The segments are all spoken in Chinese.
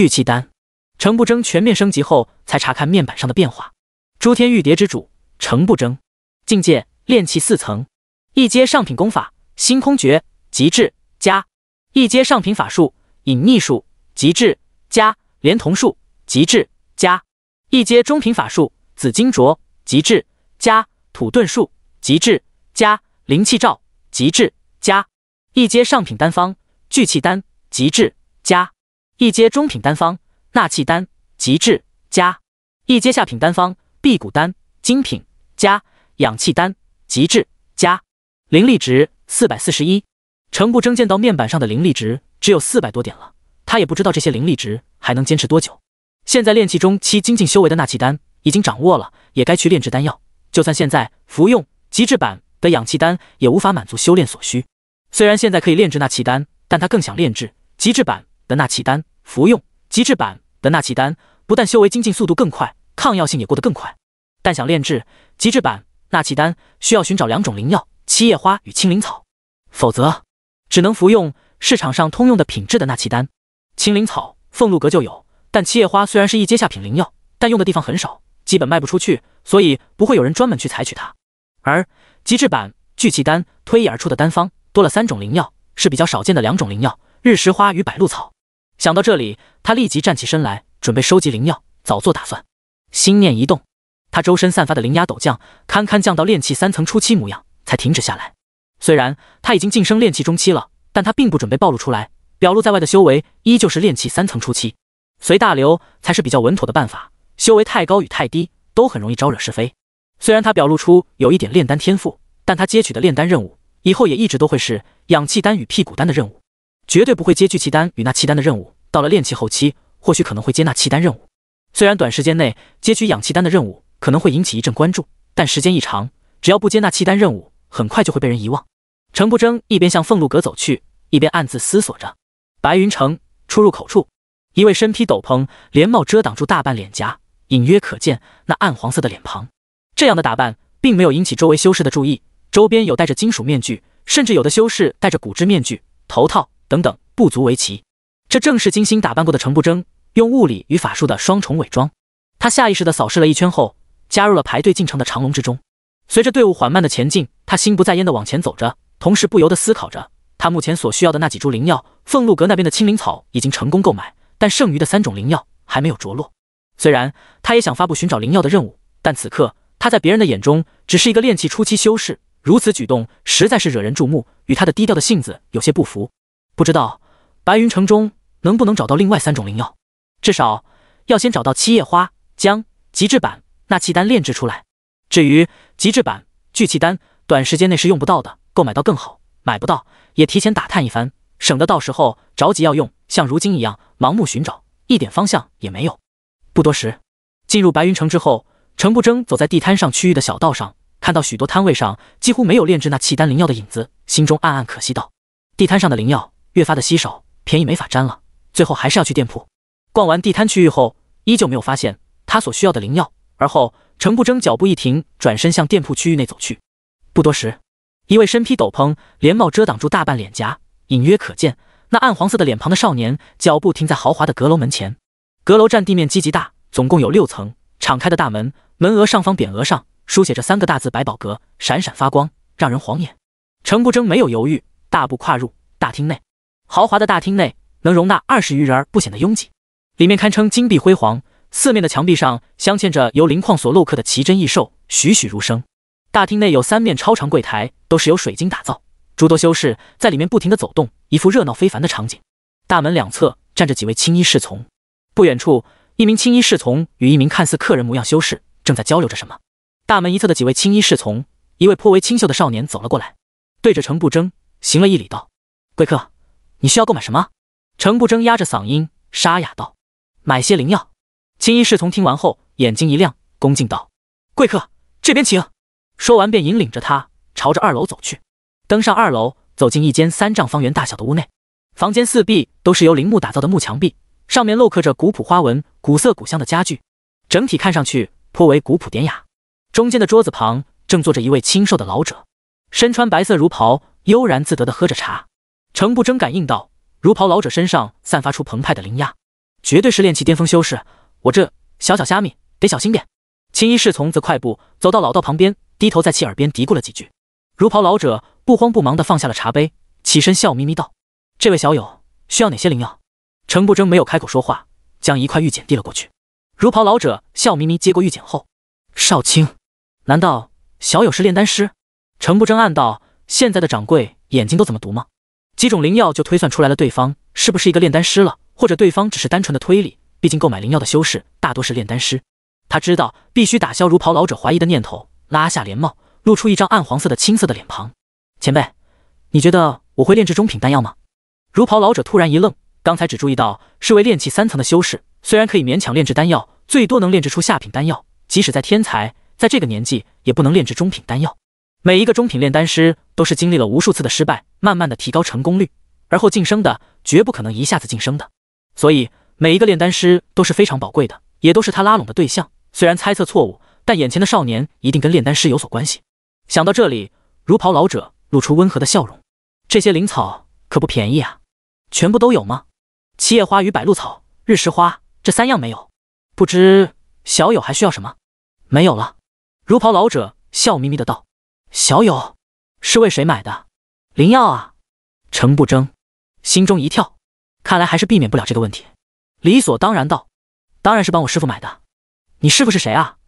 聚气丹，程不争全面升级后，才查看面板上的变化。诸天玉蝶之主，程不争，境界炼气四层。一阶上品功法《星空诀》极致加，一阶上品法术《隐匿术》极致加，连同术极致加，一阶中品法术《紫金镯》极致加，土遁术极致加，灵气罩极致加，一阶上品丹方《聚气丹》极致加。一阶中品丹方纳气丹极致加，一阶下品丹方辟谷丹精品加，氧气丹极致加，灵力值四百四十一。程不争见到面板上的灵力值只有四百多点了，他也不知道这些灵力值还能坚持多久。现在炼气中期精进修为的纳气丹已经掌握了，也该去炼制丹药。就算现在服用极致版的氧气丹，也无法满足修炼所需。虽然现在可以炼制纳气丹，但他更想炼制极致版。的纳气丹，服用极致版的纳气丹，不但修为精进速度更快，抗药性也过得更快。但想炼制极致版纳气丹，需要寻找两种灵药七叶花与青灵草，否则只能服用市场上通用的品质的纳气丹。青灵草凤鹿阁就有，但七叶花虽然是一阶下品灵药，但用的地方很少，基本卖不出去，所以不会有人专门去采取它。而极致版聚气丹推演而出的丹方多了三种灵药，是比较少见的两种灵药日石花与百露草。想到这里，他立即站起身来，准备收集灵药，早做打算。心念一动，他周身散发的灵压陡降，堪堪降到炼气三层初期模样，才停止下来。虽然他已经晋升炼气中期了，但他并不准备暴露出来，表露在外的修为依旧是炼气三层初期。随大流才是比较稳妥的办法，修为太高与太低都很容易招惹是非。虽然他表露出有一点炼丹天赋，但他接取的炼丹任务，以后也一直都会是氧气丹与辟谷丹的任务。绝对不会接聚气丹与那契丹的任务。到了炼气后期，或许可能会接纳契丹任务。虽然短时间内接取氧气丹的任务可能会引起一阵关注，但时间一长，只要不接纳契丹任务，很快就会被人遗忘。程不争一边向俸禄阁走去，一边暗自思索着。白云城出入口处，一位身披斗篷、连帽遮挡住大半脸颊，隐约可见那暗黄色的脸庞。这样的打扮并没有引起周围修士的注意。周边有戴着金属面具，甚至有的修士戴着骨质面具头套。等等，不足为奇。这正是精心打扮过的程不争，用物理与法术的双重伪装。他下意识地扫视了一圈后，加入了排队进城的长龙之中。随着队伍缓慢的前进，他心不在焉地往前走着，同时不由得思考着他目前所需要的那几株灵药。凤露阁那边的青灵草已经成功购买，但剩余的三种灵药还没有着落。虽然他也想发布寻找灵药的任务，但此刻他在别人的眼中只是一个炼气初期修士，如此举动实在是惹人注目，与他的低调的性子有些不符。不知道白云城中能不能找到另外三种灵药，至少要先找到七叶花将极致版那气丹炼制出来。至于极致版聚气丹，短时间内是用不到的，购买到更好，买不到也提前打探一番，省得到时候着急要用，像如今一样盲目寻找，一点方向也没有。不多时，进入白云城之后，程不争走在地摊上区域的小道上，看到许多摊位上几乎没有炼制那气丹灵药的影子，心中暗暗可惜道：地摊上的灵药。越发的稀少，便宜没法沾了。最后还是要去店铺逛完地摊区域后，依旧没有发现他所需要的灵药。而后，程不争脚步一停，转身向店铺区域内走去。不多时，一位身披斗篷、连帽遮挡住大半脸颊，隐约可见那暗黄色的脸庞的少年，脚步停在豪华的阁楼门前。阁楼占地面积极大，总共有六层，敞开的大门，门额上方匾额上书写着三个大字“百宝阁”，闪闪发光，让人晃眼。程不争没有犹豫，大步跨入大厅内。豪华的大厅内能容纳二十余人而不显得拥挤，里面堪称金碧辉煌，四面的墙壁上镶嵌着由灵矿所镂刻的奇珍异兽，栩栩如生。大厅内有三面超长柜台，都是由水晶打造，诸多修士在里面不停的走动，一副热闹非凡的场景。大门两侧站着几位青衣侍从，不远处一名青衣侍从与一名看似客人模样修士正在交流着什么。大门一侧的几位青衣侍从，一位颇为清秀的少年走了过来，对着程不争行了一礼道：“贵客。”你需要购买什么？程不争压着嗓音沙哑道：“买些灵药。”青衣侍从听完后，眼睛一亮，恭敬道：“贵客这边请。”说完便引领着他朝着二楼走去。登上二楼，走进一间三丈方圆大小的屋内，房间四壁都是由陵木打造的木墙壁，上面镂刻着古朴花纹，古色古香的家具，整体看上去颇为古朴典雅。中间的桌子旁正坐着一位清瘦的老者，身穿白色如袍，悠然自得地喝着茶。程不争感应道，如袍老者身上散发出澎湃的灵压，绝对是炼气巅峰修士。我这小小虾米得小心点。青衣侍从则快步走到老道旁边，低头在其耳边嘀咕了几句。如袍老者不慌不忙地放下了茶杯，起身笑眯眯道：“这位小友需要哪些灵药？”程不争没有开口说话，将一块玉简递了过去。如袍老者笑眯眯接过玉简后，少卿，难道小友是炼丹师？程不争暗道：现在的掌柜眼睛都怎么毒吗？几种灵药就推算出来了，对方是不是一个炼丹师了？或者对方只是单纯的推理？毕竟购买灵药的修士大多是炼丹师。他知道必须打消如袍老者怀疑的念头，拉下连帽，露出一张暗黄色的青色的脸庞。前辈，你觉得我会炼制中品丹药吗？如袍老者突然一愣，刚才只注意到是位炼气三层的修士，虽然可以勉强炼制丹药，最多能炼制出下品丹药，即使在天才，在这个年纪也不能炼制中品丹药。每一个中品炼丹师都是经历了无数次的失败，慢慢的提高成功率，而后晋升的，绝不可能一下子晋升的。所以每一个炼丹师都是非常宝贵的，也都是他拉拢的对象。虽然猜测错误，但眼前的少年一定跟炼丹师有所关系。想到这里，如袍老者露出温和的笑容。这些灵草可不便宜啊，全部都有吗？七叶花与百露草、日蚀花这三样没有，不知小友还需要什么？没有了。如袍老者笑眯眯的道。小友，是为谁买的灵药啊？程不争心中一跳，看来还是避免不了这个问题。理所当然道：“当然是帮我师傅买的。你师傅是谁啊？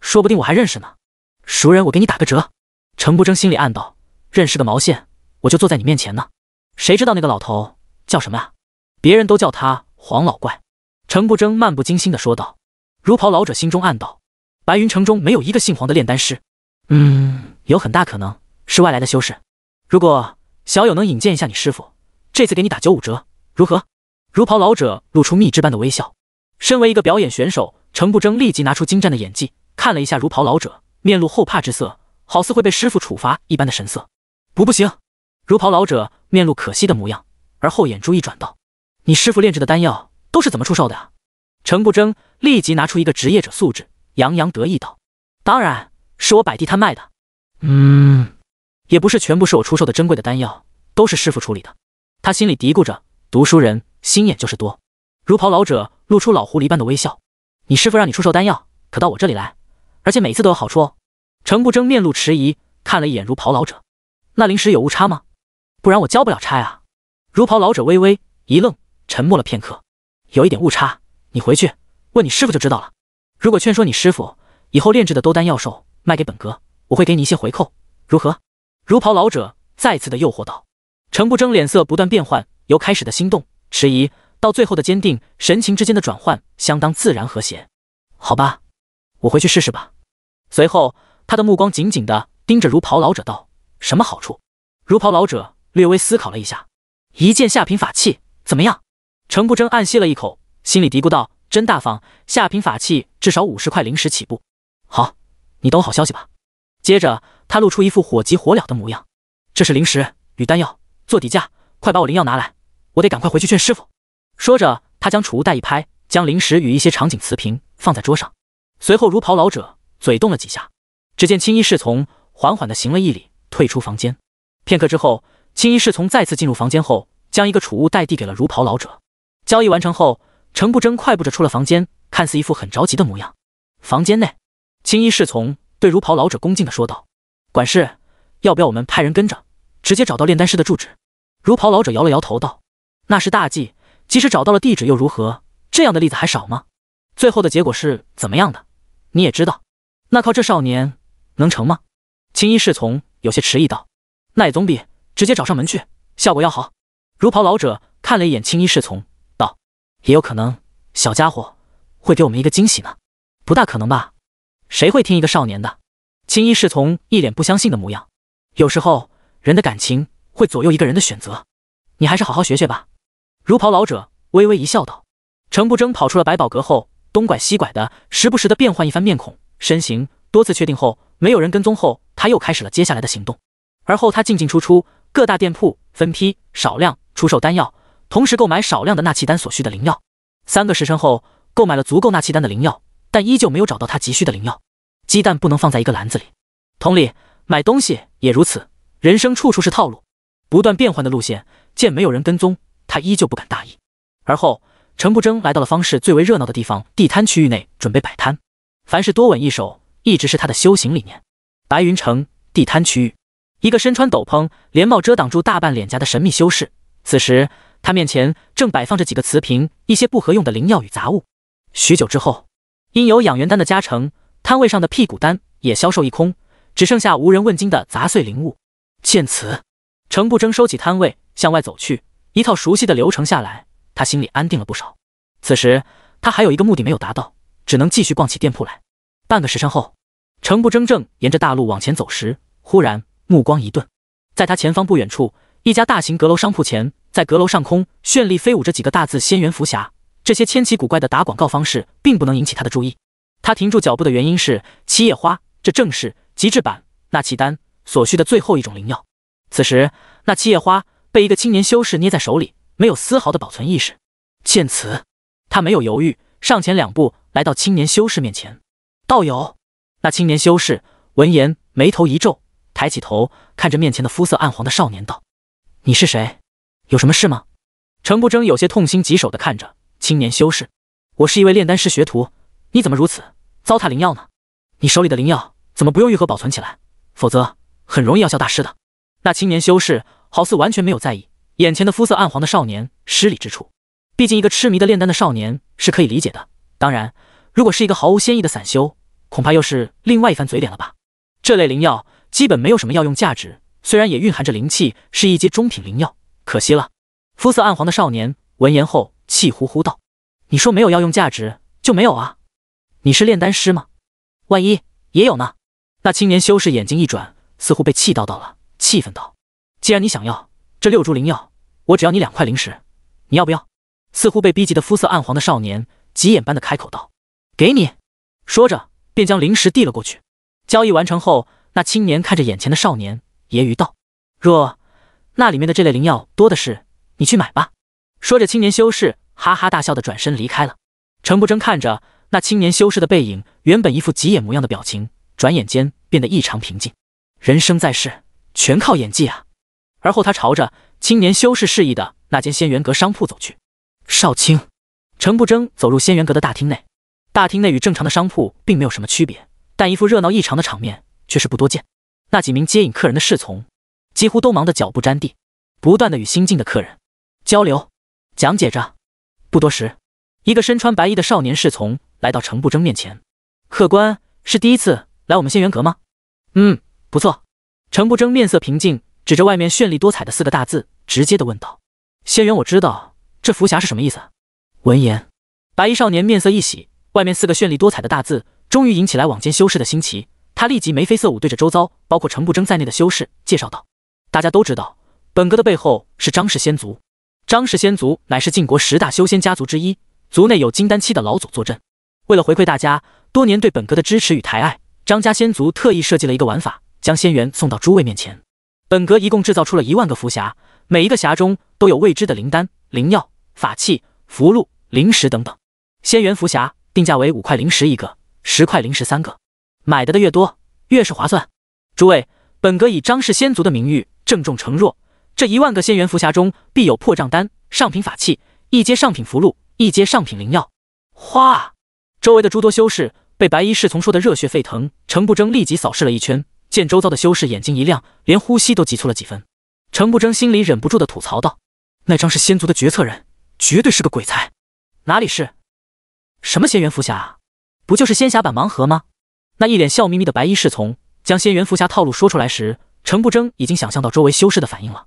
说不定我还认识呢。熟人，我给你打个折。”程不争心里暗道：“认识个毛线，我就坐在你面前呢。谁知道那个老头叫什么啊？别人都叫他黄老怪。”程不争漫不经心的说道。如袍老者心中暗道：“白云城中没有一个姓黄的炼丹师。”嗯。有很大可能是外来的修士。如果小友能引荐一下你师傅，这次给你打九五折，如何？如袍老者露出蜜汁般的微笑。身为一个表演选手，程不争立即拿出精湛的演技，看了一下如袍老者，面露后怕之色，好似会被师傅处罚一般的神色。不，不行。如袍老者面露可惜的模样，而后眼珠一转道：“你师傅炼制的丹药都是怎么出售的？”程不争立即拿出一个职业者素质，洋洋得意道：“当然是我摆地摊卖的。”嗯，也不是全部是我出售的珍贵的丹药，都是师傅处理的。他心里嘀咕着：“读书人心眼就是多。”如袍老者露出老狐狸般的微笑：“你师傅让你出售丹药，可到我这里来，而且每次都有好处哦。”程不争面露迟疑，看了一眼如袍老者：“那灵石有误差吗？不然我交不了差啊。”如袍老者微微一愣，沉默了片刻：“有一点误差，你回去问你师傅就知道了。如果劝说你师傅，以后炼制的都丹药兽卖给本阁。”我会给你一些回扣，如何？如袍老者再次的诱惑道。程不争脸色不断变换，由开始的心动迟疑到最后的坚定，神情之间的转换相当自然和谐。好吧，我回去试试吧。随后，他的目光紧紧的盯着如袍老者道：“什么好处？”如袍老者略微思考了一下，一件下品法器，怎么样？程不争暗吸了一口，心里嘀咕道：“真大方，下品法器至少五十块灵石起步。”好，你等我好消息吧。接着，他露出一副火急火燎的模样。这是灵石与丹药做底价，快把我灵药拿来，我得赶快回去劝师傅。说着，他将储物袋一拍，将灵石与一些场景瓷瓶放在桌上。随后，如袍老者嘴动了几下，只见青衣侍从缓缓地行了一礼，退出房间。片刻之后，青衣侍从再次进入房间后，将一个储物袋递给了如袍老者。交易完成后，程不争快步着出了房间，看似一副很着急的模样。房间内，青衣侍从。对如袍老者恭敬的说道：“管事，要不要我们派人跟着，直接找到炼丹师的住址？”如袍老者摇了摇头道：“那是大忌，即使找到了地址又如何？这样的例子还少吗？最后的结果是怎么样的？你也知道。那靠这少年能成吗？”青衣侍从有些迟疑道：“那也总比直接找上门去，效果要好。”如袍老者看了一眼青衣侍从，道：“也有可能，小家伙会给我们一个惊喜呢。不大可能吧？”谁会听一个少年的？青衣侍从一脸不相信的模样。有时候人的感情会左右一个人的选择，你还是好好学学吧。如袍老者微微一笑，道：“程不争跑出了百宝阁后，东拐西拐的，时不时的变换一番面孔、身形，多次确定后，没有人跟踪后，他又开始了接下来的行动。而后他进进出出各大店铺，分批少量出售丹药，同时购买少量的纳气丹所需的灵药。三个时辰后，购买了足够纳气丹的灵药。”但依旧没有找到他急需的灵药。鸡蛋不能放在一个篮子里，同理，买东西也如此。人生处处是套路，不断变换的路线。见没有人跟踪，他依旧不敢大意。而后，陈不争来到了方氏最为热闹的地方——地摊区域内，准备摆摊。凡事多稳一手，一直是他的修行理念。白云城地摊区域，一个身穿斗篷、连帽遮挡住大半脸颊的神秘修士，此时他面前正摆放着几个瓷瓶，一些不合用的灵药与杂物。许久之后。因有养元丹的加成，摊位上的辟谷丹也销售一空，只剩下无人问津的杂碎灵物。见此，程不争收起摊位，向外走去。一套熟悉的流程下来，他心里安定了不少。此时，他还有一个目的没有达到，只能继续逛起店铺来。半个时辰后，程不争正沿着大路往前走时，忽然目光一顿，在他前方不远处，一家大型阁楼商铺前，在阁楼上空，绚丽飞舞着几个大字：仙元福霞。这些千奇古怪的打广告方式并不能引起他的注意。他停住脚步的原因是七叶花，这正是极致版纳契丹所需的最后一种灵药。此时，那七叶花被一个青年修士捏在手里，没有丝毫的保存意识。见此，他没有犹豫，上前两步来到青年修士面前：“道友。”那青年修士闻言，眉头一皱，抬起头看着面前的肤色暗黄的少年道：“你是谁？有什么事吗？”程不争有些痛心疾首的看着。青年修士，我是一位炼丹师学徒，你怎么如此糟蹋灵药呢？你手里的灵药怎么不用愈合保存起来？否则很容易药效大失的。那青年修士好似完全没有在意眼前的肤色暗黄的少年失礼之处，毕竟一个痴迷的炼丹的少年是可以理解的。当然，如果是一个毫无仙意的散修，恐怕又是另外一番嘴脸了吧。这类灵药基本没有什么药用价值，虽然也蕴含着灵气，是一阶中品灵药，可惜了。肤色暗黄的少年闻言后。气呼呼道：“你说没有药用价值就没有啊？你是炼丹师吗？万一也有呢？”那青年修士眼睛一转，似乎被气到到了，气愤道：“既然你想要这六株灵药，我只要你两块灵石，你要不要？”似乎被逼急的肤色暗黄的少年急眼般的开口道：“给你！”说着便将灵石递了过去。交易完成后，那青年看着眼前的少年，揶揄道：“若那里面的这类灵药多的是，你去买吧。”说着，青年修士哈哈大笑的转身离开了。程不争看着那青年修士的背影，原本一副急眼模样的表情，转眼间变得异常平静。人生在世，全靠演技啊！而后，他朝着青年修士示意的那间仙元阁商铺走去。少卿，程不争走入仙元阁的大厅内。大厅内与正常的商铺并没有什么区别，但一副热闹异常的场面却是不多见。那几名接引客人的侍从几乎都忙得脚不沾地，不断的与新进的客人交流。讲解着，不多时，一个身穿白衣的少年侍从来到程不争面前。客官是第一次来我们仙元阁吗？嗯，不错。程不争面色平静，指着外面绚丽多彩的四个大字，直接的问道：“仙元，我知道这浮霞是什么意思。”闻言，白衣少年面色一喜，外面四个绚丽多彩的大字终于引起来往间修士的新奇，他立即眉飞色舞，对着周遭包括程不争在内的修士介绍道：“大家都知道，本阁的背后是张氏仙族。”张氏仙族乃是晋国十大修仙家族之一，族内有金丹期的老祖坐镇。为了回馈大家多年对本阁的支持与抬爱，张家仙族特意设计了一个玩法，将仙元送到诸位面前。本阁一共制造出了一万个符匣，每一个匣中都有未知的灵丹、灵药、法器、福禄、灵石等等。仙元福匣定价为五块灵石一个，十块灵石三个，买的的越多越是划算。诸位，本阁以张氏仙族的名誉郑重承诺。这一万个仙元福匣中必有破障丹、上品法器、一阶上品福禄、一阶上品灵药。哗！周围的诸多修士被白衣侍从说的热血沸腾。程不争立即扫视了一圈，见周遭的修士眼睛一亮，连呼吸都急促了几分。程不争心里忍不住的吐槽道：“那张是仙族的决策人，绝对是个鬼才。”哪里是什么仙元福匣？不就是仙侠版盲盒吗？那一脸笑眯眯的白衣侍从将仙元福匣套路说出来时，程不争已经想象到周围修士的反应了。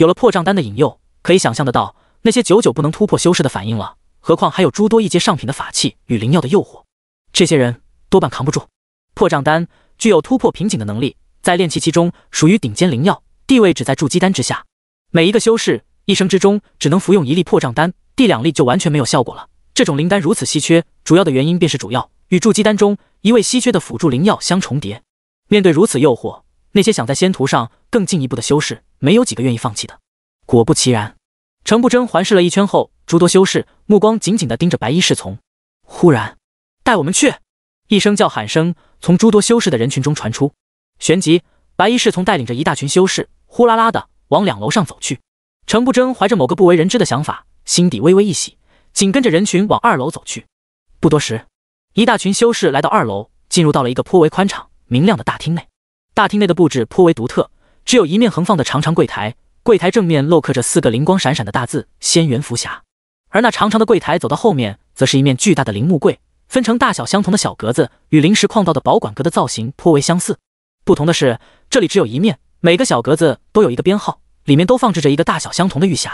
有了破账单的引诱，可以想象得到那些久久不能突破修士的反应了。何况还有诸多一阶上品的法器与灵药的诱惑，这些人多半扛不住。破账单具有突破瓶颈的能力，在炼气期中属于顶尖灵药，地位只在筑基丹之下。每一个修士一生之中只能服用一粒破账单，第两粒就完全没有效果了。这种灵丹如此稀缺，主要的原因便是主要与筑基丹中一味稀缺的辅助灵药相重叠。面对如此诱惑，那些想在仙途上更进一步的修士。没有几个愿意放弃的。果不其然，程不争环视了一圈后，诸多修士目光紧紧地盯着白衣侍从。忽然，带我们去！一声叫喊声从诸多修士的人群中传出，旋即，白衣侍从带领着一大群修士，呼啦啦地往两楼上走去。程不争怀着某个不为人知的想法，心底微微一喜，紧跟着人群往二楼走去。不多时，一大群修士来到二楼，进入到了一个颇为宽敞、明亮的大厅内。大厅内的布置颇为独特。只有一面横放的长长柜台，柜台正面镂刻着四个灵光闪闪的大字“仙元福侠”，而那长长的柜台走到后面，则是一面巨大的灵木柜，分成大小相同的小格子，与灵石矿道的保管格的造型颇为相似。不同的是，这里只有一面，每个小格子都有一个编号，里面都放置着一个大小相同的玉匣，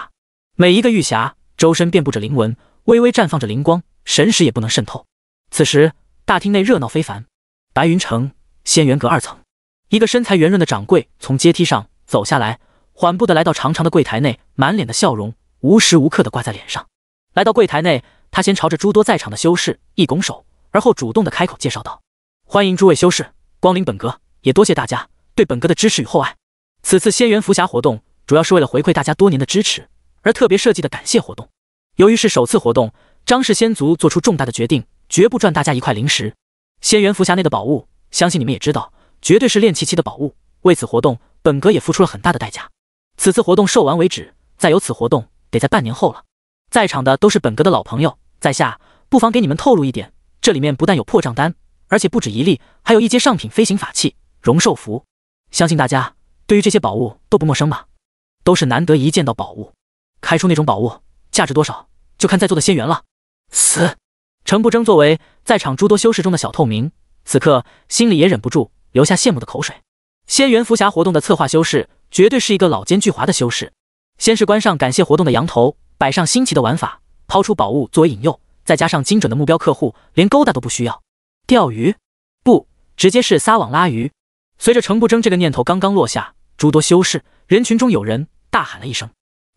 每一个玉匣周身遍布着灵纹，微微绽放着灵光，神识也不能渗透。此时，大厅内热闹非凡，白云城仙元阁二层。一个身材圆润的掌柜从阶梯上走下来，缓步的来到长长的柜台内，满脸的笑容无时无刻的挂在脸上。来到柜台内，他先朝着诸多在场的修士一拱手，而后主动的开口介绍道：“欢迎诸位修士光临本阁，也多谢大家对本阁的支持与厚爱。此次仙缘福侠活动主要是为了回馈大家多年的支持，而特别设计的感谢活动。由于是首次活动，张氏仙族做出重大的决定，绝不赚大家一块灵石。仙缘福侠内的宝物，相信你们也知道。”绝对是炼气期的宝物。为此活动，本阁也付出了很大的代价。此次活动售完为止，再有此活动得在半年后了。在场的都是本阁的老朋友，在下不妨给你们透露一点：这里面不但有破账单，而且不止一例，还有一阶上品飞行法器容寿符。相信大家对于这些宝物都不陌生吧？都是难得一见到宝物，开出那种宝物价值多少，就看在座的仙缘了。死！程不争作为在场诸多修士中的小透明，此刻心里也忍不住。留下羡慕的口水。仙缘浮侠活动的策划修士，绝对是一个老奸巨猾的修士。先是关上感谢活动的羊头，摆上新奇的玩法，抛出宝物作为引诱，再加上精准的目标客户，连勾搭都不需要。钓鱼，不，直接是撒网拉鱼。随着程不争这个念头刚刚落下，诸多修士人群中有人大喊了一声：“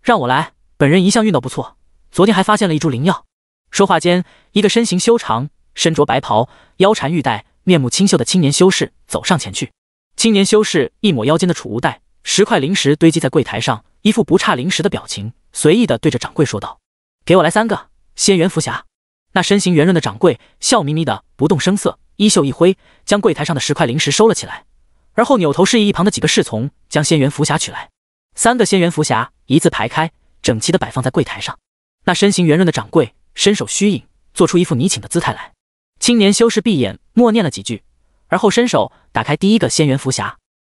让我来，本人一向运道不错，昨天还发现了一株灵药。”说话间，一个身形修长、身着白袍、腰缠玉带。面目清秀的青年修士走上前去，青年修士一抹腰间的储物袋，十块灵石堆积在柜台上，一副不差灵石的表情，随意的对着掌柜说道：“给我来三个仙元福侠。”那身形圆润的掌柜笑眯眯的，不动声色，衣袖一挥，将柜台上的十块灵石收了起来，而后扭头示意一旁的几个侍从将仙元福侠取来。三个仙元福侠一字排开，整齐的摆放在柜台上。那身形圆润的掌柜伸手虚影，做出一副你请的姿态来。青年修士闭眼默念了几句，而后伸手打开第一个仙元福匣。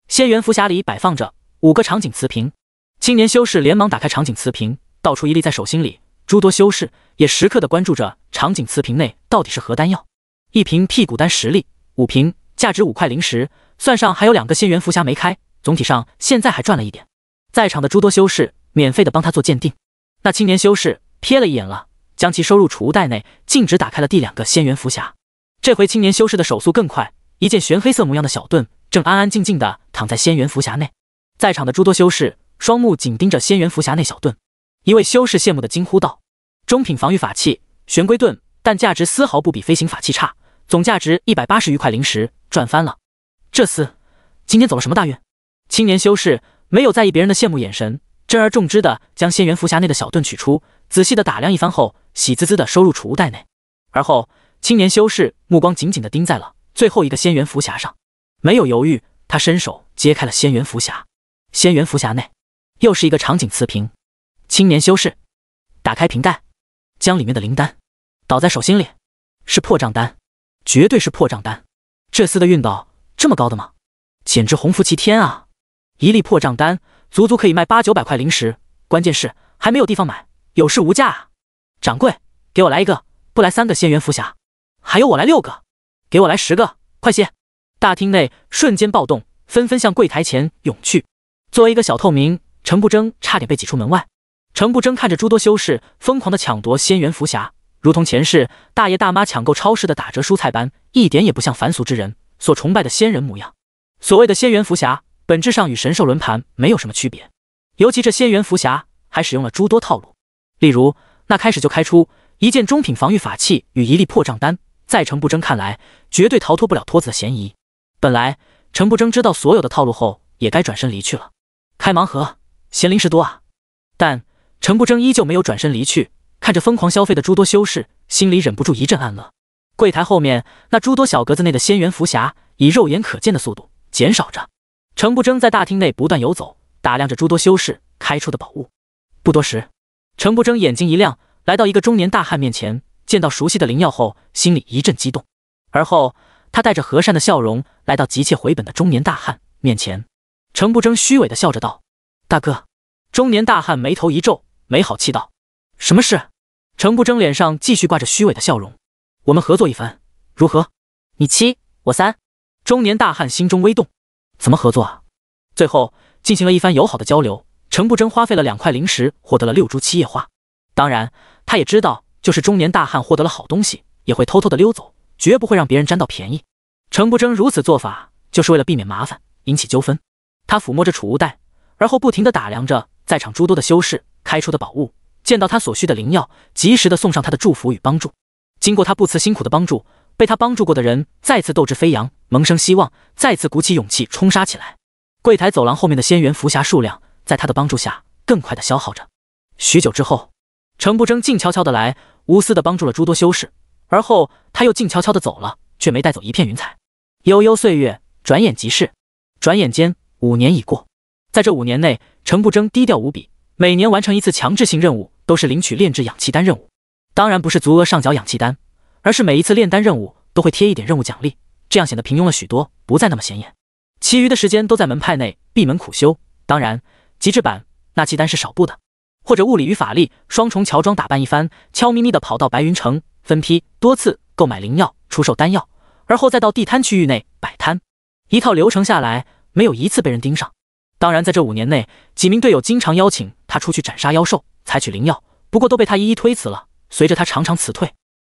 仙元福匣里摆放着五个场景瓷瓶。青年修士连忙打开场景瓷瓶，倒出一粒在手心里。诸多修士也时刻的关注着场景瓷瓶内到底是何丹药。一瓶辟谷丹十粒，五瓶价值五块灵石，算上还有两个仙元福匣没开，总体上现在还赚了一点。在场的诸多修士免费的帮他做鉴定。那青年修士瞥了一眼了，将其收入储物袋内，径直打开了第两个仙元福匣。这回青年修士的手速更快，一件玄黑色模样的小盾正安安静静的躺在仙元符匣内。在场的诸多修士双目紧盯着仙元符匣内小盾，一位修士羡慕的惊呼道：“中品防御法器玄龟盾，但价值丝毫不比飞行法器差，总价值一百八十余块灵石，赚翻了！这厮今天走了什么大运？”青年修士没有在意别人的羡慕眼神，珍而重之的将仙元符匣内的小盾取出，仔细的打量一番后，喜滋滋的收入储物袋内，而后。青年修士目光紧紧地盯在了最后一个仙元福匣上，没有犹豫，他伸手揭开了仙元福匣。仙元福匣内，又是一个场景瓷瓶。青年修士打开瓶盖，将里面的灵丹倒在手心里，是破障丹，绝对是破障丹。这厮的运道这么高的吗？简直洪福齐天啊！一粒破障丹足足可以卖八九百块灵石，关键是还没有地方买，有市无价啊！掌柜，给我来一个，不来三个仙元福匣。还有我来六个，给我来十个，快些！大厅内瞬间暴动，纷纷向柜台前涌去。作为一个小透明，程不争差点被挤出门外。程不争看着诸多修士疯狂的抢夺仙元福匣，如同前世大爷大妈抢购超市的打折蔬菜般，一点也不像凡俗之人所崇拜的仙人模样。所谓的仙元福匣本质上与神兽轮盘没有什么区别，尤其这仙元福匣还使用了诸多套路，例如那开始就开出一件中品防御法器与一粒破障丹。在程不争看来，绝对逃脱不了托子的嫌疑。本来，程不争知道所有的套路后，也该转身离去了。开盲盒，嫌零食多啊！但程不争依旧没有转身离去，看着疯狂消费的诸多修士，心里忍不住一阵暗乐。柜台后面那诸多小格子内的仙元福匣，以肉眼可见的速度减少着。程不争在大厅内不断游走，打量着诸多修士开出的宝物。不多时，程不争眼睛一亮，来到一个中年大汉面前。见到熟悉的灵药后，心里一阵激动。而后，他带着和善的笑容来到急切回本的中年大汉面前。程不争虚伪的笑着道：“大哥。”中年大汉眉头一皱，没好气道：“什么事？”程不争脸上继续挂着虚伪的笑容：“我们合作一番，如何？你七，我三。”中年大汉心中微动：“怎么合作啊？”最后进行了一番友好的交流。程不争花费了两块灵石，获得了六株七叶花。当然，他也知道。就是中年大汉获得了好东西，也会偷偷的溜走，绝不会让别人沾到便宜。程不争如此做法，就是为了避免麻烦，引起纠纷。他抚摸着储物袋，而后不停的打量着在场诸多的修士开出的宝物，见到他所需的灵药，及时的送上他的祝福与帮助。经过他不辞辛苦的帮助，被他帮助过的人再次斗志飞扬，萌生希望，再次鼓起勇气冲杀起来。柜台走廊后面的仙元浮侠数量，在他的帮助下更快的消耗着。许久之后。程不争静悄悄的来，无私的帮助了诸多修士，而后他又静悄悄的走了，却没带走一片云彩。悠悠岁月，转眼即逝，转眼间五年已过。在这五年内，程不争低调无比，每年完成一次强制性任务，都是领取炼制氧气丹任务。当然不是足额上缴氧气丹，而是每一次炼丹任务都会贴一点任务奖励，这样显得平庸了许多，不再那么显眼。其余的时间都在门派内闭门苦修，当然，极致版纳气丹是少不的。或者物理与法力双重乔装打扮一番，悄咪咪的跑到白云城，分批多次购买灵药，出售丹药，而后再到地摊区域内摆摊。一套流程下来，没有一次被人盯上。当然，在这五年内，几名队友经常邀请他出去斩杀妖兽，采取灵药，不过都被他一一推辞了。随着他常常辞退，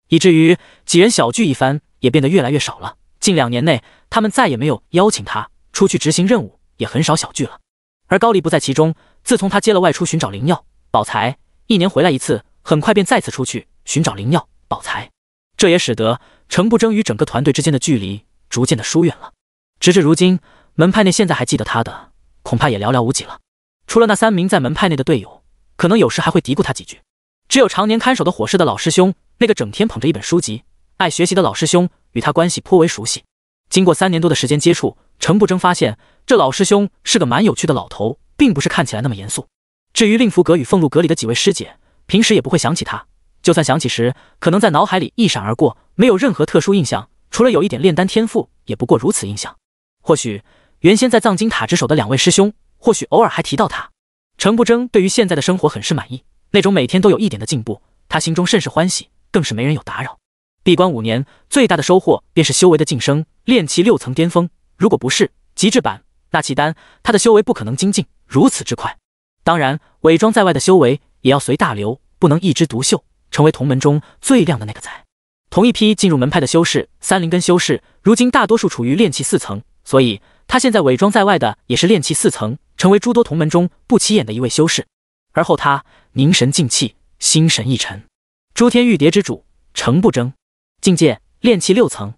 以至于几人小聚一番也变得越来越少了。近两年内，他们再也没有邀请他出去执行任务，也很少小聚了。而高丽不在其中，自从他接了外出寻找灵药。宝财一年回来一次，很快便再次出去寻找灵药。宝财，这也使得程不争与整个团队之间的距离逐渐的疏远了。直至如今，门派内现在还记得他的，恐怕也寥寥无几了。除了那三名在门派内的队友，可能有时还会嘀咕他几句。只有常年看守的火室的老师兄，那个整天捧着一本书籍、爱学习的老师兄，与他关系颇为熟悉。经过三年多的时间接触，程不争发现这老师兄是个蛮有趣的老头，并不是看起来那么严肃。至于令符阁与俸禄阁里的几位师姐，平时也不会想起他，就算想起时，可能在脑海里一闪而过，没有任何特殊印象。除了有一点炼丹天赋，也不过如此印象。或许原先在藏经塔之首的两位师兄，或许偶尔还提到他。程不争对于现在的生活很是满意，那种每天都有一点的进步，他心中甚是欢喜，更是没人有打扰。闭关五年，最大的收获便是修为的晋升，炼气六层巅峰。如果不是极致版那契丹，他的修为不可能精进如此之快。当然，伪装在外的修为也要随大流，不能一枝独秀，成为同门中最亮的那个仔。同一批进入门派的修士，三灵根修士如今大多数处于炼气四层，所以他现在伪装在外的也是炼气四层，成为诸多同门中不起眼的一位修士。而后他凝神静气，心神一沉，诸天玉蝶之主，程不争，境界炼气六层，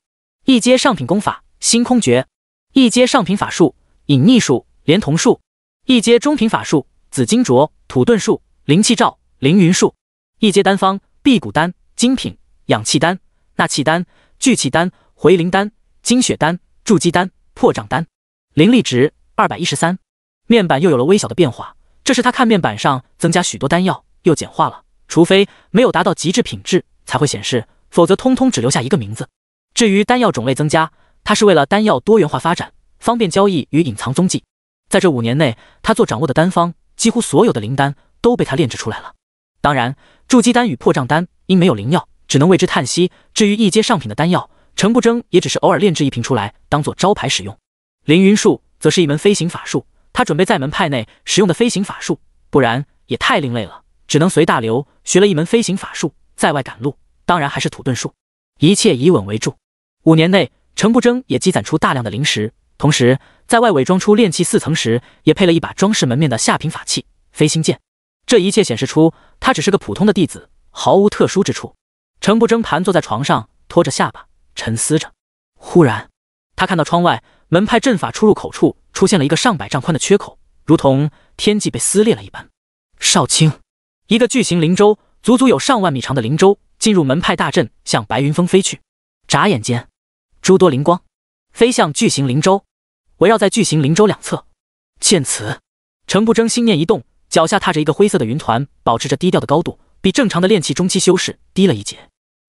一阶上品功法星空诀，一阶上品法术隐匿术、连同术，一阶中品法术。紫金镯、土遁术、灵气罩、凌云术，一阶丹方：辟谷丹、精品养气丹、纳气丹、聚气丹、回灵丹、精血丹、筑基丹、破障丹。灵力值二百一十三。面板又有了微小的变化，这是他看面板上增加许多丹药，又简化了。除非没有达到极致品质才会显示，否则通通只留下一个名字。至于丹药种类增加，他是为了丹药多元化发展，方便交易与隐藏踪迹。在这五年内，他所掌握的丹方。几乎所有的灵丹都被他炼制出来了。当然，筑基丹与破障丹因没有灵药，只能为之叹息。至于一阶上品的丹药，程不争也只是偶尔炼制一瓶出来，当做招牌使用。凌云术则是一门飞行法术，他准备在门派内使用的飞行法术，不然也太另类了，只能随大流学了一门飞行法术，在外赶路。当然还是土遁术，一切以稳为主。五年内，程不争也积攒出大量的灵石。同时，在外伪装出炼器四层时，也配了一把装饰门面的下品法器飞星剑。这一切显示出他只是个普通的弟子，毫无特殊之处。程不争盘坐在床上，托着下巴沉思着。忽然，他看到窗外门派阵法出入口处出现了一个上百丈宽的缺口，如同天际被撕裂了一般。少卿，一个巨型灵舟，足足有上万米长的灵舟进入门派大阵，向白云峰飞去。眨眼间，诸多灵光飞向巨型灵舟。围绕在巨型灵舟两侧，见此，程不争心念一动，脚下踏着一个灰色的云团，保持着低调的高度，比正常的炼气中期修士低了一截。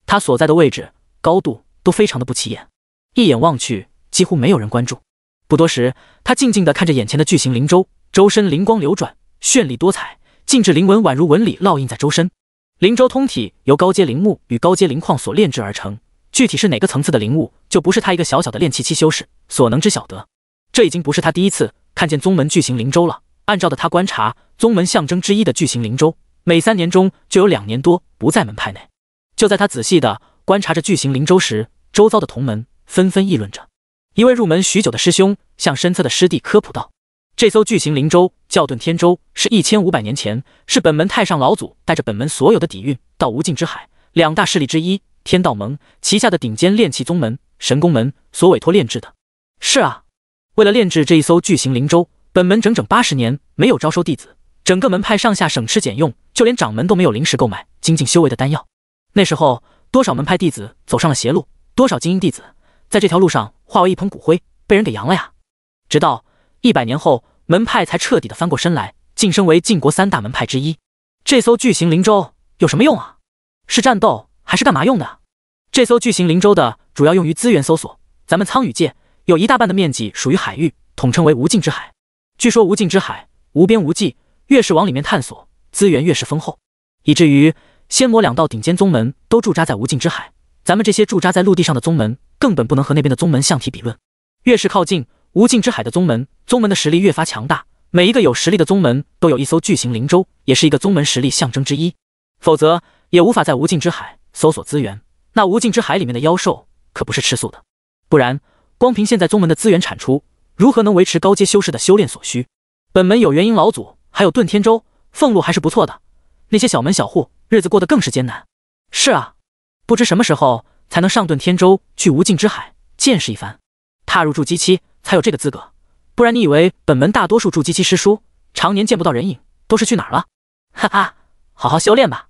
他所在的位置、高度都非常的不起眼，一眼望去，几乎没有人关注。不多时，他静静地看着眼前的巨型灵舟，周身灵光流转，绚丽多彩，静止灵纹宛如纹理烙印在周身。灵舟通体由高阶灵木与高阶灵矿所炼制而成，具体是哪个层次的灵物，就不是他一个小小的炼气期修士所能知晓的。这已经不是他第一次看见宗门巨型灵舟了。按照的他观察，宗门象征之一的巨型灵舟，每三年中就有两年多不在门派内。就在他仔细的观察着巨型灵舟时，周遭的同门纷纷议论着。一位入门许久的师兄向身侧的师弟科普道：“这艘巨型灵舟叫遁天舟，是一千五百年前，是本门太上老祖带着本门所有的底蕴到无尽之海两大势力之一天道盟旗下的顶尖炼器宗门神功门所委托炼制的。”是啊。为了炼制这一艘巨型灵舟，本门整整八十年没有招收弟子，整个门派上下省吃俭用，就连掌门都没有临时购买精进修为的丹药。那时候多少门派弟子走上了邪路，多少精英弟子在这条路上化为一捧骨灰，被人给扬了呀！直到一百年后，门派才彻底的翻过身来，晋升为晋国三大门派之一。这艘巨型灵舟有什么用啊？是战斗还是干嘛用的？这艘巨型灵舟的主要用于资源搜索，咱们苍羽界。有一大半的面积属于海域，统称为无尽之海。据说无尽之海无边无际，越是往里面探索，资源越是丰厚，以至于仙魔两道顶尖宗门都驻扎在无尽之海。咱们这些驻扎在陆地上的宗门，根本不能和那边的宗门相提比论。越是靠近无尽之海的宗门，宗门的实力越发强大。每一个有实力的宗门都有一艘巨型灵舟，也是一个宗门实力象征之一，否则也无法在无尽之海搜索资源。那无尽之海里面的妖兽可不是吃素的，不然。光凭现在宗门的资源产出，如何能维持高阶修士的修炼所需？本门有元婴老祖，还有遁天舟，俸禄还是不错的。那些小门小户，日子过得更是艰难。是啊，不知什么时候才能上遁天舟去无尽之海见识一番。踏入筑基期，才有这个资格。不然你以为本门大多数筑基期师叔常年见不到人影，都是去哪了？哈哈，好好修炼吧。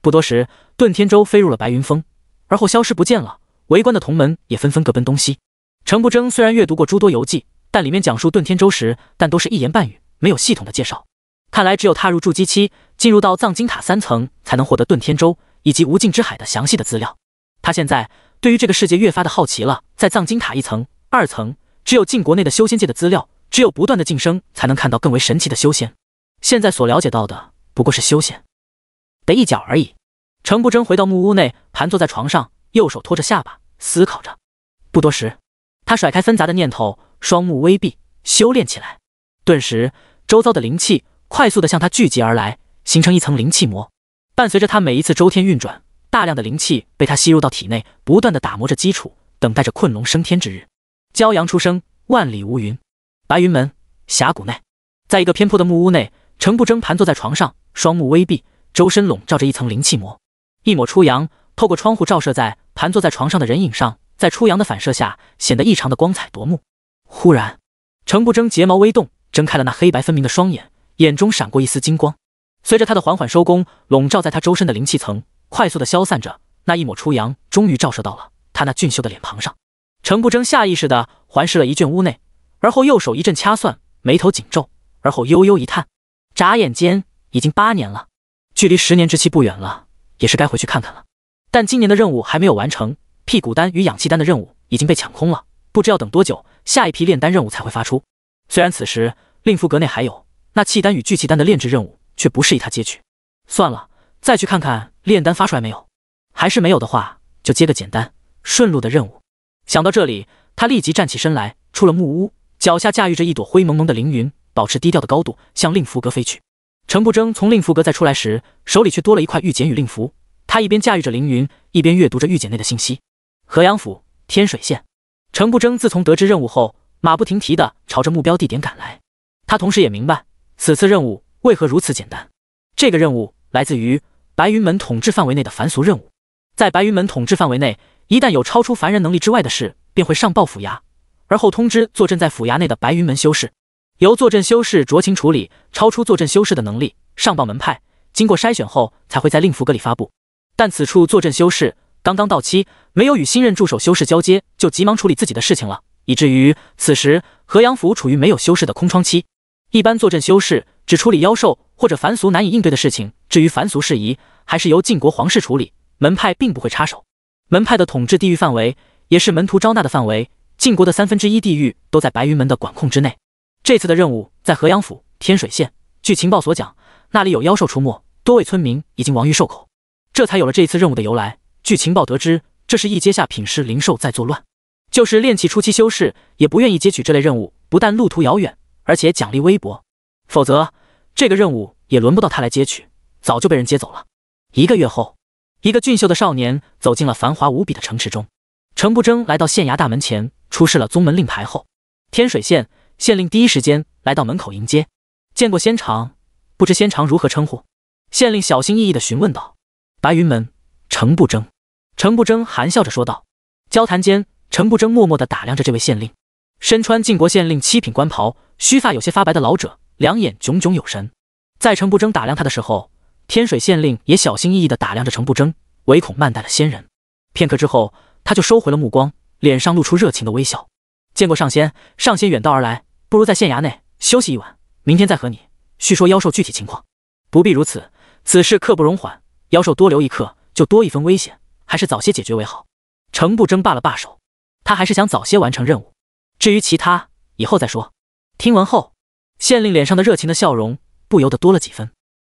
不多时，遁天舟飞入了白云峰，而后消失不见了。围观的同门也纷纷各奔东西。程不争虽然阅读过诸多游记，但里面讲述遁天舟时，但都是一言半语，没有系统的介绍。看来只有踏入筑基期，进入到藏金塔三层，才能获得遁天舟以及无尽之海的详细的资料。他现在对于这个世界越发的好奇了。在藏金塔一层、二层，只有进国内的修仙界的资料，只有不断的晋升，才能看到更为神奇的修仙。现在所了解到的不过是修仙的一角而已。程不争回到木屋内，盘坐在床上，右手托着下巴思考着。不多时。他甩开纷杂的念头，双目微闭，修炼起来。顿时，周遭的灵气快速的向他聚集而来，形成一层灵气膜。伴随着他每一次周天运转，大量的灵气被他吸入到体内，不断的打磨着基础，等待着困龙升天之日。骄阳初升，万里无云。白云门峡谷内，在一个偏坡的木屋内，程不争盘坐在床上，双目微闭，周身笼罩着一层灵气膜。一抹初阳透过窗户照射在盘坐在床上的人影上。在初阳的反射下，显得异常的光彩夺目。忽然，程不争睫毛微动，睁开了那黑白分明的双眼，眼中闪过一丝金光。随着他的缓缓收工，笼罩在他周身的灵气层快速的消散着，那一抹初阳终于照射到了他那俊秀的脸庞上。程不争下意识的环视了一圈屋内，而后右手一阵掐算，眉头紧皱，而后悠悠一叹。眨眼间，已经八年了，距离十年之期不远了，也是该回去看看了。但今年的任务还没有完成。辟谷丹与养气丹的任务已经被抢空了，不知要等多久，下一批炼丹任务才会发出。虽然此时令符阁内还有那气丹与聚气丹的炼制任务，却不适宜他接取。算了，再去看看炼丹发出来没有。还是没有的话，就接个简单顺路的任务。想到这里，他立即站起身来，出了木屋，脚下驾驭着一朵灰蒙蒙的凌云，保持低调的高度向令符阁飞去。程不争从令符阁再出来时，手里却多了一块玉简与令符。他一边驾驭着凌云，一边阅读着玉简内的信息。河阳府天水县，程不争自从得知任务后，马不停蹄地朝着目标地点赶来。他同时也明白，此次任务为何如此简单。这个任务来自于白云门统治范围内的凡俗任务。在白云门统治范围内，一旦有超出凡人能力之外的事，便会上报府衙，而后通知坐镇在府衙内的白云门修士，由坐镇修士酌情处理。超出坐镇修士的能力，上报门派，经过筛选后才会在令符阁里发布。但此处坐镇修士。刚刚到期，没有与新任助手修士交接，就急忙处理自己的事情了，以至于此时河阳府处于没有修士的空窗期。一般坐镇修士只处理妖兽或者凡俗难以应对的事情，至于凡俗事宜，还是由晋国皇室处理，门派并不会插手。门派的统治地域范围也是门徒招纳的范围，晋国的三分之一地域都在白云门的管控之内。这次的任务在河阳府天水县，据情报所讲，那里有妖兽出没，多位村民已经亡于兽口，这才有了这一次任务的由来。据情报得知，这是一阶下品师灵兽在作乱，就是炼气初期修士也不愿意接取这类任务。不但路途遥远，而且奖励微薄，否则这个任务也轮不到他来接取，早就被人接走了。一个月后，一个俊秀的少年走进了繁华无比的城池中。程不争来到县衙大门前，出示了宗门令牌后，天水县县令第一时间来到门口迎接，见过仙长，不知仙长如何称呼？县令小心翼翼地询问道：“白云门，程不争。”程不争含笑着说道。交谈间，程不争默默的打量着这位县令，身穿晋国县令七品官袍、须发有些发白的老者，两眼炯炯有神。在程不争打量他的时候，天水县令也小心翼翼的打量着程不争，唯恐慢待了仙人。片刻之后，他就收回了目光，脸上露出热情的微笑：“见过上仙，上仙远道而来，不如在县衙内休息一晚，明天再和你叙说妖兽具体情况。不必如此，此事刻不容缓，妖兽多留一刻，就多一分危险。”还是早些解决为好。程不争罢了罢手，他还是想早些完成任务。至于其他，以后再说。听闻后，县令脸上的热情的笑容不由得多了几分。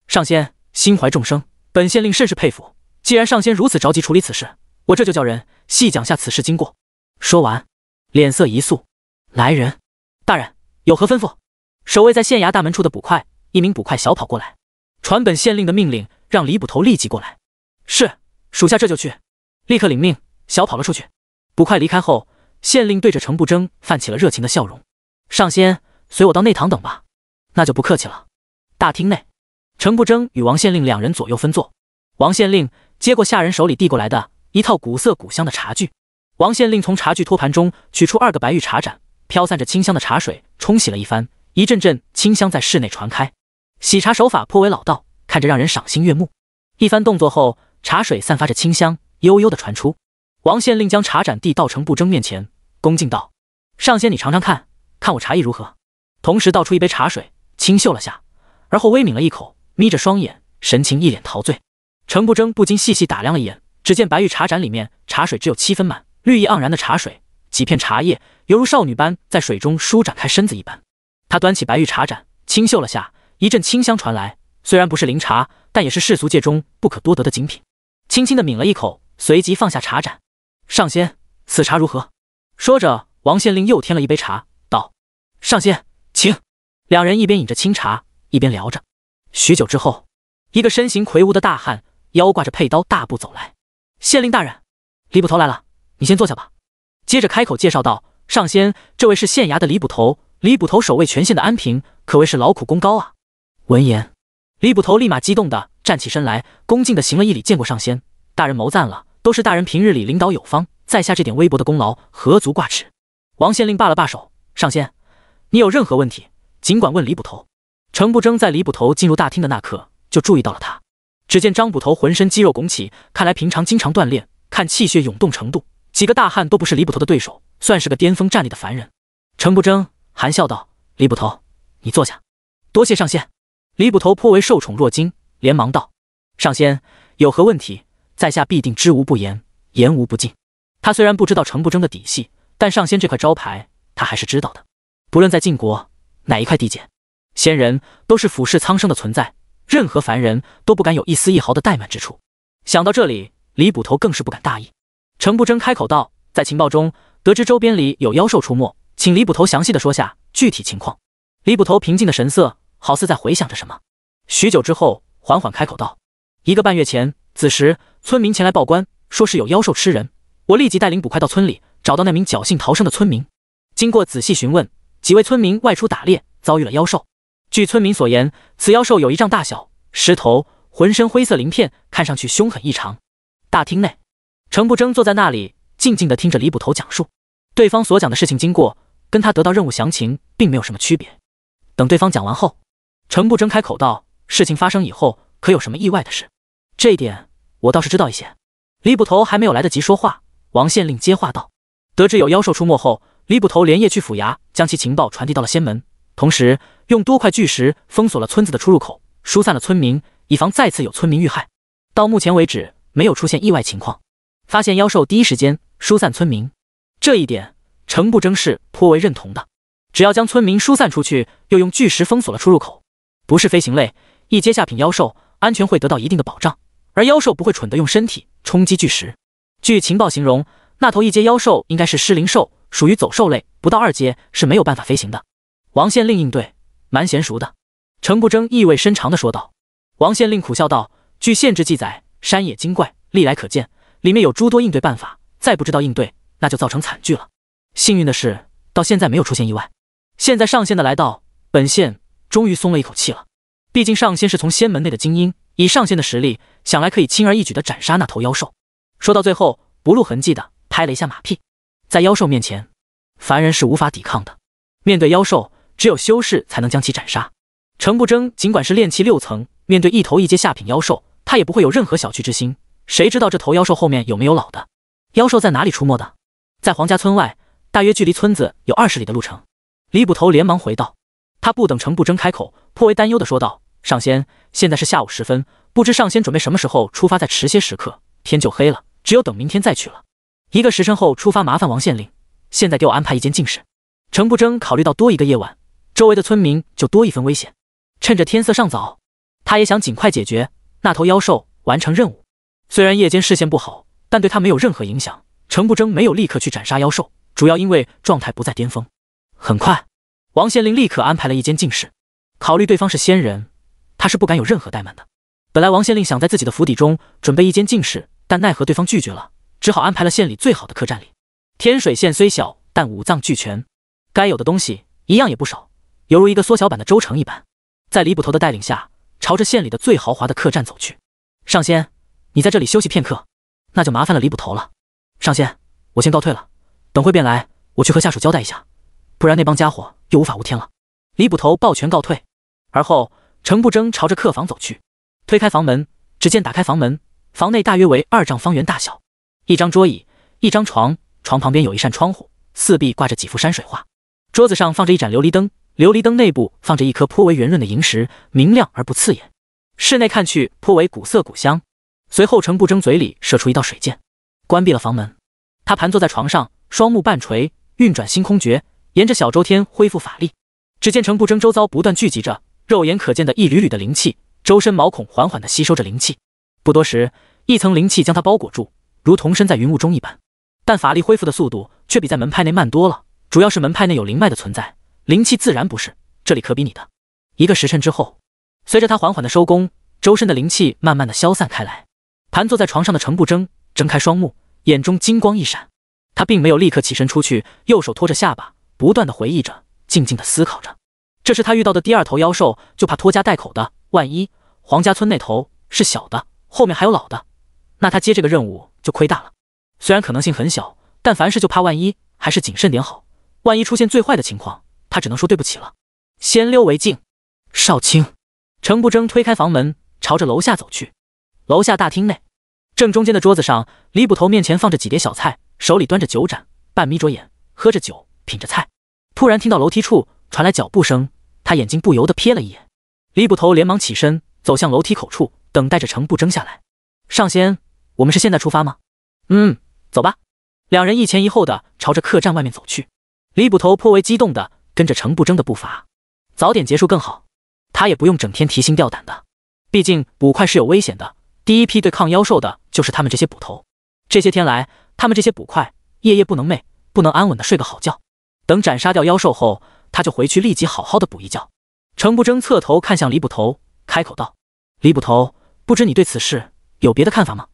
上仙心怀众生，本县令甚是佩服。既然上仙如此着急处理此事，我这就叫人细讲下此事经过。说完，脸色一肃。来人！大人有何吩咐？守卫在县衙大门处的捕快，一名捕快小跑过来，传本县令的命令，让李捕头立即过来。是。属下这就去，立刻领命，小跑了出去。捕快离开后，县令对着程不争泛起了热情的笑容：“上仙，随我到内堂等吧。”那就不客气了。大厅内，程不争与王县令两人左右分坐。王县令接过下人手里递过来的一套古色古香的茶具。王县令从茶具托盘中取出二个白玉茶盏，飘散着清香的茶水冲洗了一番，一阵阵清香在室内传开。洗茶手法颇为老道，看着让人赏心悦目。一番动作后。茶水散发着清香，悠悠的传出。王县令将茶盏递到程不争面前，恭敬道：“上仙，你尝尝看看我茶艺如何。”同时倒出一杯茶水，清嗅了下，而后微抿了一口，眯着双眼，神情一脸陶醉。程不争不禁细细打量了一眼，只见白玉茶盏里面茶水只有七分满，绿意盎然的茶水，几片茶叶犹如少女般在水中舒展开身子一般。他端起白玉茶盏，清嗅了下，一阵清香传来。虽然不是灵茶，但也是世俗界中不可多得的精品。轻轻的抿了一口，随即放下茶盏。上仙，此茶如何？说着，王县令又添了一杯茶，道：“上仙，请。”两人一边饮着清茶，一边聊着。许久之后，一个身形魁梧的大汉，腰挂着佩刀，大步走来。县令大人，李捕头来了，你先坐下吧。接着开口介绍道：“上仙，这位是县衙的李捕头。李捕头守卫全县的安平，可谓是劳苦功高啊。”闻言，李捕头立马激动的。站起身来，恭敬地行了一礼，见过上仙。大人谋赞了，都是大人平日里领导有方，在下这点微薄的功劳，何足挂齿。王县令罢了罢手，上仙，你有任何问题，尽管问李捕头。程不争在李捕头进入大厅的那刻就注意到了他，只见张捕头浑身肌肉拱起，看来平常经常锻炼，看气血涌动程度，几个大汉都不是李捕头的对手，算是个巅峰战力的凡人。程不争含笑道：“李捕头，你坐下，多谢上仙。”李捕头颇为受宠若惊。连忙道：“上仙有何问题，在下必定知无不言，言无不尽。”他虽然不知道程不争的底细，但上仙这块招牌，他还是知道的。不论在晋国哪一块地界，仙人都是俯视苍生的存在，任何凡人都不敢有一丝一毫的怠慢之处。想到这里，李捕头更是不敢大意。程不争开口道：“在情报中得知周边里有妖兽出没，请李捕头详细的说下具体情况。”李捕头平静的神色，好似在回想着什么。许久之后。缓缓开口道：“一个半月前，此时村民前来报官，说是有妖兽吃人。我立即带领捕快到村里，找到那名侥幸逃生的村民。经过仔细询问，几位村民外出打猎，遭遇了妖兽。据村民所言，此妖兽有一丈大小，石头，浑身灰色鳞片，看上去凶狠异常。”大厅内，程不争坐在那里，静静的听着李捕头讲述对方所讲的事情经过，跟他得到任务详情并没有什么区别。等对方讲完后，程不争开口道。事情发生以后，可有什么意外的事？这一点我倒是知道一些。李捕头还没有来得及说话，王县令接话道：“得知有妖兽出没后，李捕头连夜去府衙，将其情报传递到了仙门，同时用多块巨石封锁了村子的出入口，疏散了村民，以防再次有村民遇害。到目前为止，没有出现意外情况。发现妖兽第一时间疏散村民，这一点程不争是颇为认同的。只要将村民疏散出去，又用巨石封锁了出入口，不是飞行类。”一阶下品妖兽，安全会得到一定的保障，而妖兽不会蠢得用身体冲击巨石。据情报形容，那头一阶妖兽应该是失灵兽，属于走兽类，不到二阶是没有办法飞行的。王县令应对蛮娴熟的，程不争意味深长的说道。王县令苦笑道：“据县志记载，山野精怪历来可见，里面有诸多应对办法，再不知道应对，那就造成惨剧了。幸运的是，到现在没有出现意外。现在上线的来到本县，终于松了一口气了。”毕竟上仙是从仙门内的精英，以上仙的实力，想来可以轻而易举的斩杀那头妖兽。说到最后，不露痕迹的拍了一下马屁。在妖兽面前，凡人是无法抵抗的。面对妖兽，只有修士才能将其斩杀。程不争尽管是炼气六层，面对一头一阶下品妖兽，他也不会有任何小觑之心。谁知道这头妖兽后面有没有老的？妖兽在哪里出没的？在黄家村外，大约距离村子有二十里的路程。李捕头连忙回道。他不等程不争开口，颇为担忧的说道。上仙，现在是下午时分，不知上仙准备什么时候出发？再迟些时刻，天就黑了，只有等明天再去了。一个时辰后出发，麻烦王县令。现在给我安排一间静室。程不争考虑到多一个夜晚，周围的村民就多一分危险。趁着天色尚早，他也想尽快解决那头妖兽，完成任务。虽然夜间视线不好，但对他没有任何影响。程不争没有立刻去斩杀妖兽，主要因为状态不在巅峰。很快，王县令立刻安排了一间静室，考虑对方是仙人。他是不敢有任何怠慢的。本来王县令想在自己的府邸中准备一间进室，但奈何对方拒绝了，只好安排了县里最好的客栈里。天水县虽小，但五脏俱全，该有的东西一样也不少，犹如一个缩小版的州城一般。在李捕头的带领下，朝着县里的最豪华的客栈走去。上仙，你在这里休息片刻，那就麻烦了李捕头了。上仙，我先告退了，等会便来。我去和下属交代一下，不然那帮家伙又无法无天了。李捕头抱拳告退，而后。程不争朝着客房走去，推开房门，只见打开房门，房内大约为二丈方圆大小，一张桌椅，一张床，床旁边有一扇窗户，四壁挂着几幅山水画，桌子上放着一盏琉璃灯，琉璃灯内部放着一颗颇为圆润的萤石，明亮而不刺眼。室内看去颇为古色古香。随后，程不争嘴里射出一道水箭，关闭了房门。他盘坐在床上，双目半垂，运转星空诀，沿着小周天恢复法力。只见程不争周遭不断聚集着。肉眼可见的一缕缕的灵气，周身毛孔缓缓的吸收着灵气。不多时，一层灵气将他包裹住，如同身在云雾中一般。但法力恢复的速度却比在门派内慢多了，主要是门派内有灵脉的存在，灵气自然不是这里可比你的。一个时辰之后，随着他缓缓的收功，周身的灵气慢慢的消散开来。盘坐在床上的程不争睁开双目，眼中金光一闪。他并没有立刻起身出去，右手托着下巴，不断的回忆着，静静的思考着。这是他遇到的第二头妖兽，就怕拖家带口的。万一黄家村那头是小的，后面还有老的，那他接这个任务就亏大了。虽然可能性很小，但凡事就怕万一，还是谨慎点好。万一出现最坏的情况，他只能说对不起了。先溜为敬。少卿程不争推开房门，朝着楼下走去。楼下大厅内，正中间的桌子上，李捕头面前放着几碟小菜，手里端着酒盏，半眯着眼喝着酒，品着菜。突然听到楼梯处。传来脚步声，他眼睛不由得瞥了一眼。李捕头连忙起身，走向楼梯口处，等待着程步争下来。上仙，我们是现在出发吗？嗯，走吧。两人一前一后的朝着客栈外面走去。李捕头颇为激动的跟着程步争的步伐。早点结束更好，他也不用整天提心吊胆的。毕竟捕快是有危险的，第一批对抗妖兽的就是他们这些捕头。这些天来，他们这些捕快夜夜不能寐，不能安稳的睡个好觉。等斩杀掉妖兽后。他就回去立即好好的补一觉。程不争侧头看向李捕头，开口道：“李捕头，不知你对此事有别的看法吗？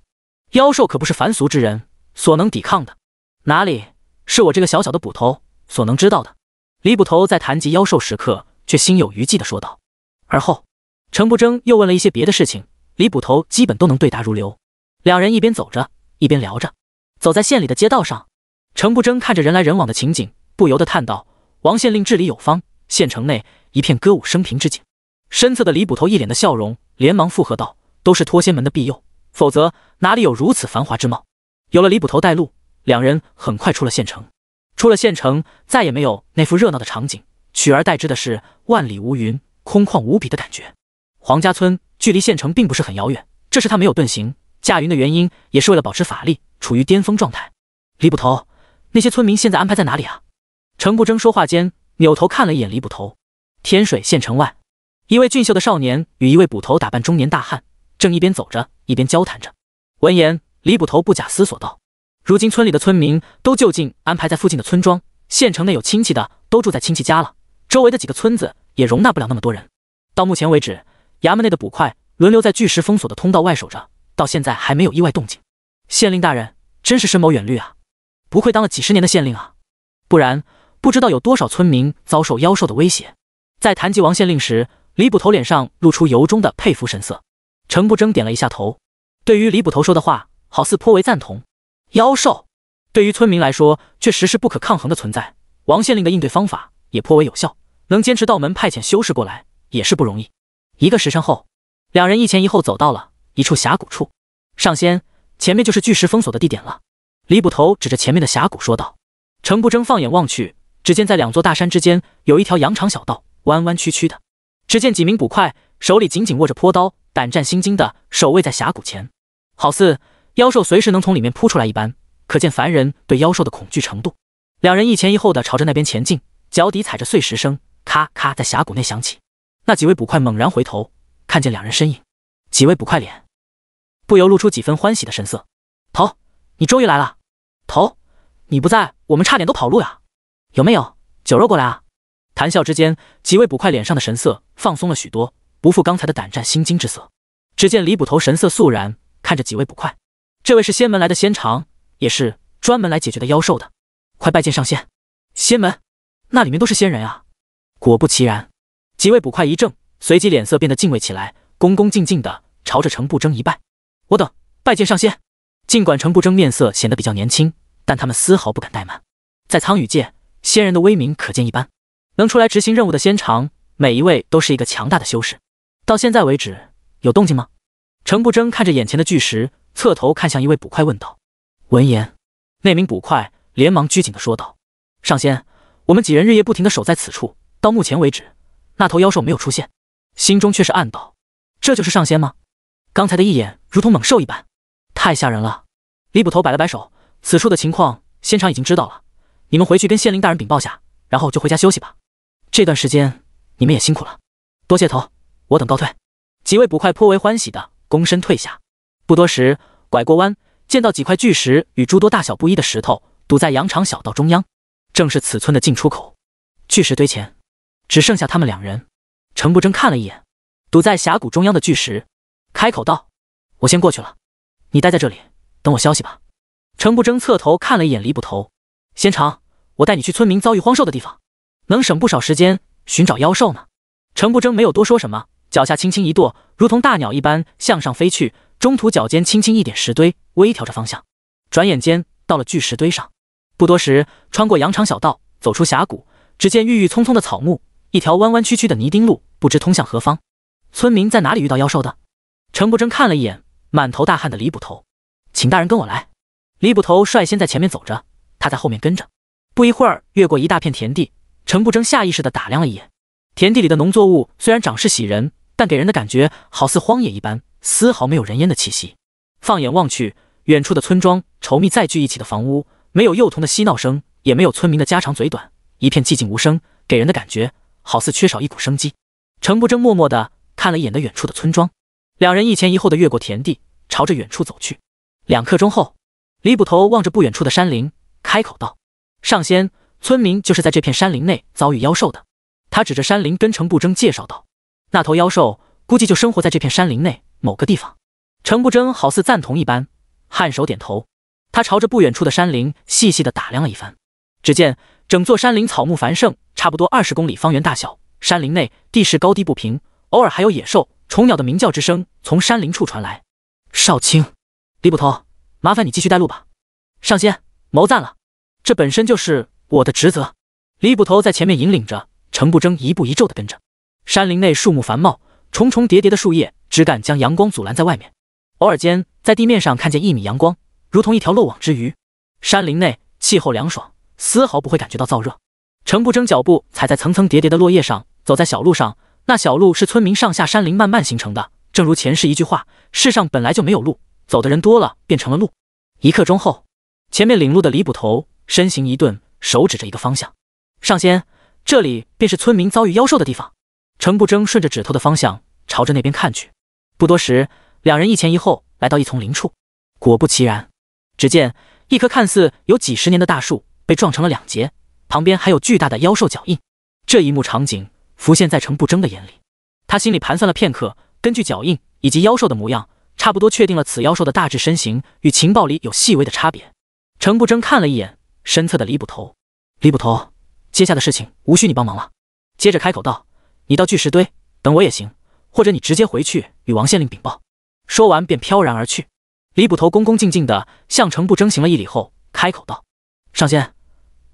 妖兽可不是凡俗之人所能抵抗的，哪里是我这个小小的捕头所能知道的？”李捕头在谈及妖兽时刻，却心有余悸的说道。而后，程不争又问了一些别的事情，李捕头基本都能对答如流。两人一边走着，一边聊着，走在县里的街道上。程不争看着人来人往的情景，不由得叹道。王县令治理有方，县城内一片歌舞升平之景。身侧的李捕头一脸的笑容，连忙附和道：“都是托仙门的庇佑，否则哪里有如此繁华之貌？”有了李捕头带路，两人很快出了县城。出了县城，再也没有那副热闹的场景，取而代之的是万里无云、空旷无比的感觉。黄家村距离县城并不是很遥远，这是他没有遁形、驾云的原因，也是为了保持法力处于巅峰状态。李捕头，那些村民现在安排在哪里啊？程不争说话间，扭头看了一眼李捕头。天水县城外，一位俊秀的少年与一位捕头打扮中年大汉，正一边走着，一边交谈着。闻言，李捕头不假思索道：“如今村里的村民都就近安排在附近的村庄，县城内有亲戚的都住在亲戚家了，周围的几个村子也容纳不了那么多人。到目前为止，衙门内的捕快轮流在巨石封锁的通道外守着，到现在还没有意外动静。县令大人真是深谋远虑啊，不愧当了几十年的县令啊，不然。”不知道有多少村民遭受妖兽的威胁。在谈及王县令时，李捕头脸上露出由衷的佩服神色。程不争点了一下头，对于李捕头说的话，好似颇为赞同。妖兽对于村民来说，确实是不可抗衡的存在。王县令的应对方法也颇为有效，能坚持道门派遣修士过来，也是不容易。一个时辰后，两人一前一后走到了一处峡谷处。上仙，前面就是巨石封锁的地点了。李捕头指着前面的峡谷说道。程不争放眼望去。只见在两座大山之间有一条羊肠小道，弯弯曲曲的。只见几名捕快手里紧紧握着坡刀，胆战心惊的守卫在峡谷前，好似妖兽随时能从里面扑出来一般，可见凡人对妖兽的恐惧程度。两人一前一后的朝着那边前进，脚底踩着碎石声，咔咔在峡谷内响起。那几位捕快猛然回头，看见两人身影，几位捕快脸不由露出几分欢喜的神色：“头，你终于来了！头，你不在，我们差点都跑路呀！”有没有酒肉过来啊？谈笑之间，几位捕快脸上的神色放松了许多，不复刚才的胆战心惊之色。只见李捕头神色肃然，看着几位捕快：“这位是仙门来的仙长，也是专门来解决的妖兽的。快拜见上仙！仙门那里面都是仙人啊！”果不其然，几位捕快一怔，随即脸色变得敬畏起来，恭恭敬敬的朝着程不争一拜：“我等拜见上仙。”尽管程不争面色显得比较年轻，但他们丝毫不敢怠慢，在苍羽界。仙人的威名可见一斑，能出来执行任务的仙长，每一位都是一个强大的修士。到现在为止，有动静吗？程不争看着眼前的巨石，侧头看向一位捕快问道。闻言，那名捕快连忙拘谨的说道：“上仙，我们几人日夜不停的守在此处，到目前为止，那头妖兽没有出现。”心中却是暗道：“这就是上仙吗？刚才的一眼如同猛兽一般，太吓人了。”李捕头摆了摆手：“此处的情况，仙长已经知道了。”你们回去跟县令大人禀报下，然后就回家休息吧。这段时间你们也辛苦了，多谢头，我等告退。几位捕快颇为欢喜的躬身退下。不多时，拐过弯，见到几块巨石与诸多大小不一的石头堵在羊肠小道中央，正是此村的进出口。巨石堆前只剩下他们两人。程不争看了一眼堵在峡谷中央的巨石，开口道：“我先过去了，你待在这里等我消息吧。”程不争侧头看了一眼李捕头。仙长，我带你去村民遭遇荒兽的地方，能省不少时间寻找妖兽呢。程不争没有多说什么，脚下轻轻一跺，如同大鸟一般向上飞去。中途脚尖轻轻一点石堆，微调着方向，转眼间到了巨石堆上。不多时，穿过羊肠小道，走出峡谷，只见郁郁葱葱的草木，一条弯弯曲曲的泥丁路，不知通向何方。村民在哪里遇到妖兽的？程不争看了一眼满头大汗的李捕头，请大人跟我来。李捕头率先在前面走着。他在后面跟着，不一会儿越过一大片田地，陈不争下意识地打量了一眼田地里的农作物，虽然长势喜人，但给人的感觉好似荒野一般，丝毫没有人烟的气息。放眼望去，远处的村庄稠密再聚一起的房屋，没有幼童的嬉闹声，也没有村民的家长嘴短，一片寂静无声，给人的感觉好似缺少一股生机。陈不争默默地看了一眼的远处的村庄，两人一前一后的越过田地，朝着远处走去。两刻钟后，李捕头望着不远处的山林。开口道：“上仙，村民就是在这片山林内遭遇妖兽的。”他指着山林，跟程不争介绍道：“那头妖兽估计就生活在这片山林内某个地方。”程不争好似赞同一般，颔首点头。他朝着不远处的山林细细的打量了一番，只见整座山林草木繁盛，差不多二十公里方圆大小。山林内地势高低不平，偶尔还有野兽、虫鸟的鸣叫之声从山林处传来。少卿，李捕头，麻烦你继续带路吧，上仙。谋赞了，这本身就是我的职责。李捕头在前面引领着，程不争一步一皱的跟着。山林内树木繁茂，重重叠叠的树叶枝干将阳光阻拦在外面，偶尔间在地面上看见一米阳光，如同一条漏网之鱼。山林内气候凉爽，丝毫不会感觉到燥热。程不争脚步踩在层层叠叠的落叶上，走在小路上，那小路是村民上下山林慢慢形成的。正如前世一句话，世上本来就没有路，走的人多了，变成了路。一刻钟后。前面领路的李捕头身形一顿，手指着一个方向：“上仙，这里便是村民遭遇妖兽的地方。”程不争顺着指头的方向朝着那边看去。不多时，两人一前一后来到一丛林处。果不其然，只见一棵看似有几十年的大树被撞成了两截，旁边还有巨大的妖兽脚印。这一幕场景浮现在程不争的眼里，他心里盘算了片刻，根据脚印以及妖兽的模样，差不多确定了此妖兽的大致身形，与情报里有细微的差别。程不争看了一眼身侧的李捕头，李捕头，接下的事情无需你帮忙了。接着开口道：“你到巨石堆等我也行，或者你直接回去与王县令禀报。”说完便飘然而去。李捕头恭恭敬敬的向程不争行了一礼后，开口道：“上仙，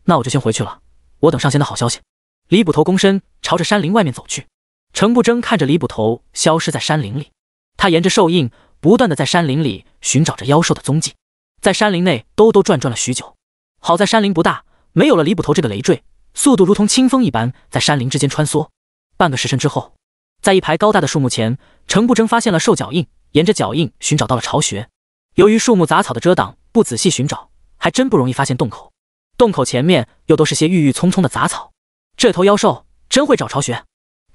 那我就先回去了，我等上仙的好消息。”李捕头躬身朝着山林外面走去。程不争看着李捕头消失在山林里，他沿着兽印不断的在山林里寻找着妖兽的踪迹。在山林内兜兜转转了许久，好在山林不大，没有了李捕头这个累赘，速度如同清风一般，在山林之间穿梭。半个时辰之后，在一排高大的树木前，程不争发现了兽脚印，沿着脚印寻找到了巢穴。由于树木杂草的遮挡，不仔细寻找还真不容易发现洞口。洞口前面又都是些郁郁葱葱的杂草，这头妖兽真会找巢穴。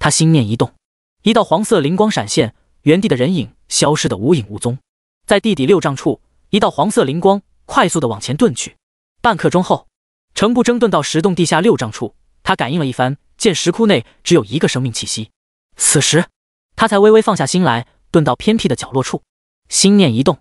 他心念一动，一道黄色灵光闪现，原地的人影消失得无影无踪，在地底六丈处。一道黄色灵光快速的往前遁去，半刻钟后，程不争遁到石洞地下六丈处，他感应了一番，见石窟内只有一个生命气息，此时他才微微放下心来，遁到偏僻的角落处，心念一动，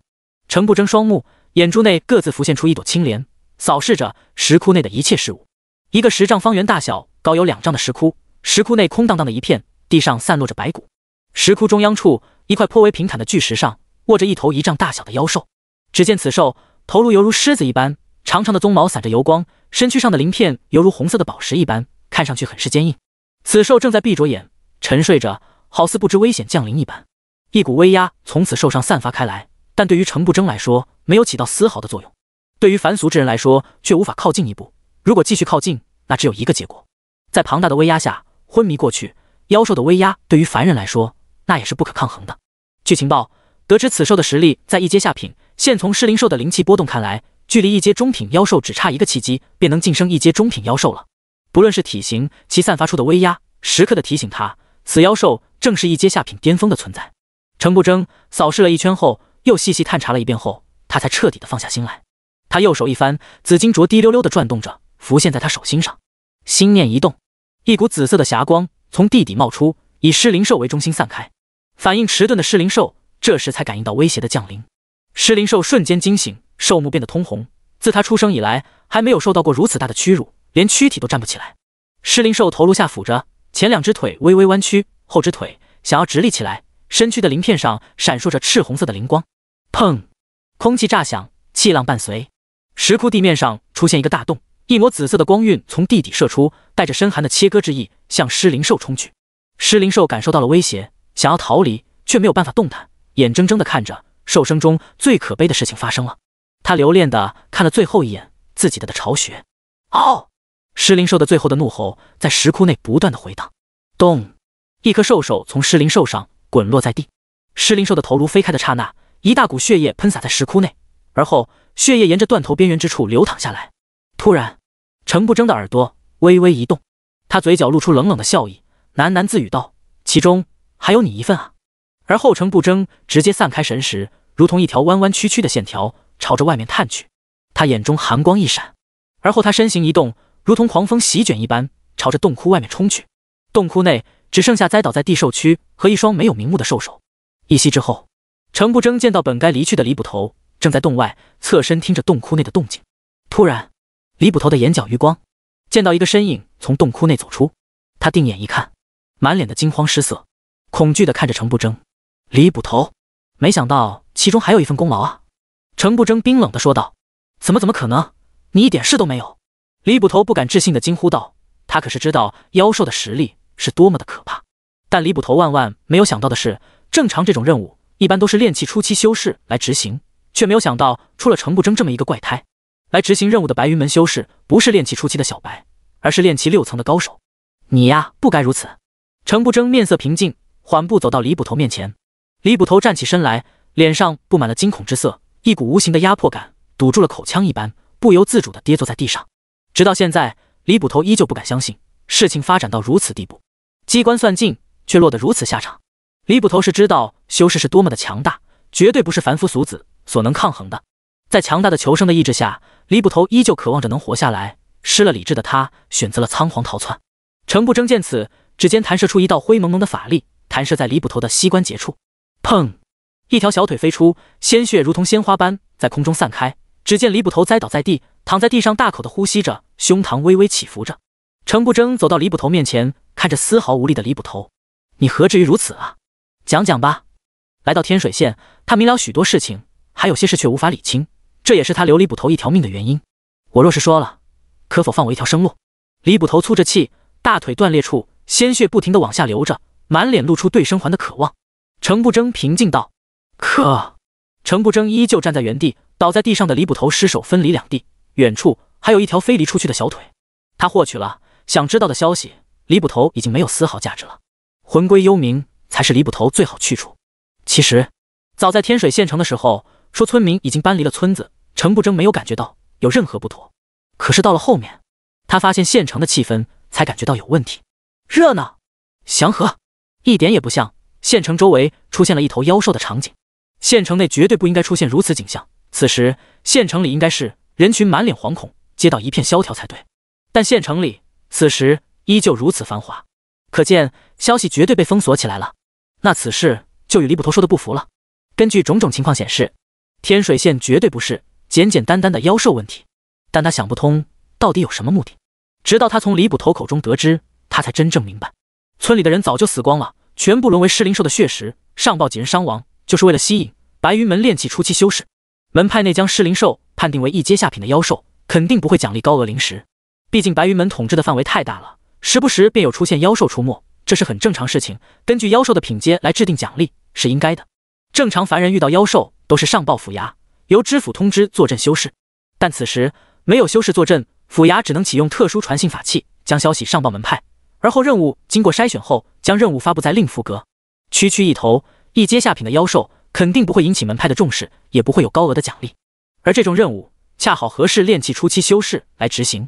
程不争双目眼珠内各自浮现出一朵青莲，扫视着石窟内的一切事物。一个十丈方圆大小、高有两丈的石窟，石窟内空荡荡的一片，地上散落着白骨。石窟中央处一块颇为平坦的巨石上，卧着一头一丈大小的妖兽。只见此兽头颅犹如狮子一般，长长的鬃毛散着油光，身躯上的鳞片犹如红色的宝石一般，看上去很是坚硬。此兽正在闭着眼沉睡着，好似不知危险降临一般。一股威压从此兽上散发开来，但对于程不争来说，没有起到丝毫的作用。对于凡俗之人来说，却无法靠近一步。如果继续靠近，那只有一个结果，在庞大的威压下昏迷过去。妖兽的威压对于凡人来说，那也是不可抗衡的。据情报。得知此兽的实力在一阶下品，现从失灵兽的灵气波动看来，距离一阶中品妖兽只差一个契机，便能晋升一阶中品妖兽了。不论是体型，其散发出的威压，时刻的提醒他，此妖兽正是一阶下品巅峰的存在。程不争扫视了一圈后，又细细探查了一遍后，他才彻底的放下心来。他右手一翻，紫金镯滴溜溜的转动着，浮现在他手心上。心念一动，一股紫色的霞光从地底冒出，以失灵兽为中心散开。反应迟钝的失灵兽。这时才感应到威胁的降临，狮灵兽瞬间惊醒，兽目变得通红。自它出生以来，还没有受到过如此大的屈辱，连躯体都站不起来。狮灵兽头颅下俯着，前两只腿微微弯曲，后肢腿想要直立起来，身躯的鳞片上闪烁着赤红色的灵光。砰！空气炸响，气浪伴随，石窟地面上出现一个大洞，一抹紫色的光晕从地底射出，带着深寒的切割之意向狮灵兽冲去。狮灵兽感受到了威胁，想要逃离，却没有办法动弹。眼睁睁地看着兽生中最可悲的事情发生了，他留恋的看了最后一眼自己的的巢穴。嗷！石灵兽的最后的怒吼在石窟内不断的回荡。咚！一颗兽首从石灵兽上滚落在地。石灵兽的头颅飞开的刹那，一大股血液喷洒在石窟内，而后血液沿着断头边缘之处流淌下来。突然，程不争的耳朵微微一动，他嘴角露出冷冷的笑意，喃喃自语道：“其中还有你一份啊。”而后，程不争直接散开神识，如同一条弯弯曲曲的线条，朝着外面探去。他眼中寒光一闪，而后他身形一动，如同狂风席卷一般，朝着洞窟外面冲去。洞窟内只剩下栽倒在地兽躯和一双没有名目的兽手。一息之后，程不争见到本该离去的李捕头正在洞外侧身听着洞窟内的动静。突然，李捕头的眼角余光见到一个身影从洞窟内走出，他定眼一看，满脸的惊慌失色，恐惧的看着程不争。李捕头，没想到其中还有一份功劳啊！程不争冰冷的说道：“怎么？怎么可能？你一点事都没有？”李捕头不敢置信的惊呼道：“他可是知道妖兽的实力是多么的可怕。”但李捕头万万没有想到的是，正常这种任务一般都是炼气初期修士来执行，却没有想到出了程不争这么一个怪胎来执行任务的。白云门修士不是炼气初期的小白，而是炼气六层的高手。你呀，不该如此。程不争面色平静，缓步走到李捕头面前。李捕头站起身来，脸上布满了惊恐之色，一股无形的压迫感堵住了口腔一般，不由自主的跌坐在地上。直到现在，李捕头依旧不敢相信事情发展到如此地步，机关算尽却落得如此下场。李捕头是知道修士是多么的强大，绝对不是凡夫俗子所能抗衡的。在强大的求生的意志下，李捕头依旧渴望着能活下来。失了理智的他选择了仓皇逃窜。程不争见此，指尖弹射出一道灰蒙蒙的法力，弹射在李捕头的膝关节处。砰！一条小腿飞出，鲜血如同鲜花般在空中散开。只见李捕头栽倒在地，躺在地上大口的呼吸着，胸膛微微起伏着。程不争走到李捕头面前，看着丝毫无力的李捕头：“你何至于如此啊？讲讲吧。”来到天水县，他明了许多事情，还有些事却无法理清，这也是他留李捕头一条命的原因。我若是说了，可否放我一条生路？李捕头粗着气，大腿断裂处鲜血不停的往下流着，满脸露出对生还的渴望。程不争平静道：“可。”程不争依旧站在原地，倒在地上的李捕头尸首分离两地，远处还有一条飞离出去的小腿。他获取了想知道的消息，李捕头已经没有丝毫价值了，魂归幽冥才是李捕头最好去处。其实，早在天水县城的时候，说村民已经搬离了村子，程不争没有感觉到有任何不妥。可是到了后面，他发现县城的气氛，才感觉到有问题，热闹、祥和，一点也不像。县城周围出现了一头妖兽的场景，县城内绝对不应该出现如此景象。此时县城里应该是人群满脸惶恐，街道一片萧条才对。但县城里此时依旧如此繁华，可见消息绝对被封锁起来了。那此事就与李捕头说的不符了。根据种种情况显示，天水县绝对不是简简单单的妖兽问题。但他想不通到底有什么目的，直到他从李捕头口中得知，他才真正明白，村里的人早就死光了。全部沦为尸灵兽的血食，上报几人伤亡，就是为了吸引白云门炼气初期修士。门派内将尸灵兽判定为一阶下品的妖兽，肯定不会奖励高额灵石。毕竟白云门统治的范围太大了，时不时便有出现妖兽出没，这是很正常事情。根据妖兽的品阶来制定奖励是应该的。正常凡人遇到妖兽都是上报府衙，由知府通知坐镇修士。但此时没有修士坐镇，府衙只能启用特殊传信法器，将消息上报门派，而后任务经过筛选后。将任务发布在令符阁，区区一头一阶下品的妖兽，肯定不会引起门派的重视，也不会有高额的奖励。而这种任务恰好合适炼气初期修士来执行。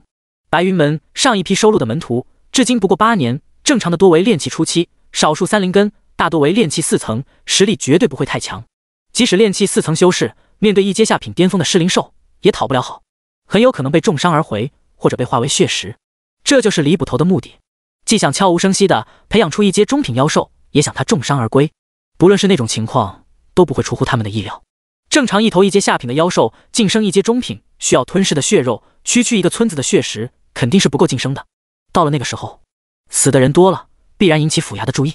白云门上一批收录的门徒，至今不过八年，正常的多为炼气初期，少数三灵根，大多为炼气四层，实力绝对不会太强。即使炼气四层修士，面对一阶下品巅峰的尸灵兽，也讨不了好，很有可能被重伤而回，或者被化为血石。这就是李捕头的目的。既想悄无声息的培养出一阶中品妖兽，也想他重伤而归。不论是那种情况，都不会出乎他们的意料。正常一头一阶下品的妖兽晋升一阶中品，需要吞噬的血肉，区区一个村子的血食肯定是不够晋升的。到了那个时候，死的人多了，必然引起府衙的注意。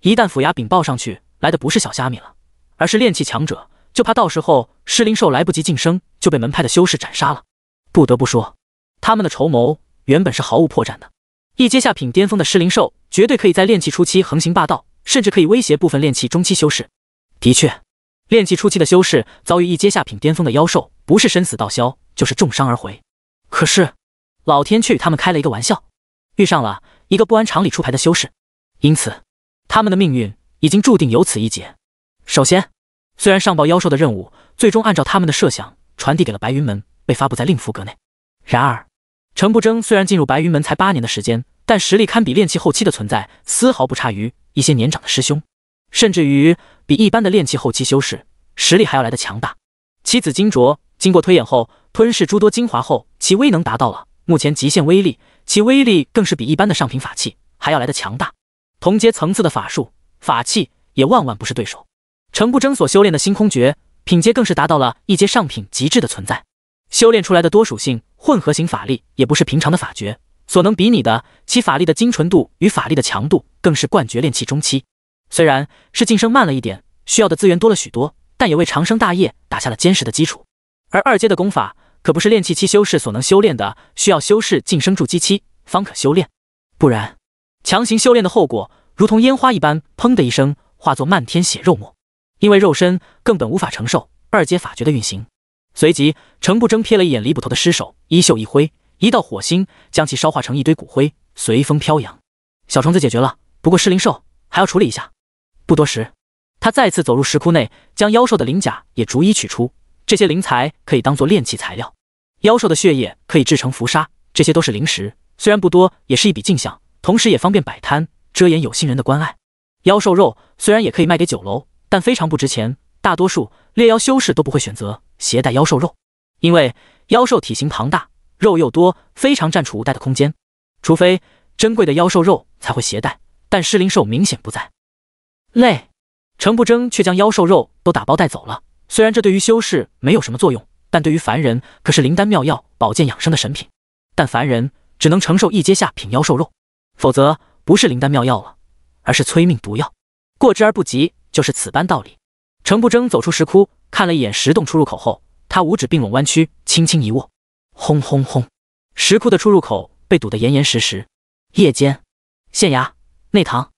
一旦府衙禀报上去，来的不是小虾米了，而是炼气强者，就怕到时候噬灵兽来不及晋升，就被门派的修士斩杀了。不得不说，他们的筹谋原本是毫无破绽的。一阶下品巅峰的噬灵兽，绝对可以在炼气初期横行霸道，甚至可以威胁部分炼气中期修士。的确，炼气初期的修士遭遇一阶下品巅峰的妖兽，不是身死道消，就是重伤而回。可是，老天却与他们开了一个玩笑，遇上了一个不按常理出牌的修士，因此，他们的命运已经注定有此一劫。首先，虽然上报妖兽的任务最终按照他们的设想传递给了白云门，被发布在令符阁内，然而。程不争虽然进入白云门才八年的时间，但实力堪比炼气后期的存在，丝毫不差于一些年长的师兄，甚至于比一般的炼气后期修士实力还要来的强大。其紫金镯经过推演后，吞噬诸多精华后，其威能达到了目前极限威力，其威力更是比一般的上品法器还要来的强大。同阶层次的法术、法器也万万不是对手。程不争所修炼的星空诀品阶更是达到了一阶上品极致的存在。修炼出来的多属性混合型法力，也不是平常的法诀所能比拟的。其法力的精纯度与法力的强度，更是冠绝炼气中期。虽然是晋升慢了一点，需要的资源多了许多，但也为长生大业打下了坚实的基础。而二阶的功法可不是炼气期修士所能修炼的，需要修士晋升筑基期方可修炼，不然强行修炼的后果，如同烟花一般，砰的一声，化作漫天血肉沫，因为肉身根本无法承受二阶法诀的运行。随即，程不争瞥了一眼李捕头的尸首，衣袖一挥，一道火星将其烧化成一堆骨灰，随风飘扬。小虫子解决了，不过尸灵兽还要处理一下。不多时，他再次走入石窟内，将妖兽的灵甲也逐一取出。这些灵材可以当做炼器材料，妖兽的血液可以制成符沙，这些都是灵石，虽然不多，也是一笔进项，同时也方便摆摊，遮掩有心人的关爱。妖兽肉虽然也可以卖给酒楼，但非常不值钱，大多数猎妖修士都不会选择。携带妖兽肉，因为妖兽体型庞大，肉又多，非常占储物袋的空间。除非珍贵的妖兽肉才会携带，但尸灵兽明显不在。累，程不争却将妖兽肉都打包带走了。虽然这对于修士没有什么作用，但对于凡人可是灵丹妙药、保健养生的神品。但凡人只能承受一阶下品妖兽肉，否则不是灵丹妙药了，而是催命毒药。过之而不及，就是此般道理。程不争走出石窟，看了一眼石洞出入口后，他五指并拢弯曲，轻轻一握，轰轰轰！石窟的出入口被堵得严严实实。夜间，县衙内堂，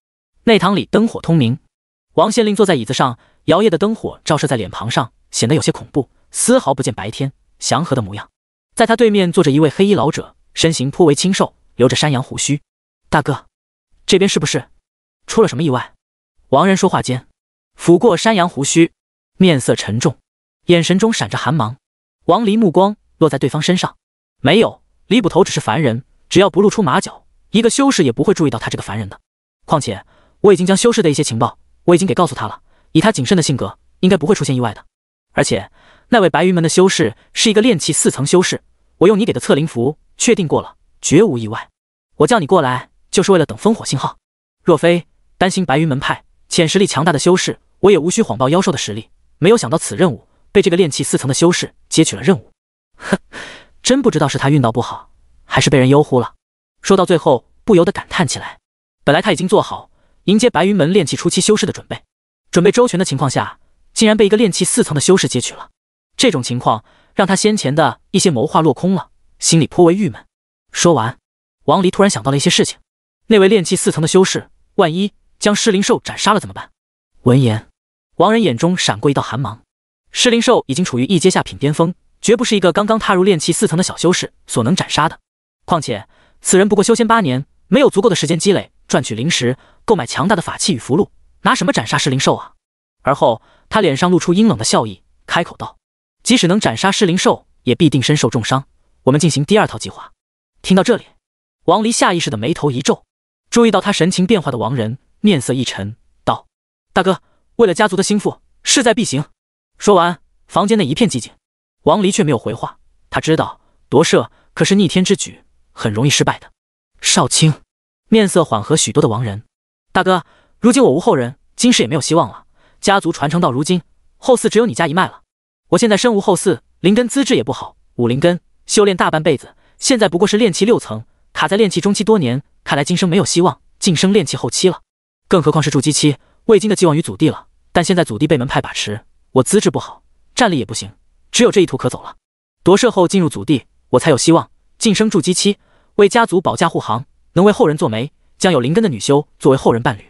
内堂里灯火通明，王县令坐在椅子上，摇曳的灯火照射在脸庞上，显得有些恐怖，丝毫不见白天祥和的模样。在他对面坐着一位黑衣老者，身形颇为清瘦，留着山羊胡须。大哥，这边是不是出了什么意外？王仁说话间。抚过山羊胡须，面色沉重，眼神中闪着寒芒。王离目光落在对方身上，没有李捕头只是凡人，只要不露出马脚，一个修士也不会注意到他这个凡人的。况且我已经将修士的一些情报我已经给告诉他了，以他谨慎的性格，应该不会出现意外的。而且那位白云门的修士是一个炼气四层修士，我用你给的测灵符确定过了，绝无意外。我叫你过来就是为了等烽火信号，若非担心白云门派潜实力强大的修士。我也无需谎报妖兽的实力，没有想到此任务被这个炼气四层的修士接取了任务。哼，真不知道是他运道不好，还是被人幽忽了。说到最后，不由得感叹起来。本来他已经做好迎接白云门炼气初期修士的准备，准备周全的情况下，竟然被一个炼气四层的修士接取了，这种情况让他先前的一些谋划落空了，心里颇为郁闷。说完，王离突然想到了一些事情，那位炼气四层的修士，万一将尸灵兽斩杀了怎么办？闻言。王人眼中闪过一道寒芒，噬灵兽已经处于一阶下品巅峰，绝不是一个刚刚踏入炼气四层的小修士所能斩杀的。况且此人不过修仙八年，没有足够的时间积累赚取灵石，购买强大的法器与符箓，拿什么斩杀噬灵兽啊？而后他脸上露出阴冷的笑意，开口道：“即使能斩杀噬灵兽，也必定身受重伤。我们进行第二套计划。”听到这里，王离下意识的眉头一皱，注意到他神情变化的王人面色一沉，道：“大哥。”为了家族的心腹，势在必行。说完，房间内一片寂静。王离却没有回话，他知道夺舍可是逆天之举，很容易失败的。少卿面色缓和许多的王仁大哥，如今我无后人，金氏也没有希望了。家族传承到如今，后嗣只有你家一脉了。我现在身无后嗣，灵根资质也不好，武灵根修炼大半辈子，现在不过是练气六层，卡在练气中期多年，看来今生没有希望晋升练气后期了，更何况是筑基期。未经的寄望于祖地了，但现在祖地被门派把持，我资质不好，战力也不行，只有这一途可走了。夺舍后进入祖地，我才有希望晋升筑基期，为家族保驾护航，能为后人做媒，将有灵根的女修作为后人伴侣，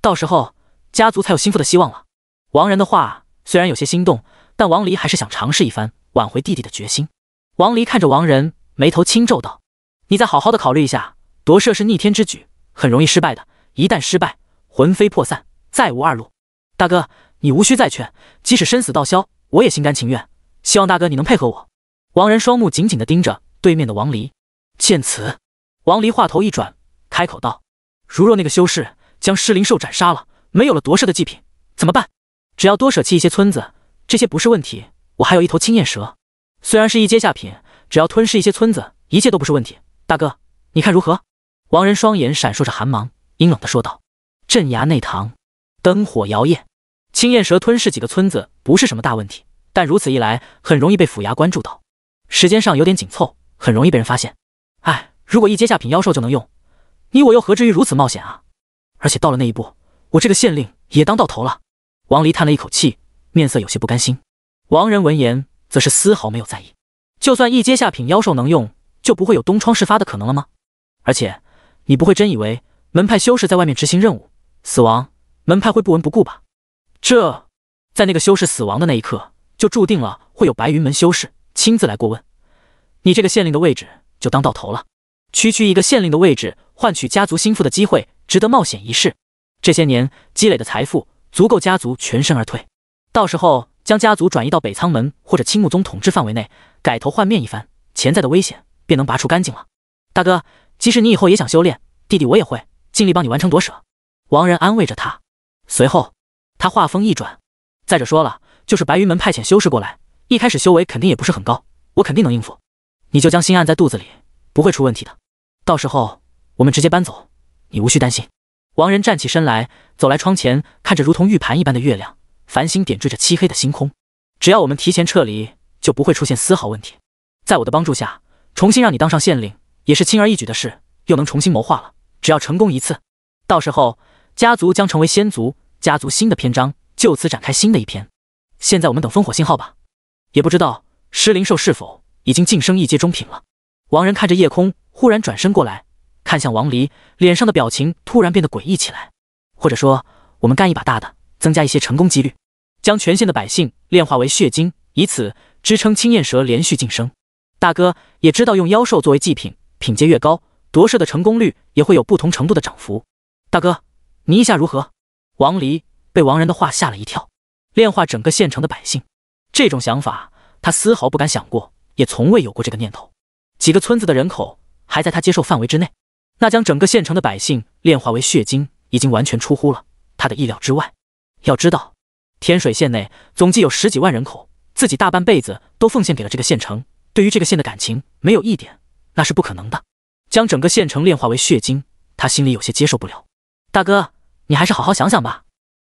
到时候家族才有心腹的希望了。王仁的话虽然有些心动，但王离还是想尝试一番，挽回弟弟的决心。王离看着王仁，眉头轻皱道：“你再好好的考虑一下，夺舍是逆天之举，很容易失败的。一旦失败，魂飞魄散。”再无二路，大哥，你无需再劝，即使生死道消，我也心甘情愿。希望大哥你能配合我。王仁双目紧紧地盯着对面的王离。见此，王离话头一转，开口道：“如若那个修士将尸灵兽斩杀了，没有了夺舍的祭品，怎么办？只要多舍弃一些村子，这些不是问题。我还有一头青焰蛇，虽然是一阶下品，只要吞噬一些村子，一切都不是问题。大哥，你看如何？”王仁双眼闪烁着寒芒，阴冷地说道：“镇压内堂。”灯火摇曳，青焰蛇吞噬几个村子不是什么大问题，但如此一来很容易被府衙关注到，时间上有点紧凑，很容易被人发现。哎，如果一阶下品妖兽就能用，你我又何至于如此冒险啊？而且到了那一步，我这个县令也当到头了。王离叹了一口气，面色有些不甘心。王仁闻言，则是丝毫没有在意。就算一阶下品妖兽能用，就不会有东窗事发的可能了吗？而且，你不会真以为门派修士在外面执行任务死亡？门派会不闻不顾吧？这在那个修士死亡的那一刻，就注定了会有白云门修士亲自来过问。你这个县令的位置就当到头了。区区一个县令的位置，换取家族心腹的机会，值得冒险一试。这些年积累的财富，足够家族全身而退。到时候将家族转移到北苍门或者青木宗统治范围内，改头换面一番，潜在的危险便能拔除干净了。大哥，即使你以后也想修炼，弟弟我也会尽力帮你完成夺舍。王仁安慰着他。随后，他话锋一转，再者说了，就是白云门派遣修士过来，一开始修为肯定也不是很高，我肯定能应付。你就将心按在肚子里，不会出问题的。到时候我们直接搬走，你无需担心。王仁站起身来，走来窗前，看着如同玉盘一般的月亮，繁星点缀着漆黑的星空。只要我们提前撤离，就不会出现丝毫问题。在我的帮助下，重新让你当上县令，也是轻而易举的事，又能重新谋划了。只要成功一次，到时候。家族将成为仙族，家族新的篇章就此展开新的一篇。现在我们等烽火信号吧，也不知道尸灵兽是否已经晋升一阶中品了。王仁看着夜空，忽然转身过来，看向王离，脸上的表情突然变得诡异起来。或者说，我们干一把大的，增加一些成功几率，将全县的百姓炼化为血晶，以此支撑青焰蛇连续晋升。大哥也知道，用妖兽作为祭品，品阶越高，夺舍的成功率也会有不同程度的涨幅。大哥。你意下如何？王离被王仁的话吓了一跳，炼化整个县城的百姓，这种想法他丝毫不敢想过，也从未有过这个念头。几个村子的人口还在他接受范围之内，那将整个县城的百姓炼化为血精，已经完全出乎了他的意料之外。要知道，天水县内总计有十几万人口，自己大半辈子都奉献给了这个县城，对于这个县的感情没有一点，那是不可能的。将整个县城炼化为血精，他心里有些接受不了，大哥。你还是好好想想吧，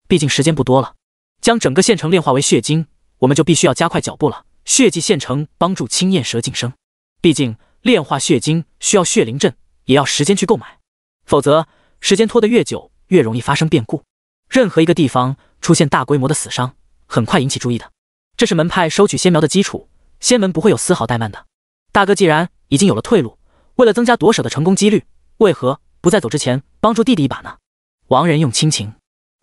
毕竟时间不多了。将整个县城炼化为血晶，我们就必须要加快脚步了。血祭县城，帮助青焰蛇晋升。毕竟炼化血晶需要血灵阵，也要时间去购买，否则时间拖得越久，越容易发生变故。任何一个地方出现大规模的死伤，很快引起注意的。这是门派收取仙苗的基础，仙门不会有丝毫怠慢的。大哥，既然已经有了退路，为了增加夺舍的成功几率，为何不在走之前帮助弟弟一把呢？王仁用亲情、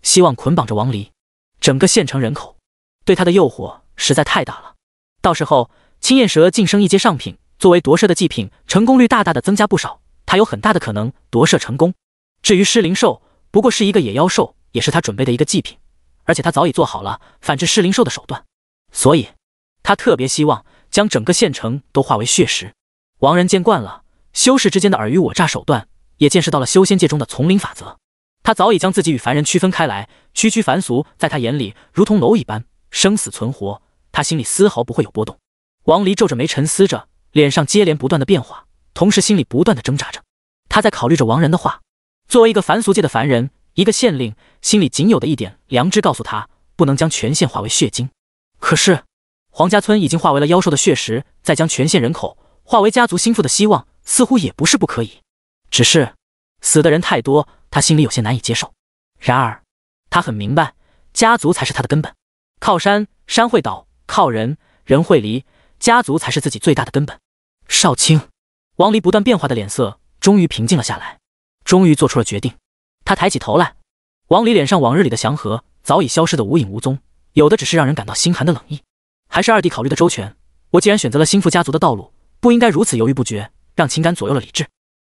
希望捆绑着王离，整个县城人口对他的诱惑实在太大了。到时候，青焰蛇晋升一阶上品，作为夺舍的祭品，成功率大大的增加不少。他有很大的可能夺舍成功。至于尸灵兽，不过是一个野妖兽，也是他准备的一个祭品，而且他早已做好了反制尸灵兽的手段，所以他特别希望将整个县城都化为血石。王仁见惯了修士之间的尔虞我诈手段，也见识到了修仙界中的丛林法则。他早已将自己与凡人区分开来，区区凡俗在他眼里如同蝼蚁般，生死存活，他心里丝毫不会有波动。王离皱着眉沉思着，脸上接连不断的变化，同时心里不断的挣扎着。他在考虑着王仁的话。作为一个凡俗界的凡人，一个县令，心里仅有的一点良知告诉他，不能将全县化为血晶。可是，黄家村已经化为了妖兽的血石，再将全县人口化为家族心腹的希望，似乎也不是不可以。只是。死的人太多，他心里有些难以接受。然而，他很明白，家族才是他的根本。靠山山会倒，靠人人会离，家族才是自己最大的根本。少卿，王离不断变化的脸色终于平静了下来，终于做出了决定。他抬起头来，王离脸上往日里的祥和早已消失的无影无踪，有的只是让人感到心寒的冷意。还是二弟考虑的周全，我既然选择了心腹家族的道路，不应该如此犹豫不决，让情感左右了理智。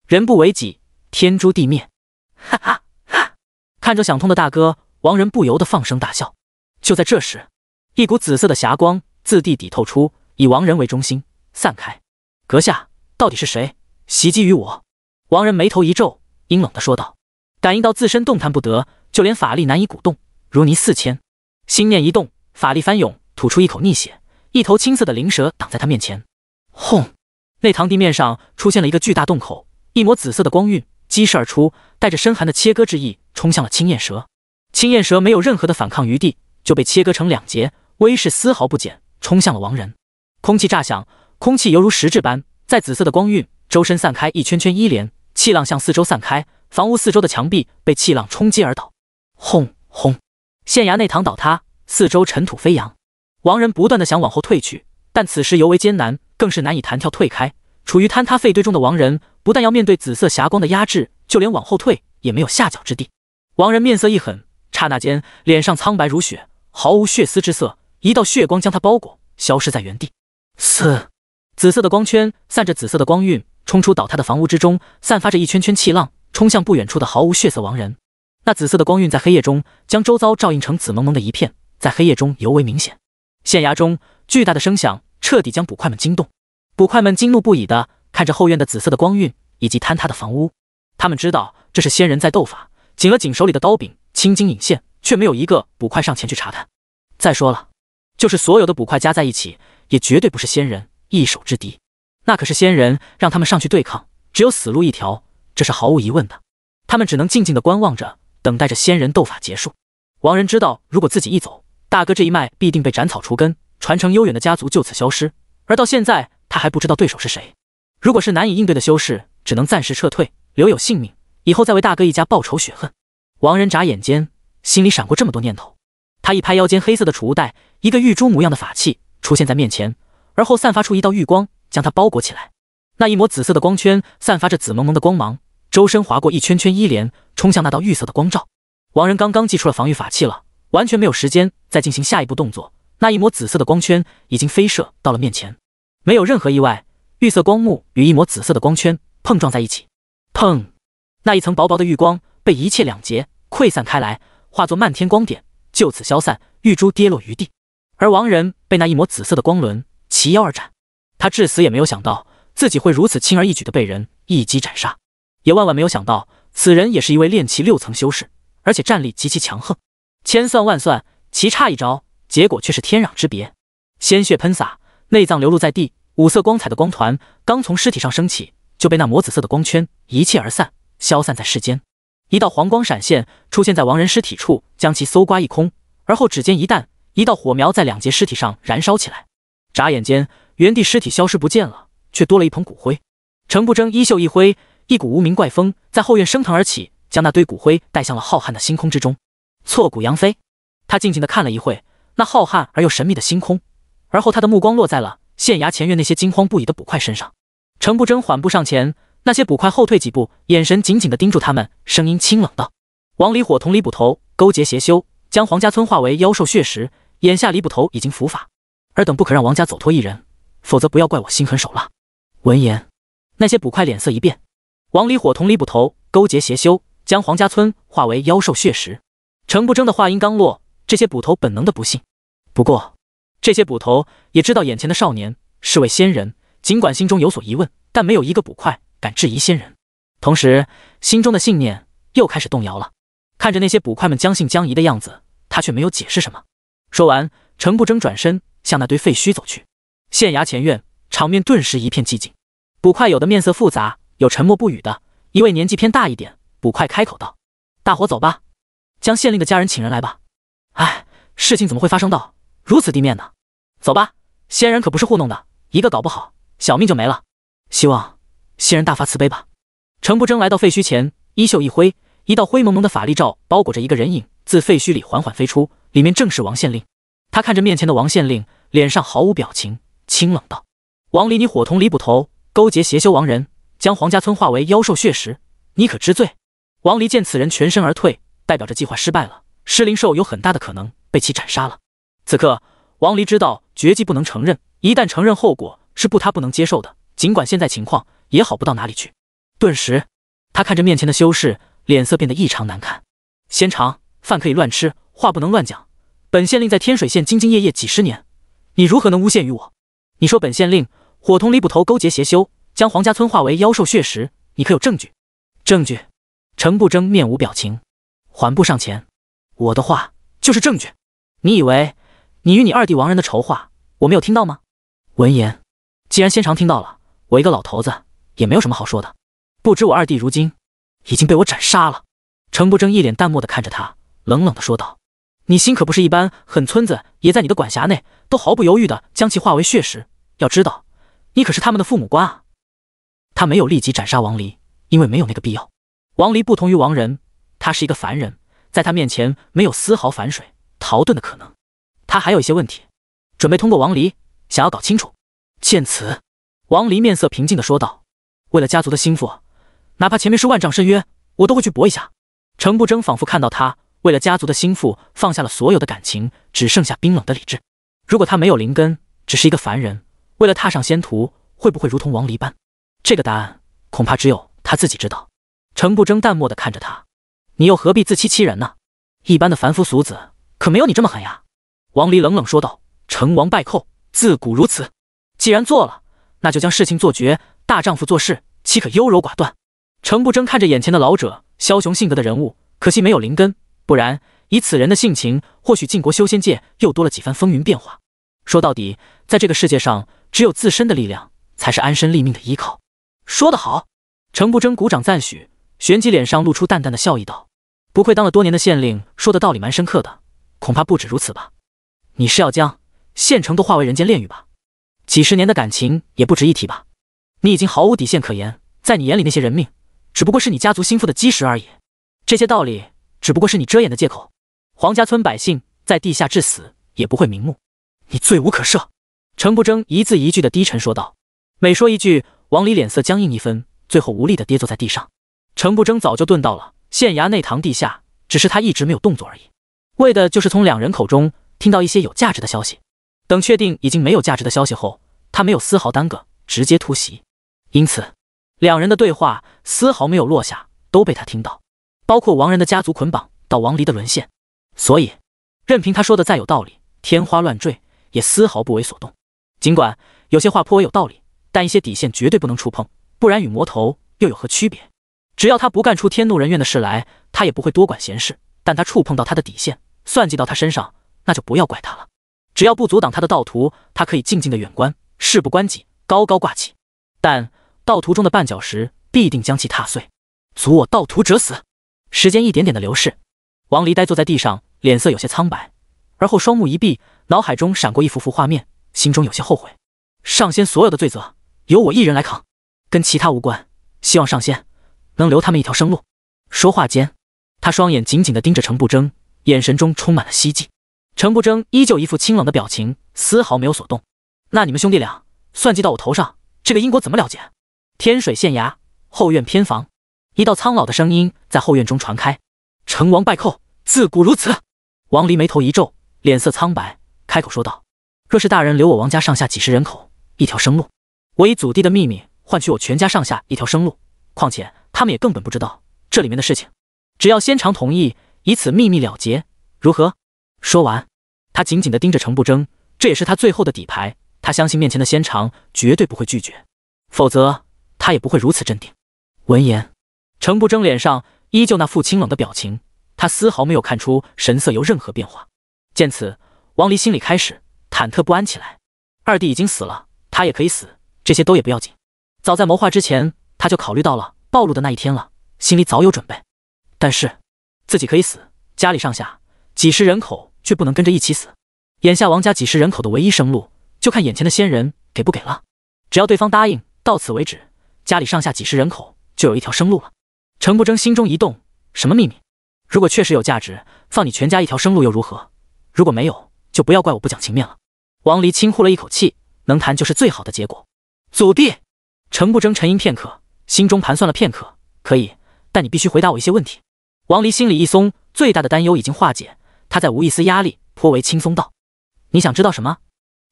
人不为己。天诛地灭，哈哈！看着想通的大哥王仁不由得放声大笑。就在这时，一股紫色的霞光自地底透出，以王人为中心散开。阁下到底是谁袭击于我？王仁眉头一皱，阴冷的说道：“感应到自身动弹不得，就连法力难以鼓动，如泥似铅。心念一动，法力翻涌，吐出一口逆血，一头青色的灵蛇挡在他面前。轰！内堂地面上出现了一个巨大洞口，一抹紫色的光晕。”激射而出，带着深寒的切割之意，冲向了青焰蛇。青焰蛇没有任何的反抗余地，就被切割成两截。威势丝毫不减，冲向了王人。空气炸响，空气犹如实质般，在紫色的光晕周身散开一圈圈衣连气浪向四周散开，房屋四周的墙壁被气浪冲击而倒。轰轰，县衙内堂倒塌，四周尘土飞扬。王人不断的想往后退去，但此时尤为艰难，更是难以弹跳退开。处于坍塌废堆中的王人。不但要面对紫色霞光的压制，就连往后退也没有下脚之地。王人面色一狠，刹那间脸上苍白如雪，毫无血丝之色，一道血光将他包裹，消失在原地。四紫色的光圈散着紫色的光晕，冲出倒塌的房屋之中，散发着一圈圈气浪，冲向不远处的毫无血色王人。那紫色的光晕在黑夜中将周遭照映成紫蒙蒙的一片，在黑夜中尤为明显。县衙中巨大的声响彻底将捕快们惊动，捕快们惊怒不已的。看着后院的紫色的光晕以及坍塌的房屋，他们知道这是仙人在斗法，紧了紧手里的刀柄，青筋隐现，却没有一个捕快上前去查看。再说了，就是所有的捕快加在一起，也绝对不是仙人一手之敌。那可是仙人让他们上去对抗，只有死路一条，这是毫无疑问的。他们只能静静的观望着，等待着仙人斗法结束。王仁知道，如果自己一走，大哥这一脉必定被斩草除根，传承悠远的家族就此消失。而到现在，他还不知道对手是谁。如果是难以应对的修士，只能暂时撤退，留有性命，以后再为大哥一家报仇雪恨。王仁眨眼间，心里闪过这么多念头，他一拍腰间黑色的储物袋，一个玉珠模样的法器出现在面前，而后散发出一道玉光，将它包裹起来。那一抹紫色的光圈散发着紫蒙蒙的光芒，周身划过一圈圈衣帘，冲向那道玉色的光照。王仁刚刚祭出了防御法器了，完全没有时间再进行下一步动作，那一抹紫色的光圈已经飞射到了面前，没有任何意外。绿色光幕与一抹紫色的光圈碰撞在一起，砰！那一层薄薄的玉光被一切两截溃散开来，化作漫天光点，就此消散。玉珠跌落于地，而王仁被那一抹紫色的光轮齐腰而斩。他至死也没有想到自己会如此轻而易举的被人一击斩杀，也万万没有想到此人也是一位练气六层修士，而且战力极其强横。千算万算，棋差一招，结果却是天壤之别。鲜血喷洒，内脏流露在地。五色光彩的光团刚从尸体上升起，就被那魔紫色的光圈一气而散，消散在世间。一道黄光闪现，出现在亡人尸体处，将其搜刮一空。而后指尖一弹，一道火苗在两截尸体上燃烧起来。眨眼间，原地尸体消失不见了，却多了一捧骨灰。程不争衣袖一挥，一股无名怪风在后院升腾而起，将那堆骨灰带向了浩瀚的星空之中，挫骨扬飞。他静静的看了一会那浩瀚而又神秘的星空，而后他的目光落在了。县衙前院那些惊慌不已的捕快身上，程不争缓步上前，那些捕快后退几步，眼神紧紧的盯住他们，声音清冷道：“王离火同李捕头勾结邪修，将黄家村化为妖兽血食。眼下李捕头已经伏法，尔等不可让王家走脱一人，否则不要怪我心狠手辣。”闻言，那些捕快脸色一变。王离火同李捕头勾结邪修，将黄家村化为妖兽血食。程不争的话音刚落，这些捕头本能的不信。不过。这些捕头也知道眼前的少年是位仙人，尽管心中有所疑问，但没有一个捕快敢质疑仙人。同时，心中的信念又开始动摇了。看着那些捕快们将信将疑的样子，他却没有解释什么。说完，陈不争转身向那堆废墟走去。县衙前院，场面顿时一片寂静。捕快有的面色复杂，有沉默不语的。一位年纪偏大一点捕快开口道：“大伙走吧，将县令的家人请人来吧。”哎，事情怎么会发生到如此地面呢？走吧，仙人可不是糊弄的，一个搞不好小命就没了。希望仙人大发慈悲吧。程不争来到废墟前，衣袖一挥，一道灰蒙蒙的法力罩包裹着一个人影，自废墟里缓缓飞出，里面正是王县令。他看着面前的王县令，脸上毫无表情，清冷道：“王离，你伙同李捕头勾结邪修王人，将黄家村化为妖兽血食，你可知罪？”王离见此人全身而退，代表着计划失败了，尸灵兽有很大的可能被其斩杀了。此刻，王离知道。绝技不能承认，一旦承认，后果是不他不能接受的。尽管现在情况也好不到哪里去。顿时，他看着面前的修士，脸色变得异常难看。仙长饭可以乱吃，话不能乱讲。本县令在天水县兢兢业业几十年，你如何能诬陷于我？你说本县令伙同李捕头勾结邪修，将黄家村化为妖兽血食，你可有证据？证据？程不争面无表情，缓步上前。我的话就是证据。你以为？你与你二弟王仁的仇话，我没有听到吗？闻言，既然仙长听到了，我一个老头子也没有什么好说的。不知我二弟如今已经被我斩杀了。程不争一脸淡漠的看着他，冷冷的说道：“你心可不是一般狠，村子也在你的管辖内，都毫不犹豫的将其化为血食。要知道，你可是他们的父母官啊。”他没有立即斩杀王离，因为没有那个必要。王离不同于王仁，他是一个凡人，在他面前没有丝毫反水逃遁的可能。他还有一些问题，准备通过王离想要搞清楚。见此，王离面色平静的说道：“为了家族的心腹，哪怕前面是万丈深渊，我都会去搏一下。”程不争仿佛看到他为了家族的心腹放下了所有的感情，只剩下冰冷的理智。如果他没有灵根，只是一个凡人，为了踏上仙途，会不会如同王离般？这个答案恐怕只有他自己知道。程不争淡漠的看着他：“你又何必自欺欺人呢？一般的凡夫俗子可没有你这么狠呀。”王离冷冷说道：“成王败寇，自古如此。既然做了，那就将事情做绝。大丈夫做事，岂可优柔寡断？”程不争看着眼前的老者，枭雄性格的人物，可惜没有灵根，不然以此人的性情，或许晋国修仙界又多了几番风云变化。说到底，在这个世界上，只有自身的力量才是安身立命的依靠。说得好，程不争鼓掌赞许，旋即脸上露出淡淡的笑意，道：“不愧当了多年的县令，说的道理蛮深刻的。恐怕不止如此吧。”你是要将县城都化为人间炼狱吧？几十年的感情也不值一提吧？你已经毫无底线可言，在你眼里那些人命只不过是你家族心腹的基石而已，这些道理只不过是你遮掩的借口。黄家村百姓在地下至死也不会瞑目，你罪无可赦。”程不争一字一句的低沉说道，每说一句，王离脸色僵硬一分，最后无力的跌坐在地上。程不争早就蹲到了县衙内堂地下，只是他一直没有动作而已，为的就是从两人口中。听到一些有价值的消息，等确定已经没有价值的消息后，他没有丝毫耽搁，直接突袭。因此，两人的对话丝毫没有落下，都被他听到，包括王仁的家族捆绑到王离的沦陷。所以，任凭他说的再有道理，天花乱坠，也丝毫不为所动。尽管有些话颇有道理，但一些底线绝对不能触碰，不然与魔头又有何区别？只要他不干出天怒人怨的事来，他也不会多管闲事。但他触碰到他的底线，算计到他身上。那就不要怪他了。只要不阻挡他的道途，他可以静静的远观，事不关己，高高挂起。但道途中的绊脚石必定将其踏碎，阻我道途者死。时间一点点的流逝，王离呆坐在地上，脸色有些苍白，而后双目一闭，脑海中闪过一幅幅画面，心中有些后悔。上仙所有的罪责由我一人来扛，跟其他无关。希望上仙能留他们一条生路。说话间，他双眼紧紧的盯着程不争，眼神中充满了希冀。程不争依旧一副清冷的表情，丝毫没有所动。那你们兄弟俩算计到我头上，这个因果怎么了结？天水县衙后院偏房，一道苍老的声音在后院中传开：“成王败寇，自古如此。”王离眉头一皱，脸色苍白，开口说道：“若是大人留我王家上下几十人口一条生路，我以祖地的秘密换取我全家上下一条生路。况且他们也根本不知道这里面的事情，只要先长同意，以此秘密了结，如何？”说完，他紧紧地盯着程不争，这也是他最后的底牌。他相信面前的仙长绝对不会拒绝，否则他也不会如此镇定。闻言，程不争脸上依旧那副清冷的表情，他丝毫没有看出神色有任何变化。见此，王离心里开始忐忑不安起来。二弟已经死了，他也可以死，这些都也不要紧。早在谋划之前，他就考虑到了暴露的那一天了，心里早有准备。但是自己可以死，家里上下。几十人口却不能跟着一起死。眼下王家几十人口的唯一生路，就看眼前的仙人给不给了。只要对方答应，到此为止，家里上下几十人口就有一条生路了。程不争心中一动，什么秘密？如果确实有价值，放你全家一条生路又如何？如果没有，就不要怪我不讲情面了。王离轻呼了一口气，能谈就是最好的结果。祖地。程不争沉吟片刻，心中盘算了片刻，可以，但你必须回答我一些问题。王离心里一松，最大的担忧已经化解。他在无一丝压力，颇为轻松道：“你想知道什么？”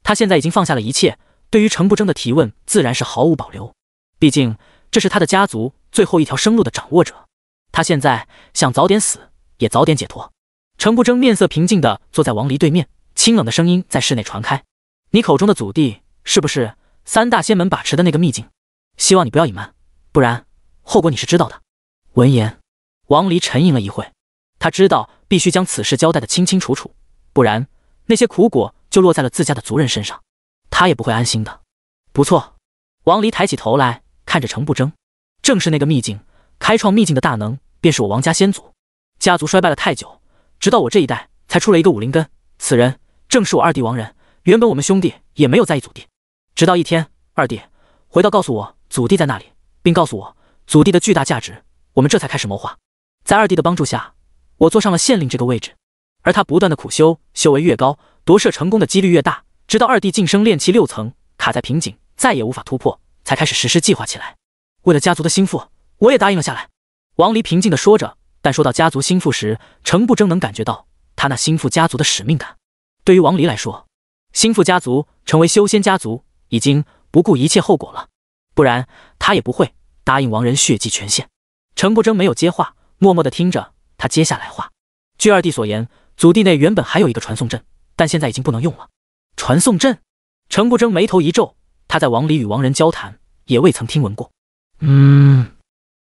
他现在已经放下了一切，对于程不争的提问自然是毫无保留。毕竟这是他的家族最后一条生路的掌握者，他现在想早点死，也早点解脱。程不争面色平静的坐在王离对面，清冷的声音在室内传开：“你口中的祖地，是不是三大仙门把持的那个秘境？希望你不要隐瞒，不然后果你是知道的。”闻言，王离沉吟了一会。他知道必须将此事交代的清清楚楚，不然那些苦果就落在了自家的族人身上，他也不会安心的。不错，王离抬起头来，看着程不争，正是那个秘境，开创秘境的大能便是我王家先祖。家族衰败了太久，直到我这一代才出了一个武灵根。此人正是我二弟王仁。原本我们兄弟也没有在意祖地，直到一天，二弟回到告诉我祖地在那里，并告诉我祖地的巨大价值，我们这才开始谋划。在二弟的帮助下。我坐上了县令这个位置，而他不断的苦修，修为越高，夺舍成功的几率越大。直到二弟晋升炼气六层，卡在瓶颈，再也无法突破，才开始实施计划起来。为了家族的心腹，我也答应了下来。”王离平静的说着，但说到家族心腹时，程不争能感觉到他那心腹家族的使命感。对于王离来说，心腹家族成为修仙家族，已经不顾一切后果了，不然他也不会答应王人血祭权限。程不争没有接话，默默的听着。他接下来话，据二弟所言，祖地内原本还有一个传送阵，但现在已经不能用了。传送阵，程不争眉头一皱，他在王里与王人交谈，也未曾听闻过。嗯，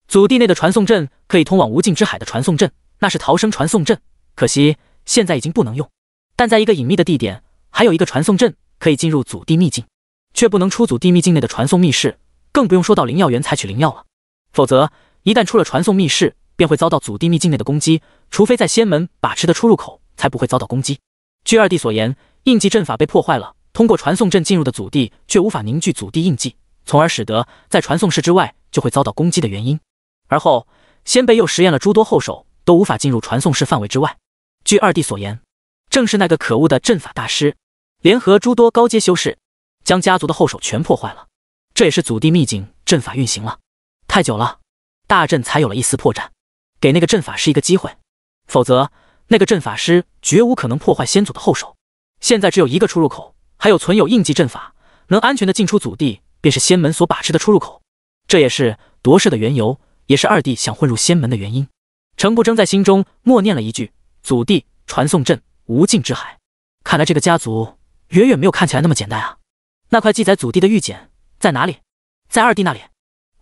祖地内的传送阵可以通往无尽之海的传送阵，那是逃生传送阵，可惜现在已经不能用。但在一个隐秘的地点，还有一个传送阵可以进入祖地秘境，却不能出祖地秘境内的传送密室，更不用说到灵药园采取灵药了。否则，一旦出了传送密室，便会遭到祖地秘境内的攻击，除非在仙门把持的出入口，才不会遭到攻击。据二弟所言，印记阵法被破坏了，通过传送阵进入的祖地却无法凝聚祖地印记，从而使得在传送室之外就会遭到攻击的原因。而后，先辈又实验了诸多后手，都无法进入传送室范围之外。据二弟所言，正是那个可恶的阵法大师，联合诸多高阶修士，将家族的后手全破坏了。这也是祖地秘境阵法运行了太久了，大阵才有了一丝破绽。给那个阵法师一个机会，否则那个阵法师绝无可能破坏先祖的后手。现在只有一个出入口，还有存有印记阵法，能安全的进出祖地，便是仙门所把持的出入口。这也是夺舍的缘由，也是二弟想混入仙门的原因。程不争在心中默念了一句：“祖地传送阵，无尽之海。”看来这个家族远远没有看起来那么简单啊！那块记载祖地的玉简在哪里？在二弟那里。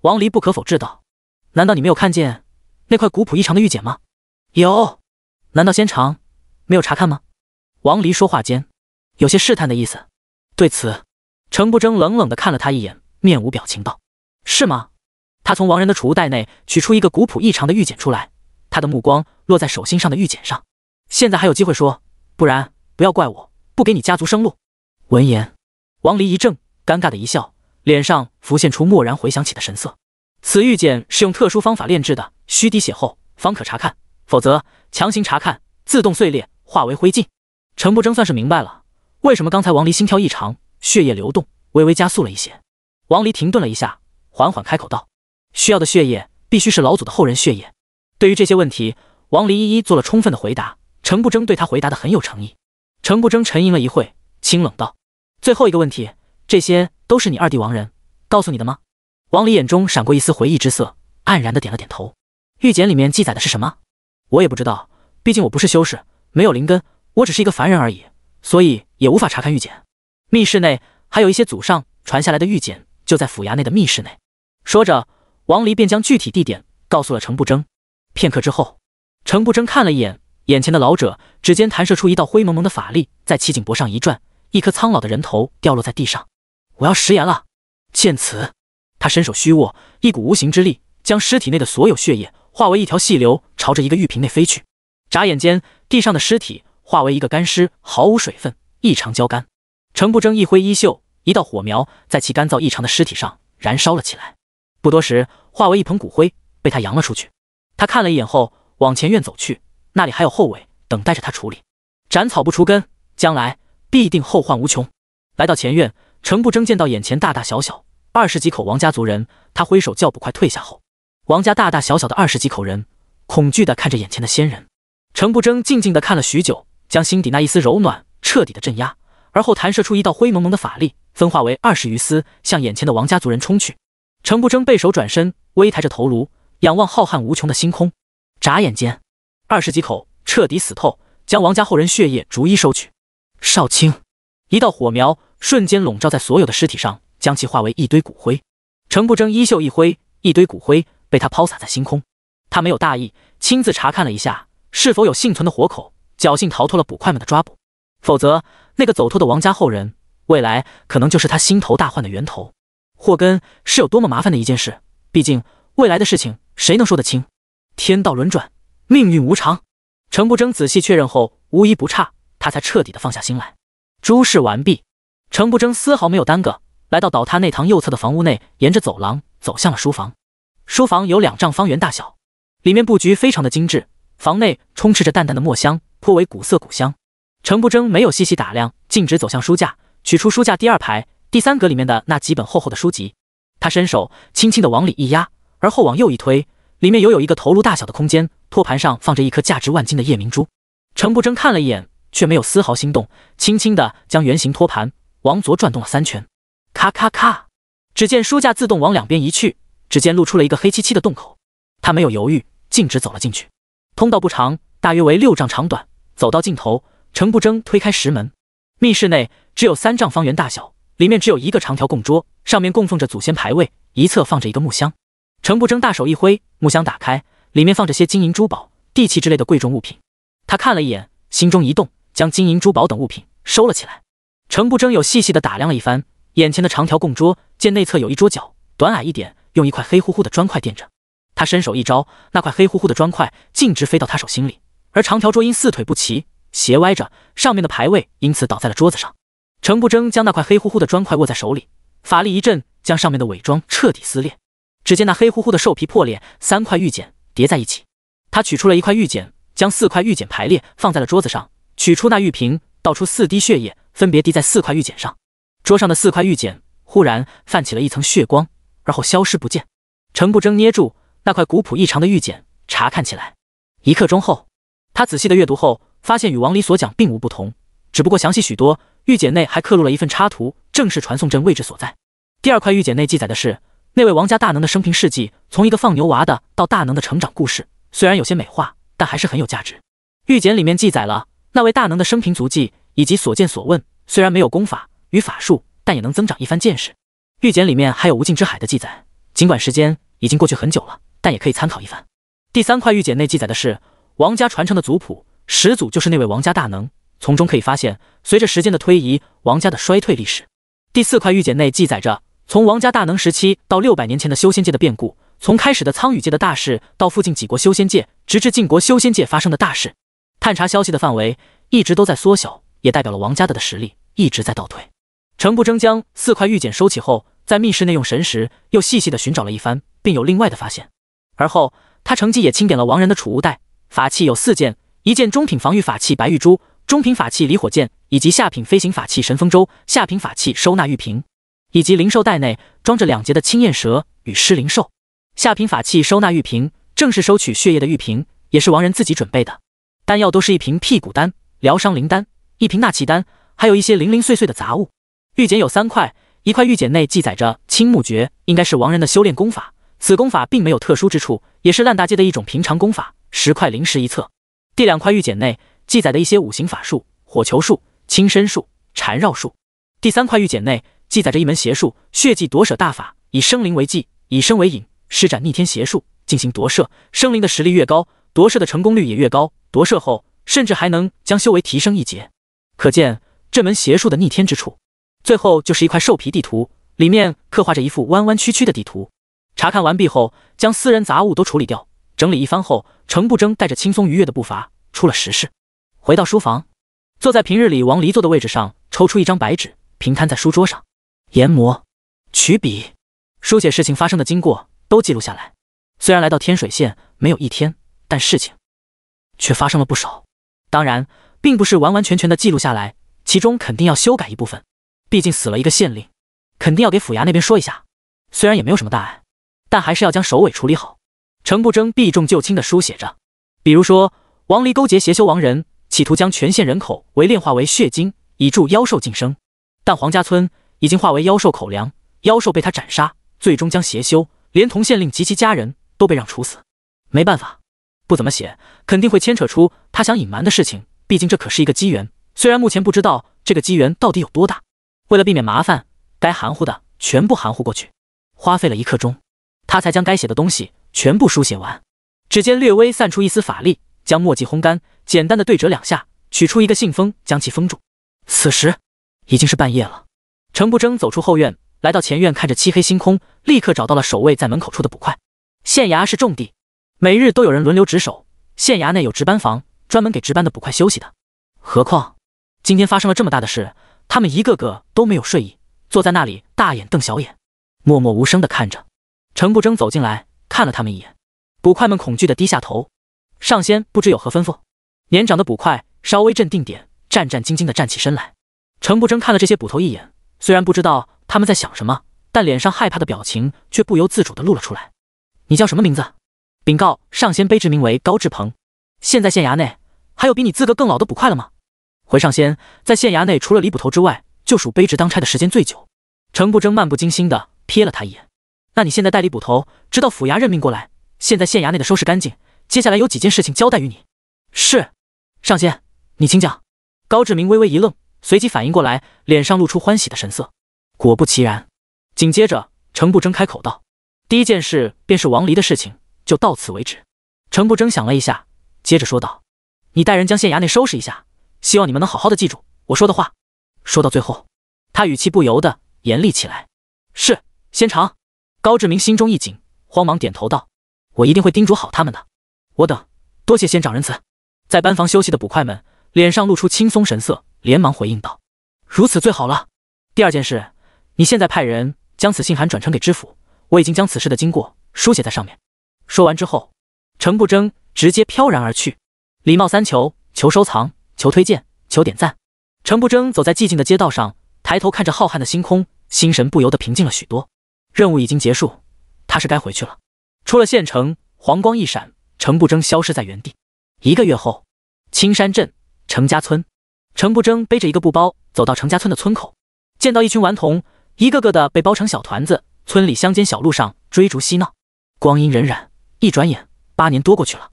王离不可否认道：“难道你没有看见？”那块古朴异常的玉简吗？有？难道先长没有查看吗？王离说话间有些试探的意思。对此，程不争冷冷的看了他一眼，面无表情道：“是吗？”他从王仁的储物袋内取出一个古朴异常的玉简出来，他的目光落在手心上的玉简上。现在还有机会说，不然不要怪我不给你家族生路。闻言，王离一怔，尴尬的一笑，脸上浮现出蓦然回想起的神色。此玉简是用特殊方法炼制的，需滴血后方可查看，否则强行查看自动碎裂，化为灰烬。程不争算是明白了，为什么刚才王离心跳异常，血液流动微微加速了一些。王离停顿了一下，缓缓开口道：“需要的血液必须是老祖的后人血液。”对于这些问题，王离一一做了充分的回答。程不争对他回答的很有诚意。程不争沉吟了一会，清冷道：“最后一个问题，这些都是你二弟王仁告诉你的吗？”王离眼中闪过一丝回忆之色，黯然的点了点头。玉简里面记载的是什么？我也不知道，毕竟我不是修士，没有灵根，我只是一个凡人而已，所以也无法查看玉简。密室内还有一些祖上传下来的玉简，就在府衙内的密室内。说着，王离便将具体地点告诉了程不争。片刻之后，程不争看了一眼眼前的老者，指尖弹射出一道灰蒙蒙的法力，在齐景脖上一转，一颗苍老的人头掉落在地上。我要食言了。见此。他伸手虚握，一股无形之力将尸体内的所有血液化为一条细流，朝着一个玉瓶内飞去。眨眼间，地上的尸体化为一个干尸，毫无水分，异常焦干。程不争一挥衣袖，一道火苗在其干燥异常的尸体上燃烧了起来。不多时，化为一捧骨灰，被他扬了出去。他看了一眼后，往前院走去，那里还有后尾等待着他处理。斩草不除根，将来必定后患无穷。来到前院，程不争见到眼前大大小小。二十几口王家族人，他挥手叫捕快退下后，王家大大小小的二十几口人，恐惧的看着眼前的仙人。程不争静静的看了许久，将心底那一丝柔暖彻底的镇压，而后弹射出一道灰蒙蒙的法力，分化为二十余丝，向眼前的王家族人冲去。程不争背手转身，微抬着头颅，仰望浩瀚无穷的星空。眨眼间，二十几口彻底死透，将王家后人血液逐一收取。少卿，一道火苗瞬间笼罩在所有的尸体上。将其化为一堆骨灰，程不争衣袖一挥，一堆骨灰被他抛洒在星空。他没有大意，亲自查看了一下是否有幸存的活口，侥幸逃脱了捕快们的抓捕。否则，那个走脱的王家后人，未来可能就是他心头大患的源头。祸根是有多么麻烦的一件事，毕竟未来的事情谁能说得清？天道轮转，命运无常。程不争仔细确认后，无一不差，他才彻底的放下心来。诸事完毕，程不争丝毫没有耽搁。来到倒塌内堂右侧的房屋内，沿着走廊走向了书房。书房有两丈方圆大小，里面布局非常的精致，房内充斥着淡淡的墨香，颇为古色古香。程不争没有细细打量，径直走向书架，取出书架第二排第三格里面的那几本厚厚的书籍。他伸手轻轻的往里一压，而后往右一推，里面犹有一个头颅大小的空间，托盘上放着一颗价值万金的夜明珠。程不争看了一眼，却没有丝毫心动，轻轻的将圆形托盘往左转动了三圈。咔咔咔！只见书架自动往两边移去，只见露出了一个黑漆漆的洞口。他没有犹豫，径直走了进去。通道不长，大约为六丈长短。走到尽头，程不争推开石门。密室内只有三丈方圆大小，里面只有一个长条供桌，上面供奉着祖先牌位，一侧放着一个木箱。程不争大手一挥，木箱打开，里面放着些金银珠宝、地契之类的贵重物品。他看了一眼，心中一动，将金银珠宝等物品收了起来。程不争又细细的打量了一番。眼前的长条供桌，见内侧有一桌脚短矮一点，用一块黑乎乎的砖块垫着。他伸手一招，那块黑乎乎的砖块径直飞到他手心里。而长条桌因四腿不齐，斜歪着，上面的牌位因此倒在了桌子上。程不争将那块黑乎乎的砖块握在手里，法力一震，将上面的伪装彻底撕裂。只见那黑乎乎的兽皮破裂，三块玉简叠在一起。他取出了一块玉简，将四块玉简排列放在了桌子上，取出那玉瓶，倒出四滴血液，分别滴在四块玉简上。桌上的四块玉简忽然泛起了一层血光，而后消失不见。程不争捏住那块古朴异常的玉简，查看起来。一刻钟后，他仔细的阅读后，发现与王离所讲并无不同，只不过详细许多。玉简内还刻录了一份插图，正是传送阵位置所在。第二块玉简内记载的是那位王家大能的生平事迹，从一个放牛娃的到大能的成长故事，虽然有些美化，但还是很有价值。玉简里面记载了那位大能的生平足迹以及所见所闻，虽然没有功法。与法术，但也能增长一番见识。玉简里面还有无尽之海的记载，尽管时间已经过去很久了，但也可以参考一番。第三块玉简内记载的是王家传承的族谱，始祖就是那位王家大能。从中可以发现，随着时间的推移，王家的衰退历史。第四块玉简内记载着从王家大能时期到六百年前的修仙界的变故，从开始的苍羽界的大事到附近几国修仙界，直至晋国修仙界发生的大事。探查消息的范围一直都在缩小，也代表了王家的的实力一直在倒退。程不争将四块玉简收起后，在密室内用神识又细细的寻找了一番，并有另外的发现。而后，他乘机也清点了王人的储物袋，法器有四件：一件中品防御法器白玉珠，中品法器离火剑，以及下品飞行法器神风舟，下品法器收纳玉瓶，以及灵兽袋内装着两节的青焰蛇与狮灵兽。下品法器收纳玉瓶正是收取血液的玉瓶，也是王人自己准备的。丹药都是一瓶辟谷丹、疗伤灵丹，一瓶纳气丹，还有一些零零碎碎的杂物。玉简有三块，一块玉简内记载着青木诀，应该是亡人的修炼功法。此功法并没有特殊之处，也是烂大街的一种平常功法。十块灵石一册。第两块玉简内记载的一些五行法术：火球术、轻身术、缠绕术。第三块玉简内记载着一门邪术——血祭夺舍大法，以生灵为祭，以生为引，施展逆天邪术进行夺舍。生灵的实力越高，夺舍的成功率也越高。夺舍后，甚至还能将修为提升一截。可见这门邪术的逆天之处。最后就是一块兽皮地图，里面刻画着一幅弯弯曲曲的地图。查看完毕后，将私人杂物都处理掉，整理一番后，程不争带着轻松愉悦的步伐出了石室，回到书房，坐在平日里王离坐的位置上，抽出一张白纸，平摊在书桌上，研磨，取笔，书写事情发生的经过，都记录下来。虽然来到天水县没有一天，但事情却发生了不少。当然，并不是完完全全的记录下来，其中肯定要修改一部分。毕竟死了一个县令，肯定要给府衙那边说一下。虽然也没有什么大碍，但还是要将首尾处理好。程不争避重就轻的书写着，比如说王离勾结邪修王仁，企图将全县人口为炼化为血精，以助妖兽晋升。但黄家村已经化为妖兽口粮，妖兽被他斩杀，最终将邪修、连同县令及其家人都被让处死。没办法，不怎么写肯定会牵扯出他想隐瞒的事情。毕竟这可是一个机缘，虽然目前不知道这个机缘到底有多大。为了避免麻烦，该含糊的全部含糊过去。花费了一刻钟，他才将该写的东西全部书写完。只见略微散出一丝法力，将墨迹烘干，简单的对折两下，取出一个信封，将其封住。此时已经是半夜了。程不争走出后院，来到前院，看着漆黑星空，立刻找到了守卫在门口处的捕快。县衙是重地，每日都有人轮流值守。县衙内有值班房，专门给值班的捕快休息的。何况今天发生了这么大的事。他们一个个都没有睡意，坐在那里大眼瞪小眼，默默无声的看着。程不争走进来，看了他们一眼，捕快们恐惧的低下头。上仙不知有何吩咐。年长的捕快稍微镇定点，战战兢兢的站起身来。程不争看了这些捕头一眼，虽然不知道他们在想什么，但脸上害怕的表情却不由自主的露了出来。你叫什么名字？禀告上仙，卑职名为高志鹏。现在县衙内还有比你资格更老的捕快了吗？回上仙，在县衙内除了李捕头之外，就属卑职当差的时间最久。程不争漫不经心的瞥了他一眼。那你现在代李捕头，直到府衙任命过来。现在县衙内的收拾干净，接下来有几件事情交代于你。是，上仙，你请讲。高志明微微一愣，随即反应过来，脸上露出欢喜的神色。果不其然，紧接着程不争开口道：“第一件事便是王离的事情，就到此为止。”程不争想了一下，接着说道：“你带人将县衙内收拾一下。”希望你们能好好的记住我说的话。说到最后，他语气不由得严厉起来。是仙长，高志明心中一紧，慌忙点头道：“我一定会叮嘱好他们的。我等多谢仙长仁慈。”在班房休息的捕快们脸上露出轻松神色，连忙回应道：“如此最好了。”第二件事，你现在派人将此信函转呈给知府。我已经将此事的经过书写在上面。说完之后，程不争直接飘然而去。礼貌三求，求收藏。求推荐，求点赞。程不争走在寂静的街道上，抬头看着浩瀚的星空，心神不由得平静了许多。任务已经结束，他是该回去了。出了县城，黄光一闪，程不争消失在原地。一个月后，青山镇程家村，程不争背着一个布包走到程家村的村口，见到一群顽童，一个个的被包成小团子，村里乡间小路上追逐嬉闹。光阴荏苒，一转眼八年多过去了。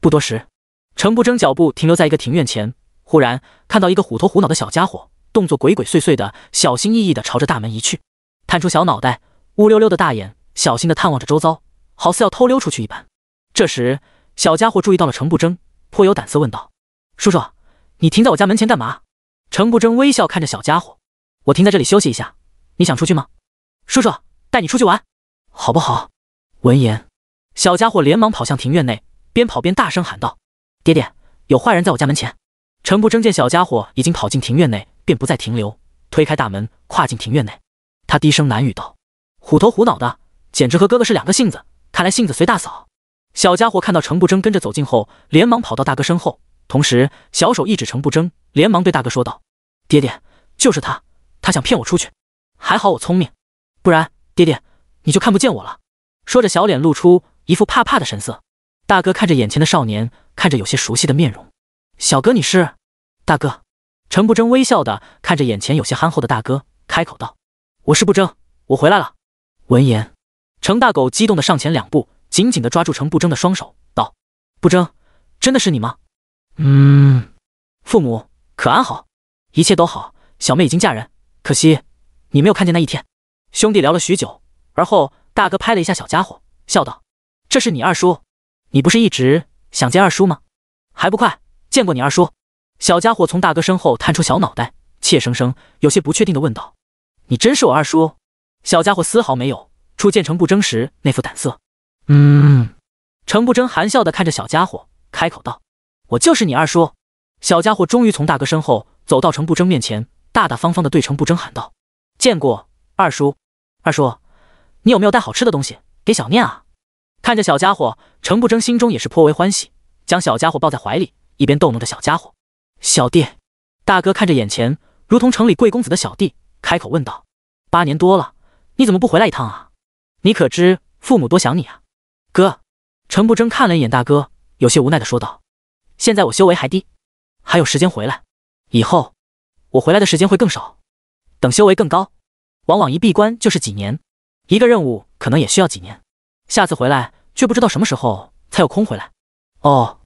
不多时，程不争脚步停留在一个庭院前。忽然看到一个虎头虎脑的小家伙，动作鬼鬼祟祟的，小心翼翼的朝着大门一去，探出小脑袋，乌溜溜的大眼，小心的探望着周遭，好似要偷溜出去一般。这时，小家伙注意到了程不争，颇有胆色，问道：“叔叔，你停在我家门前干嘛？”程不争微笑看着小家伙：“我停在这里休息一下，你想出去吗？叔叔带你出去玩，好不好？”闻言，小家伙连忙跑向庭院内，边跑边大声喊道：“爹爹，有坏人在我家门前！”程不争见小家伙已经跑进庭院内，便不再停留，推开大门，跨进庭院内。他低声喃语道：“虎头虎脑的，简直和哥哥是两个性子。看来性子随大嫂。”小家伙看到程不争跟着走近后，连忙跑到大哥身后，同时小手一指程不争，连忙对大哥说道：“爹爹，就是他，他想骗我出去。还好我聪明，不然爹爹你就看不见我了。”说着，小脸露出一副怕怕的神色。大哥看着眼前的少年，看着有些熟悉的面容，小哥你是？大哥，程不争微笑的看着眼前有些憨厚的大哥，开口道：“我是不争，我回来了。”闻言，程大狗激动的上前两步，紧紧的抓住程不争的双手，道：“不争，真的是你吗？”“嗯，父母可安好？一切都好，小妹已经嫁人，可惜你没有看见那一天。”兄弟聊了许久，而后大哥拍了一下小家伙，笑道：“这是你二叔，你不是一直想见二叔吗？还不快见过你二叔！”小家伙从大哥身后探出小脑袋，怯生生、有些不确定的问道：“你真是我二叔？”小家伙丝毫没有初见程不争时那副胆色。嗯，程不争含笑的看着小家伙，开口道：“我就是你二叔。”小家伙终于从大哥身后走到程不争面前，大大方方的对程不争喊道：“见过二叔，二叔，你有没有带好吃的东西给小念啊？”看着小家伙，程不争心中也是颇为欢喜，将小家伙抱在怀里，一边逗弄着小家伙。小弟，大哥看着眼前如同城里贵公子的小弟，开口问道：“八年多了，你怎么不回来一趟啊？你可知父母多想你啊？”哥，陈不争看了一眼大哥，有些无奈的说道：“现在我修为还低，还有时间回来。以后，我回来的时间会更少。等修为更高，往往一闭关就是几年，一个任务可能也需要几年。下次回来，却不知道什么时候才有空回来。”哦，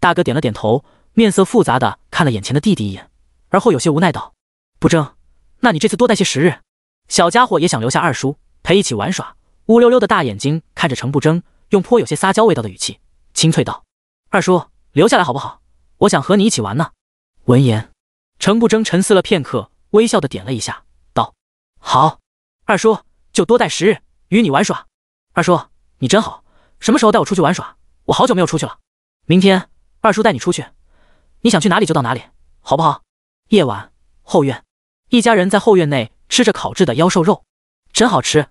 大哥点了点头。面色复杂的看了眼前的弟弟一眼，而后有些无奈道：“不争，那你这次多待些时日。”小家伙也想留下二叔陪一起玩耍，乌溜溜的大眼睛看着程不争，用颇有些撒娇味道的语气清脆道：“二叔留下来好不好？我想和你一起玩呢。”闻言，程不争沉思了片刻，微笑的点了一下，道：“好，二叔就多待时日与你玩耍。二叔你真好，什么时候带我出去玩耍？我好久没有出去了。明天二叔带你出去。”你想去哪里就到哪里，好不好？夜晚，后院，一家人在后院内吃着烤制的妖兽肉，真好吃。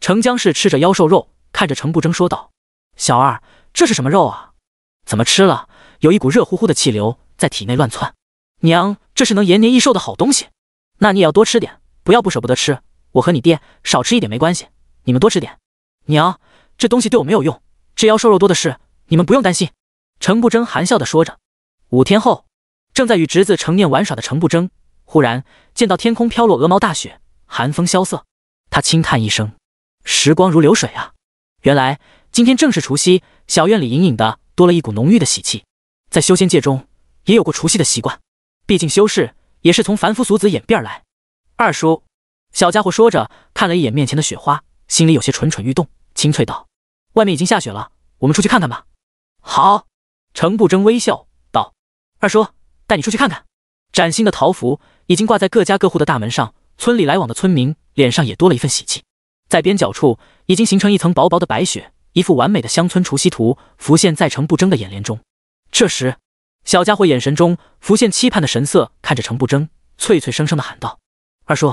程江氏吃着妖兽肉，看着程不争说道：“小二，这是什么肉啊？怎么吃了，有一股热乎乎的气流在体内乱窜？”娘，这是能延年益寿的好东西。那你也要多吃点，不要不舍不得吃。我和你爹少吃一点没关系，你们多吃点。娘，这东西对我没有用，这妖兽肉多的是，你们不用担心。程不争含笑的说着。五天后，正在与侄子程念玩耍的程不争，忽然见到天空飘落鹅毛大雪，寒风萧瑟，他轻叹一声：“时光如流水啊！”原来今天正是除夕，小院里隐隐的多了一股浓郁的喜气。在修仙界中，也有过除夕的习惯，毕竟修士也是从凡夫俗子演变而来。二叔，小家伙说着，看了一眼面前的雪花，心里有些蠢蠢欲动，清脆道：“外面已经下雪了，我们出去看看吧。”好，程不争微笑。二叔，带你出去看看，崭新的桃符已经挂在各家各户的大门上，村里来往的村民脸上也多了一份喜气。在边角处已经形成一层薄薄的白雪，一幅完美的乡村除夕图浮现在程不争的眼帘中。这时，小家伙眼神中浮现期盼的神色，看着程不争，脆脆生生的喊道：“二叔，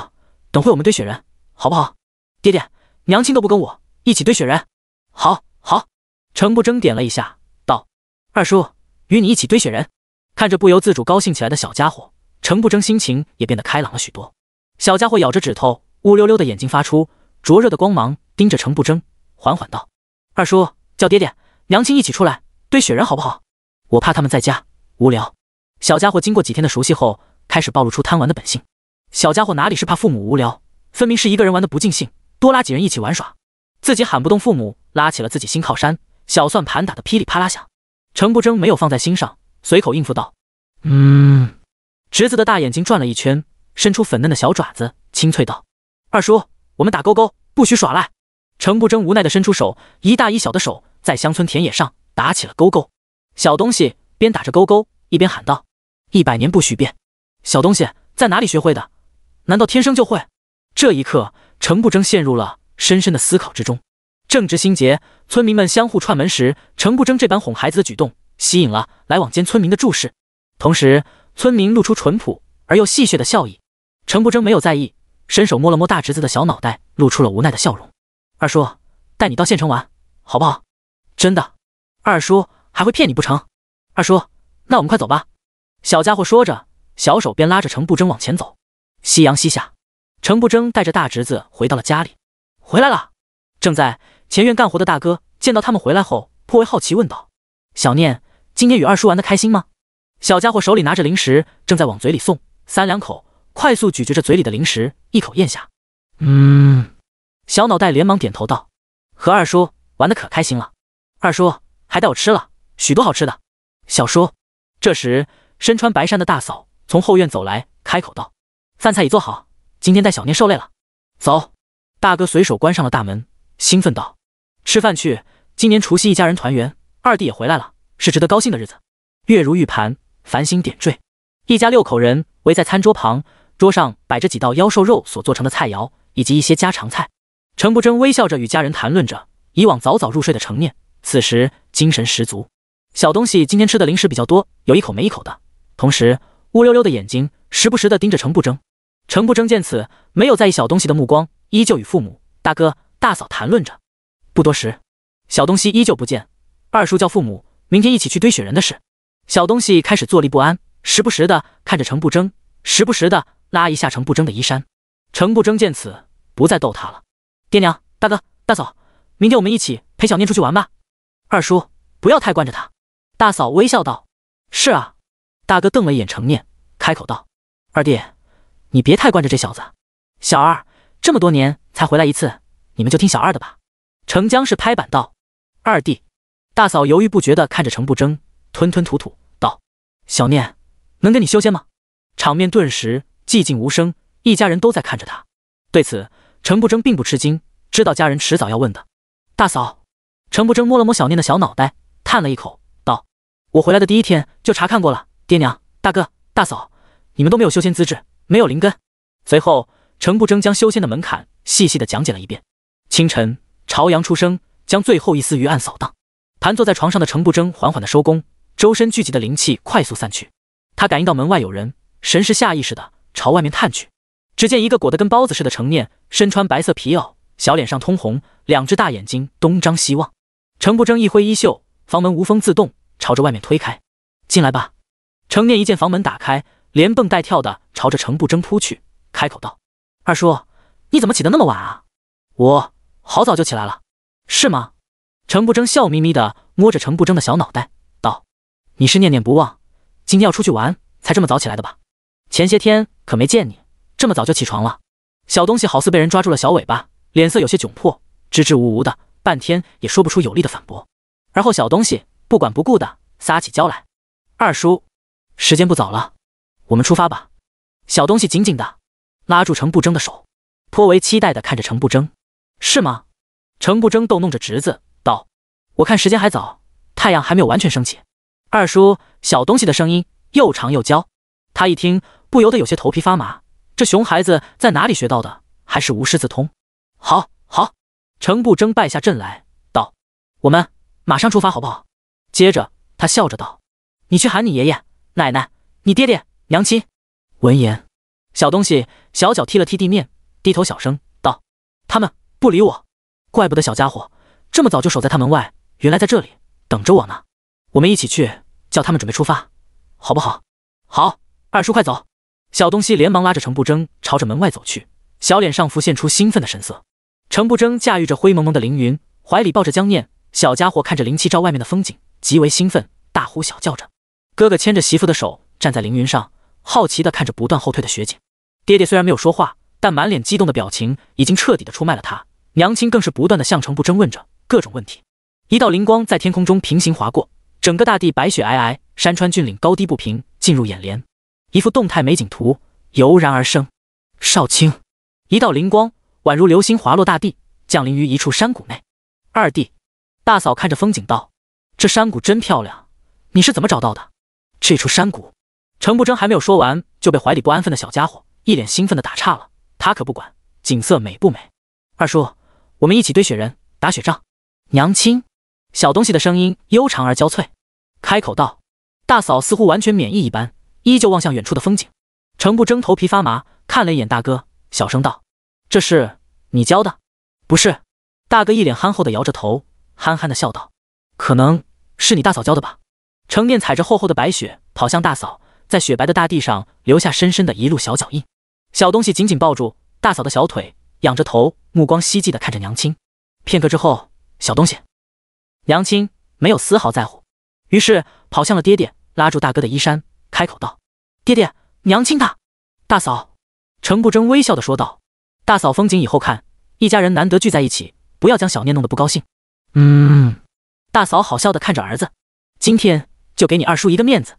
等会我们堆雪人，好不好？爹爹、娘亲都不跟我一起堆雪人，好，好。”程不争点了一下，道：“二叔，与你一起堆雪人。”看着不由自主高兴起来的小家伙，程不争心情也变得开朗了许多。小家伙咬着指头，乌溜溜的眼睛发出灼热的光芒，盯着程不争，缓缓道：“二叔叫爹爹、娘亲一起出来堆雪人好不好？我怕他们在家无聊。”小家伙经过几天的熟悉后，开始暴露出贪玩的本性。小家伙哪里是怕父母无聊，分明是一个人玩的不尽兴，多拉几人一起玩耍。自己喊不动父母，拉起了自己新靠山。小算盘打得噼里啪啦响。程不争没有放在心上。随口应付道：“嗯。”侄子的大眼睛转了一圈，伸出粉嫩的小爪子，清脆道：“二叔，我们打勾勾，不许耍赖。”程不争无奈的伸出手，一大一小的手在乡村田野上打起了勾勾。小东西边打着勾勾，一边喊道：“一百年不许变！”小东西在哪里学会的？难道天生就会？这一刻，程不争陷入了深深的思考之中。正值新节，村民们相互串门时，程不争这般哄孩子的举动。吸引了来往间村民的注视，同时村民露出淳朴而又戏谑的笑意。程不争没有在意，伸手摸了摸大侄子的小脑袋，露出了无奈的笑容。二叔，带你到县城玩，好不好？真的，二叔还会骗你不成？二叔，那我们快走吧。小家伙说着，小手便拉着程不争往前走。夕阳西下，程不争带着大侄子回到了家里。回来了，正在前院干活的大哥见到他们回来后，颇为好奇问道：“小念。”今天与二叔玩的开心吗？小家伙手里拿着零食，正在往嘴里送，三两口快速咀嚼着嘴里的零食，一口咽下。嗯，小脑袋连忙点头道：“和二叔玩的可开心了，二叔还带我吃了许多好吃的。”小叔。这时，身穿白衫的大嫂从后院走来，开口道：“饭菜已做好，今天带小念受累了，走。”大哥随手关上了大门，兴奋道：“吃饭去！今年除夕一家人团圆，二弟也回来了。”是值得高兴的日子，月如玉盘，繁星点缀。一家六口人围在餐桌旁，桌上摆着几道妖兽肉所做成的菜肴，以及一些家常菜。程不争微笑着与家人谈论着。以往早早入睡的程念，此时精神十足。小东西今天吃的零食比较多，有一口没一口的，同时乌溜溜的眼睛时不时的盯着程不争。程不争见此，没有在意小东西的目光，依旧与父母、大哥、大嫂谈论着。不多时，小东西依旧不见，二叔叫父母。明天一起去堆雪人的事，小东西开始坐立不安，时不时的看着程不争，时不时的拉一下程不争的衣衫。程不争见此，不再逗他了。爹娘、大哥、大嫂，明天我们一起陪小念出去玩吧。二叔，不要太惯着他。大嫂微笑道：“是啊。”大哥瞪了一眼程念，开口道：“二弟，你别太惯着这小子。小二这么多年才回来一次，你们就听小二的吧。”程江是拍板道：“二弟。”大嫂犹豫不决地看着陈不争，吞吞吐吐道：“小念能跟你修仙吗？”场面顿时寂静无声，一家人都在看着他。对此，陈不争并不吃惊，知道家人迟早要问的。大嫂，陈不争摸了摸小念的小脑袋，叹了一口道：“我回来的第一天就查看过了，爹娘、大哥、大嫂，你们都没有修仙资质，没有灵根。”随后，陈不争将修仙的门槛细细的讲解了一遍。清晨，朝阳初升，将最后一丝余暗扫荡。盘坐在床上的程不争缓缓的收工，周身聚集的灵气快速散去。他感应到门外有人，神识下意识的朝外面探去。只见一个裹得跟包子似的程念，身穿白色皮袄，小脸上通红，两只大眼睛东张西望。程不争一挥衣袖，房门无风自动，朝着外面推开。进来吧。程念一见房门打开，连蹦带跳的朝着程不争扑去，开口道：“二叔，你怎么起得那么晚啊？我好早就起来了，是吗？”程不争笑眯眯的摸着程不争的小脑袋，道：“你是念念不忘，今天要出去玩，才这么早起来的吧？前些天可没见你这么早就起床了。”小东西好似被人抓住了小尾巴，脸色有些窘迫，支支吾吾的，半天也说不出有力的反驳。而后小东西不管不顾的撒起娇来：“二叔，时间不早了，我们出发吧。”小东西紧紧的拉住程不争的手，颇为期待的看着程不争：“是吗？”程不争逗弄着侄子。我看时间还早，太阳还没有完全升起。二叔，小东西的声音又长又娇，他一听不由得有些头皮发麻。这熊孩子在哪里学到的？还是无师自通？好，好。程不争败下阵来，道：“我们马上出发，好不好？”接着他笑着道：“你去喊你爷爷、奶奶、你爹爹、娘亲。”闻言，小东西小脚踢了踢地面，低头小声道：“他们不理我，怪不得小家伙这么早就守在他门外。”原来在这里等着我呢，我们一起去叫他们准备出发，好不好？好，二叔快走！小东西连忙拉着程不争朝着门外走去，小脸上浮现出兴奋的神色。程不争驾驭着灰蒙蒙的凌云，怀里抱着江念小家伙，看着灵气罩外面的风景，极为兴奋，大呼小叫着。哥哥牵着媳妇的手站在凌云上，好奇的看着不断后退的雪景。爹爹虽然没有说话，但满脸激动的表情已经彻底的出卖了他。娘亲更是不断的向程不争问着各种问题。一道灵光在天空中平行划过，整个大地白雪皑皑，山川峻岭高低不平，进入眼帘，一幅动态美景图油然而生。少卿，一道灵光宛如流星滑落大地，降临于一处山谷内。二弟，大嫂看着风景道：“这山谷真漂亮，你是怎么找到的？”这处山谷，程不争还没有说完，就被怀里不安分的小家伙一脸兴奋的打岔了。他可不管景色美不美，二叔，我们一起堆雪人、打雪仗，娘亲。小东西的声音悠长而娇脆，开口道：“大嫂似乎完全免疫一般，依旧望向远处的风景。”程不争头皮发麻，看了一眼大哥，小声道：“这是你教的？”“不是。”大哥一脸憨厚的摇着头，憨憨的笑道：“可能是你大嫂教的吧。”程念踩着厚厚的白雪跑向大嫂，在雪白的大地上留下深深的一路小脚印。小东西紧紧抱住大嫂的小腿，仰着头，目光希冀的看着娘亲。片刻之后，小东西。娘亲没有丝毫在乎，于是跑向了爹爹，拉住大哥的衣衫，开口道：“爹爹，娘亲她……”大嫂程不争微笑的说道：“大嫂，风景以后看，一家人难得聚在一起，不要将小念弄得不高兴。”嗯，大嫂好笑的看着儿子，今天就给你二叔一个面子。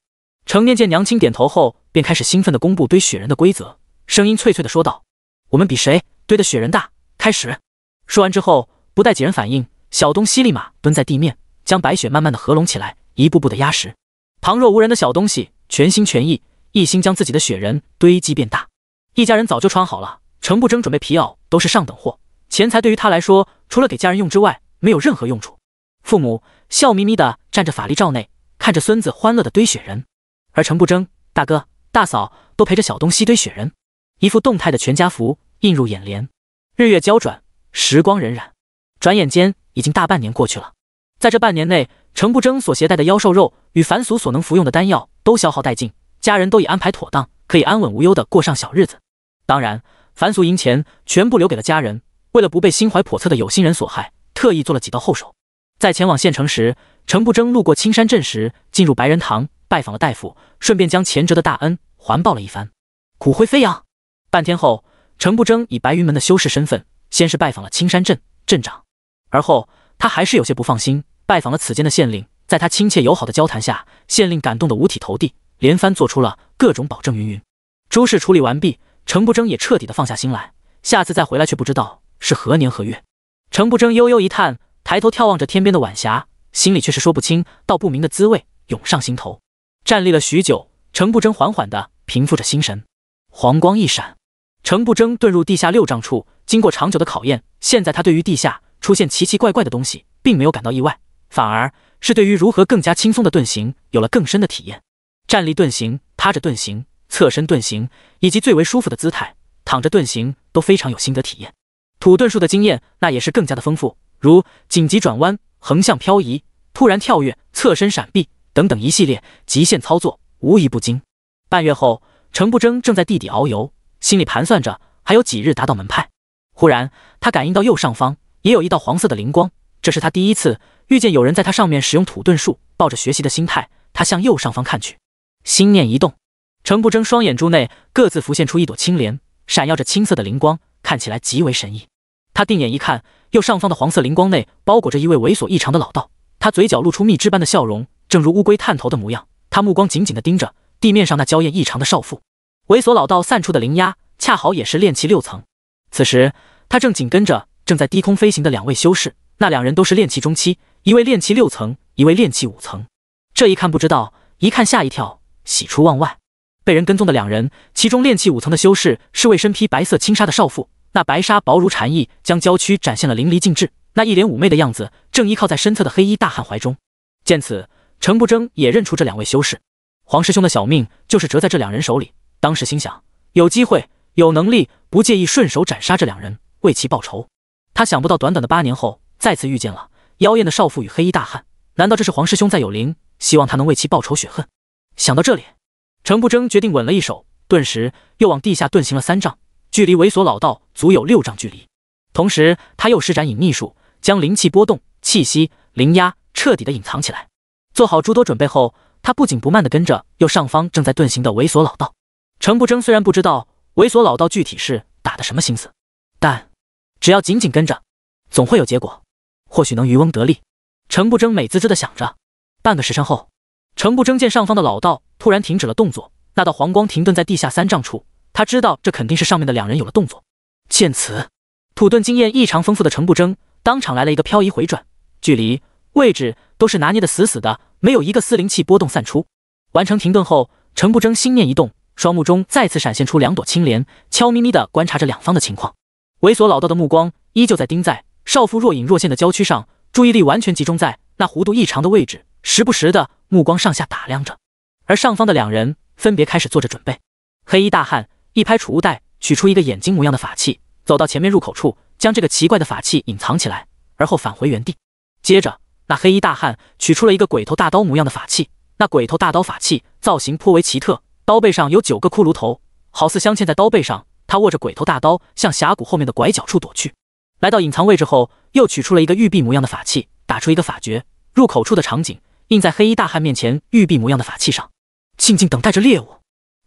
程念见娘亲点头后，便开始兴奋的公布堆雪人的规则，声音脆脆的说道：“我们比谁堆的雪人大，开始！”说完之后，不待几人反应。小东西立马蹲在地面，将白雪慢慢的合拢起来，一步步的压实。旁若无人的小东西全心全意，一心将自己的雪人堆积变大。一家人早就穿好了，程不争准备皮袄都是上等货。钱财对于他来说，除了给家人用之外，没有任何用处。父母笑眯眯的站着法力罩内，看着孙子欢乐的堆雪人。而程不争、大哥、大嫂都陪着小东西堆雪人，一副动态的全家福映入眼帘。日月交转，时光荏苒，转眼间。已经大半年过去了，在这半年内，程不争所携带的妖兽肉与凡俗所能服用的丹药都消耗殆尽，家人都已安排妥当，可以安稳无忧的过上小日子。当然，凡俗银钱全部留给了家人，为了不被心怀叵测的有心人所害，特意做了几道后手。在前往县城时，程不争路过青山镇时，进入白人堂拜访了大夫，顺便将前哲的大恩还报了一番。骨灰飞扬，半天后，程不争以白云门的修士身份，先是拜访了青山镇镇长。而后，他还是有些不放心，拜访了此间的县令。在他亲切友好的交谈下，县令感动得五体投地，连番做出了各种保证。云云，诸事处理完毕，程不争也彻底的放下心来。下次再回来，却不知道是何年何月。程不争悠悠一叹，抬头眺望着天边的晚霞，心里却是说不清道不明的滋味涌上心头。站立了许久，程不争缓缓的平复着心神。黄光一闪，程不争遁入地下六丈处。经过长久的考验，现在他对于地下。出现奇奇怪怪的东西，并没有感到意外，反而是对于如何更加轻松的遁形有了更深的体验。站立遁形、趴着遁形、侧身遁形，以及最为舒服的姿态躺着遁形，都非常有心得体验。土遁术的经验，那也是更加的丰富，如紧急转弯、横向漂移、突然跳跃、侧身闪避等等一系列极限操作，无一不精。半月后，程不争正在地底遨游，心里盘算着还有几日达到门派。忽然，他感应到右上方。也有一道黄色的灵光，这是他第一次遇见有人在他上面使用土遁术。抱着学习的心态，他向右上方看去，心念一动，程不争双眼珠内各自浮现出一朵青莲，闪耀着青色的灵光，看起来极为神异。他定眼一看，右上方的黄色灵光内包裹着一位猥琐异常的老道，他嘴角露出蜜汁般的笑容，正如乌龟探头的模样。他目光紧紧地盯着地面上那娇艳异常的少妇。猥琐老道散出的灵压恰好也是炼气六层，此时他正紧跟着。正在低空飞行的两位修士，那两人都是炼气中期，一位炼气六层，一位炼气五层。这一看不知道，一看吓一跳，喜出望外。被人跟踪的两人，其中炼气五层的修士是位身披白色轻纱的少妇，那白纱薄如蝉翼，将娇躯展现了淋漓尽致。那一脸妩媚的样子，正依靠在身侧的黑衣大汉怀中。见此，程不争也认出这两位修士。黄师兄的小命就是折在这两人手里，当时心想，有机会，有能力，不介意顺手斩杀这两人，为其报仇。他想不到，短短的八年后再次遇见了妖艳的少妇与黑衣大汉。难道这是黄师兄在有灵，希望他能为其报仇雪恨？想到这里，程不争决定稳了一手，顿时又往地下遁行了三丈，距离猥琐老道足有六丈距离。同时，他又施展隐秘术，将灵气波动、气息、灵压彻底的隐藏起来。做好诸多准备后，他不紧不慢的跟着右上方正在遁形的猥琐老道。程不争虽然不知道猥琐老道具体是打的什么心思，但。只要紧紧跟着，总会有结果，或许能渔翁得利。程不争美滋滋的想着。半个时辰后，程不争见上方的老道突然停止了动作，那道黄光停顿在地下三丈处。他知道这肯定是上面的两人有了动作。见此，土遁经验异常丰富的程不争当场来了一个漂移回转，距离、位置都是拿捏的死死的，没有一个四灵气波动散出。完成停顿后，程不争心念一动，双目中再次闪现出两朵青莲，悄咪咪的观察着两方的情况。猥琐老道的目光依旧在盯在少妇若隐若现的娇躯上，注意力完全集中在那弧度异常的位置，时不时的目光上下打量着。而上方的两人分别开始做着准备。黑衣大汉一拍储物袋，取出一个眼睛模样的法器，走到前面入口处，将这个奇怪的法器隐藏起来，而后返回原地。接着，那黑衣大汉取出了一个鬼头大刀模样的法器，那鬼头大刀法器造型颇为奇特，刀背上有九个骷髅头，好似镶嵌在刀背上。他握着鬼头大刀，向峡谷后面的拐角处躲去。来到隐藏位置后，又取出了一个玉璧模样的法器，打出一个法诀。入口处的场景映在黑衣大汉面前玉璧模样的法器上，静静等待着猎物。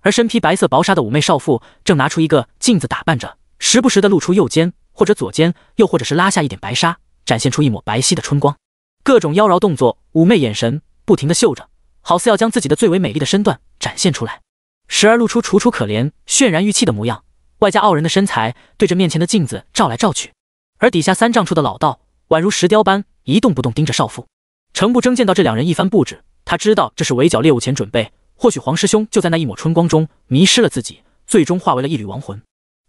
而身披白色薄纱的妩媚少妇，正拿出一个镜子打扮着，时不时的露出右肩或者左肩，又或者是拉下一点白纱，展现出一抹白皙的春光，各种妖娆动作、妩媚眼神，不停的嗅着，好似要将自己的最为美丽的身段展现出来。时而露出楚楚可怜、泫然欲泣的模样。外加傲人的身材，对着面前的镜子照来照去，而底下三丈处的老道宛如石雕般一动不动，盯着少妇。程不争见到这两人一番布置，他知道这是围剿猎物前准备，或许黄师兄就在那一抹春光中迷失了自己，最终化为了一缕亡魂，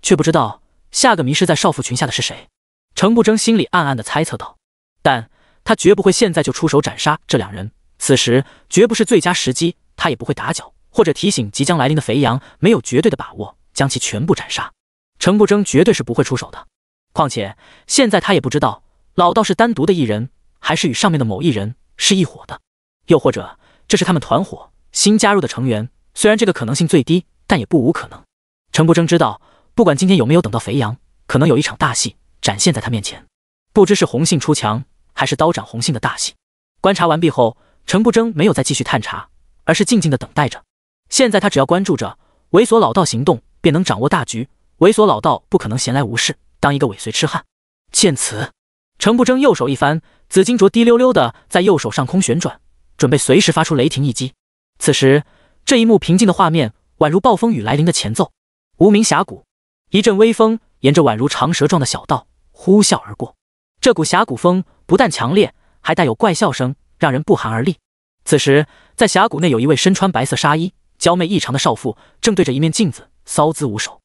却不知道下个迷失在少妇裙下的是谁。程不争心里暗暗的猜测道，但他绝不会现在就出手斩杀这两人，此时绝不是最佳时机，他也不会打搅或者提醒即将来临的肥羊，没有绝对的把握。将其全部斩杀，程不争绝对是不会出手的。况且现在他也不知道老道是单独的一人，还是与上面的某一人是一伙的，又或者这是他们团伙新加入的成员。虽然这个可能性最低，但也不无可能。程不争知道，不管今天有没有等到肥羊，可能有一场大戏展现在他面前，不知是红杏出墙，还是刀斩红杏的大戏。观察完毕后，程不争没有再继续探查，而是静静的等待着。现在他只要关注着猥琐老道行动。便能掌握大局。猥琐老道不可能闲来无事，当一个尾随痴汉。见此，程不争右手一翻，紫金镯滴溜溜的在右手上空旋转，准备随时发出雷霆一击。此时，这一幕平静的画面宛如暴风雨来临的前奏。无名峡谷，一阵微风沿着宛如长蛇状的小道呼啸而过。这股峡谷风不但强烈，还带有怪笑声，让人不寒而栗。此时，在峡谷内有一位身穿白色纱衣、娇媚异常的少妇，正对着一面镜子。骚姿无首。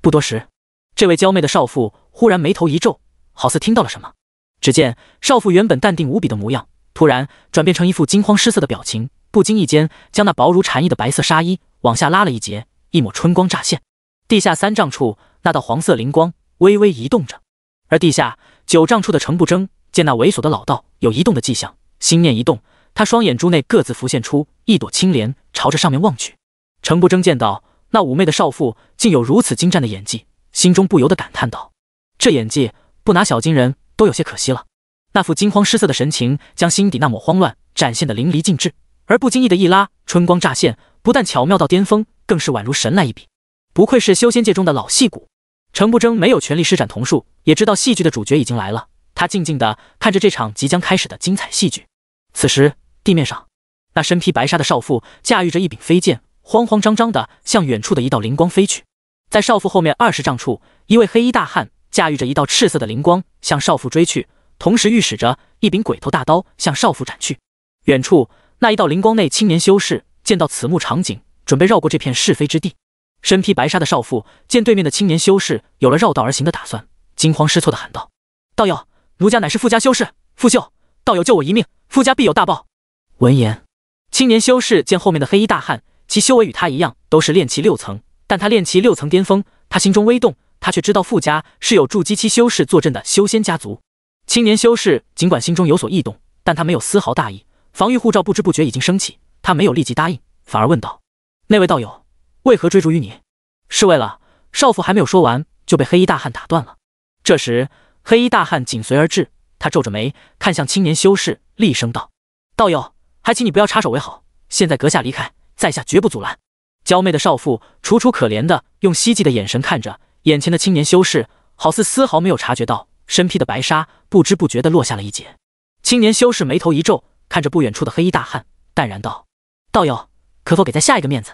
不多时，这位娇媚的少妇忽然眉头一皱，好似听到了什么。只见少妇原本淡定无比的模样，突然转变成一副惊慌失色的表情，不经意间将那薄如蝉翼的白色纱衣往下拉了一截，一抹春光乍现。地下三丈处，那道黄色灵光微微移动着，而地下九丈处的程不争见那猥琐的老道有移动的迹象，心念一动，他双眼珠内各自浮现出一朵青莲，朝着上面望去。程不争见到。那妩媚的少妇竟有如此精湛的演技，心中不由得感叹道：“这演技不拿小金人都有些可惜了。”那副惊慌失色的神情，将心底那抹慌乱展现得淋漓尽致。而不经意的一拉，春光乍现，不但巧妙到巅峰，更是宛如神来一笔。不愧是修仙界中的老戏骨。程不争没有全力施展瞳术，也知道戏剧的主角已经来了。他静静地看着这场即将开始的精彩戏剧。此时，地面上那身披白纱的少妇驾驭着一柄飞剑。慌慌张张的向远处的一道灵光飞去，在少妇后面二十丈处，一位黑衣大汉驾驭着一道赤色的灵光向少妇追去，同时御使着一柄鬼头大刀向少妇斩去。远处那一道灵光内，青年修士见到此幕场景，准备绕过这片是非之地。身披白纱的少妇见对面的青年修士有了绕道而行的打算，惊慌失措的喊道：“道友，奴家乃是富家修士，傅秀，道友救我一命，富家必有大报。”闻言，青年修士见后面的黑衣大汉。其修为与他一样，都是炼气六层。但他炼气六层巅峰，他心中微动。他却知道傅家是有筑基期修士坐镇的修仙家族。青年修士尽管心中有所异动，但他没有丝毫大意，防御护罩不知不觉已经升起。他没有立即答应，反而问道：“那位道友为何追逐于你？”是为了少妇还没有说完，就被黑衣大汉打断了。这时，黑衣大汉紧随而至，他皱着眉看向青年修士，厉声道：“道友，还请你不要插手为好。现在阁下离开。”在下绝不阻拦。娇媚的少妇楚楚可怜的用希冀的眼神看着眼前的青年修士，好似丝毫没有察觉到身披的白纱不知不觉的落下了一截。青年修士眉头一皱，看着不远处的黑衣大汉，淡然道：“道友，可否给在下一个面子？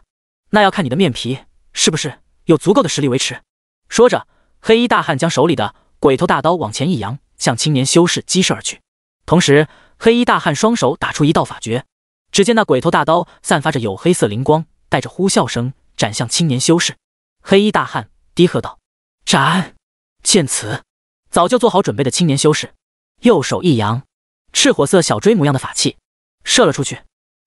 那要看你的面皮是不是有足够的实力维持。”说着，黑衣大汉将手里的鬼头大刀往前一扬，向青年修士激射而去。同时，黑衣大汉双手打出一道法诀。只见那鬼头大刀散发着黝黑色灵光，带着呼啸声斩向青年修士。黑衣大汉低喝道：“斩！”见此，早就做好准备的青年修士右手一扬，赤火色小锥模样的法器射了出去。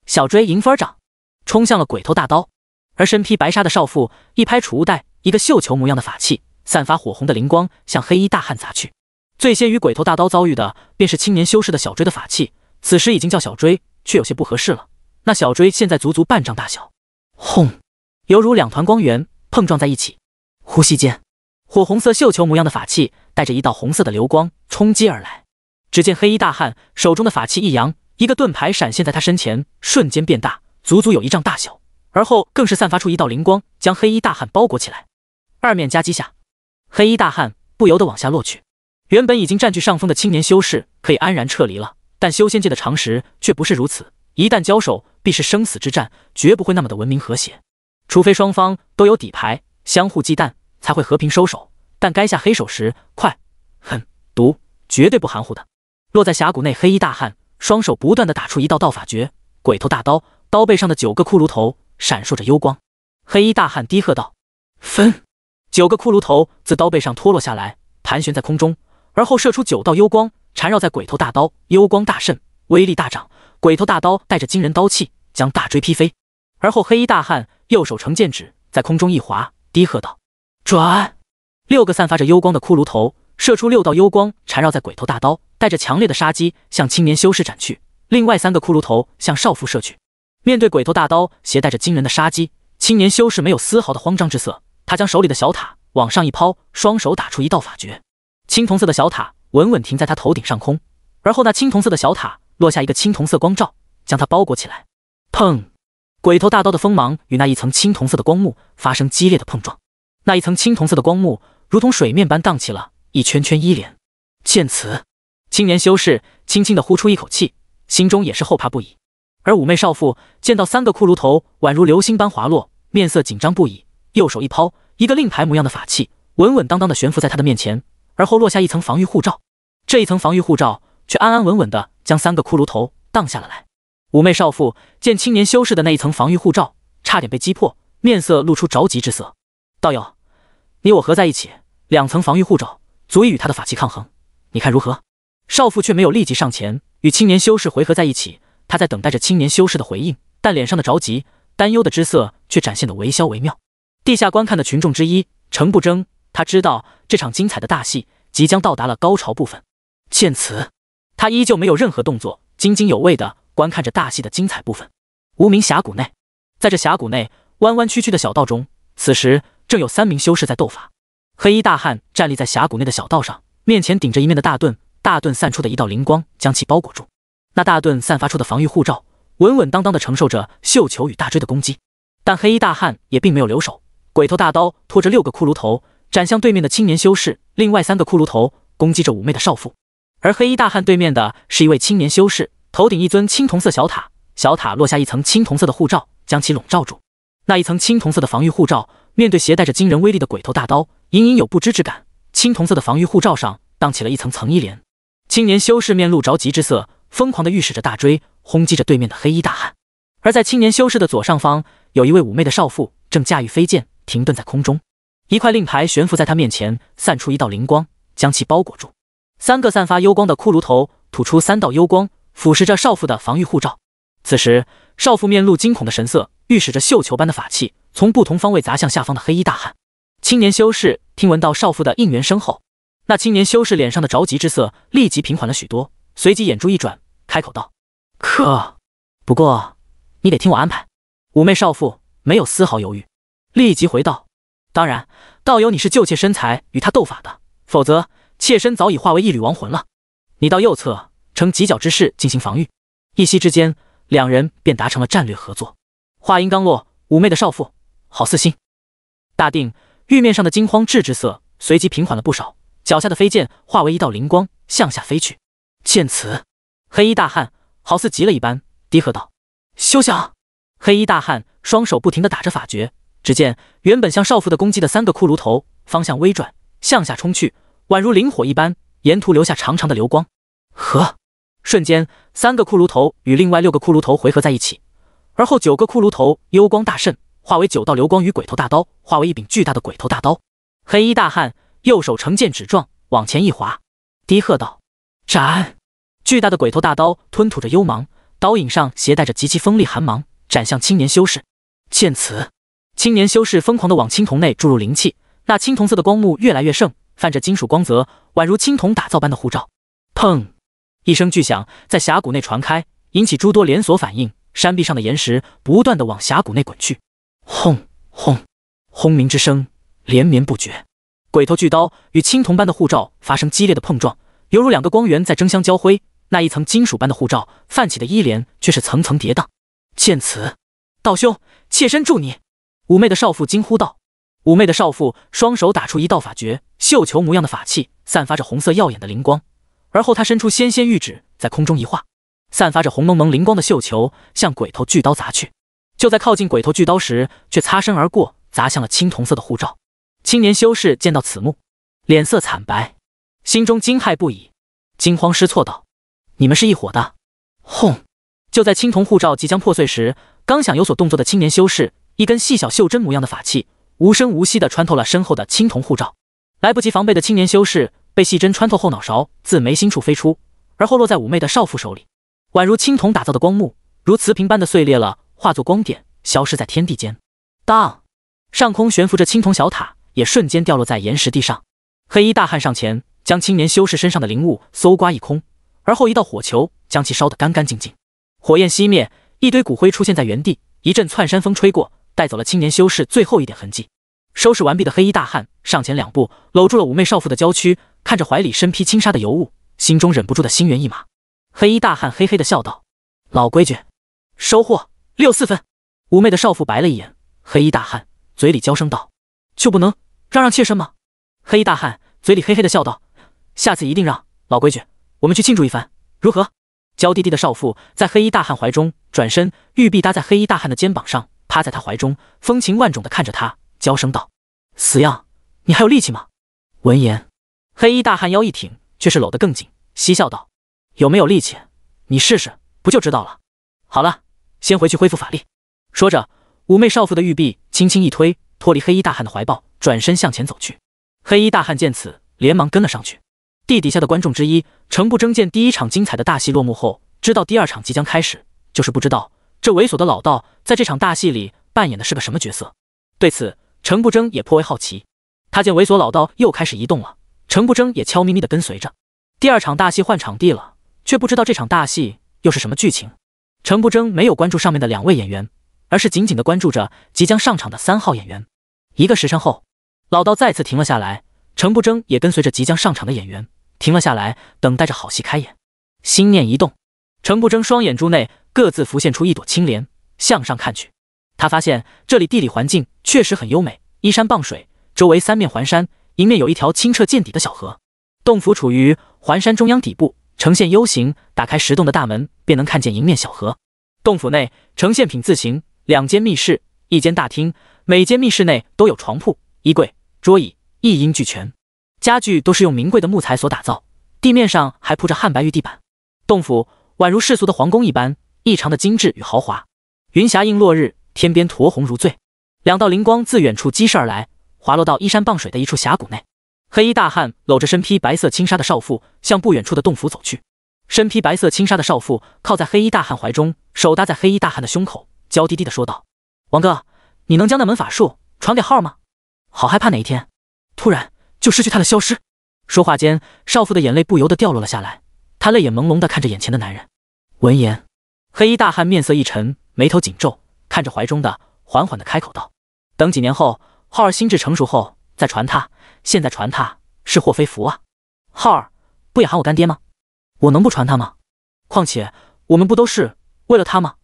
小锥迎风而长，冲向了鬼头大刀。而身披白纱的少妇一拍储物袋，一个绣球模样的法器散发火红的灵光，向黑衣大汉砸去。最先与鬼头大刀遭遇的便是青年修士的小锥的法器，此时已经叫小锥。却有些不合适了。那小锥现在足足半丈大小，轰，犹如两团光源碰撞在一起。呼吸间，火红色绣球模样的法器带着一道红色的流光冲击而来。只见黑衣大汉手中的法器一扬，一个盾牌闪现在他身前，瞬间变大，足足有一丈大小。而后更是散发出一道灵光，将黑衣大汉包裹起来。二面夹击下，黑衣大汉不由得往下落去。原本已经占据上风的青年修士可以安然撤离了。但修仙界的常识却不是如此，一旦交手，必是生死之战，绝不会那么的文明和谐。除非双方都有底牌，相互忌惮，才会和平收手。但该下黑手时，快、狠、毒，绝对不含糊的。落在峡谷内，黑衣大汉双手不断的打出一道道法诀，鬼头大刀，刀背上的九个骷髅头闪烁着幽光。黑衣大汉低喝道：“分！”九个骷髅头自刀背上脱落下来，盘旋在空中。而后射出九道幽光，缠绕在鬼头大刀，幽光大盛，威力大涨。鬼头大刀带着惊人刀气，将大锥劈飞。而后黑衣大汉右手成剑指，在空中一划，低喝道：“转！”六个散发着幽光的骷髅头射出六道幽光，缠绕在鬼头大刀，带着强烈的杀机，向青年修士斩去。另外三个骷髅头向少妇射去。面对鬼头大刀携带着惊人的杀机，青年修士没有丝毫的慌张之色，他将手里的小塔往上一抛，双手打出一道法诀。青铜色的小塔稳稳停在他头顶上空，而后那青铜色的小塔落下一个青铜色光罩，将他包裹起来。砰！鬼头大刀的锋芒与那一层青铜色的光幕发生激烈的碰撞，那一层青铜色的光幕如同水面般荡起了一圈圈漪涟。见此，青年修士轻轻的呼出一口气，心中也是后怕不已。而妩媚少妇见到三个骷髅头宛如流星般滑落，面色紧张不已，右手一抛，一个令牌模样的法器稳稳当当的悬浮在他的面前。而后落下一层防御护罩，这一层防御护罩却安安稳稳的将三个骷髅头荡下了来。妩媚少妇见青年修士的那一层防御护罩差点被击破，面色露出着急之色。道友，你我合在一起，两层防御护罩足以与他的法器抗衡，你看如何？少妇却没有立即上前与青年修士回合在一起，她在等待着青年修士的回应，但脸上的着急、担忧的之色却展现的惟肖惟妙。地下观看的群众之一，程不争。他知道这场精彩的大戏即将到达了高潮部分，见此，他依旧没有任何动作，津津有味的观看着大戏的精彩部分。无名峡谷内，在这峡谷内弯弯曲曲的小道中，此时正有三名修士在斗法。黑衣大汉站立在峡谷内的小道上，面前顶着一面的大盾，大盾散出的一道灵光将其包裹住。那大盾散发出的防御护罩，稳稳当当的承受着绣球与大锥的攻击。但黑衣大汉也并没有留手，鬼头大刀拖着六个骷髅头。斩向对面的青年修士，另外三个骷髅头攻击着妩媚的少妇，而黑衣大汉对面的是一位青年修士，头顶一尊青铜色小塔，小塔落下一层青铜色的护罩，将其笼罩住。那一层青铜色的防御护罩，面对携带着惊人威力的鬼头大刀，隐隐有不知之感。青铜色的防御护罩上荡起了一层层衣帘，青年修士面露着急之色，疯狂的预使着大锥轰击着对面的黑衣大汉。而在青年修士的左上方，有一位妩媚的少妇正驾驭飞剑停顿在空中。一块令牌悬浮在他面前，散出一道灵光，将其包裹住。三个散发幽光的骷髅头吐出三道幽光，腐蚀着少妇的防御护罩。此时，少妇面露惊恐的神色，预使着绣球般的法器，从不同方位砸向下方的黑衣大汉。青年修士听闻到少妇的应援声后，那青年修士脸上的着急之色立即平缓了许多，随即眼珠一转，开口道：“可，不过你得听我安排。”妩媚少妇没有丝毫犹豫，立即回道。当然，道友，你是就妾身才与他斗法的，否则妾身早已化为一缕亡魂了。你到右侧，呈犄角之势进行防御。一息之间，两人便达成了战略合作。话音刚落，妩媚的少妇好似心大定，玉面上的惊慌滞之色随即平缓了不少，脚下的飞剑化为一道灵光向下飞去。见此，黑衣大汉好似急了一般，低喝道：“休想！”黑衣大汉双手不停地打着法诀。只见原本向少妇的攻击的三个骷髅头方向微转，向下冲去，宛如灵火一般，沿途留下长长的流光。呵，瞬间，三个骷髅头与另外六个骷髅头回合在一起，而后九个骷髅头幽光大盛，化为九道流光，与鬼头大刀化为一柄巨大的鬼头大刀。黑衣大汉右手成剑指状，往前一划，低喝道：“斩！”巨大的鬼头大刀吞吐着幽芒，刀影上携带着极其锋利寒芒，斩向青年修士。见此。青年修士疯狂地往青铜内注入灵气，那青铜色的光幕越来越盛，泛着金属光泽，宛如青铜打造般的护罩。砰！一声巨响在峡谷内传开，引起诸多连锁反应，山壁上的岩石不断地往峡谷内滚去。轰轰轰鸣之声连绵不绝，鬼头巨刀与青铜般的护罩发生激烈的碰撞，犹如两个光源在争相交辉。那一层金属般的护罩泛起的衣帘却是层层叠荡。见此，道兄，妾身助你。妩媚的少妇惊呼道：“妩媚的少妇双手打出一道法诀，绣球模样的法器散发着红色耀眼的灵光。而后，她伸出纤纤玉指，在空中一画，散发着红蒙蒙灵光的绣球向鬼头巨刀砸去。就在靠近鬼头巨刀时，却擦身而过，砸向了青铜色的护罩。青年修士见到此幕，脸色惨白，心中惊骇不已，惊慌失措道：‘你们是一伙的！’轰！就在青铜护罩即将破碎时，刚想有所动作的青年修士。”一根细小袖珍模样的法器无声无息地穿透了身后的青铜护罩，来不及防备的青年修士被细针穿透后脑勺，自眉心处飞出，而后落在妩媚的少妇手里。宛如青铜打造的光幕如瓷瓶般的碎裂了，化作光点消失在天地间。当上空悬浮着青铜小塔也瞬间掉落在岩石地上，黑衣大汉上前将青年修士身上的灵物搜刮一空，而后一道火球将其烧得干干净净。火焰熄灭，一堆骨灰出现在原地，一阵窜山风吹过。带走了青年修士最后一点痕迹，收拾完毕的黑衣大汉上前两步，搂住了妩媚少妇的娇躯，看着怀里身披轻纱的尤物，心中忍不住的心猿意马。黑衣大汉嘿嘿的笑道：“老规矩，收获六四分。”妩媚的少妇白了一眼黑衣大汉，嘴里娇声道：“就不能让让妾身吗？”黑衣大汉嘴里嘿嘿的笑道：“下次一定让。”老规矩，我们去庆祝一番，如何？”娇滴滴的少妇在黑衣大汉怀中转身，玉臂搭在黑衣大汉的肩膀上。趴在他怀中，风情万种的看着他，娇声道：“死样，你还有力气吗？”闻言，黑衣大汉腰一挺，却是搂得更紧，嬉笑道：“有没有力气，你试试不就知道了？”好了，先回去恢复法力。”说着，妩媚少妇的玉臂轻轻一推，脱离黑衣大汉的怀抱，转身向前走去。黑衣大汉见此，连忙跟了上去。地底下的观众之一程不争见第一场精彩的大戏落幕后，知道第二场即将开始，就是不知道。这猥琐的老道在这场大戏里扮演的是个什么角色？对此，程不争也颇为好奇。他见猥琐老道又开始移动了，程不争也悄咪咪的跟随着。第二场大戏换场地了，却不知道这场大戏又是什么剧情。程不争没有关注上面的两位演员，而是紧紧的关注着即将上场的三号演员。一个时辰后，老道再次停了下来，程不争也跟随着即将上场的演员停了下来，等待着好戏开演。心念一动，程不争双眼珠内。各自浮现出一朵青莲，向上看去，他发现这里地理环境确实很优美，依山傍水，周围三面环山，迎面有一条清澈见底的小河。洞府处于环山中央底部，呈现 U 型。打开石洞的大门，便能看见迎面小河。洞府内呈现品字形，两间密室，一间大厅。每间密室内都有床铺、衣柜、桌椅，一应俱全。家具都是用名贵的木材所打造，地面上还铺着汉白玉地板。洞府宛如世俗的皇宫一般。异常的精致与豪华，云霞映落日，天边驼红如醉。两道灵光自远处激射而来，滑落到依山傍水的一处峡谷内。黑衣大汉搂着身披白色轻纱的少妇，向不远处的洞府走去。身披白色轻纱的少妇靠在黑衣大汉怀中，手搭在黑衣大汉的胸口，娇滴滴地说道：“王哥，你能将那门法术传给浩吗？好害怕哪一天突然就失去他的消失。”说话间，少妇的眼泪不由得掉落了下来，她泪眼朦胧地看着眼前的男人。闻言。黑衣大汉面色一沉，眉头紧皱，看着怀中的，缓缓的开口道：“等几年后，浩儿心智成熟后再传他。现在传他是祸非福啊！浩儿不也喊我干爹吗？我能不传他吗？况且我们不都是为了他吗？”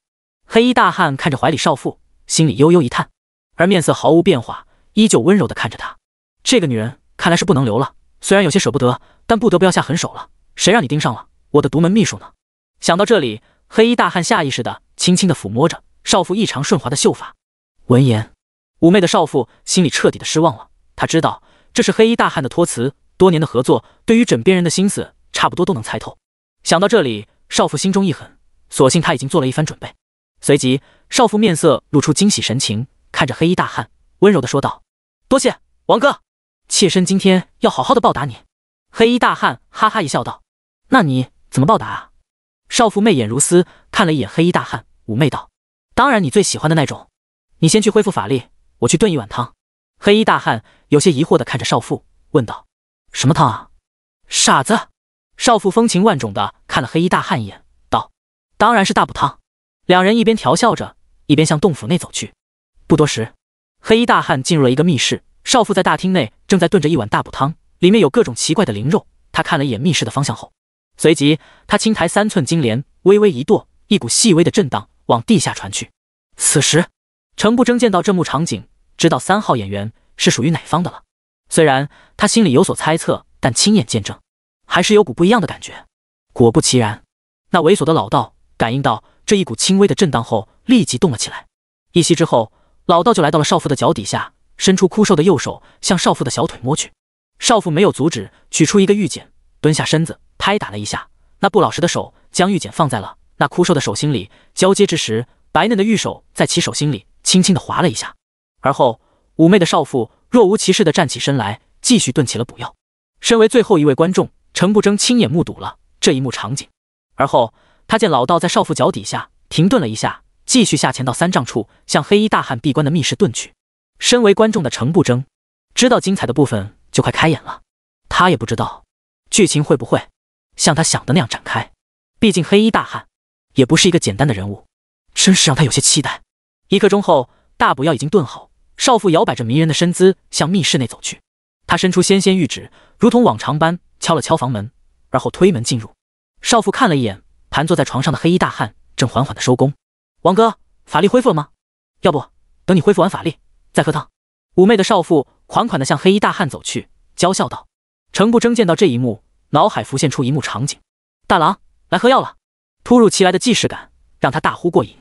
黑衣大汉看着怀里少妇，心里悠悠一叹，而面色毫无变化，依旧温柔的看着她。这个女人看来是不能留了，虽然有些舍不得，但不得不要下狠手了。谁让你盯上了我的独门秘术呢？想到这里。黑衣大汉下意识的轻轻的抚摸着少妇异常顺滑的秀发，闻言，妩媚的少妇心里彻底的失望了。她知道这是黑衣大汉的托辞，多年的合作，对于枕边人的心思差不多都能猜透。想到这里，少妇心中一狠，索性他已经做了一番准备。随即，少妇面色露出惊喜神情，看着黑衣大汉温柔的说道：“多谢王哥，妾身今天要好好的报答你。”黑衣大汉哈哈一笑道：“那你怎么报答啊？”少妇媚眼如丝，看了一眼黑衣大汉，妩媚道：“当然，你最喜欢的那种。你先去恢复法力，我去炖一碗汤。”黑衣大汉有些疑惑的看着少妇，问道：“什么汤啊？”傻子！少妇风情万种的看了黑衣大汉一眼，道：“当然是大补汤。”两人一边调笑着，一边向洞府内走去。不多时，黑衣大汉进入了一个密室，少妇在大厅内正在炖着一碗大补汤，里面有各种奇怪的灵肉。他看了一眼密室的方向后。随即，他轻抬三寸金莲，微微一跺，一股细微的震荡往地下传去。此时，程不争见到这幕场景，知道三号演员是属于哪方的了。虽然他心里有所猜测，但亲眼见证，还是有股不一样的感觉。果不其然，那猥琐的老道感应到这一股轻微的震荡后，立即动了起来。一息之后，老道就来到了少妇的脚底下，伸出枯瘦的右手向少妇的小腿摸去。少妇没有阻止，取出一个玉简，蹲下身子。拍打了一下那不老实的手，将玉简放在了那枯瘦的手心里。交接之时，白嫩的玉手在其手心里轻轻的划了一下。而后，妩媚的少妇若无其事的站起身来，继续炖起了补药。身为最后一位观众，程不争亲眼目睹了这一幕场景。而后，他见老道在少妇脚底下停顿了一下，继续下潜到三丈处，向黑衣大汉闭关的密室遁去。身为观众的程不争知道，精彩的部分就快开演了。他也不知道剧情会不会。像他想的那样展开，毕竟黑衣大汉也不是一个简单的人物，真是让他有些期待。一刻钟后，大补药已经炖好，少妇摇摆着迷人的身姿向密室内走去。她伸出纤纤玉指，如同往常般敲了敲房门，而后推门进入。少妇看了一眼盘坐在床上的黑衣大汉，正缓缓的收工。王哥，法力恢复了吗？要不等你恢复完法力再喝汤。妩媚的少妇款款的向黑衣大汉走去，娇笑道。程步争见到这一幕。脑海浮现出一幕场景，大郎来喝药了。突如其来的既视感让他大呼过瘾。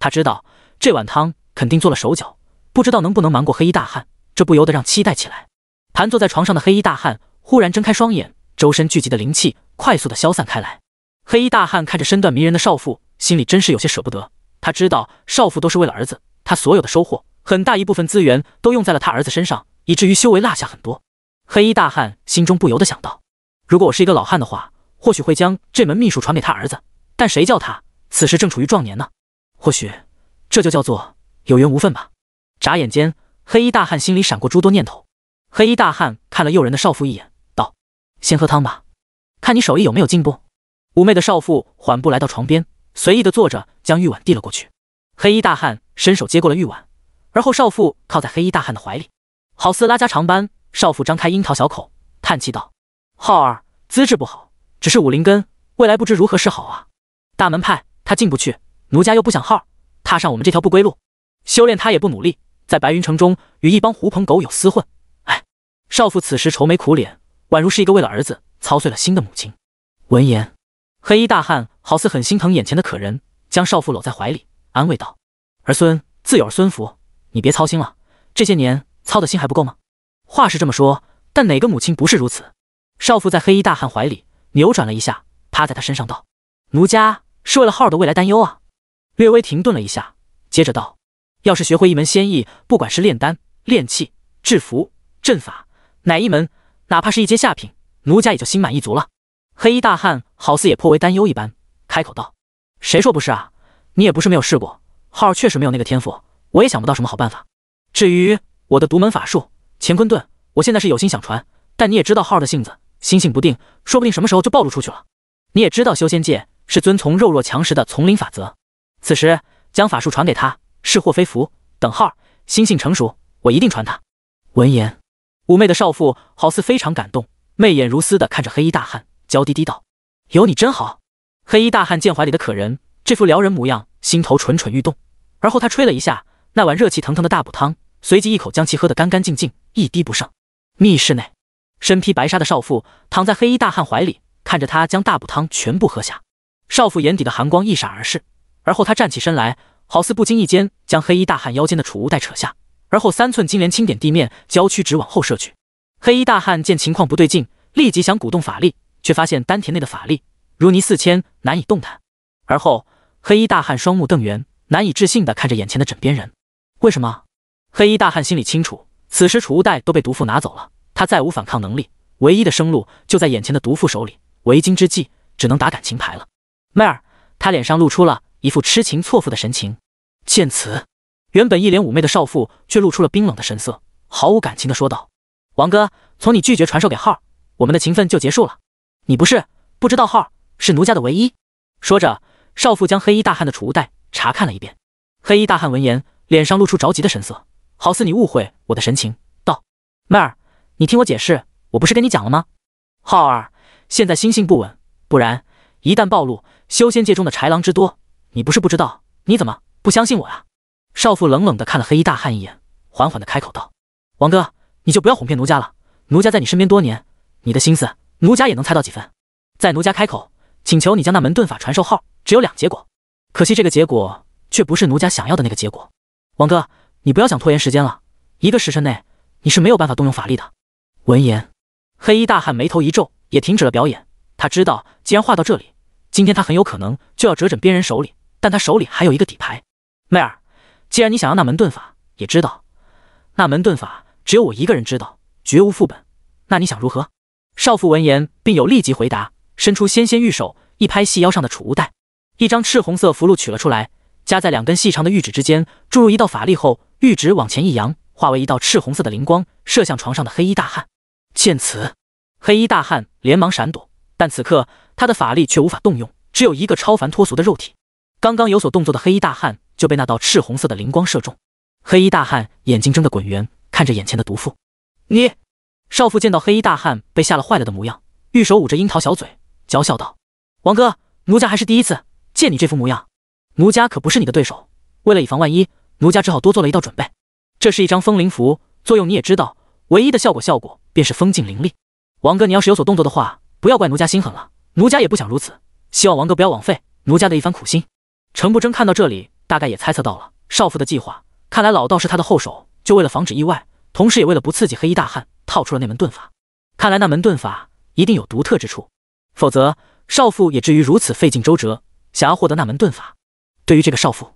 他知道这碗汤肯定做了手脚，不知道能不能瞒过黑衣大汉，这不由得让期待起来。盘坐在床上的黑衣大汉忽然睁开双眼，周身聚集的灵气快速的消散开来。黑衣大汉看着身段迷人的少妇，心里真是有些舍不得。他知道少妇都是为了儿子，他所有的收获很大一部分资源都用在了他儿子身上，以至于修为落下很多。黑衣大汉心中不由得想到。如果我是一个老汉的话，或许会将这门秘术传给他儿子，但谁叫他此时正处于壮年呢？或许这就叫做有缘无分吧。眨眼间，黑衣大汉心里闪过诸多念头。黑衣大汉看了诱人的少妇一眼，道：“先喝汤吧，看你手艺有没有进步。”妩媚的少妇缓步来到床边，随意的坐着，将玉碗递了过去。黑衣大汉伸手接过了玉碗，而后少妇靠在黑衣大汉的怀里，好似拉家常般，少妇张开樱桃小口，叹气道。浩儿资质不好，只是武灵根，未来不知如何是好啊！大门派他进不去，奴家又不想号，踏上我们这条不归路，修炼他也不努力，在白云城中与一帮狐朋狗友厮混。哎，少妇此时愁眉苦脸，宛如是一个为了儿子操碎了心的母亲。闻言，黑衣大汉好似很心疼眼前的可人，将少妇搂在怀里，安慰道：“儿孙自有儿孙福，你别操心了。这些年操的心还不够吗？话是这么说，但哪个母亲不是如此？”少妇在黑衣大汉怀里扭转了一下，趴在他身上道：“奴家是为了浩儿的未来担忧啊。”略微停顿了一下，接着道：“要是学会一门仙艺，不管是炼丹、炼器、制符、阵法，哪一门，哪怕是一阶下品，奴家也就心满意足了。”黑衣大汉好似也颇为担忧一般，开口道：“谁说不是啊？你也不是没有试过。浩儿确实没有那个天赋，我也想不到什么好办法。至于我的独门法术乾坤遁，我现在是有心想传，但你也知道浩儿的性子。”心性不定，说不定什么时候就暴露出去了。你也知道，修仙界是遵从弱肉强食的丛林法则。此时将法术传给他是祸非福。等号心性成熟，我一定传他。闻言，妩媚的少妇好似非常感动，媚眼如丝的看着黑衣大汉，娇滴滴道：“有你真好。”黑衣大汉见怀里的可人这副撩人模样，心头蠢蠢欲动。而后他吹了一下那碗热气腾腾的大补汤，随即一口将其喝得干干净净，一滴不剩。密室内。身披白纱的少妇躺在黑衣大汉怀里，看着他将大补汤全部喝下。少妇眼底的寒光一闪而逝，而后她站起身来，好似不经意间将黑衣大汉腰间的储物袋扯下，而后三寸金莲轻点地面，娇躯直往后射去。黑衣大汉见情况不对劲，立即想鼓动法力，却发现丹田内的法力如泥似铅，难以动弹。而后黑衣大汉双目瞪圆，难以置信地看着眼前的枕边人，为什么？黑衣大汉心里清楚，此时储物袋都被毒妇拿走了。他再无反抗能力，唯一的生路就在眼前的毒妇手里。为今之计，只能打感情牌了。妹儿，他脸上露出了一副痴情错付的神情。见此，原本一脸妩媚的少妇却露出了冰冷的神色，毫无感情的说道：“王哥，从你拒绝传授给号，我们的情分就结束了。你不是不知道号是奴家的唯一。”说着，少妇将黑衣大汉的储物袋查看了一遍。黑衣大汉闻言，脸上露出着急的神色，好似你误会我的神情，道：“妹儿。”你听我解释，我不是跟你讲了吗？浩儿现在心性不稳，不然一旦暴露，修仙界中的豺狼之多，你不是不知道，你怎么不相信我呀？少妇冷冷的看了黑衣大汉一眼，缓缓的开口道：“王哥，你就不要哄骗奴家了，奴家在你身边多年，你的心思奴家也能猜到几分。在奴家开口请求你将那门遁法传授号只有两结果，可惜这个结果却不是奴家想要的那个结果。王哥，你不要想拖延时间了，一个时辰内你是没有办法动用法力的。”闻言，黑衣大汉眉头一皱，也停止了表演。他知道，既然画到这里，今天他很有可能就要折枕边人手里。但他手里还有一个底牌。妹儿，既然你想要那门遁法，也知道那门遁法只有我一个人知道，绝无副本。那你想如何？少妇闻言，并有立即回答，伸出纤纤玉手，一拍细腰上的储物袋，一张赤红色符箓取了出来，夹在两根细长的玉指之间，注入一道法力后，玉指往前一扬，化为一道赤红色的灵光，射向床上的黑衣大汉。见此，黑衣大汉连忙闪躲，但此刻他的法力却无法动用，只有一个超凡脱俗的肉体。刚刚有所动作的黑衣大汉就被那道赤红色的灵光射中。黑衣大汉眼睛睁得滚圆，看着眼前的毒妇：“你……”少妇见到黑衣大汉被吓了坏了的模样，玉手捂着樱桃小嘴，娇笑道：“王哥，奴家还是第一次见你这副模样，奴家可不是你的对手。为了以防万一，奴家只好多做了一道准备，这是一张风灵符，作用你也知道。”唯一的效果，效果便是封禁灵力。王哥，你要是有所动作的话，不要怪奴家心狠了。奴家也不想如此，希望王哥不要枉费奴家的一番苦心。程不争看到这里，大概也猜测到了少妇的计划。看来老道是他的后手，就为了防止意外，同时也为了不刺激黑衣大汉，套出了那门遁法。看来那门遁法一定有独特之处，否则少妇也至于如此费尽周折，想要获得那门遁法。对于这个少妇，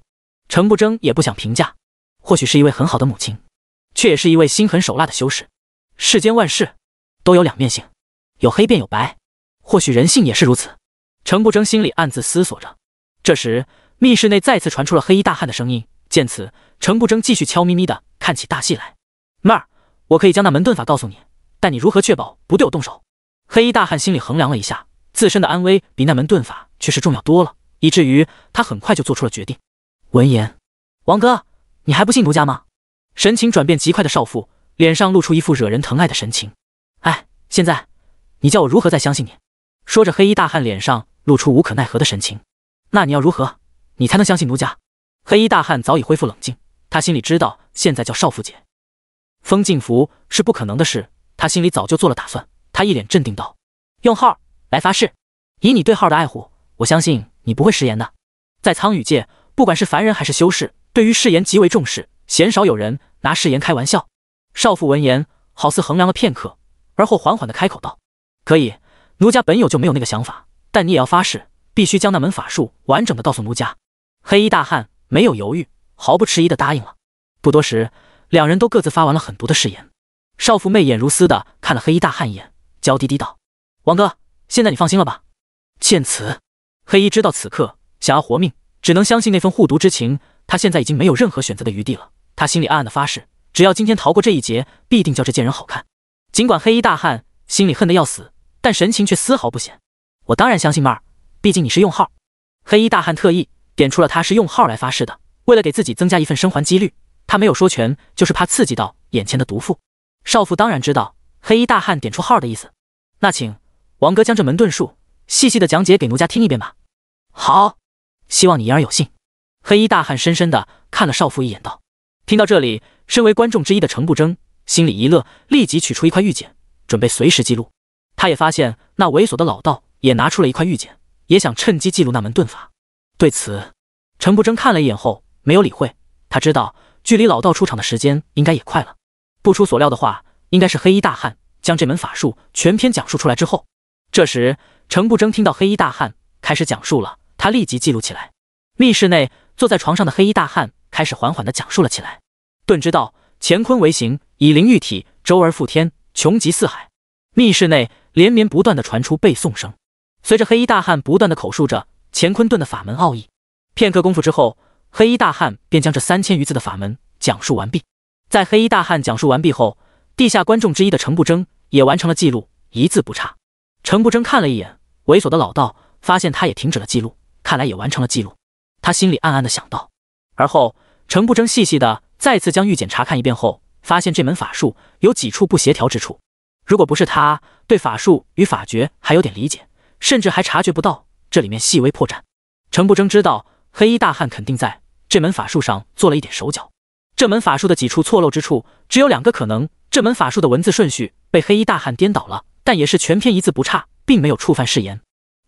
程不争也不想评价，或许是一位很好的母亲。却也是一位心狠手辣的修士。世间万事都有两面性，有黑便有白。或许人性也是如此。程不争心里暗自思索着。这时，密室内再次传出了黑衣大汉的声音。见此，程不争继续悄咪咪的看起大戏来。妹儿，我可以将那门遁法告诉你，但你如何确保不对我动手？黑衣大汉心里衡量了一下自身的安危，比那门遁法却是重要多了，以至于他很快就做出了决定。闻言，王哥，你还不信奴家吗？神情转变极快的少妇脸上露出一副惹人疼爱的神情。哎，现在你叫我如何再相信你？说着，黑衣大汉脸上露出无可奈何的神情。那你要如何，你才能相信奴家？黑衣大汉早已恢复冷静，他心里知道现在叫少妇姐封禁符是不可能的事，他心里早就做了打算。他一脸镇定道：“用号来发誓，以你对号的爱护，我相信你不会食言的。”在苍羽界，不管是凡人还是修士，对于誓言极为重视。鲜少有人拿誓言开玩笑。少妇闻言，好似衡量了片刻，而后缓缓的开口道：“可以，奴家本有就没有那个想法，但你也要发誓，必须将那门法术完整的告诉奴家。”黑衣大汉没有犹豫，毫不迟疑的答应了。不多时，两人都各自发完了狠毒的誓言。少妇媚眼如丝的看了黑衣大汉一眼，娇滴滴道：“王哥，现在你放心了吧？”见此，黑衣知道此刻想要活命，只能相信那份护犊之情。他现在已经没有任何选择的余地了。他心里暗暗的发誓，只要今天逃过这一劫，必定叫这贱人好看。尽管黑衣大汉心里恨得要死，但神情却丝毫不显。我当然相信妹儿，毕竟你是用号。黑衣大汉特意点出了他是用号来发誓的，为了给自己增加一份生还几率，他没有说全，就是怕刺激到眼前的毒妇。少妇当然知道黑衣大汉点出号的意思，那请王哥将这门遁术细细的讲解给奴家听一遍吧。好，希望你言而有信。黑衣大汉深深的看了少妇一眼，道。听到这里，身为观众之一的程不争心里一乐，立即取出一块玉简，准备随时记录。他也发现那猥琐的老道也拿出了一块玉简，也想趁机记录那门遁法。对此，程不争看了一眼后没有理会。他知道，距离老道出场的时间应该也快了。不出所料的话，应该是黑衣大汉将这门法术全篇讲述出来之后。这时，程不争听到黑衣大汉开始讲述了，他立即记录起来。密室内，坐在床上的黑衣大汉。开始缓缓地讲述了起来。顿之道，乾坤为形，以灵御体，周而复天，穷极四海。密室内连绵不断的传出背诵声，随着黑衣大汉不断的口述着乾坤遁的法门奥义。片刻功夫之后，黑衣大汉便将这三千余字的法门讲述完毕。在黑衣大汉讲述完毕后，地下观众之一的程不争也完成了记录，一字不差。程不争看了一眼猥琐的老道，发现他也停止了记录，看来也完成了记录。他心里暗暗的想到，而后。程不争细细的再次将玉简查看一遍后，发现这门法术有几处不协调之处。如果不是他对法术与法诀还有点理解，甚至还察觉不到这里面细微破绽。程不争知道黑衣大汉肯定在这门法术上做了一点手脚。这门法术的几处错漏之处，只有两个可能：这门法术的文字顺序被黑衣大汉颠倒了，但也是全篇一字不差，并没有触犯誓言；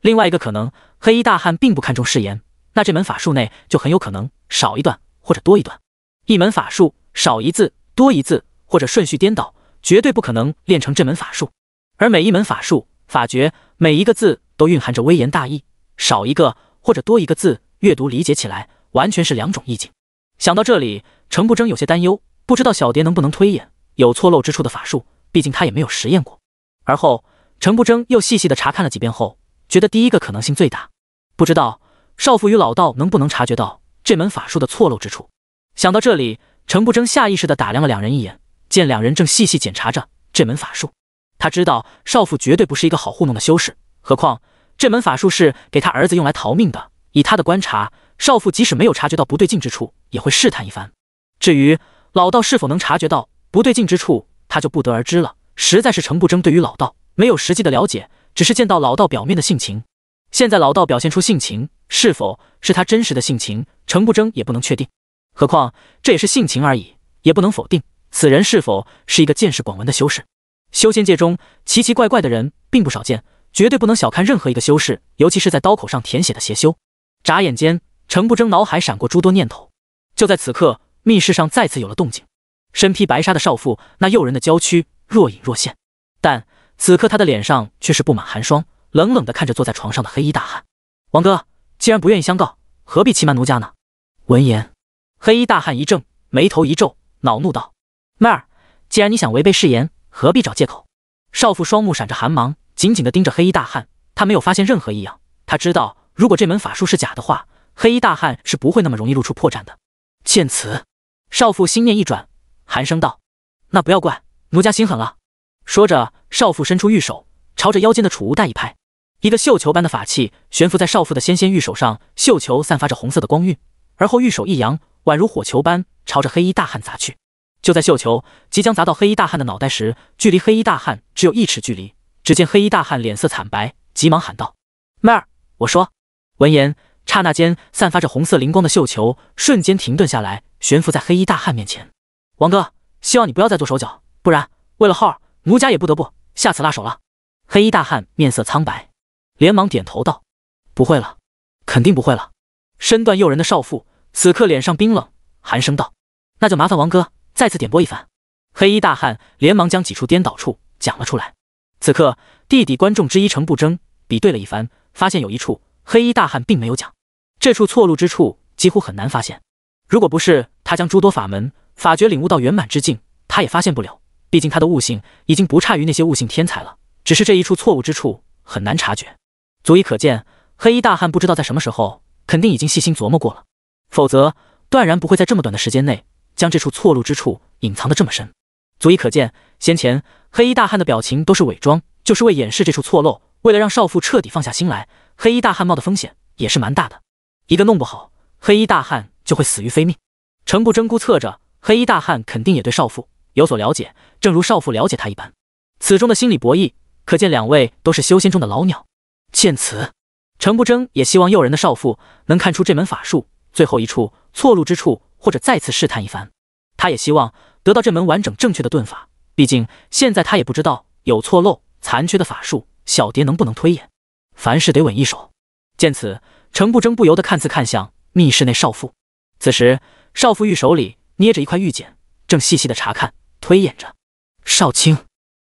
另外一个可能，黑衣大汉并不看重誓言，那这门法术内就很有可能少一段。或者多一段，一门法术少一字，多一字，或者顺序颠倒，绝对不可能练成这门法术。而每一门法术、法诀，每一个字都蕴含着微言大义，少一个或者多一个字，阅读理解起来完全是两种意境。想到这里，程不争有些担忧，不知道小蝶能不能推演有错漏之处的法术，毕竟他也没有实验过。而后，程不争又细细的查看了几遍后，觉得第一个可能性最大。不知道少妇与老道能不能察觉到。这门法术的错漏之处。想到这里，程不争下意识的打量了两人一眼，见两人正细细检查着这门法术，他知道少妇绝对不是一个好糊弄的修士，何况这门法术是给他儿子用来逃命的。以他的观察，少妇即使没有察觉到不对劲之处，也会试探一番。至于老道是否能察觉到不对劲之处，他就不得而知了。实在是程不争对于老道没有实际的了解，只是见到老道表面的性情。现在老道表现出性情，是否是他真实的性情？程不争也不能确定。何况这也是性情而已，也不能否定此人是否是一个见识广文的修士。修仙界中奇奇怪怪的人并不少见，绝对不能小看任何一个修士，尤其是在刀口上舔血的邪修。眨眼间，程不争脑海闪过诸多念头。就在此刻，密室上再次有了动静。身披白纱的少妇，那诱人的娇躯若隐若现，但此刻她的脸上却是布满寒霜。冷冷地看着坐在床上的黑衣大汉，王哥，既然不愿意相告，何必欺瞒奴家呢？闻言，黑衣大汉一怔，眉头一皱，恼怒道：“妹儿，既然你想违背誓言，何必找借口？”少妇双目闪着寒芒，紧紧地盯着黑衣大汉。她没有发现任何异样。她知道，如果这门法术是假的话，黑衣大汉是不会那么容易露出破绽的。见此，少妇心念一转，寒声道：“那不要怪奴家心狠了。”说着，少妇伸出玉手，朝着腰间的储物袋一拍。一个绣球般的法器悬浮在少妇的纤纤玉手上，绣球散发着红色的光晕，而后玉手一扬，宛如火球般朝着黑衣大汉砸去。就在绣球即将砸到黑衣大汉的脑袋时，距离黑衣大汉只有一尺距离，只见黑衣大汉脸色惨白，急忙喊道：“妹儿，我说。”闻言，刹那间散发着红色灵光的绣球瞬间停顿下来，悬浮在黑衣大汉面前。王哥，希望你不要再做手脚，不然为了浩奴家也不得不下此辣手了。黑衣大汉面色苍白。连忙点头道：“不会了，肯定不会了。”身段诱人的少妇此刻脸上冰冷，寒声道：“那就麻烦王哥再次点拨一番。”黑衣大汉连忙将几处颠倒处讲了出来。此刻，地底观众之一程不争比对了一番，发现有一处黑衣大汉并没有讲。这处错漏之处几乎很难发现，如果不是他将诸多法门法诀领悟到圆满之境，他也发现不了。毕竟他的悟性已经不差于那些悟性天才了，只是这一处错误之处很难察觉。足以可见，黑衣大汉不知道在什么时候，肯定已经细心琢磨过了，否则断然不会在这么短的时间内将这处错漏之处隐藏的这么深。足以可见，先前黑衣大汉的表情都是伪装，就是为掩饰这处错漏，为了让少妇彻底放下心来。黑衣大汉冒的风险也是蛮大的，一个弄不好，黑衣大汉就会死于非命。程不争估测着，黑衣大汉肯定也对少妇有所了解，正如少妇了解他一般。此中的心理博弈，可见两位都是修仙中的老鸟。见此，程不争也希望诱人的少妇能看出这门法术最后一处错路之处，或者再次试探一番。他也希望得到这门完整正确的遁法，毕竟现在他也不知道有错漏残缺的法术，小蝶能不能推演？凡事得稳一手。见此，程不争不由得看似看向密室内少妇。此时，少妇玉手里捏着一块玉简，正细细的查看推演着。少卿，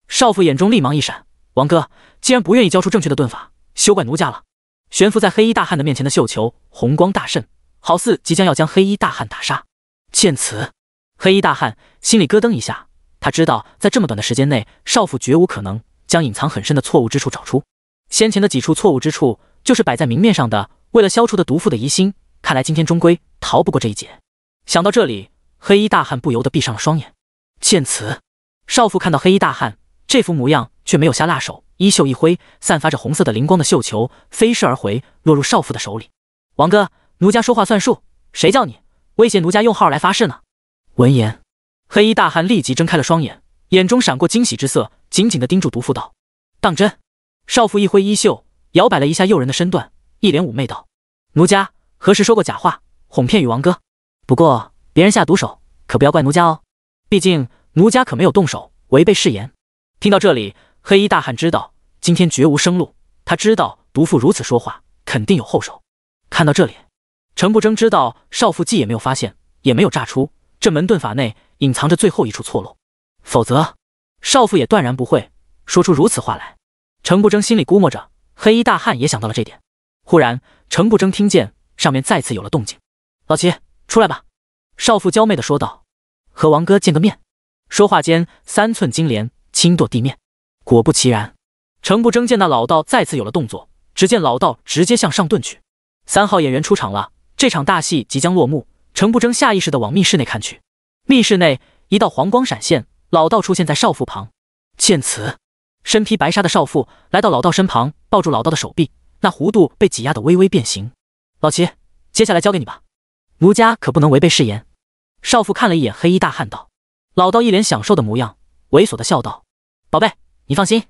少妇眼中厉芒一闪。王哥，既然不愿意交出正确的遁法。休怪奴家了！悬浮在黑衣大汉的面前的绣球红光大盛，好似即将要将黑衣大汉打杀。见此，黑衣大汉心里咯噔一下，他知道在这么短的时间内，少妇绝无可能将隐藏很深的错误之处找出。先前的几处错误之处就是摆在明面上的，为了消除的毒妇的疑心，看来今天终归逃不过这一劫。想到这里，黑衣大汉不由得闭上了双眼。见此，少妇看到黑衣大汉这副模样，却没有下辣手。衣袖一挥，散发着红色的灵光的绣球飞逝而回，落入少妇的手里。王哥，奴家说话算数，谁叫你威胁奴家用号来发誓呢？闻言，黑衣大汉立即睁开了双眼，眼中闪过惊喜之色，紧紧地盯住毒妇道：“当真？”少妇一挥衣袖，摇摆了一下诱人的身段，一脸妩媚道：“奴家何时说过假话，哄骗与王哥？不过别人下毒手，可不要怪奴家哦，毕竟奴家可没有动手，违背誓言。”听到这里，黑衣大汉知道。今天绝无生路。他知道毒妇如此说话，肯定有后手。看到这里，程不争知道少妇既也没有发现，也没有炸出这门遁法内隐藏着最后一处错漏，否则少妇也断然不会说出如此话来。程不争心里估摸着，黑衣大汉也想到了这点。忽然，程不争听见上面再次有了动静。“老七，出来吧。”少妇娇媚的说道，“和王哥见个面。”说话间，三寸金莲轻跺地面，果不其然。程不争见那老道再次有了动作，只见老道直接向上遁去。三号演员出场了，这场大戏即将落幕。程不争下意识的往密室内看去，密室内一道黄光闪现，老道出现在少妇旁。见此，身披白纱的少妇来到老道身旁，抱住老道的手臂，那弧度被挤压的微微变形。老齐，接下来交给你吧，奴家可不能违背誓言。少妇看了一眼黑衣大汉道。老道一脸享受的模样，猥琐的笑道：“宝贝，你放心。”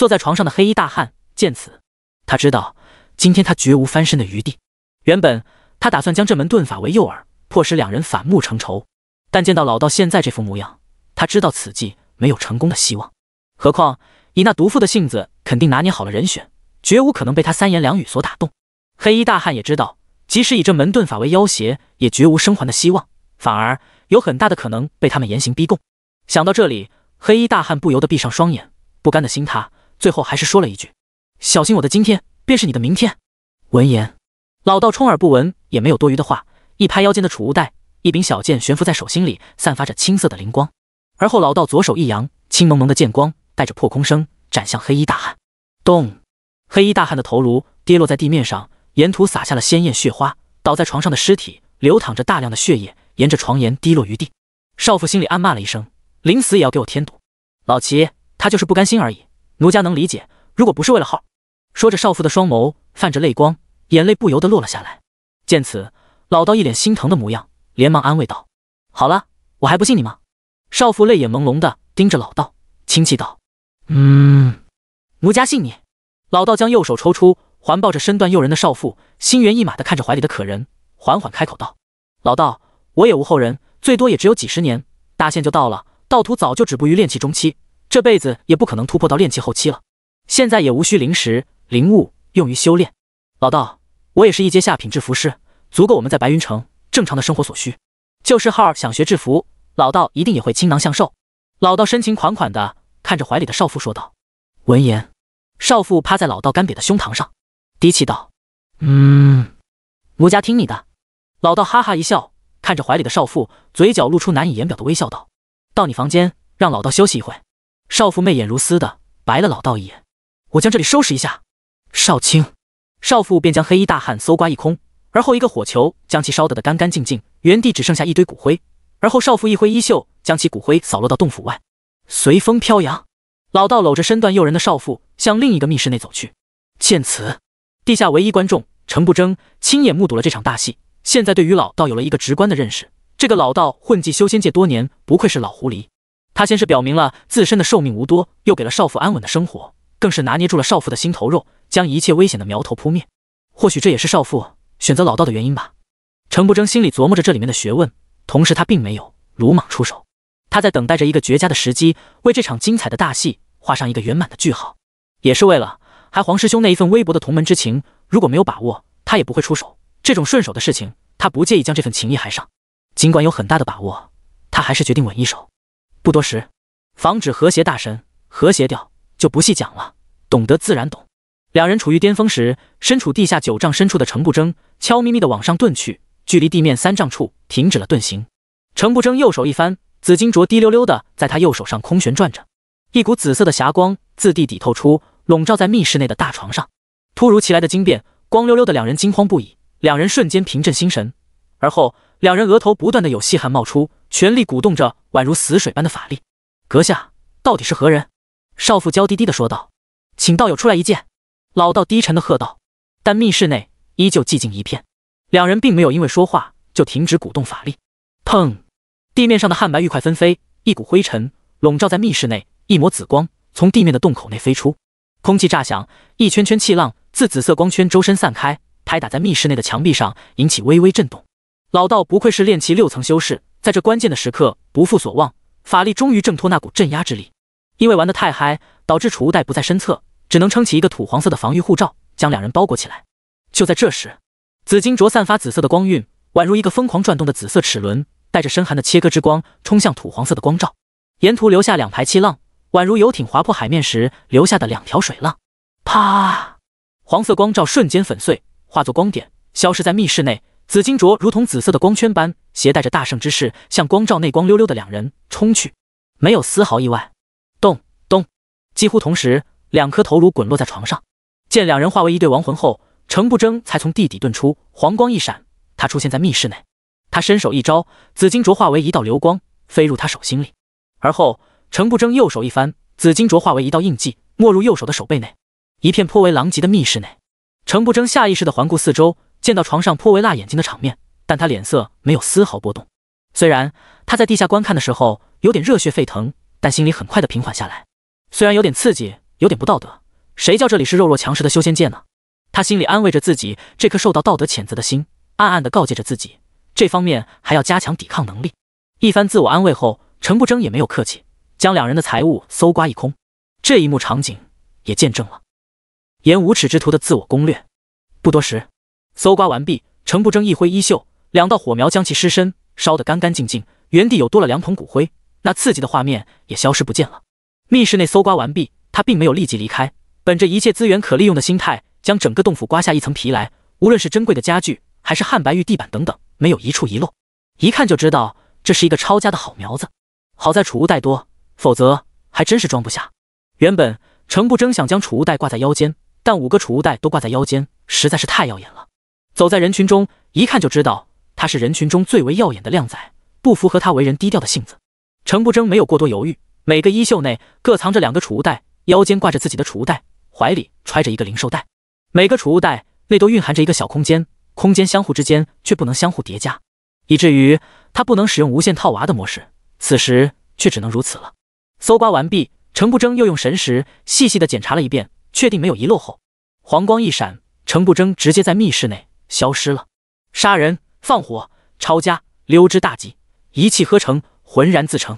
坐在床上的黑衣大汉见此，他知道今天他绝无翻身的余地。原本他打算将这门遁法为诱饵，迫使两人反目成仇，但见到老道现在这副模样，他知道此计没有成功的希望。何况以那毒妇的性子，肯定拿捏好了人选，绝无可能被他三言两语所打动。黑衣大汉也知道，即使以这门遁法为要挟，也绝无生还的希望，反而有很大的可能被他们严刑逼供。想到这里，黑衣大汉不由得闭上双眼，不甘的心他。最后还是说了一句：“小心我的今天，便是你的明天。”闻言，老道充耳不闻，也没有多余的话，一拍腰间的储物袋，一柄小剑悬浮在手心里，散发着青色的灵光。而后老道左手一扬，青蒙蒙的剑光带着破空声斩向黑衣大汉。咚！黑衣大汉的头颅跌落在地面上，沿途洒下了鲜艳血花。倒在床上的尸体流淌着大量的血液，沿着床沿滴落于地。少妇心里暗骂了一声：“临死也要给我添堵。”老齐，他就是不甘心而已。奴家能理解，如果不是为了号，说着，少妇的双眸泛着泪光，眼泪不由得落了下来。见此，老道一脸心疼的模样，连忙安慰道：“好了，我还不信你吗？”少妇泪眼朦胧的盯着老道，轻气道：“嗯，奴家信你。”老道将右手抽出，环抱着身段诱人的少妇，心猿意马的看着怀里的可人，缓缓开口道：“老道，我也无后人，最多也只有几十年，大限就到了，道途早就止步于炼气中期。”这辈子也不可能突破到炼气后期了，现在也无需灵石、灵物用于修炼。老道，我也是一阶下品制符师，足够我们在白云城正常的生活所需。就是浩想学制服，老道一定也会倾囊相授。老道深情款款的看着怀里的少妇说道。闻言，少妇趴在老道干瘪的胸膛上，低气道：“嗯，奴家听你的。”老道哈哈一笑，看着怀里的少妇，嘴角露出难以言表的微笑道：“到你房间，让老道休息一会。”少妇媚眼如丝的白了老道一眼，我将这里收拾一下。少卿，少妇便将黑衣大汉搜刮一空，而后一个火球将其烧得的干干净净，原地只剩下一堆骨灰。而后少妇一挥衣袖，将其骨灰扫落到洞府外，随风飘扬。老道搂着身段诱人的少妇向另一个密室内走去。见此，地下唯一观众程不争亲眼目睹了这场大戏，现在对于老道有了一个直观的认识。这个老道混迹修仙界多年，不愧是老狐狸。他先是表明了自身的寿命无多，又给了少妇安稳的生活，更是拿捏住了少妇的心头肉，将一切危险的苗头扑灭。或许这也是少妇选择老道的原因吧。程不争心里琢磨着这里面的学问，同时他并没有鲁莽出手，他在等待着一个绝佳的时机，为这场精彩的大戏画上一个圆满的句号，也是为了还黄师兄那一份微薄的同门之情。如果没有把握，他也不会出手。这种顺手的事情，他不介意将这份情谊还上。尽管有很大的把握，他还是决定稳一手。不多时，防止和谐大神和谐掉，就不细讲了，懂得自然懂。两人处于巅峰时，身处地下九丈深处的程不争悄咪咪的往上遁去，距离地面三丈处停止了遁形。程不争右手一翻，紫金镯滴溜溜的在他右手上空旋转着，一股紫色的霞光自地底透出，笼罩在密室内的大床上。突如其来的惊变，光溜溜的两人惊慌不已，两人瞬间平镇心神，而后。两人额头不断的有细汗冒出，全力鼓动着宛如死水般的法力。阁下到底是何人？少妇娇滴滴的说道：“请道友出来一见。”老道低沉的喝道。但密室内依旧寂静一片，两人并没有因为说话就停止鼓动法力。砰！地面上的汉白玉块纷飞，一股灰尘笼罩在密室内。一抹紫光从地面的洞口内飞出，空气炸响，一圈圈气浪自紫色光圈周身散开，拍打在密室内的墙壁上，引起微微震动。老道不愧是炼气六层修士，在这关键的时刻不负所望，法力终于挣脱那股镇压之力。因为玩的太嗨，导致储物袋不在身侧，只能撑起一个土黄色的防御护罩，将两人包裹起来。就在这时，紫金镯散发紫色的光晕，宛如一个疯狂转动的紫色齿轮，带着深寒的切割之光冲向土黄色的光照，沿途留下两排气浪，宛如游艇划破海面时留下的两条水浪。啪！黄色光照瞬间粉碎，化作光点消失在密室内。紫金镯如同紫色的光圈般，携带着大圣之势向光照内光溜溜的两人冲去，没有丝毫意外。咚咚，几乎同时，两颗头颅滚落在床上。见两人化为一对亡魂后，程不争才从地底遁出，黄光一闪，他出现在密室内。他伸手一招，紫金镯化为一道流光飞入他手心里。而后，程不争右手一翻，紫金镯化为一道印记没入右手的手背内。一片颇为狼藉的密室内，程不争下意识地环顾四周。见到床上颇为辣眼睛的场面，但他脸色没有丝毫波动。虽然他在地下观看的时候有点热血沸腾，但心里很快的平缓下来。虽然有点刺激，有点不道德，谁叫这里是弱肉强食的修仙界呢？他心里安慰着自己，这颗受到道德谴责的心，暗暗的告诫着自己，这方面还要加强抵抗能力。一番自我安慰后，陈不争也没有客气，将两人的财物搜刮一空。这一幕场景也见证了颜无耻之徒的自我攻略。不多时。搜刮完毕，程不争一挥衣袖，两道火苗将其尸身烧得干干净净，原地又多了两捧骨灰。那刺激的画面也消失不见了。密室内搜刮完毕，他并没有立即离开，本着一切资源可利用的心态，将整个洞府刮下一层皮来。无论是珍贵的家具，还是汉白玉地板等等，没有一处遗漏。一看就知道这是一个抄家的好苗子。好在储物袋多，否则还真是装不下。原本程不争想将储物袋挂在腰间，但五个储物袋都挂在腰间实在是太耀眼了。走在人群中，一看就知道他是人群中最为耀眼的靓仔，不符合他为人低调的性子。程不争没有过多犹豫，每个衣袖内各藏着两个储物袋，腰间挂着自己的储物袋，怀里揣着一个灵兽袋。每个储物袋内都蕴含着一个小空间，空间相互之间却不能相互叠加，以至于他不能使用无限套娃的模式。此时却只能如此了。搜刮完毕，程不争又用神识细细的检查了一遍，确定没有遗漏后，黄光一闪，程不争直接在密室内。消失了，杀人、放火、抄家，溜之大吉，一气呵成，浑然自成。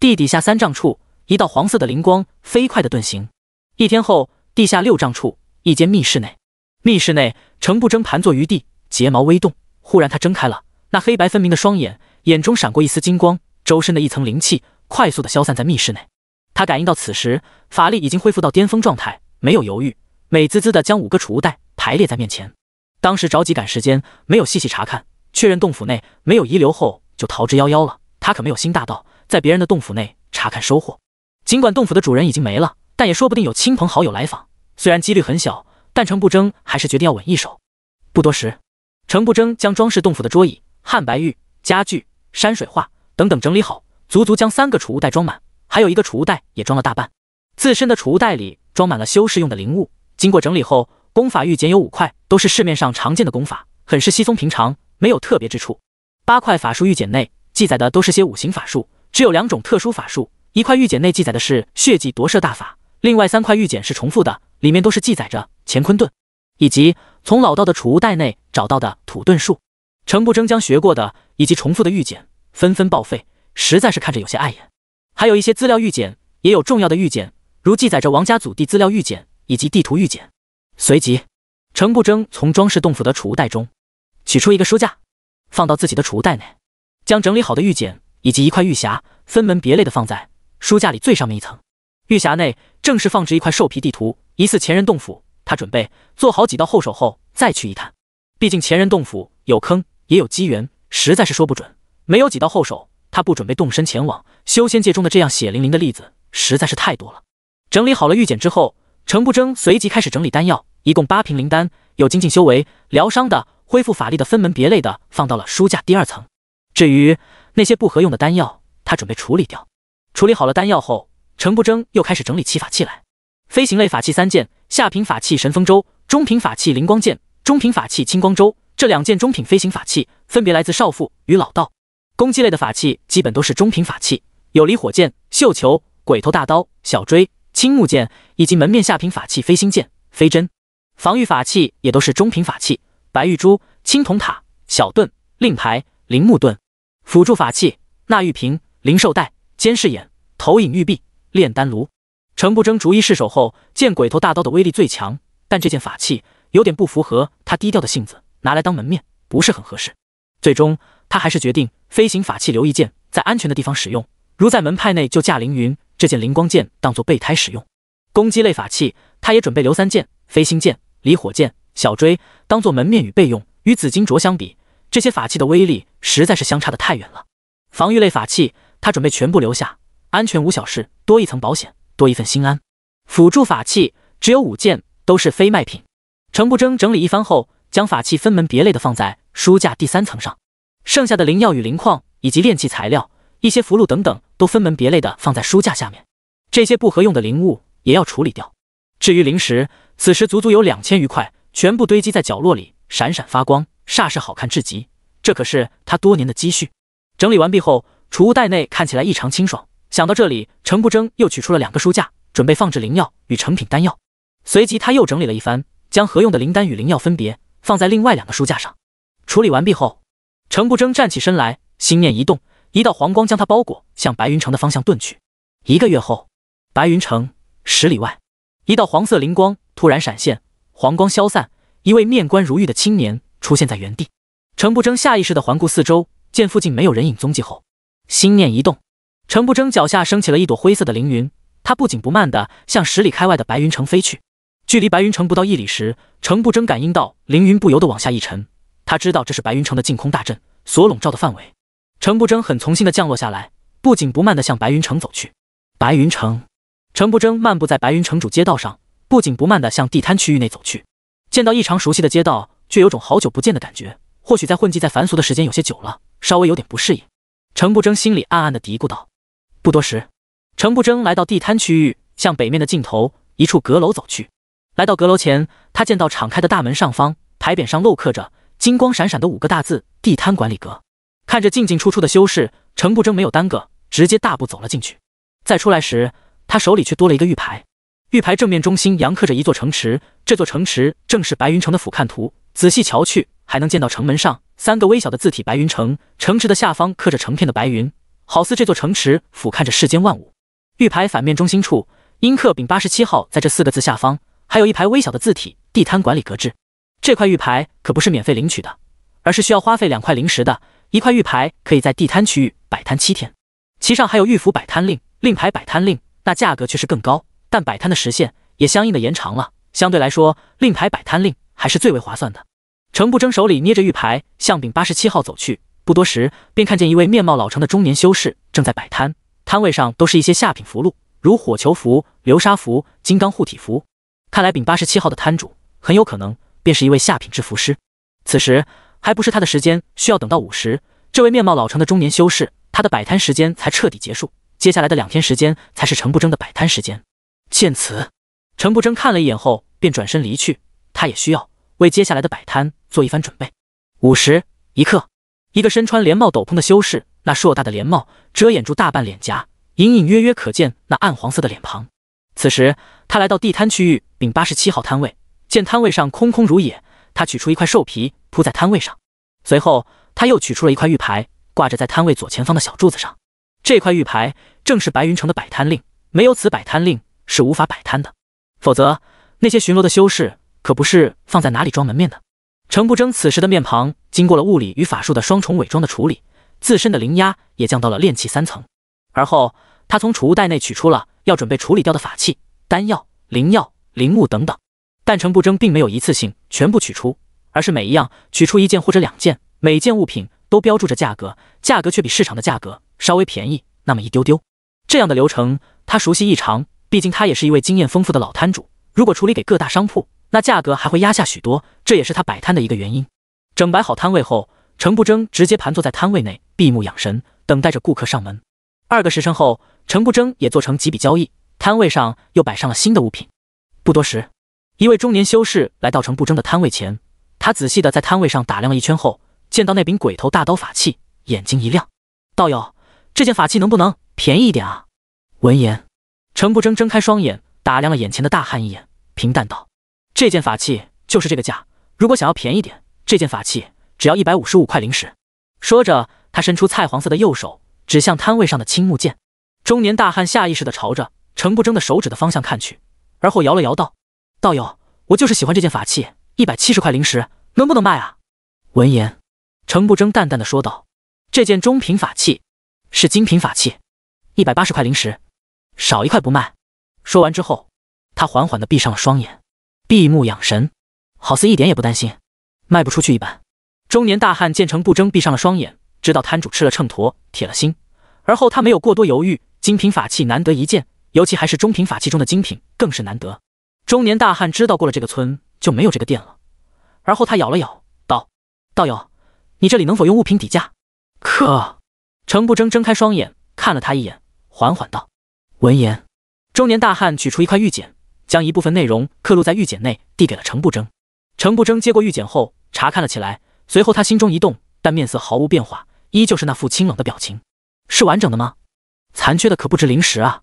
地底下三丈处，一道黄色的灵光飞快的遁形。一天后，地下六丈处，一间密室内。密室内，程不争盘坐于地，睫毛微动。忽然，他睁开了那黑白分明的双眼，眼中闪过一丝金光，周身的一层灵气快速的消散在密室内。他感应到此时法力已经恢复到巅峰状态，没有犹豫，美滋滋的将五个储物袋排列在面前。当时着急赶时间，没有细细查看确认洞府内没有遗留后，就逃之夭夭了。他可没有心大到在别人的洞府内查看收获。尽管洞府的主人已经没了，但也说不定有亲朋好友来访。虽然几率很小，但程不争还是决定要稳一手。不多时，程不争将装饰洞府的桌椅、汉白玉家具、山水画等等整理好，足足将三个储物袋装满，还有一个储物袋也装了大半。自身的储物袋里装满了修饰用的灵物，经过整理后。功法玉简有五块，都是市面上常见的功法，很是稀松平常，没有特别之处。八块法术玉简内记载的都是些五行法术，只有两种特殊法术。一块玉简内记载的是血迹夺舍大法，另外三块玉简是重复的，里面都是记载着乾坤盾，以及从老道的储物袋内找到的土遁术。程不争将学过的以及重复的玉简纷纷报废，实在是看着有些碍眼。还有一些资料玉简也有重要的玉简，如记载着王家祖地资料玉简以及地图玉简。随即，程不争从装饰洞府的储物袋中取出一个书架，放到自己的储物袋内，将整理好的玉简以及一块玉匣分门别类的放在书架里最上面一层。玉匣内正是放置一块兽皮地图，疑似前人洞府。他准备做好几道后手后再去一探，毕竟前人洞府有坑也有机缘，实在是说不准。没有几道后手，他不准备动身前往修仙界中的这样血淋淋的例子实在是太多了。整理好了玉简之后，程不争随即开始整理丹药。一共八瓶灵丹，有精进修为、疗伤的、恢复法力的，分门别类的放到了书架第二层。至于那些不合用的丹药，他准备处理掉。处理好了丹药后，程不争又开始整理起法器来。飞行类法器三件：下品法器神风舟，中品法器灵光剑，中品法器青光舟。这两件中品飞行法器分别来自少妇与老道。攻击类的法器基本都是中品法器，有离火剑、绣球、鬼头大刀、小锥、青木剑，以及门面下品法器飞星剑、飞针。防御法器也都是中品法器，白玉珠、青铜塔、小盾、令牌、铃木盾。辅助法器，纳玉瓶、灵兽袋、监视眼、投影玉璧、炼丹炉。程不争逐一试手后，见鬼头大刀的威力最强，但这件法器有点不符合他低调的性子，拿来当门面不是很合适。最终，他还是决定飞行法器留一件，在安全的地方使用，如在门派内就驾凌云这件灵光剑当做备胎使用。攻击类法器他也准备留三件。飞星剑、离火剑、小锥当做门面与备用，与紫金镯相比，这些法器的威力实在是相差的太远了。防御类法器，他准备全部留下，安全无小事，多一层保险，多一份心安。辅助法器只有五件，都是非卖品。程不争整理一番后，将法器分门别类的放在书架第三层上，剩下的灵药与灵矿以及炼器材料、一些符箓等等，都分门别类的放在书架下面。这些不合用的灵物也要处理掉。至于灵石，此时足足有两千余块，全部堆积在角落里，闪闪发光，煞是好看至极。这可是他多年的积蓄。整理完毕后，储物袋内看起来异常清爽。想到这里，程不争又取出了两个书架，准备放置灵药与成品丹药。随即他又整理了一番，将合用的灵丹与灵药分别放在另外两个书架上。处理完毕后，程不争站起身来，心念一动，一道黄光将他包裹，向白云城的方向遁去。一个月后，白云城十里外，一道黄色灵光。突然闪现，黄光消散，一位面冠如玉的青年出现在原地。程不争下意识的环顾四周，见附近没有人影踪迹后，心念一动，程不争脚下升起了一朵灰色的凌云，他不紧不慢的向十里开外的白云城飞去。距离白云城不到一里时，程不争感应到凌云不由得往下一沉，他知道这是白云城的净空大阵所笼罩的范围。程不争很从心的降落下来，不紧不慢的向白云城走去。白云城，程不争漫步在白云城主街道上。不紧不慢地向地摊区域内走去，见到异常熟悉的街道，却有种好久不见的感觉。或许在混迹在凡俗的时间有些久了，稍微有点不适应。程不争心里暗暗地嘀咕道。不多时，程不争来到地摊区域，向北面的尽头一处阁楼走去。来到阁楼前，他见到敞开的大门上方牌匾上镂刻着金光闪闪的五个大字“地摊管理阁”。看着进进出出的修士，程不争没有耽搁，直接大步走了进去。再出来时，他手里却多了一个玉牌。玉牌正面中心阳刻着一座城池，这座城池正是白云城的俯瞰图。仔细瞧去，还能见到城门上三个微小的字体“白云城”。城池的下方刻着成片的白云，好似这座城池俯瞰着世间万物。玉牌反面中心处阴刻“丙八十七号”。在这四个字下方，还有一排微小的字体“地摊管理格制”。这块玉牌可不是免费领取的，而是需要花费两块灵石的。一块玉牌可以在地摊区域摆摊七天，其上还有玉符摆摊令、令牌摆摊令，那价格却是更高。但摆摊的时限也相应的延长了，相对来说，令牌摆摊令还是最为划算的。程不争手里捏着玉牌，向丙八十七号走去。不多时，便看见一位面貌老成的中年修士正在摆摊，摊位上都是一些下品符箓，如火球符、流沙符、金刚护体符。看来丙八十七号的摊主很有可能便是一位下品制符师。此时还不是他的时间，需要等到午时，这位面貌老成的中年修士他的摆摊时间才彻底结束。接下来的两天时间才是程不争的摆摊时间。见此，程不争看了一眼后便转身离去。他也需要为接下来的摆摊做一番准备。午时一刻，一个身穿连帽斗篷的修士，那硕大的连帽遮掩住大半脸颊，隐隐约约可见那暗黄色的脸庞。此时，他来到地摊区域，丙八十七号摊位。见摊位上空空如也，他取出一块兽皮铺在摊位上，随后他又取出了一块玉牌，挂着在摊位左前方的小柱子上。这块玉牌正是白云城的摆摊令，没有此摆摊令。是无法摆摊的，否则那些巡逻的修士可不是放在哪里装门面的。程不争此时的面庞经过了物理与法术的双重伪装的处理，自身的灵压也降到了炼气三层。而后，他从储物袋内取出了要准备处理掉的法器、丹药、灵药、灵物等等，但程不争并没有一次性全部取出，而是每一样取出一件或者两件，每件物品都标注着价格，价格却比市场的价格稍微便宜那么一丢丢。这样的流程他熟悉异常。毕竟他也是一位经验丰富的老摊主，如果处理给各大商铺，那价格还会压下许多。这也是他摆摊的一个原因。整摆好摊位后，程不争直接盘坐在摊位内，闭目养神，等待着顾客上门。二个时辰后，程不争也做成几笔交易，摊位上又摆上了新的物品。不多时，一位中年修士来到程不争的摊位前，他仔细的在摊位上打量了一圈后，见到那柄鬼头大刀法器，眼睛一亮：“道友，这件法器能不能便宜一点啊？”闻言。程不争睁开双眼，打量了眼前的大汉一眼，平淡道：“这件法器就是这个价，如果想要便宜点，这件法器只要一百五十五块灵石。”说着，他伸出菜黄色的右手，指向摊位上的青木剑。中年大汉下意识地朝着程不争的手指的方向看去，而后摇了摇头道：“道友，我就是喜欢这件法器，一百七十块灵石，能不能卖啊？”闻言，程不争淡淡的说道：“这件中品法器是精品法器，一百八十块灵石。”少一块不卖。说完之后，他缓缓地闭上了双眼，闭目养神，好似一点也不担心卖不出去一般。中年大汉见程不争闭上了双眼，知道摊主吃了秤砣铁了心，而后他没有过多犹豫。精品法器难得一见，尤其还是中品法器中的精品，更是难得。中年大汉知道过了这个村就没有这个店了，而后他咬了咬，道：“道友，你这里能否用物品抵价？”可程不争睁开双眼看了他一眼，缓缓道。闻言，中年大汉取出一块玉简，将一部分内容刻录在玉简内，递给了程不争。程不争接过玉简后，查看了起来。随后他心中一动，但面色毫无变化，依旧是那副清冷的表情。是完整的吗？残缺的可不止灵石啊！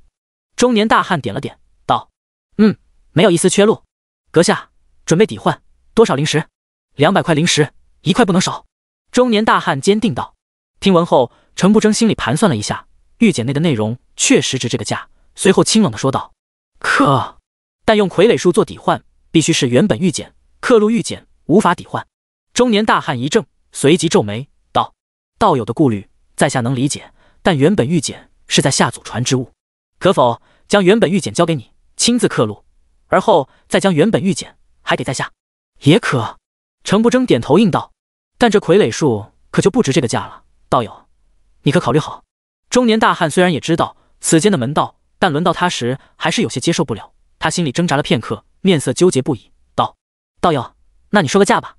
中年大汉点了点，道：“嗯，没有一丝缺漏。阁下准备抵换多少灵石？”“两百块灵石，一块不能少。”中年大汉坚定道。听闻后，程不争心里盘算了一下玉简内的内容。确实值这个价。随后清冷的说道：“可，但用傀儡术做抵换，必须是原本玉简刻入玉简，无法抵换。”中年大汉一怔，随即皱眉道：“道友的顾虑，在下能理解。但原本玉简是在下祖传之物，可否将原本玉简交给你亲自刻录，而后再将原本玉简还给在下？也可。”程不争点头应道：“但这傀儡术可就不值这个价了，道友，你可考虑好？”中年大汉虽然也知道。此间的门道，但轮到他时，还是有些接受不了。他心里挣扎了片刻，面色纠结不已，道：“道友，那你说个价吧。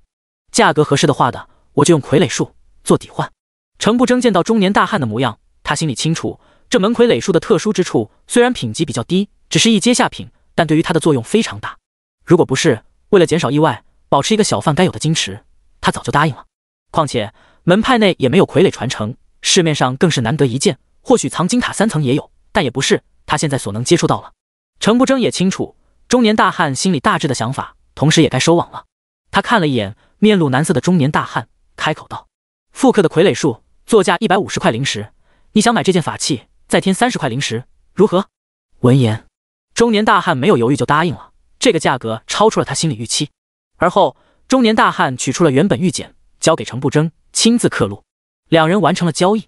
价格合适的话的，我就用傀儡术做抵换。”程不争见到中年大汉的模样，他心里清楚，这门傀儡术的特殊之处，虽然品级比较低，只是一阶下品，但对于他的作用非常大。如果不是为了减少意外，保持一个小贩该有的矜持，他早就答应了。况且门派内也没有傀儡传承，市面上更是难得一见。或许藏经塔三层也有，但也不是他现在所能接触到了。程不争也清楚中年大汉心里大致的想法，同时也该收网了。他看了一眼面露难色的中年大汉，开口道：“复刻的傀儡术，作价一百五十块灵石。你想买这件法器，再添三十块灵石，如何？”闻言，中年大汉没有犹豫就答应了。这个价格超出了他心理预期。而后，中年大汉取出了原本玉简，交给程不争亲自刻录。两人完成了交易。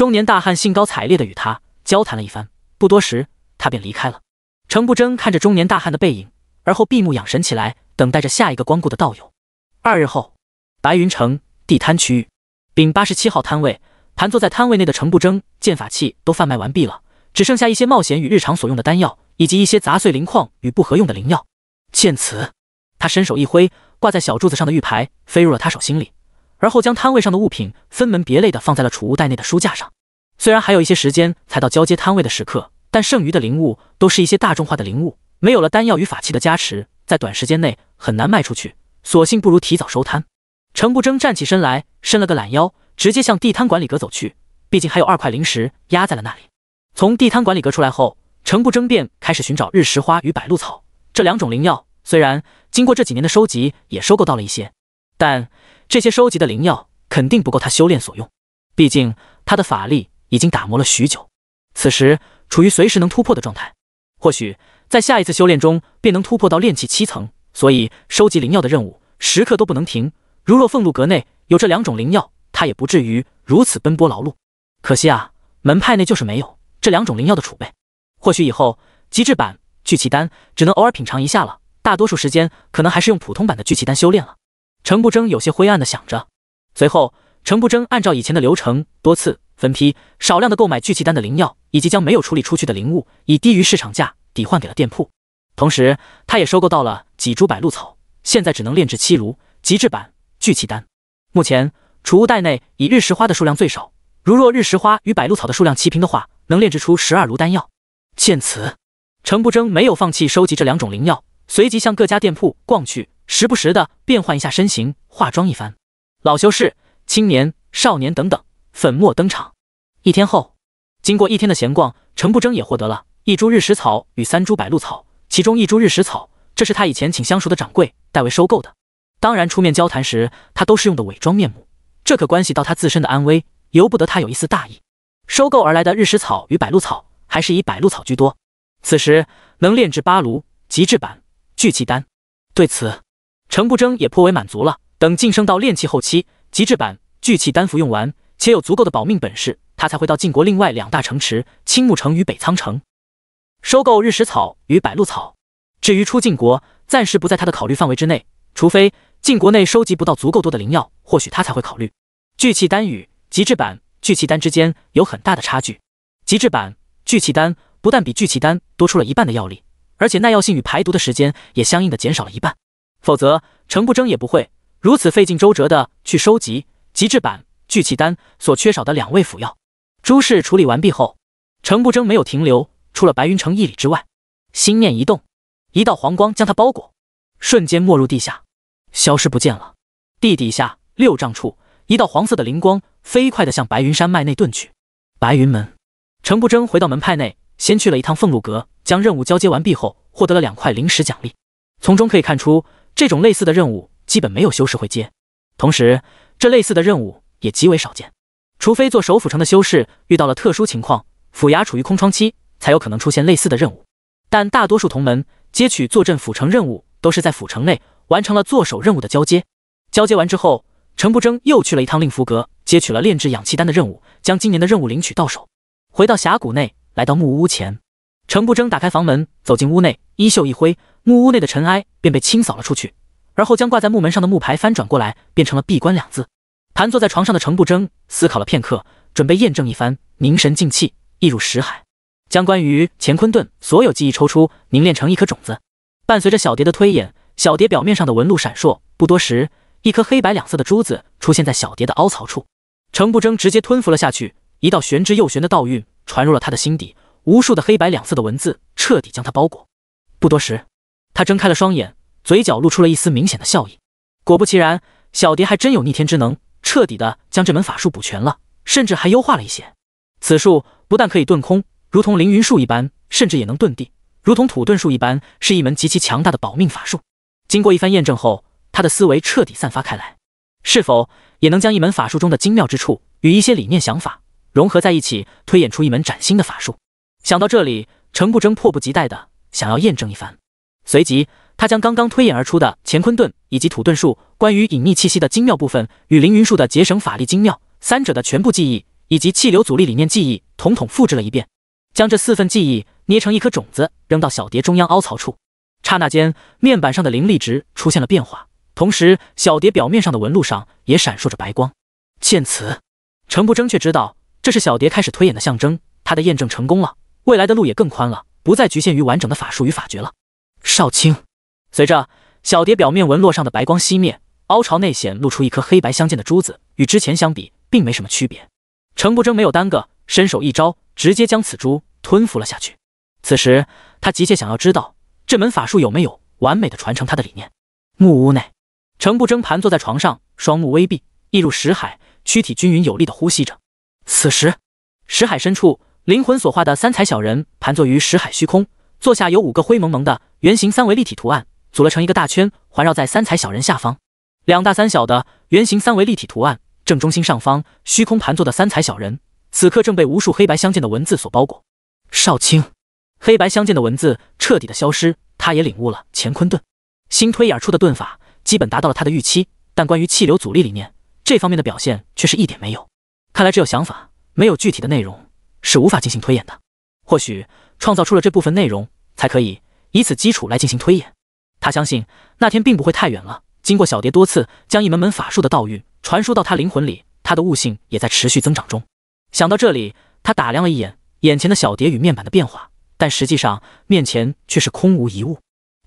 中年大汉兴高采烈地与他交谈了一番，不多时，他便离开了。程不争看着中年大汉的背影，而后闭目养神起来，等待着下一个光顾的道友。二日后，白云城地摊区域，丙八十七号摊位，盘坐在摊位内的程不争，剑法器都贩卖完毕了，只剩下一些冒险与日常所用的丹药，以及一些杂碎灵矿与不合用的灵药。见此，他伸手一挥，挂在小柱子上的玉牌飞入了他手心里。而后将摊位上的物品分门别类的放在了储物袋内的书架上。虽然还有一些时间才到交接摊位的时刻，但剩余的灵物都是一些大众化的灵物，没有了丹药与法器的加持，在短时间内很难卖出去，索性不如提早收摊。程不争站起身来，伸了个懒腰，直接向地摊管理阁走去。毕竟还有二块灵石压在了那里。从地摊管理阁出来后，程不争便开始寻找日石花与百露草这两种灵药。虽然经过这几年的收集，也收购到了一些，但。这些收集的灵药肯定不够他修炼所用，毕竟他的法力已经打磨了许久，此时处于随时能突破的状态，或许在下一次修炼中便能突破到炼气七层。所以收集灵药的任务时刻都不能停。如若凤禄阁内有这两种灵药，他也不至于如此奔波劳碌。可惜啊，门派内就是没有这两种灵药的储备。或许以后极致版聚气丹只能偶尔品尝一下了，大多数时间可能还是用普通版的聚气丹修炼了。程不争有些灰暗的想着，随后程不争按照以前的流程，多次分批少量的购买聚气丹的灵药，以及将没有处理出去的灵物以低于市场价抵换给了店铺。同时，他也收购到了几株百露草，现在只能炼制七炉极致版聚气丹。目前储物袋内以日食花的数量最少，如若日食花与百露草的数量齐平的话，能炼制出十二炉丹药。见此，程不争没有放弃收集这两种灵药，随即向各家店铺逛去。时不时的变换一下身形，化妆一番，老修士、青年、少年等等粉墨登场。一天后，经过一天的闲逛，陈不争也获得了一株日食草与三株白露草，其中一株日食草，这是他以前请相熟的掌柜代为收购的。当然，出面交谈时，他都是用的伪装面目，这可关系到他自身的安危，由不得他有一丝大意。收购而来的日食草与白露草，还是以白露草居多。此时能炼制八炉极致版聚气丹，对此。程不争也颇为满足了。等晋升到炼气后期，极致版聚气丹服用完，且有足够的保命本事，他才会到晋国另外两大城池青木城与北苍城，收购日食草与百鹿草。至于出晋国，暂时不在他的考虑范围之内。除非晋国内收集不到足够多的灵药，或许他才会考虑。聚气丹与极致版聚气丹之间有很大的差距。极致版聚气丹不但比聚气丹多出了一半的药力，而且耐药性与排毒的时间也相应的减少了一半。否则，程不争也不会如此费尽周折的去收集极致版聚气丹所缺少的两味辅药。诸事处理完毕后，程不争没有停留，出了白云城一里之外，心念一动，一道黄光将他包裹，瞬间没入地下，消失不见了。地底下六丈处，一道黄色的灵光飞快的向白云山脉内遁去。白云门，程不争回到门派内，先去了一趟俸禄阁，将任务交接完毕后，获得了两块灵石奖励。从中可以看出。这种类似的任务基本没有修士会接，同时，这类似的任务也极为少见，除非做首府城的修士遇到了特殊情况，府衙处于空窗期，才有可能出现类似的任务。但大多数同门接取坐镇府城任务，都是在府城内完成了坐守任务的交接。交接完之后，程不争又去了一趟令福阁，接取了炼制氧气丹的任务，将今年的任务领取到手。回到峡谷内，来到木屋前，程不争打开房门，走进屋内，衣袖一挥。木屋内的尘埃便被清扫了出去，而后将挂在木门上的木牌翻转过来，变成了“闭关”两字。盘坐在床上的程不争思考了片刻，准备验证一番，凝神静气，一入识海，将关于乾坤盾所有记忆抽出，凝练成一颗种子。伴随着小蝶的推演，小蝶表面上的纹路闪烁，不多时，一颗黑白两色的珠子出现在小蝶的凹槽处。程不争直接吞服了下去，一道玄之又玄的道韵传入了他的心底，无数的黑白两色的文字彻底将他包裹。不多时。他睁开了双眼，嘴角露出了一丝明显的笑意。果不其然，小蝶还真有逆天之能，彻底的将这门法术补全了，甚至还优化了一些。此术不但可以遁空，如同凌云术一般，甚至也能遁地，如同土遁术一般，是一门极其强大的保命法术。经过一番验证后，他的思维彻底散发开来，是否也能将一门法术中的精妙之处与一些理念想法融合在一起，推演出一门崭新的法术？想到这里，程不争迫不及待的想要验证一番。随即，他将刚刚推演而出的乾坤盾以及土遁术关于隐匿气息的精妙部分，与凌云术的节省法力精妙三者的全部记忆，以及气流阻力理念记忆，统统复制了一遍，将这四份记忆捏成一颗种子，扔到小蝶中央凹槽处。刹那间，面板上的灵力值出现了变化，同时小蝶表面上的纹路上也闪烁着白光。见此，程不争却知道这是小蝶开始推演的象征，他的验证成功了，未来的路也更宽了，不再局限于完整的法术与法诀了。少卿，随着小蝶表面纹络上的白光熄灭，凹槽内显露出一颗黑白相间的珠子，与之前相比，并没什么区别。程不争没有耽搁，伸手一招，直接将此珠吞服了下去。此时，他急切想要知道这门法术有没有完美的传承他的理念。木屋内，程不争盘坐在床上，双目微闭，一入石海，躯体均匀有力的呼吸着。此时，石海深处，灵魂所化的三彩小人盘坐于石海虚空。坐下有五个灰蒙蒙的圆形三维立体图案，组了成一个大圈，环绕在三彩小人下方。两大三小的圆形三维立体图案正中心上方，虚空盘坐的三彩小人，此刻正被无数黑白相间的文字所包裹。少卿，黑白相间的文字彻底的消失，他也领悟了乾坤遁，新推演出的遁法，基本达到了他的预期，但关于气流阻力里面这方面的表现却是一点没有。看来只有想法，没有具体的内容，是无法进行推演的。或许。创造出了这部分内容，才可以以此基础来进行推演。他相信那天并不会太远了。经过小蝶多次将一门门法术的道运传输到他灵魂里，他的悟性也在持续增长中。想到这里，他打量了一眼眼前的小蝶与面板的变化，但实际上面前却是空无一物。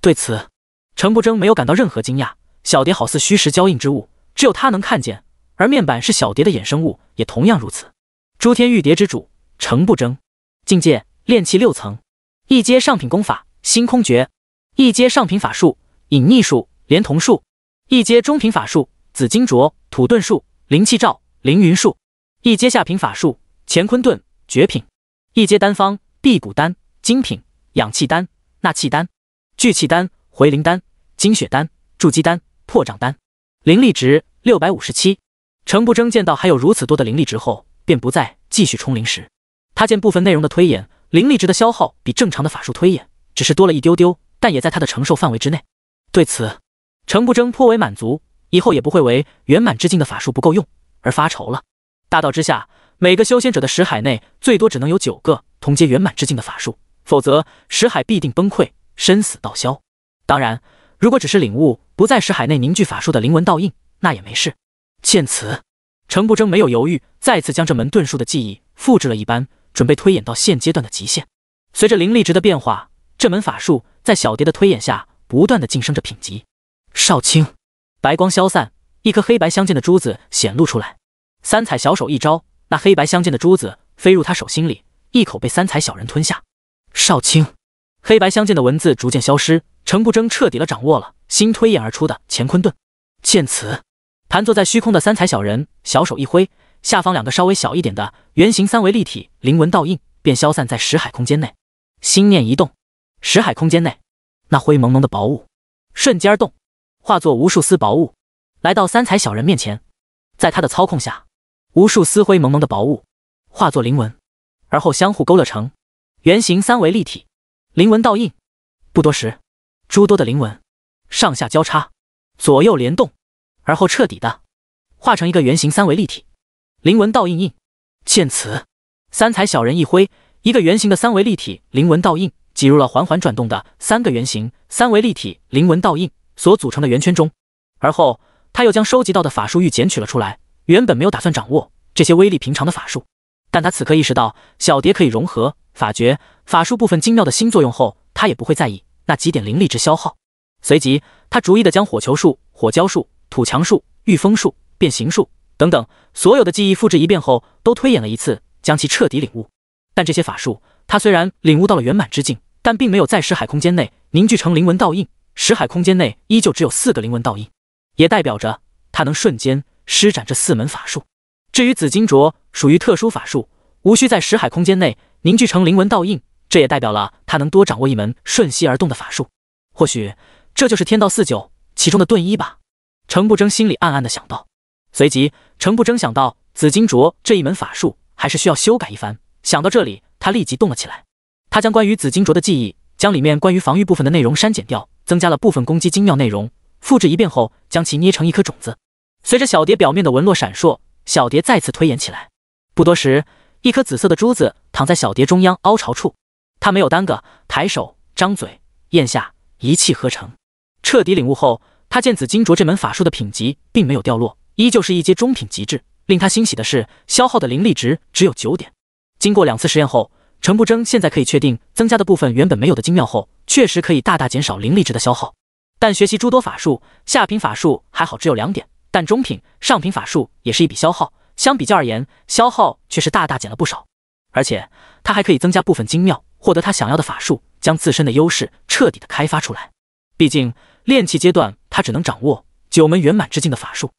对此，程不争没有感到任何惊讶。小蝶好似虚实交映之物，只有他能看见，而面板是小蝶的衍生物，也同样如此。诸天玉蝶之主程不争，境界。炼气六层，一阶上品功法《星空诀》，一阶上品法术《隐匿术》《连同术》，一阶中品法术《紫金镯》《土遁术》《灵气罩》《凌云术》，一阶下品法术《乾坤遁绝品，一阶丹方《辟谷丹》精品，《养气丹》纳气丹，聚气丹，回灵丹，精血丹，筑基丹，破障丹，灵力值六百五十七。程不争见到还有如此多的灵力值后，便不再继续充灵石。他见部分内容的推演。灵力值的消耗比正常的法术推演只是多了一丢丢，但也在他的承受范围之内。对此，程不争颇为满足，以后也不会为圆满之境的法术不够用而发愁了。大道之下，每个修仙者的识海内最多只能有九个同阶圆满之境的法术，否则识海必定崩溃，生死道消。当然，如果只是领悟不在识海内凝聚法术的灵纹道印，那也没事。见此，程不争没有犹豫，再次将这门遁术的记忆复制了一般。准备推演到现阶段的极限。随着灵力值的变化，这门法术在小蝶的推演下，不断的晋升着品级。少卿，白光消散，一颗黑白相间的珠子显露出来。三彩小手一招，那黑白相间的珠子飞入他手心里，一口被三彩小人吞下。少卿，黑白相间的文字逐渐消失，程不争彻底的掌握了新推演而出的乾坤盾。见此，盘坐在虚空的三彩小人小手一挥。下方两个稍微小一点的圆形三维立体灵纹倒印便消散在石海空间内，心念一动，石海空间内那灰蒙蒙的薄雾瞬间动，化作无数丝薄雾来到三彩小人面前，在他的操控下，无数丝灰蒙蒙的薄雾化作灵纹，而后相互勾勒成圆形三维立体灵纹倒印。不多时，诸多的灵纹上下交叉，左右联动，而后彻底的化成一个圆形三维立体。灵纹倒印印，见此，三彩小人一挥，一个圆形的三维立体灵纹倒印挤入了缓缓转动的三个圆形三维立体灵纹倒印所组成的圆圈中。而后，他又将收集到的法术玉捡取了出来。原本没有打算掌握这些威力平常的法术，但他此刻意识到小蝶可以融合法诀、法术部分精妙的新作用后，他也不会在意那几点灵力之消耗。随即，他逐一的将火球术、火焦术、土墙术、御风术、变形术。等等，所有的记忆复制一遍后，都推演了一次，将其彻底领悟。但这些法术，他虽然领悟到了圆满之境，但并没有在识海空间内凝聚成灵纹倒印。识海空间内依旧只有四个灵纹倒印，也代表着他能瞬间施展这四门法术。至于紫金镯，属于特殊法术，无需在识海空间内凝聚成灵纹倒印，这也代表了他能多掌握一门瞬息而动的法术。或许这就是天道四九其中的遁一吧。程不争心里暗暗的想到。随即，程不争想到紫金镯这一门法术还是需要修改一番。想到这里，他立即动了起来。他将关于紫金镯的记忆，将里面关于防御部分的内容删减掉，增加了部分攻击精妙内容，复制一遍后，将其捏成一颗种子。随着小蝶表面的纹络闪烁，小蝶再次推演起来。不多时，一颗紫色的珠子躺在小蝶中央凹槽处。他没有耽搁，抬手张嘴咽下，一气呵成。彻底领悟后，他见紫金镯这门法术的品级并没有掉落。依旧是一阶中品极致。令他欣喜的是，消耗的灵力值只有九点。经过两次实验后，陈不争现在可以确定，增加的部分原本没有的精妙后，确实可以大大减少灵力值的消耗。但学习诸多法术，下品法术还好，只有两点，但中品、上品法术也是一笔消耗。相比较而言，消耗却是大大减了不少。而且他还可以增加部分精妙，获得他想要的法术，将自身的优势彻底的开发出来。毕竟练气阶段，他只能掌握九门圆满之境的法术。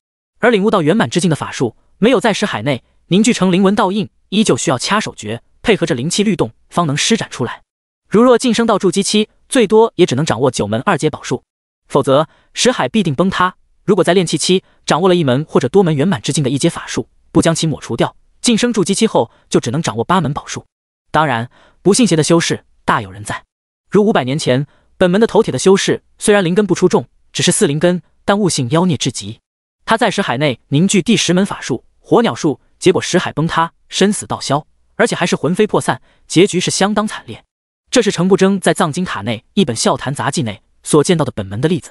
而领悟到圆满之境的法术，没有在识海内凝聚成灵纹倒印，依旧需要掐手诀，配合着灵气律动，方能施展出来。如若晋升到筑基期，最多也只能掌握九门二阶宝术，否则识海必定崩塌。如果在炼气期掌握了一门或者多门圆满之境的一阶法术，不将其抹除掉，晋升筑基期后就只能掌握八门宝术。当然，不信邪的修士大有人在。如五百年前本门的头铁的修士，虽然灵根不出众，只是四灵根，但悟性妖孽至极。他在石海内凝聚第十门法术火鸟术，结果石海崩塌，生死道消，而且还是魂飞魄散，结局是相当惨烈。这是程不争在藏经塔内一本笑谈杂记内所见到的本门的例子。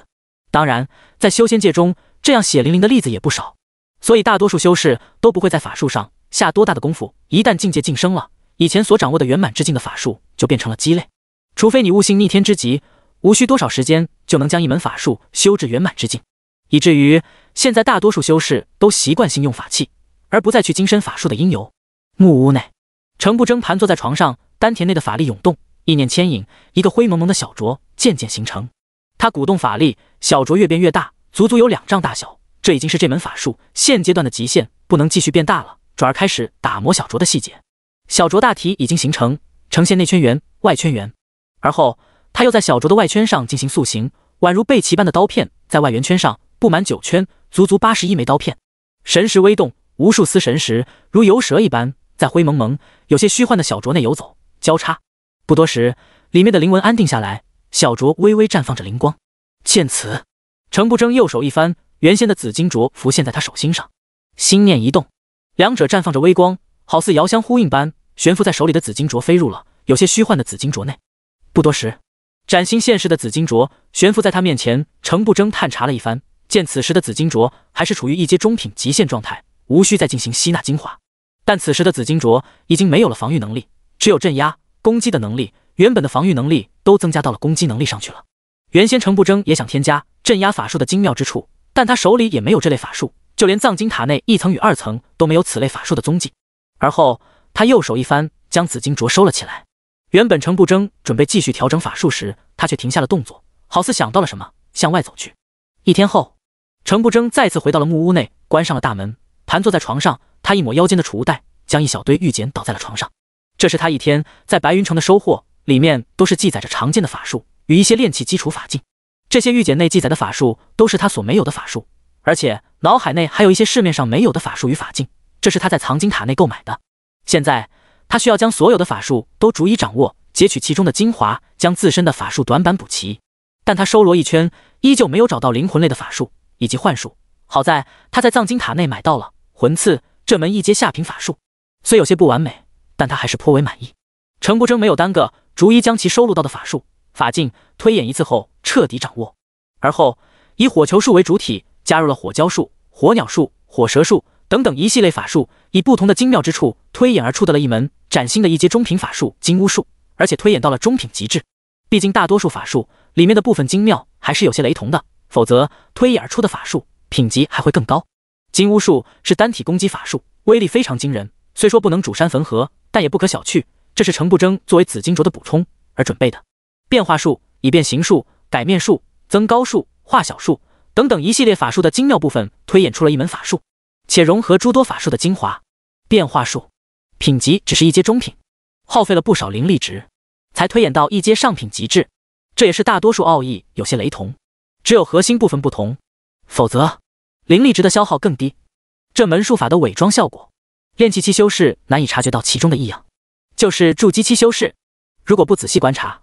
当然，在修仙界中，这样血淋淋的例子也不少，所以大多数修士都不会在法术上下多大的功夫。一旦境界晋升了，以前所掌握的圆满之境的法术就变成了鸡肋。除非你悟性逆天之极，无需多少时间就能将一门法术修至圆满之境，以至于。现在大多数修士都习惯性用法器，而不再去精深法术的因由。木屋内，程不争盘坐在床上，丹田内的法力涌动，意念牵引，一个灰蒙蒙的小镯渐渐形成。他鼓动法力，小镯越变越大，足足有两丈大小。这已经是这门法术现阶段的极限，不能继续变大了。转而开始打磨小镯的细节。小镯大体已经形成，呈现内圈圆、外圈圆。而后，他又在小镯的外圈上进行塑形，宛如贝齐般的刀片在外圆圈上布满九圈。足足八十一枚刀片，神识微动，无数丝神识如游蛇一般在灰蒙蒙、有些虚幻的小镯内游走交叉。不多时，里面的灵纹安定下来，小镯微微绽放着灵光。见此，程不争右手一翻，原先的紫金镯浮现在他手心上，心念一动，两者绽放着微光，好似遥相呼应般，悬浮在手里的紫金镯飞入了有些虚幻的紫金镯内。不多时，崭新现世的紫金镯悬浮在他面前，程不争探查了一番。见此时的紫金镯还是处于一阶中品极限状态，无需再进行吸纳精华。但此时的紫金镯已经没有了防御能力，只有镇压攻击的能力。原本的防御能力都增加到了攻击能力上去了。原先程不争也想添加镇压法术的精妙之处，但他手里也没有这类法术，就连藏经塔内一层与二层都没有此类法术的踪迹。而后他右手一翻，将紫金镯收了起来。原本程不争准备继续调整法术时，他却停下了动作，好似想到了什么，向外走去。一天后。程不争再次回到了木屋内，关上了大门，盘坐在床上。他一抹腰间的储物袋，将一小堆玉简倒在了床上。这是他一天在白云城的收获，里面都是记载着常见的法术与一些炼器基础法境。这些玉简内记载的法术都是他所没有的法术，而且脑海内还有一些市面上没有的法术与法境。这是他在藏经塔内购买的。现在他需要将所有的法术都逐一掌握，截取其中的精华，将自身的法术短板补齐。但他收罗一圈，依旧没有找到灵魂类的法术。以及幻术，好在他在藏经塔内买到了魂刺这门一阶下品法术，虽有些不完美，但他还是颇为满意。程不争没有耽搁，逐一将其收录到的法术法镜推演一次后彻底掌握，而后以火球术为主体，加入了火椒术、火鸟术、火蛇术等等一系列法术，以不同的精妙之处推演而出的了一门崭新的一阶中品法术金乌术，而且推演到了中品极致。毕竟大多数法术里面的部分精妙还是有些雷同的。否则推演而出的法术品级还会更高。金巫术是单体攻击法术，威力非常惊人。虽说不能主山焚河，但也不可小觑。这是程不争作为紫金镯的补充而准备的。变化术、以变形术、改面术、增高术、化小术等等一系列法术的精妙部分推演出了一门法术，且融合诸多法术的精华。变化术品级只是一阶中品，耗费了不少灵力值，才推演到一阶上品极致。这也是大多数奥义有些雷同。只有核心部分不同，否则灵力值的消耗更低。这门术法的伪装效果，炼气期修士难以察觉到其中的异样，就是筑基期修士如果不仔细观察，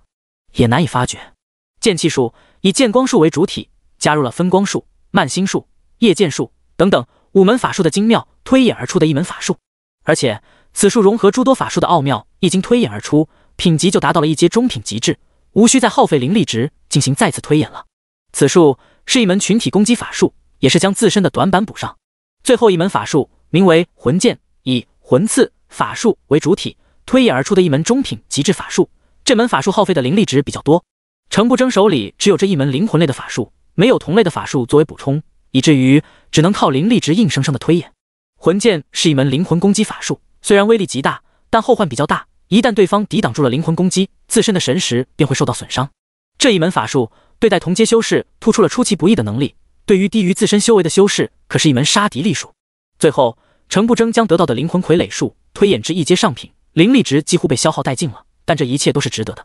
也难以发觉。剑气术以剑光术为主体，加入了分光术、漫心术、夜剑术等等五门法术的精妙推演而出的一门法术，而且此术融合诸多法术的奥妙，一经推演而出，品级就达到了一阶中品极致，无需再耗费灵力值进行再次推演了。此术是一门群体攻击法术，也是将自身的短板补上。最后一门法术名为魂剑，以魂刺法术为主体推演而出的一门中品极致法术。这门法术耗费的灵力值比较多。程不争手里只有这一门灵魂类的法术，没有同类的法术作为补充，以至于只能靠灵力值硬生生的推演。魂剑是一门灵魂攻击法术，虽然威力极大，但后患比较大。一旦对方抵挡住了灵魂攻击，自身的神识便会受到损伤。这一门法术。对待同阶修士，突出了出其不意的能力；对于低于自身修为的修士，可是一门杀敌利术。最后，程不争将得到的灵魂傀儡术推演至一阶上品，灵力值几乎被消耗殆尽了。但这一切都是值得的。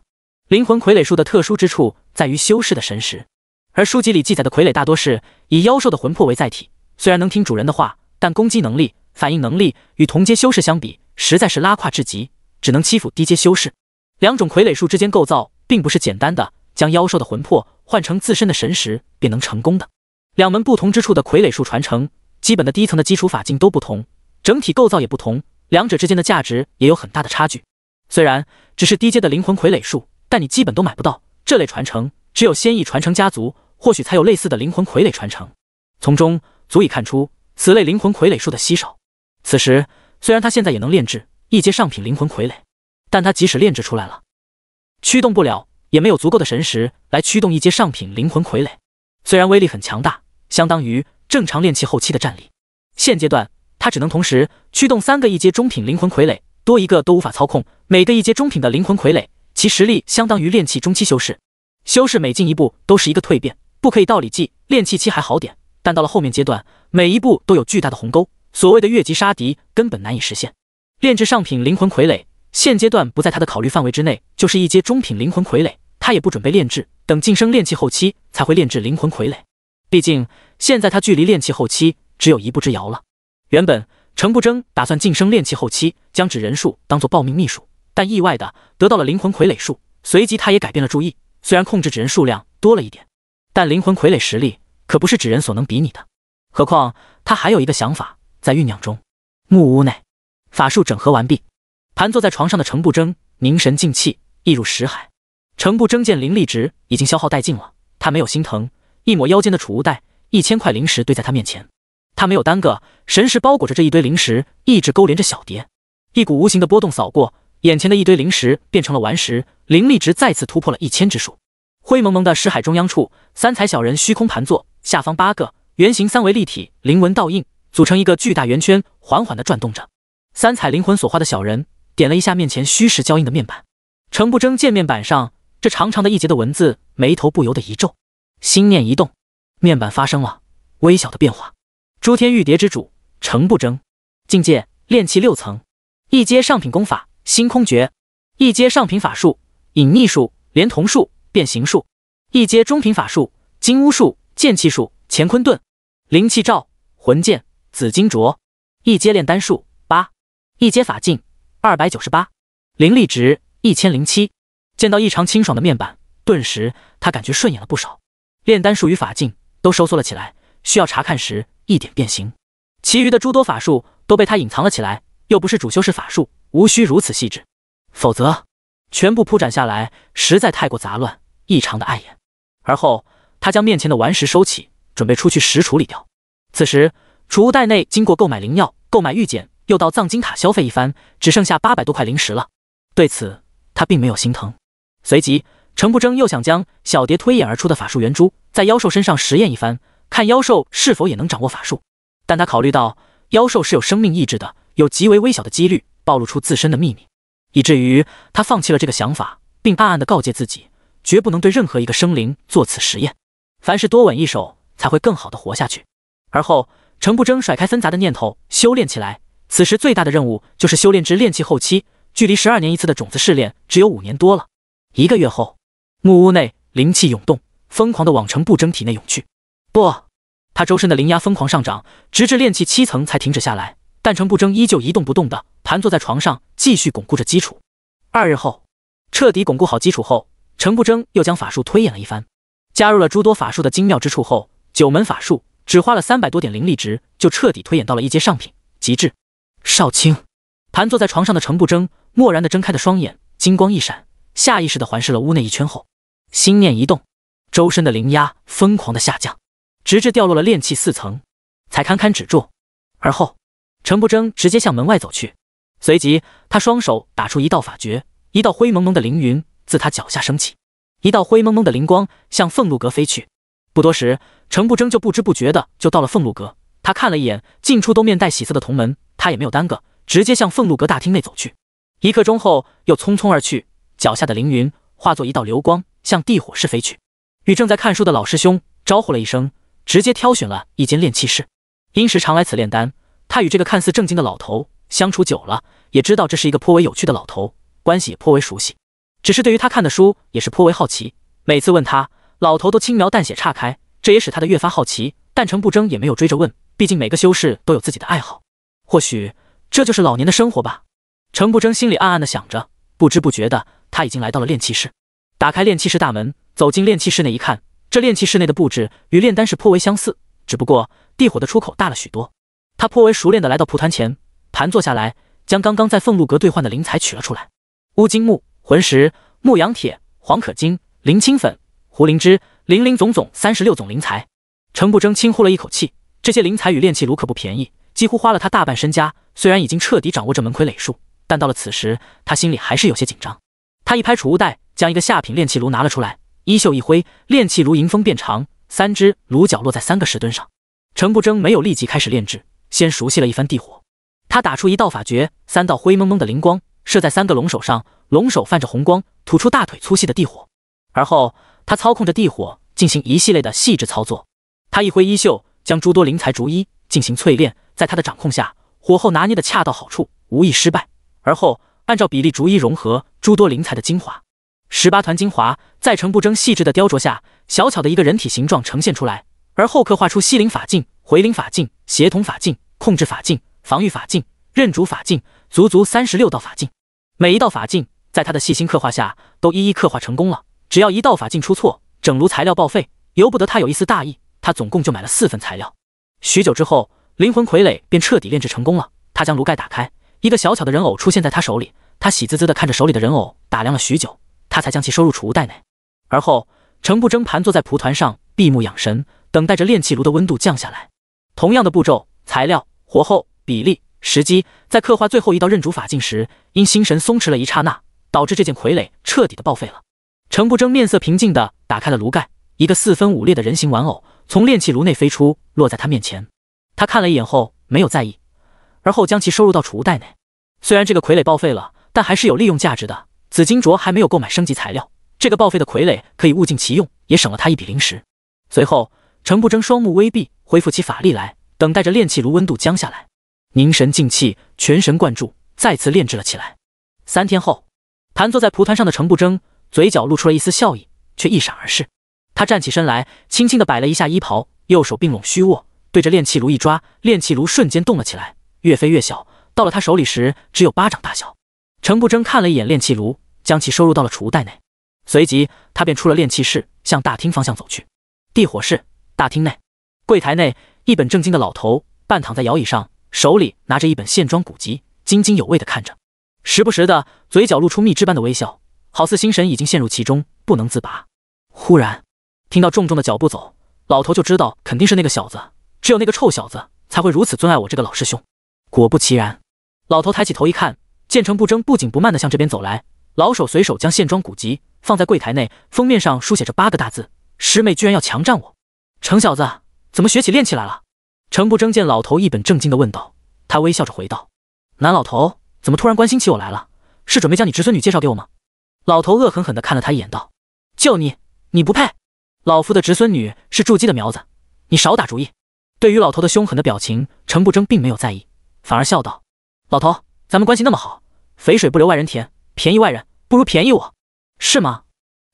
灵魂傀儡术的特殊之处在于修士的神识，而书籍里记载的傀儡大多是以妖兽的魂魄为载体，虽然能听主人的话，但攻击能力、反应能力与同阶修士相比，实在是拉胯至极，只能欺负低阶修士。两种傀儡术之间构造并不是简单的。将妖兽的魂魄换成自身的神识，便能成功的。两门不同之处的傀儡术传承，基本的低层的基础法境都不同，整体构造也不同，两者之间的价值也有很大的差距。虽然只是低阶的灵魂傀儡术，但你基本都买不到这类传承，只有仙翼传承家族或许才有类似的灵魂傀儡传承。从中足以看出，此类灵魂傀儡术的稀少。此时虽然他现在也能炼制一阶上品灵魂傀儡，但他即使炼制出来了，驱动不了。也没有足够的神识来驱动一阶上品灵魂傀儡，虽然威力很强大，相当于正常炼气后期的战力。现阶段他只能同时驱动三个一阶中品灵魂傀儡，多一个都无法操控。每个一阶中品的灵魂傀儡，其实力相当于炼气中期修士。修士每进一步都是一个蜕变，不可以道理计。炼气期还好点，但到了后面阶段，每一步都有巨大的鸿沟。所谓的越级杀敌根本难以实现。炼制上品灵魂傀儡。现阶段不在他的考虑范围之内，就是一阶中品灵魂傀儡，他也不准备炼制。等晋升炼气后期才会炼制灵魂傀儡，毕竟现在他距离炼气后期只有一步之遥了。原本程不争打算晋升炼气后期，将纸人术当做暴命秘术，但意外的得到了灵魂傀儡术，随即他也改变了主意。虽然控制纸人数量多了一点，但灵魂傀儡实力可不是纸人所能比拟的。何况他还有一个想法在酝酿中。木屋内，法术整合完毕。盘坐在床上的程不争凝神静气，一入石海。程不争见灵力值已经消耗殆尽了，他没有心疼，一抹腰间的储物袋，一千块灵石堆在他面前。他没有耽搁，神识包裹着这一堆灵石，一直勾连着小蝶。一股无形的波动扫过，眼前的一堆灵石变成了顽石，灵力值再次突破了一千之数。灰蒙蒙的石海中央处，三彩小人虚空盘坐，下方八个圆形三维立体灵纹倒映，组成一个巨大圆圈，缓缓地转动着。三彩灵魂所化的小人。点了一下面前虚实交映的面板，程不争见面板上这长长的一截的文字，眉头不由得一皱，心念一动，面板发生了微小的变化。诸天玉蝶之主程不争，境界炼气六层，一阶上品功法星空诀，一阶上品法术隐匿术、连同术、变形术，一阶中品法术金乌术、剑气术、乾坤盾、灵气罩、魂剑、紫金镯，一阶炼丹术八，一阶法镜。二百九十八，灵力值一千零七。见到异常清爽的面板，顿时他感觉顺眼了不少。炼丹术与法镜都收缩了起来，需要查看时一点变形。其余的诸多法术都被他隐藏了起来，又不是主修士法术，无需如此细致。否则全部铺展下来，实在太过杂乱，异常的碍眼。而后他将面前的顽石收起，准备出去时处理掉。此时储物袋内经过购买灵药，购买玉简。又到藏金塔消费一番，只剩下八百多块灵石了。对此，他并没有心疼。随即，程不争又想将小蝶推演而出的法术圆珠在妖兽身上实验一番，看妖兽是否也能掌握法术。但他考虑到妖兽是有生命意志的，有极为微小的几率暴露出自身的秘密，以至于他放弃了这个想法，并暗暗的告诫自己，绝不能对任何一个生灵做此实验。凡事多稳一手，才会更好的活下去。而后，程不争甩开纷杂的念头，修炼起来。此时最大的任务就是修炼至炼气后期，距离十二年一次的种子试炼只有五年多了。一个月后，木屋内灵气涌动，疯狂的往程不争体内涌去。不，他周身的灵压疯狂上涨，直至炼气七层才停止下来。但程不争依旧一动不动的盘坐在床上，继续巩固着基础。二日后，彻底巩固好基础后，程不争又将法术推演了一番，加入了诸多法术的精妙之处后，九门法术只花了三百多点灵力值，就彻底推演到了一阶上品极致。少卿，盘坐在床上的程不争蓦然的睁开的双眼，金光一闪，下意识的环视了屋内一圈后，心念一动，周身的灵压疯狂的下降，直至掉落了炼气四层，才堪堪止住。而后，程不争直接向门外走去，随即他双手打出一道法诀，一道灰蒙蒙的凌云自他脚下升起，一道灰蒙蒙的灵光向凤露阁飞去。不多时，程不争就不知不觉的就到了凤露阁，他看了一眼进出都面带喜色的同门。他也没有耽搁，直接向凤露阁大厅内走去。一刻钟后，又匆匆而去。脚下的凌云化作一道流光，向地火室飞去，与正在看书的老师兄招呼了一声，直接挑选了一间炼气室。因时常来此炼丹，他与这个看似正经的老头相处久了，也知道这是一个颇为有趣的老头，关系也颇为熟悉。只是对于他看的书，也是颇为好奇。每次问他，老头都轻描淡写岔开，这也使他的越发好奇。但程不争也没有追着问，毕竟每个修士都有自己的爱好。或许这就是老年的生活吧。程不争心里暗暗的想着，不知不觉的他已经来到了炼器室。打开炼器室大门，走进炼器室内一看，这炼器室内的布置与炼丹室颇为相似，只不过地火的出口大了许多。他颇为熟练的来到蒲团前，盘坐下来，将刚刚在俸禄阁兑换的灵材取了出来：乌金木、魂石、牧羊铁、黄可金、灵青粉、胡灵芝，林林总总三十六种灵材。程不争轻呼了一口气，这些灵材与炼器炉可不便宜。几乎花了他大半身家。虽然已经彻底掌握这门傀儡术，但到了此时，他心里还是有些紧张。他一拍储物袋，将一个下品炼器炉拿了出来，衣袖一挥，炼器炉迎风变长，三只炉角落在三个石墩上。程不争没有立即开始炼制，先熟悉了一番地火。他打出一道法诀，三道灰蒙蒙的灵光射在三个龙手上，龙首泛着红光，吐出大腿粗细的地火。而后，他操控着地火进行一系列的细致操作。他一挥衣袖，将诸多灵材逐一。进行淬炼，在他的掌控下，火候拿捏的恰到好处，无一失败。而后按照比例逐一融合诸多灵材的精华，十八团精华在程不争细致的雕琢下，小巧的一个人体形状呈现出来。而后刻画出吸灵法镜、回灵法镜、协同法镜、控制法镜、防御法镜、认主法镜，足足三十六道法镜。每一道法镜在他的细心刻画下，都一一刻画成功了。只要一道法镜出错，整炉材料报废，由不得他有一丝大意。他总共就买了四份材料。许久之后，灵魂傀儡便彻底炼制成功了。他将炉盖打开，一个小巧的人偶出现在他手里。他喜滋滋地看着手里的人偶，打量了许久，他才将其收入储物袋内。而后，程不争盘坐在蒲团上，闭目养神，等待着炼气炉的温度降下来。同样的步骤、材料、火候、比例、时机，在刻画最后一道认主法境时，因心神松弛了一刹那，导致这件傀儡彻底的报废了。程不争面色平静的打开了炉盖，一个四分五裂的人形玩偶。从炼器炉内飞出，落在他面前。他看了一眼后，没有在意，而后将其收入到储物袋内。虽然这个傀儡报废了，但还是有利用价值的。紫金镯还没有购买升级材料，这个报废的傀儡可以物尽其用，也省了他一笔灵石。随后，程不争双目微闭，恢复起法力来，等待着炼器炉温度降下来，凝神静气，全神贯注，再次炼制了起来。三天后，盘坐在蒲团上的程不争嘴角露出了一丝笑意，却一闪而逝。他站起身来，轻轻地摆了一下衣袍，右手并拢虚握，对着炼气炉一抓，炼气炉瞬间动了起来，越飞越小，到了他手里时只有巴掌大小。程不争看了一眼炼气炉，将其收入到了储物袋内，随即他便出了炼气室，向大厅方向走去。地火室大厅内，柜台内，一本正经的老头半躺在摇椅上，手里拿着一本线装古籍，津津有味的看着，时不时的嘴角露出蜜汁般的微笑，好似心神已经陷入其中，不能自拔。忽然。听到重重的脚步走，老头就知道肯定是那个小子。只有那个臭小子才会如此尊爱我这个老师兄。果不其然，老头抬起头一看，见程不争不紧不慢的向这边走来。老手随手将线装古籍放在柜台内，封面上书写着八个大字：“师妹居然要强占我！”程小子怎么学起练气来了？程不争见老头一本正经的问道。他微笑着回道：“男老头怎么突然关心起我来了？是准备将你侄孙女介绍给我吗？”老头恶狠狠的看了他一眼道：“就你，你不配！”老夫的侄孙女是筑基的苗子，你少打主意。对于老头的凶狠的表情，程不争并没有在意，反而笑道：“老头，咱们关系那么好，肥水不流外人田，便宜外人不如便宜我，是吗？”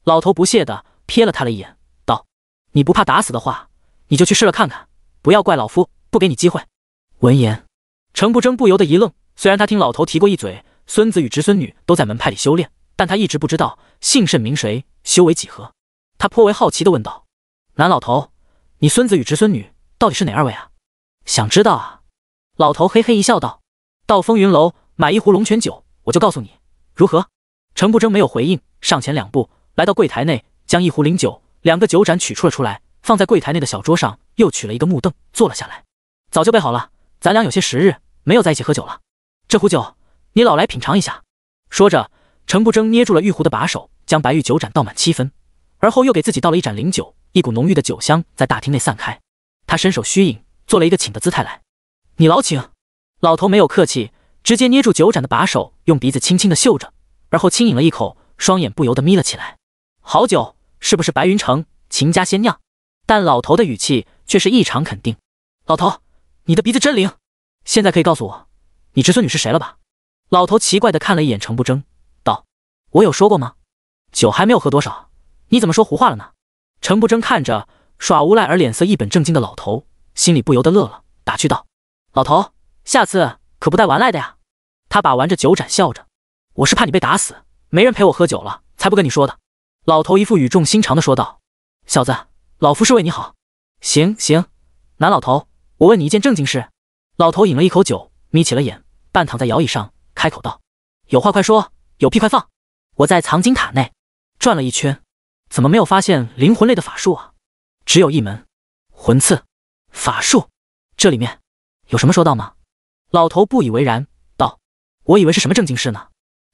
老头不屑的瞥了他了一眼，道：“你不怕打死的话，你就去试了看看，不要怪老夫不给你机会。”闻言，程不争不由得一愣。虽然他听老头提过一嘴，孙子与侄孙女都在门派里修炼，但他一直不知道姓甚名谁，修为几何。他颇为好奇地问道：“男老头，你孙子与侄孙女到底是哪二位啊？想知道啊？”老头嘿嘿一笑，道：“到风云楼买一壶龙泉酒，我就告诉你，如何？”程不争没有回应，上前两步，来到柜台内，将一壶灵酒、两个酒盏取出了出来，放在柜台内的小桌上，又取了一个木凳坐了下来。早就备好了，咱俩有些时日没有在一起喝酒了，这壶酒你老来品尝一下。”说着，程不争捏住了玉壶的把手，将白玉酒盏倒满七分。而后又给自己倒了一盏灵酒，一股浓郁的酒香在大厅内散开。他伸手虚影，做了一个请的姿态来。你老请。老头没有客气，直接捏住酒盏的把手，用鼻子轻轻的嗅着，而后轻饮了一口，双眼不由得眯了起来。好酒，是不是白云城秦家仙酿？但老头的语气却是异常肯定。老头，你的鼻子真灵。现在可以告诉我，你侄孙女是谁了吧？老头奇怪的看了一眼程不争，道：“我有说过吗？酒还没有喝多少。”你怎么说胡话了呢？陈不争看着耍无赖而脸色一本正经的老头，心里不由得乐了，打趣道：“老头，下次可不带玩赖的呀！”他把玩着酒盏，笑着：“我是怕你被打死，没人陪我喝酒了，才不跟你说的。”老头一副语重心长的说道：“小子，老夫是为你好。”“行行，男老头，我问你一件正经事。”老头饮了一口酒，眯起了眼，半躺在摇椅上，开口道：“有话快说，有屁快放！我在藏经塔内转了一圈。”怎么没有发现灵魂类的法术啊？只有一门魂刺法术，这里面有什么说道吗？老头不以为然道：“我以为是什么正经事呢。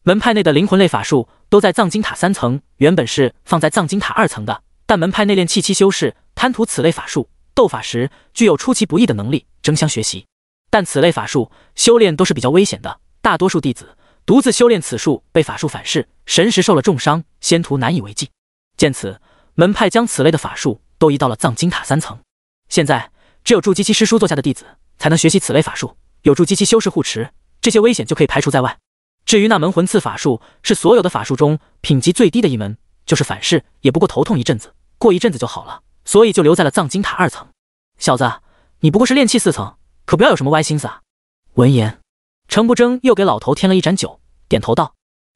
门派内的灵魂类法术都在藏金塔三层，原本是放在藏金塔二层的。但门派内练气期修士贪图此类法术，斗法时具有出其不意的能力，争相学习。但此类法术修炼都是比较危险的，大多数弟子独自修炼此术，被法术反噬，神识受了重伤，仙途难以为继。”见此，门派将此类的法术都移到了藏金塔三层。现在只有筑基期师叔座下的弟子才能学习此类法术，有筑基期修士护持，这些危险就可以排除在外。至于那门魂刺法术，是所有的法术中品级最低的一门，就是反噬，也不过头痛一阵子，过一阵子就好了，所以就留在了藏金塔二层。小子，你不过是炼气四层，可不要有什么歪心思啊！闻言，程不争又给老头添了一盏酒，点头道：“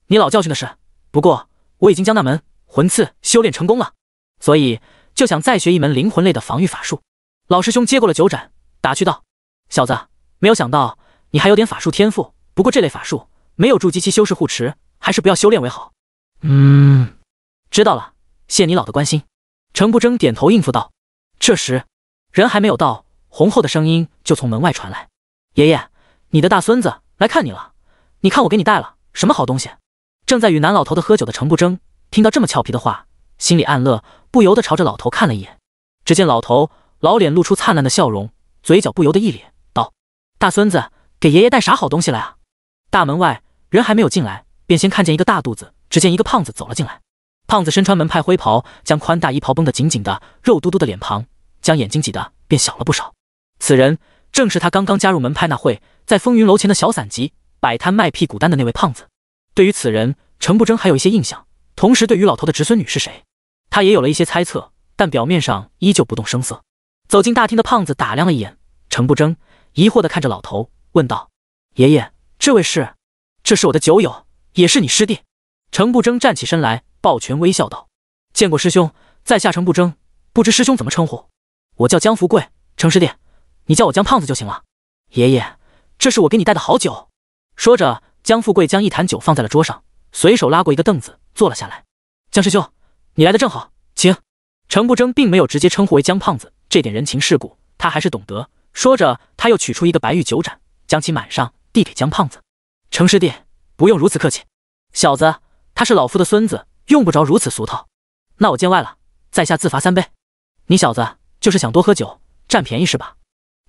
你老教训的是，不过我已经将那门。”魂刺修炼成功了，所以就想再学一门灵魂类的防御法术。老师兄接过了酒盏，打趣道：“小子，没有想到你还有点法术天赋。不过这类法术没有筑基期修士护持，还是不要修炼为好。”嗯，知道了，谢你老的关心。程不争点头应付道。这时，人还没有到，红厚的声音就从门外传来：“爷爷，你的大孙子来看你了，你看我给你带了什么好东西。”正在与南老头的喝酒的程不争。听到这么俏皮的话，心里暗乐，不由得朝着老头看了一眼。只见老头老脸露出灿烂的笑容，嘴角不由得一咧，道：“大孙子，给爷爷带啥好东西来啊？”大门外人还没有进来，便先看见一个大肚子。只见一个胖子走了进来，胖子身穿门派灰袍，将宽大衣袍绷得紧紧的，肉嘟嘟的脸庞将眼睛挤得变小了不少。此人正是他刚刚加入门派那会，在风云楼前的小散集摆摊卖屁股单的那位胖子。对于此人，程不争还有一些印象。同时，对于老头的侄孙女是谁，他也有了一些猜测，但表面上依旧不动声色。走进大厅的胖子打量了一眼程不争，疑惑地看着老头，问道：“爷爷，这位是？这是我的酒友，也是你师弟。”程不争站起身来，抱拳微笑道：“见过师兄，在下程不争，不知师兄怎么称呼？我叫江福贵，程师弟，你叫我江胖子就行了。爷爷，这是我给你带的好酒。”说着，江富贵将一坛酒放在了桌上。随手拉过一个凳子坐了下来。江师兄，你来的正好，请。程不争并没有直接称呼为江胖子，这点人情世故他还是懂得。说着，他又取出一个白玉酒盏，将其满上，递给江胖子。程师弟，不用如此客气。小子，他是老夫的孙子，用不着如此俗套。那我见外了，在下自罚三杯。你小子就是想多喝酒占便宜是吧？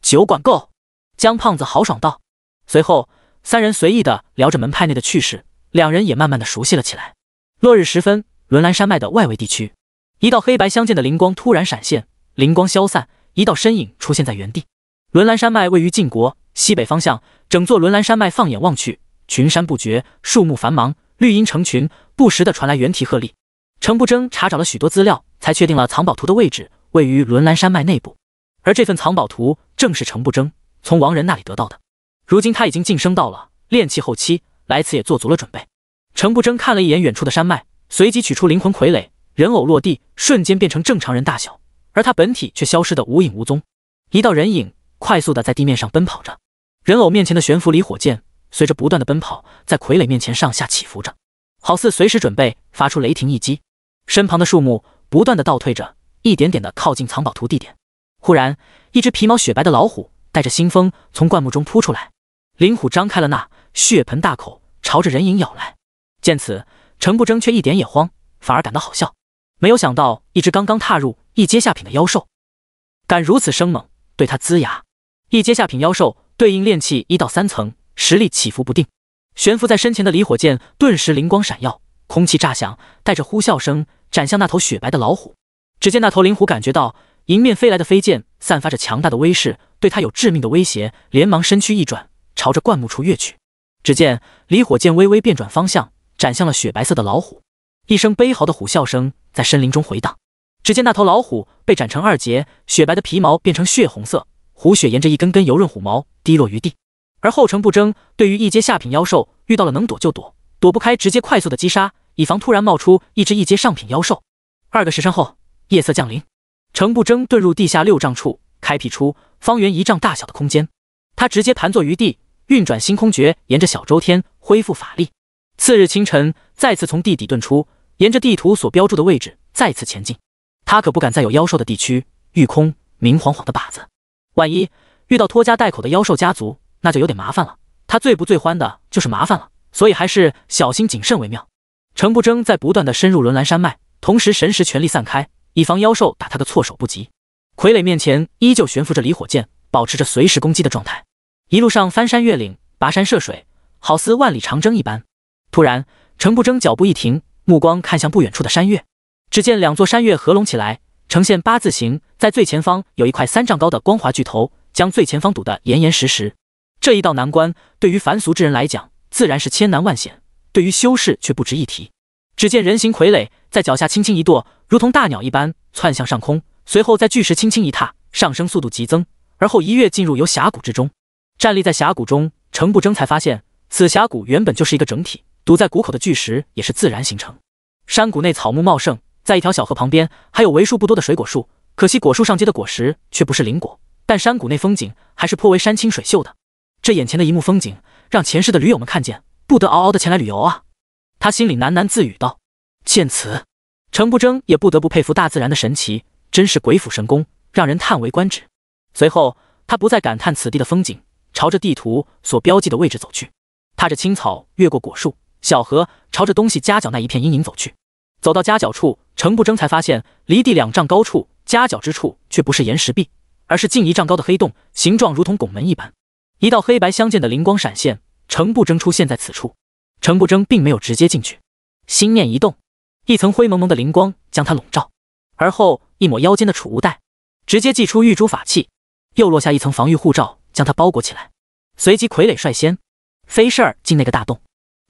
酒管够。江胖子豪爽道。随后，三人随意的聊着门派内的趣事。两人也慢慢的熟悉了起来。落日时分，伦兰山脉的外围地区，一道黑白相间的灵光突然闪现，灵光消散，一道身影出现在原地。伦兰山脉位于晋国西北方向，整座伦兰山脉放眼望去，群山不绝，树木繁忙，绿荫成群，不时的传来猿啼鹤唳。程不争查找了许多资料，才确定了藏宝图的位置，位于伦兰山脉内部。而这份藏宝图正是程不争从王仁那里得到的。如今他已经晋升到了炼气后期。来此也做足了准备。程不争看了一眼远处的山脉，随即取出灵魂傀儡人偶，落地瞬间变成正常人大小，而他本体却消失的无影无踪。一道人影快速的在地面上奔跑着，人偶面前的悬浮离火箭随着不断的奔跑，在傀儡面前上下起伏着，好似随时准备发出雷霆一击。身旁的树木不断的倒退着，一点点的靠近藏宝图地点。忽然，一只皮毛雪白的老虎带着腥风从灌木中扑出来，灵虎张开了那。血盆大口朝着人影咬来，见此，陈不争却一点也慌，反而感到好笑。没有想到，一只刚刚踏入一阶下品的妖兽，敢如此生猛，对他龇牙。一阶下品妖兽对应炼气一到三层，实力起伏不定。悬浮在身前的离火剑顿时灵光闪耀，空气炸响，带着呼啸声斩向那头雪白的老虎。只见那头灵虎感觉到迎面飞来的飞剑散发着强大的威势，对他有致命的威胁，连忙身躯一转，朝着灌木处跃去。只见李火剑微微变转方向，斩向了雪白色的老虎。一声悲嚎的虎啸声在森林中回荡。只见那头老虎被斩成二截，雪白的皮毛变成血红色，虎血沿着一根根油润虎毛滴落于地。而后程不争对于一阶下品妖兽，遇到了能躲就躲，躲不开直接快速的击杀，以防突然冒出一只一阶上品妖兽。二个时辰后，夜色降临，程不争遁入地下六丈处，开辟出方圆一丈大小的空间，他直接盘坐于地。运转星空诀，沿着小周天恢复法力。次日清晨，再次从地底遁出，沿着地图所标注的位置再次前进。他可不敢再有妖兽的地区遇空，明晃晃的靶子。万一遇到拖家带口的妖兽家族，那就有点麻烦了。他最不最欢的就是麻烦了，所以还是小心谨慎为妙。程不争在不断的深入伦兰山脉，同时神识全力散开，以防妖兽打他个措手不及。傀儡面前依旧悬浮着离火剑，保持着随时攻击的状态。一路上翻山越岭、跋山涉水，好似万里长征一般。突然，程不争脚步一停，目光看向不远处的山岳。只见两座山岳合拢起来，呈现八字形。在最前方有一块三丈高的光滑巨头，将最前方堵得严严实实。这一道难关对于凡俗之人来讲，自然是千难万险；对于修士却不值一提。只见人形傀儡在脚下轻轻一跺，如同大鸟一般窜向上空，随后在巨石轻轻一踏，上升速度急增，而后一跃进入由峡谷之中。站立在峡谷中，程不争才发现，此峡谷原本就是一个整体，堵在谷口的巨石也是自然形成。山谷内草木茂盛，在一条小河旁边还有为数不多的水果树，可惜果树上结的果实却不是灵果。但山谷内风景还是颇为山清水秀的。这眼前的一幕风景，让前世的驴友们看见，不得嗷嗷的前来旅游啊！他心里喃喃自语道。见此，程不争也不得不佩服大自然的神奇，真是鬼斧神工，让人叹为观止。随后，他不再感叹此地的风景。朝着地图所标记的位置走去，踏着青草越过果树、小河，朝着东西夹角那一片阴影走去。走到夹角处，程不争才发现，离地两丈高处夹角之处却不是岩石壁，而是近一丈高的黑洞，形状如同拱门一般。一道黑白相间的灵光闪现，程不争出现在此处。程不争并没有直接进去，心念一动，一层灰蒙蒙的灵光将他笼罩，而后一抹腰间的储物袋，直接祭出玉珠法器，又落下一层防御护罩。将它包裹起来，随即傀儡率先飞身儿进那个大洞。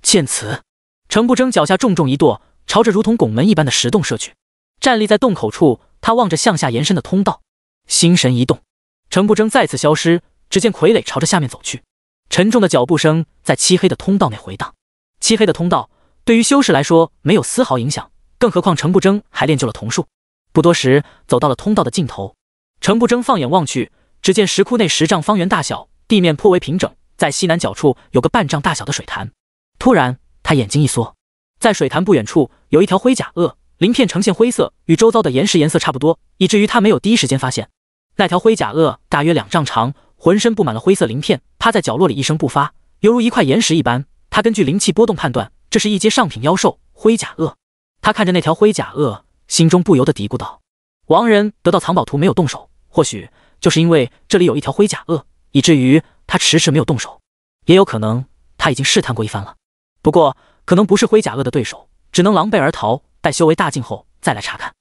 见此，程不争脚下重重一跺，朝着如同拱门一般的石洞射去。站立在洞口处，他望着向下延伸的通道，心神一动，程不争再次消失。只见傀儡朝着下面走去，沉重的脚步声在漆黑的通道内回荡。漆黑的通道对于修士来说没有丝毫影响，更何况程不争还练就了瞳术。不多时，走到了通道的尽头，程不争放眼望去。只见石窟内十丈方圆大小，地面颇为平整，在西南角处有个半丈大小的水潭。突然，他眼睛一缩，在水潭不远处有一条灰甲鳄，鳞片呈现灰色，与周遭的岩石颜色差不多，以至于他没有第一时间发现。那条灰甲鳄大约两丈长，浑身布满了灰色鳞片，趴在角落里一声不发，犹如一块岩石一般。他根据灵气波动判断，这是一阶上品妖兽灰甲鳄。他看着那条灰甲鳄，心中不由得嘀咕道：“王人得到藏宝图没有动手？或许……”就是因为这里有一条灰甲鳄，以至于他迟迟没有动手。也有可能他已经试探过一番了，不过可能不是灰甲鳄的对手，只能狼狈而逃。待修为大进后再来查看，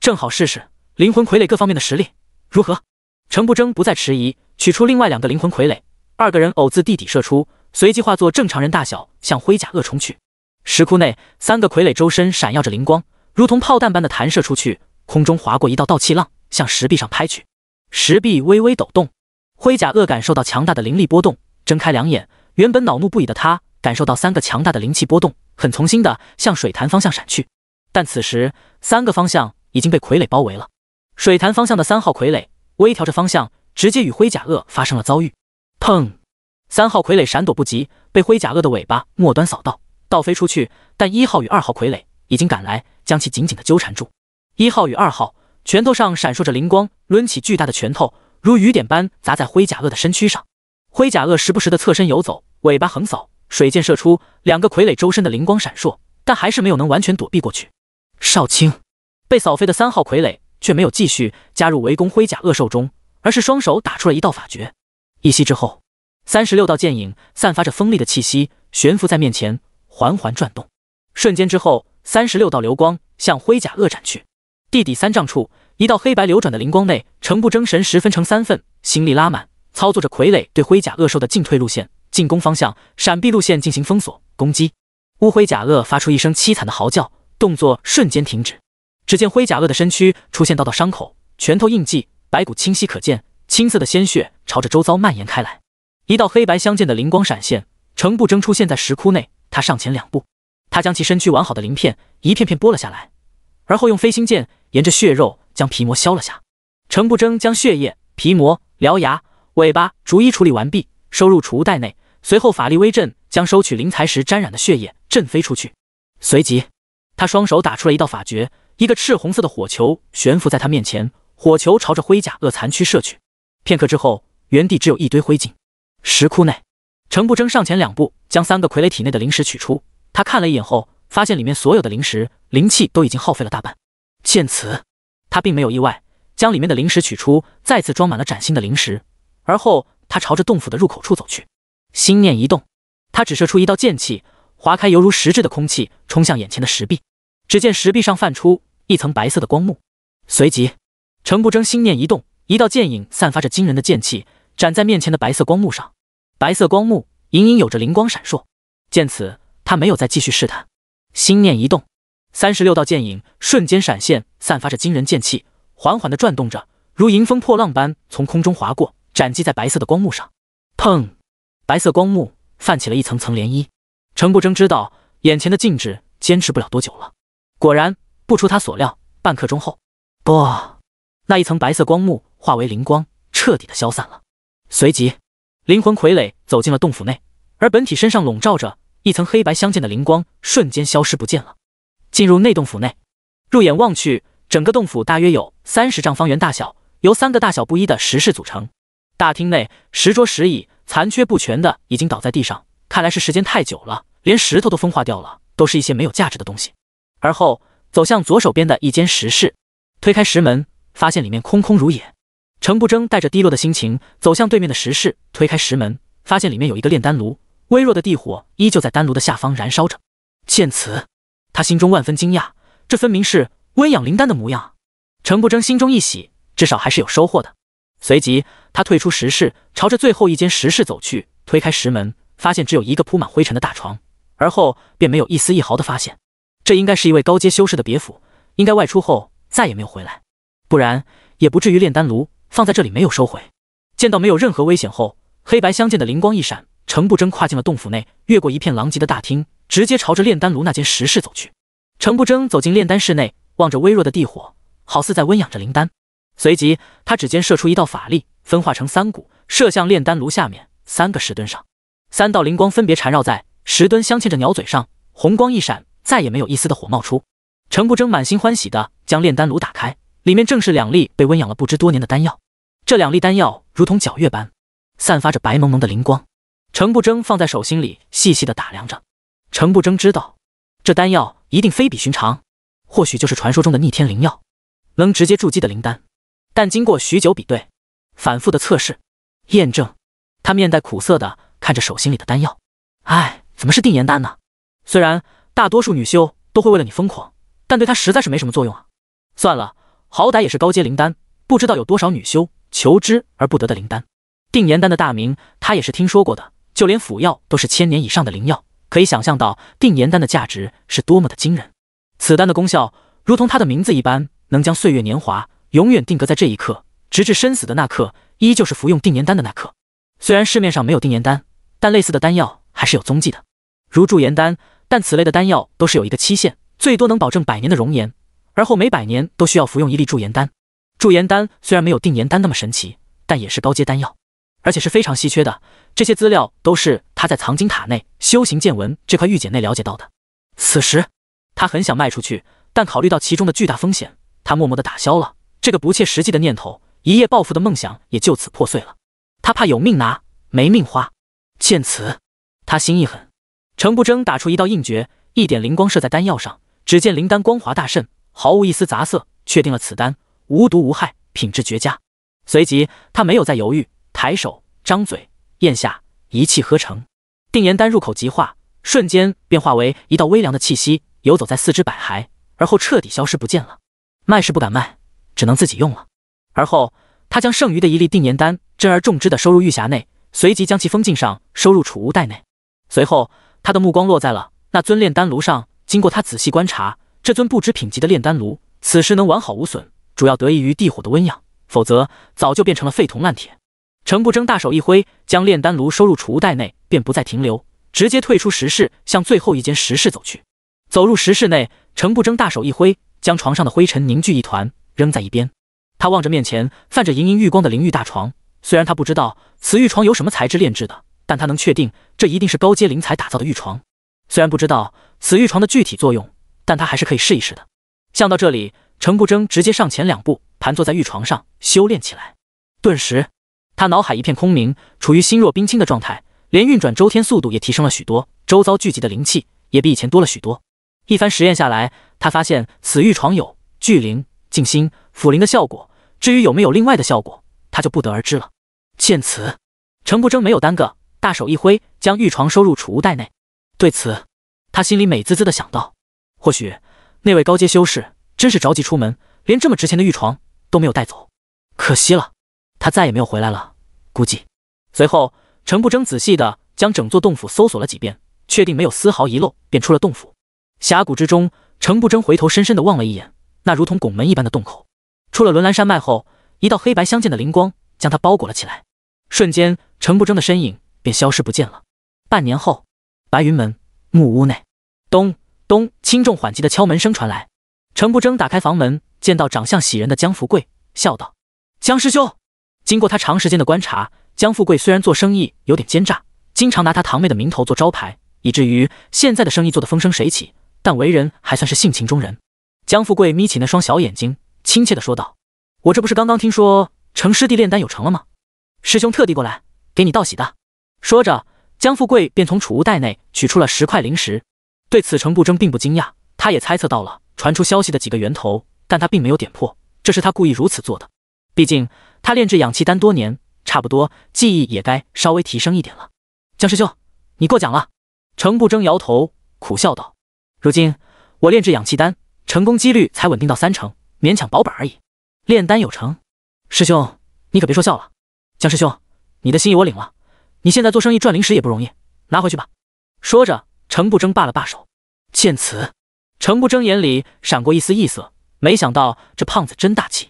正好试试灵魂傀儡各方面的实力如何。程不争不再迟疑，取出另外两个灵魂傀儡，二个人偶自地底射出，随即化作正常人大小向灰甲鳄冲去。石窟内，三个傀儡周身闪耀着灵光，如同炮弹般的弹射出去，空中划过一道道气浪，向石壁上拍去。石壁微微抖动，灰甲鳄感受到强大的灵力波动，睁开两眼。原本恼怒不已的它，感受到三个强大的灵气波动，很从心的向水潭方向闪去。但此时三个方向已经被傀儡包围了。水潭方向的三号傀儡微调着方向，直接与灰甲鳄发生了遭遇。砰！三号傀儡闪躲不及，被灰甲鳄的尾巴末端扫到，倒飞出去。但一号与二号傀儡已经赶来，将其紧紧的纠缠住。一号与二号。拳头上闪烁着灵光，抡起巨大的拳头，如雨点般砸在灰甲鳄的身躯上。灰甲鳄时不时的侧身游走，尾巴横扫，水箭射出。两个傀儡周身的灵光闪烁，但还是没有能完全躲避过去。少卿被扫飞的三号傀儡却没有继续加入围攻灰甲鳄兽中，而是双手打出了一道法诀。一息之后，三十六道剑影散发着锋利的气息，悬浮在面前，缓缓转动。瞬间之后，三十六道流光向灰甲鳄斩去。地底三丈处，一道黑白流转的灵光内，程不争神十分成三份，心力拉满，操作着傀儡对灰甲恶兽的进退路线、进攻方向、闪避路线进行封锁攻击。乌灰甲恶发出一声凄惨的嚎叫，动作瞬间停止。只见灰甲恶的身躯出现道道伤口，拳头印记、白骨清晰可见，青色的鲜血朝着周遭蔓延开来。一道黑白相间的灵光闪现，程不争出现在石窟内。他上前两步，他将其身躯完好的鳞片一片片剥了下来，而后用飞星剑。沿着血肉将皮膜削了下，程不争将血液、皮膜、獠牙、尾巴逐一处理完毕，收入储物袋内。随后法力微震，将收取灵材时沾染的血液震飞出去。随即，他双手打出了一道法诀，一个赤红色的火球悬浮在他面前，火球朝着灰甲恶残躯射去。片刻之后，原地只有一堆灰烬。石窟内，程不争上前两步，将三个傀儡体内的灵石取出。他看了一眼后，发现里面所有的灵石灵气都已经耗费了大半。见此，他并没有意外，将里面的灵石取出，再次装满了崭新的灵石。而后，他朝着洞府的入口处走去，心念一动，他只射出一道剑气，划开犹如实质的空气，冲向眼前的石壁。只见石壁上泛出一层白色的光幕，随即，程不争心念一动，一道剑影散发着惊人的剑气，斩在面前的白色光幕上。白色光幕隐隐有着灵光闪烁。见此，他没有再继续试探，心念一动。三十六道剑影瞬间闪现，散发着惊人剑气，缓缓地转动着，如迎风破浪般从空中划过，斩击在白色的光幕上。砰！白色光幕泛起了一层层涟漪。程不争知道眼前的静止坚持不了多久了。果然，不出他所料，半刻钟后，不，那一层白色光幕化为灵光，彻底的消散了。随即，灵魂傀儡走进了洞府内，而本体身上笼罩着一层黑白相间的灵光，瞬间消失不见了。进入内洞府内，入眼望去，整个洞府大约有三十丈方圆大小，由三个大小不一的石室组成。大厅内石桌石椅残缺不全的已经倒在地上，看来是时间太久了，连石头都风化掉了，都是一些没有价值的东西。而后走向左手边的一间石室，推开石门，发现里面空空如也。程不争带着低落的心情走向对面的石室，推开石门，发现里面有一个炼丹炉，微弱的地火依旧在丹炉的下方燃烧着。见此。他心中万分惊讶，这分明是温养灵丹的模样。程不争心中一喜，至少还是有收获的。随即，他退出石室，朝着最后一间石室走去，推开石门，发现只有一个铺满灰尘的大床，而后便没有一丝一毫的发现。这应该是一位高阶修士的别府，应该外出后再也没有回来，不然也不至于炼丹炉放在这里没有收回。见到没有任何危险后，黑白相间的灵光一闪，程不争跨进了洞府内，越过一片狼藉的大厅。直接朝着炼丹炉那间石室走去。程不争走进炼丹室内，望着微弱的地火，好似在温养着灵丹。随即，他指尖射出一道法力，分化成三股，射向炼丹炉下面三个石墩上。三道灵光分别缠绕在石墩镶嵌着鸟嘴上，红光一闪，再也没有一丝的火冒出。程不争满心欢喜的将炼丹炉打开，里面正是两粒被温养了不知多年的丹药。这两粒丹药如同皎月般，散发着白蒙蒙的灵光。程不争放在手心里，细细的打量着。程不争知道，这丹药一定非比寻常，或许就是传说中的逆天灵药，能直接筑基的灵丹。但经过许久比对、反复的测试、验证，他面带苦涩的看着手心里的丹药，唉，怎么是定颜丹呢？虽然大多数女修都会为了你疯狂，但对他实在是没什么作用啊。算了，好歹也是高阶灵丹，不知道有多少女修求之而不得的灵丹。定颜丹的大名他也是听说过的，就连府药都是千年以上的灵药。可以想象到定颜丹的价值是多么的惊人。此丹的功效如同它的名字一般，能将岁月年华永远定格在这一刻，直至生死的那刻，依旧是服用定颜丹的那刻。虽然市面上没有定颜丹，但类似的丹药还是有踪迹的，如驻颜丹。但此类的丹药都是有一个期限，最多能保证百年的容颜，而后每百年都需要服用一粒驻颜丹。驻颜丹虽然没有定颜丹那么神奇，但也是高阶丹药。而且是非常稀缺的，这些资料都是他在藏经塔内修行见闻这块玉简内了解到的。此时他很想卖出去，但考虑到其中的巨大风险，他默默的打消了这个不切实际的念头，一夜暴富的梦想也就此破碎了。他怕有命拿没命花，见此他心一狠，程不争打出一道印诀，一点灵光射在丹药上，只见灵丹光华大盛，毫无一丝杂色，确定了此丹无毒无害，品质绝佳。随即他没有再犹豫。抬手，张嘴，咽下，一气呵成。定炎丹入口即化，瞬间便化为一道微凉的气息，游走在四肢百骸，而后彻底消失不见了。卖是不敢卖，只能自己用了。而后，他将剩余的一粒定炎丹珍而重之的收入玉匣内，随即将其封禁上收入储物袋内。随后，他的目光落在了那尊炼丹炉上。经过他仔细观察，这尊不知品级的炼丹炉，此时能完好无损，主要得益于地火的温养，否则早就变成了废铜烂铁。程不争大手一挥，将炼丹炉收入储物袋内，便不再停留，直接退出石室，向最后一间石室走去。走入石室内，程不争大手一挥，将床上的灰尘凝聚一团，扔在一边。他望着面前泛着莹莹玉光的灵玉大床，虽然他不知道此玉床由什么材质炼制的，但他能确定这一定是高阶灵材打造的玉床。虽然不知道此玉床的具体作用，但他还是可以试一试的。想到这里，程不争直接上前两步，盘坐在玉床上修炼起来。顿时。他脑海一片空明，处于心若冰清的状态，连运转周天速度也提升了许多，周遭聚集的灵气也比以前多了许多。一番实验下来，他发现此玉床有聚灵、静心、抚灵的效果，至于有没有另外的效果，他就不得而知了。见此，程不争没有耽搁，大手一挥，将玉床收入储物袋内。对此，他心里美滋滋的想到：或许那位高阶修士真是着急出门，连这么值钱的玉床都没有带走，可惜了。他再也没有回来了，估计。随后，程不争仔细的将整座洞府搜索了几遍，确定没有丝毫遗漏，便出了洞府。峡谷之中，程不争回头深深的望了一眼那如同拱门一般的洞口。出了伦兰山脉后，一道黑白相间的灵光将他包裹了起来，瞬间，程不争的身影便消失不见了。半年后，白云门木屋内，咚咚，轻重缓急的敲门声传来。程不争打开房门，见到长相喜人的江福贵，笑道：“江师兄。”经过他长时间的观察，江富贵虽然做生意有点奸诈，经常拿他堂妹的名头做招牌，以至于现在的生意做得风生水起，但为人还算是性情中人。江富贵眯起那双小眼睛，亲切地说道：“我这不是刚刚听说程师弟炼丹有成了吗？师兄特地过来给你道喜的。”说着，江富贵便从储物袋内取出了十块灵石。对此，程不争并不惊讶，他也猜测到了传出消息的几个源头，但他并没有点破，这是他故意如此做的，毕竟。他炼制氧气丹多年，差不多技艺也该稍微提升一点了。江师兄，你过奖了。程不争摇头苦笑道：“如今我炼制氧气丹，成功几率才稳定到三成，勉强保本而已。炼丹有成，师兄你可别说笑了。”江师兄，你的心意我领了。你现在做生意赚零食也不容易，拿回去吧。说着，程不争罢了罢手。见此，程不争眼里闪过一丝异色，没想到这胖子真大气。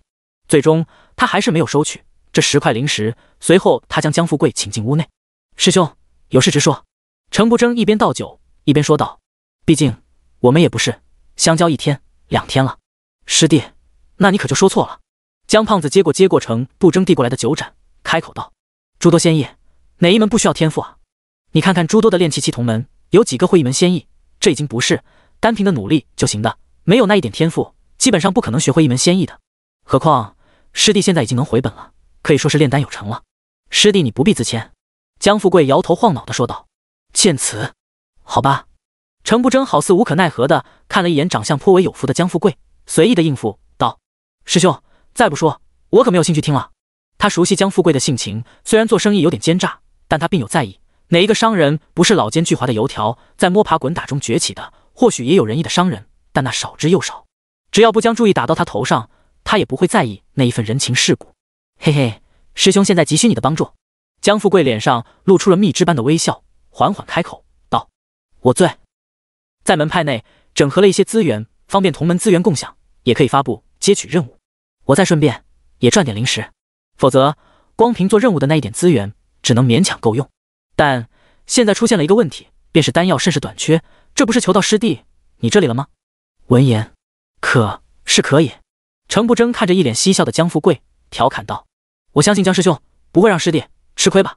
最终。他还是没有收取这十块灵石。随后，他将江富贵请进屋内。师兄，有事直说。程不争一边倒酒，一边说道：“毕竟我们也不是相交一天两天了。”师弟，那你可就说错了。江胖子接过接过程不争递过来的酒盏，开口道：“诸多仙意，哪一门不需要天赋啊？你看看诸多的练气期同门，有几个会一门仙意？这已经不是单凭的努力就行的，没有那一点天赋，基本上不可能学会一门仙意的。何况……”师弟现在已经能回本了，可以说是炼丹有成了。师弟你不必自谦。”江富贵摇头晃脑的说道。见此，好吧，程不争好似无可奈何的看了一眼长相颇为有福的江富贵，随意的应付道：“师兄，再不说我可没有兴趣听了。”他熟悉江富贵的性情，虽然做生意有点奸诈，但他并有在意。哪一个商人不是老奸巨猾的油条，在摸爬滚打中崛起的？或许也有仁义的商人，但那少之又少。只要不将注意打到他头上。他也不会在意那一份人情世故，嘿嘿，师兄现在急需你的帮助。江富贵脸上露出了蜜汁般的微笑，缓缓开口道：“我醉，在门派内整合了一些资源，方便同门资源共享，也可以发布接取任务。我再顺便也赚点零食，否则光凭做任务的那一点资源，只能勉强够用。但现在出现了一个问题，便是丹药甚是短缺，这不是求到师弟你这里了吗？”闻言，可是可以。程不争看着一脸嬉笑的江富贵，调侃道：“我相信江师兄不会让师弟吃亏吧？”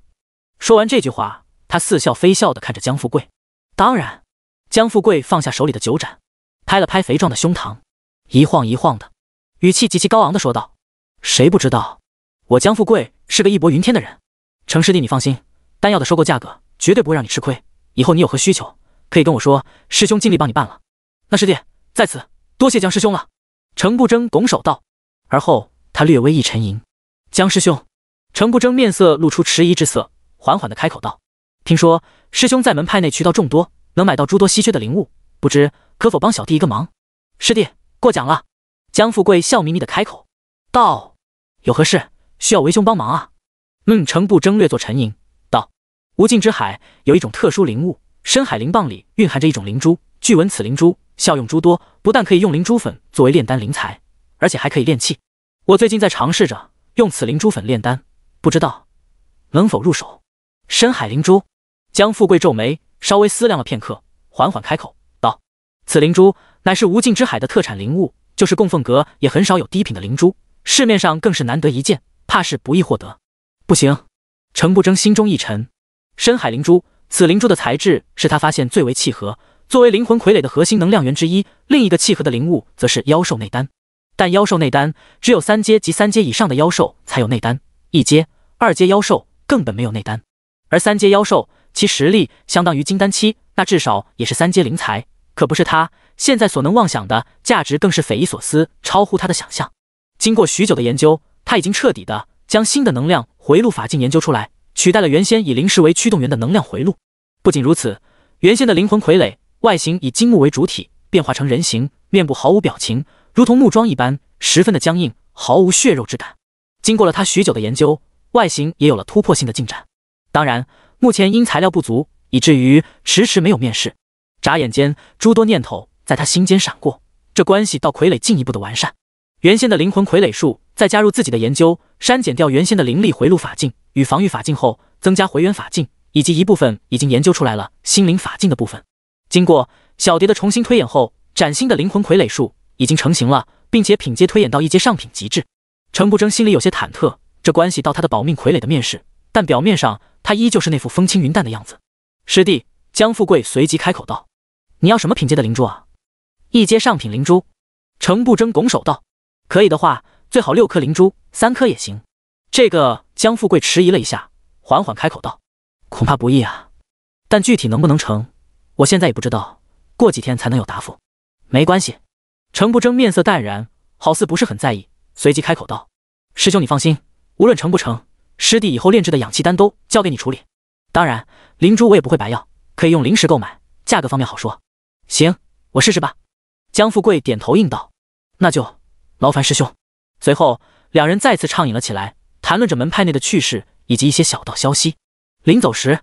说完这句话，他似笑非笑的看着江富贵。当然，江富贵放下手里的酒盏，拍了拍肥壮的胸膛，一晃一晃的，语气极其高昂的说道：“谁不知道我江富贵是个义薄云天的人？程师弟你放心，丹药的收购价格绝对不会让你吃亏。以后你有何需求，可以跟我说，师兄尽力帮你办了。那师弟在此多谢江师兄了。”程不争拱手道，而后他略微一沉吟。江师兄，程不争面色露出迟疑之色，缓缓的开口道：“听说师兄在门派内渠道众多，能买到诸多稀缺的灵物，不知可否帮小弟一个忙？”师弟过奖了。江富贵笑眯眯的开口道：“有何事需要为兄帮忙啊？”嗯，程不争略作沉吟，道：“无尽之海有一种特殊灵物，深海灵棒里蕴含着一种灵珠，据闻此灵珠……”效用诸多，不但可以用灵珠粉作为炼丹灵材，而且还可以炼器。我最近在尝试着用此灵珠粉炼丹，不知道能否入手？深海灵珠。江富贵皱眉，稍微思量了片刻，缓缓开口道：“此灵珠乃是无尽之海的特产灵物，就是供奉阁也很少有低品的灵珠，市面上更是难得一见，怕是不易获得。”不行，程不争心中一沉。深海灵珠，此灵珠的材质是他发现最为契合。作为灵魂傀儡的核心能量源之一，另一个契合的灵物则是妖兽内丹。但妖兽内丹只有三阶及三阶以上的妖兽才有内丹，一阶、二阶妖兽根本没有内丹。而三阶妖兽其实力相当于金丹期，那至少也是三阶灵材，可不是他现在所能妄想的。价值更是匪夷所思，超乎他的想象。经过许久的研究，他已经彻底的将新的能量回路法境研究出来，取代了原先以灵石为驱动源的能量回路。不仅如此，原先的灵魂傀儡。外形以金木为主体，变化成人形，面部毫无表情，如同木桩一般，十分的僵硬，毫无血肉之感。经过了他许久的研究，外形也有了突破性的进展。当然，目前因材料不足，以至于迟迟没有面世。眨眼间，诸多念头在他心间闪过，这关系到傀儡进一步的完善。原先的灵魂傀儡术，再加入自己的研究，删减掉原先的灵力回路法镜与防御法镜后，增加回元法镜以及一部分已经研究出来了心灵法镜的部分。经过小蝶的重新推演后，崭新的灵魂傀儡术已经成型了，并且品阶推演到一阶上品极致。程不争心里有些忐忑，这关系到他的保命傀儡的面世，但表面上他依旧是那副风轻云淡的样子。师弟江富贵随即开口道：“你要什么品阶的灵珠啊？”一阶上品灵珠。程不争拱手道：“可以的话，最好六颗灵珠，三颗也行。”这个江富贵迟疑了一下，缓缓开口道：“恐怕不易啊，但具体能不能成？”我现在也不知道，过几天才能有答复。没关系，程不争面色淡然，好似不是很在意，随即开口道：“师兄，你放心，无论成不成，师弟以后炼制的氧气丹都交给你处理。当然，灵珠我也不会白要，可以用灵石购买，价格方面好说。”行，我试试吧。江富贵点头应道：“那就劳烦师兄。”随后两人再次畅饮了起来，谈论着门派内的趣事以及一些小道消息。临走时。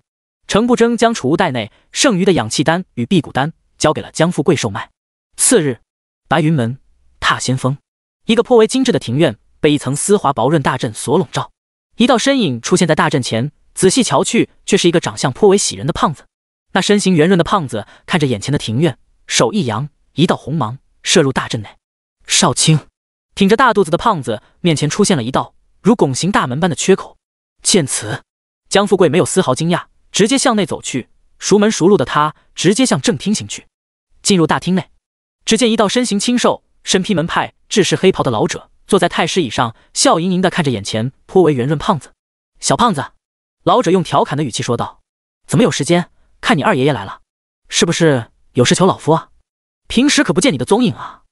程不争将储物袋内剩余的氧气丹与辟谷丹交给了江富贵售卖。次日，白云门踏仙峰，一个颇为精致的庭院被一层丝滑薄润大阵所笼罩。一道身影出现在大阵前，仔细瞧去，却是一个长相颇为喜人的胖子。那身形圆润的胖子看着眼前的庭院，手一扬，一道红芒射入大阵内。少卿，挺着大肚子的胖子面前出现了一道如拱形大门般的缺口。见此，江富贵没有丝毫惊讶。直接向内走去，熟门熟路的他直接向正厅行去。进入大厅内，只见一道身形清瘦、身披门派制式黑袍的老者坐在太师椅上，笑盈盈的看着眼前颇为圆润胖子。小胖子，老者用调侃的语气说道：“怎么有时间？看你二爷爷来了，是不是有事求老夫啊？平时可不见你的踪影啊！”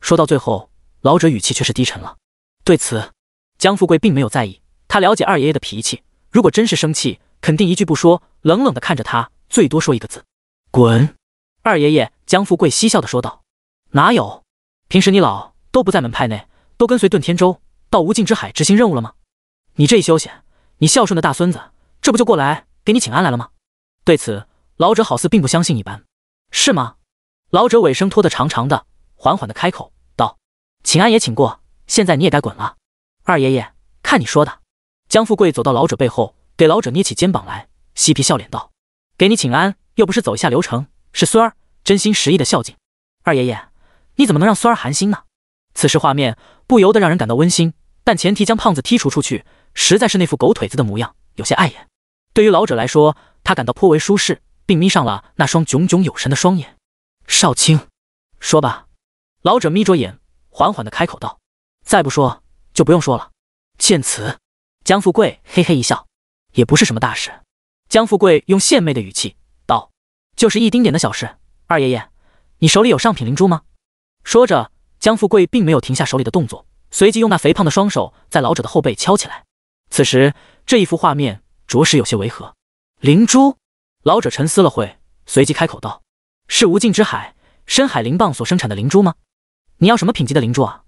说到最后，老者语气却是低沉了。对此，江富贵并没有在意，他了解二爷爷的脾气，如果真是生气。肯定一句不说，冷冷的看着他，最多说一个字：“滚。”二爷爷江富贵嬉笑的说道：“哪有？平时你老都不在门派内，都跟随遁天舟到无尽之海执行任务了吗？你这一休闲，你孝顺的大孙子这不就过来给你请安来了吗？”对此，老者好似并不相信一般：“是吗？”老者尾声拖得长长的，缓缓的开口道：“请安也请过，现在你也该滚了。”二爷爷，看你说的。江富贵走到老者背后。给老者捏起肩膀来，嬉皮笑脸道：“给你请安，又不是走一下流程，是孙儿真心实意的孝敬二爷爷。你怎么能让孙儿寒心呢？”此时画面不由得让人感到温馨，但前提将胖子剔除出去，实在是那副狗腿子的模样有些碍眼。对于老者来说，他感到颇为舒适，并眯上了那双炯炯有神的双眼。少卿，说吧。老者眯着眼，缓缓的开口道：“再不说，就不用说了。”见此，江富贵嘿嘿一笑。也不是什么大事，江富贵用献媚的语气道：“就是一丁点的小事，二爷爷，你手里有上品灵珠吗？”说着，江富贵并没有停下手里的动作，随即用那肥胖的双手在老者的后背敲起来。此时这一幅画面着实有些违和。灵珠，老者沉思了会，随即开口道：“是无尽之海深海灵蚌所生产的灵珠吗？你要什么品级的灵珠啊？”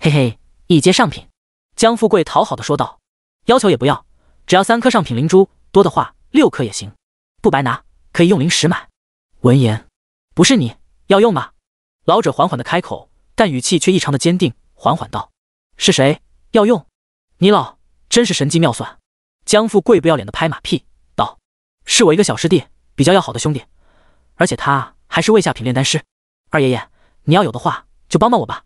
嘿嘿，一阶上品。江富贵讨好的说道：“要求也不要。”只要三颗上品灵珠，多的话六颗也行，不白拿，可以用灵石买。闻言，不是你要用吗？老者缓缓的开口，但语气却异常的坚定，缓缓道：“是谁要用？你老真是神机妙算。”江富贵不要脸的拍马屁道：“是我一个小师弟，比较要好的兄弟，而且他还是未下品炼丹师。二爷爷，你要有的话，就帮帮我吧，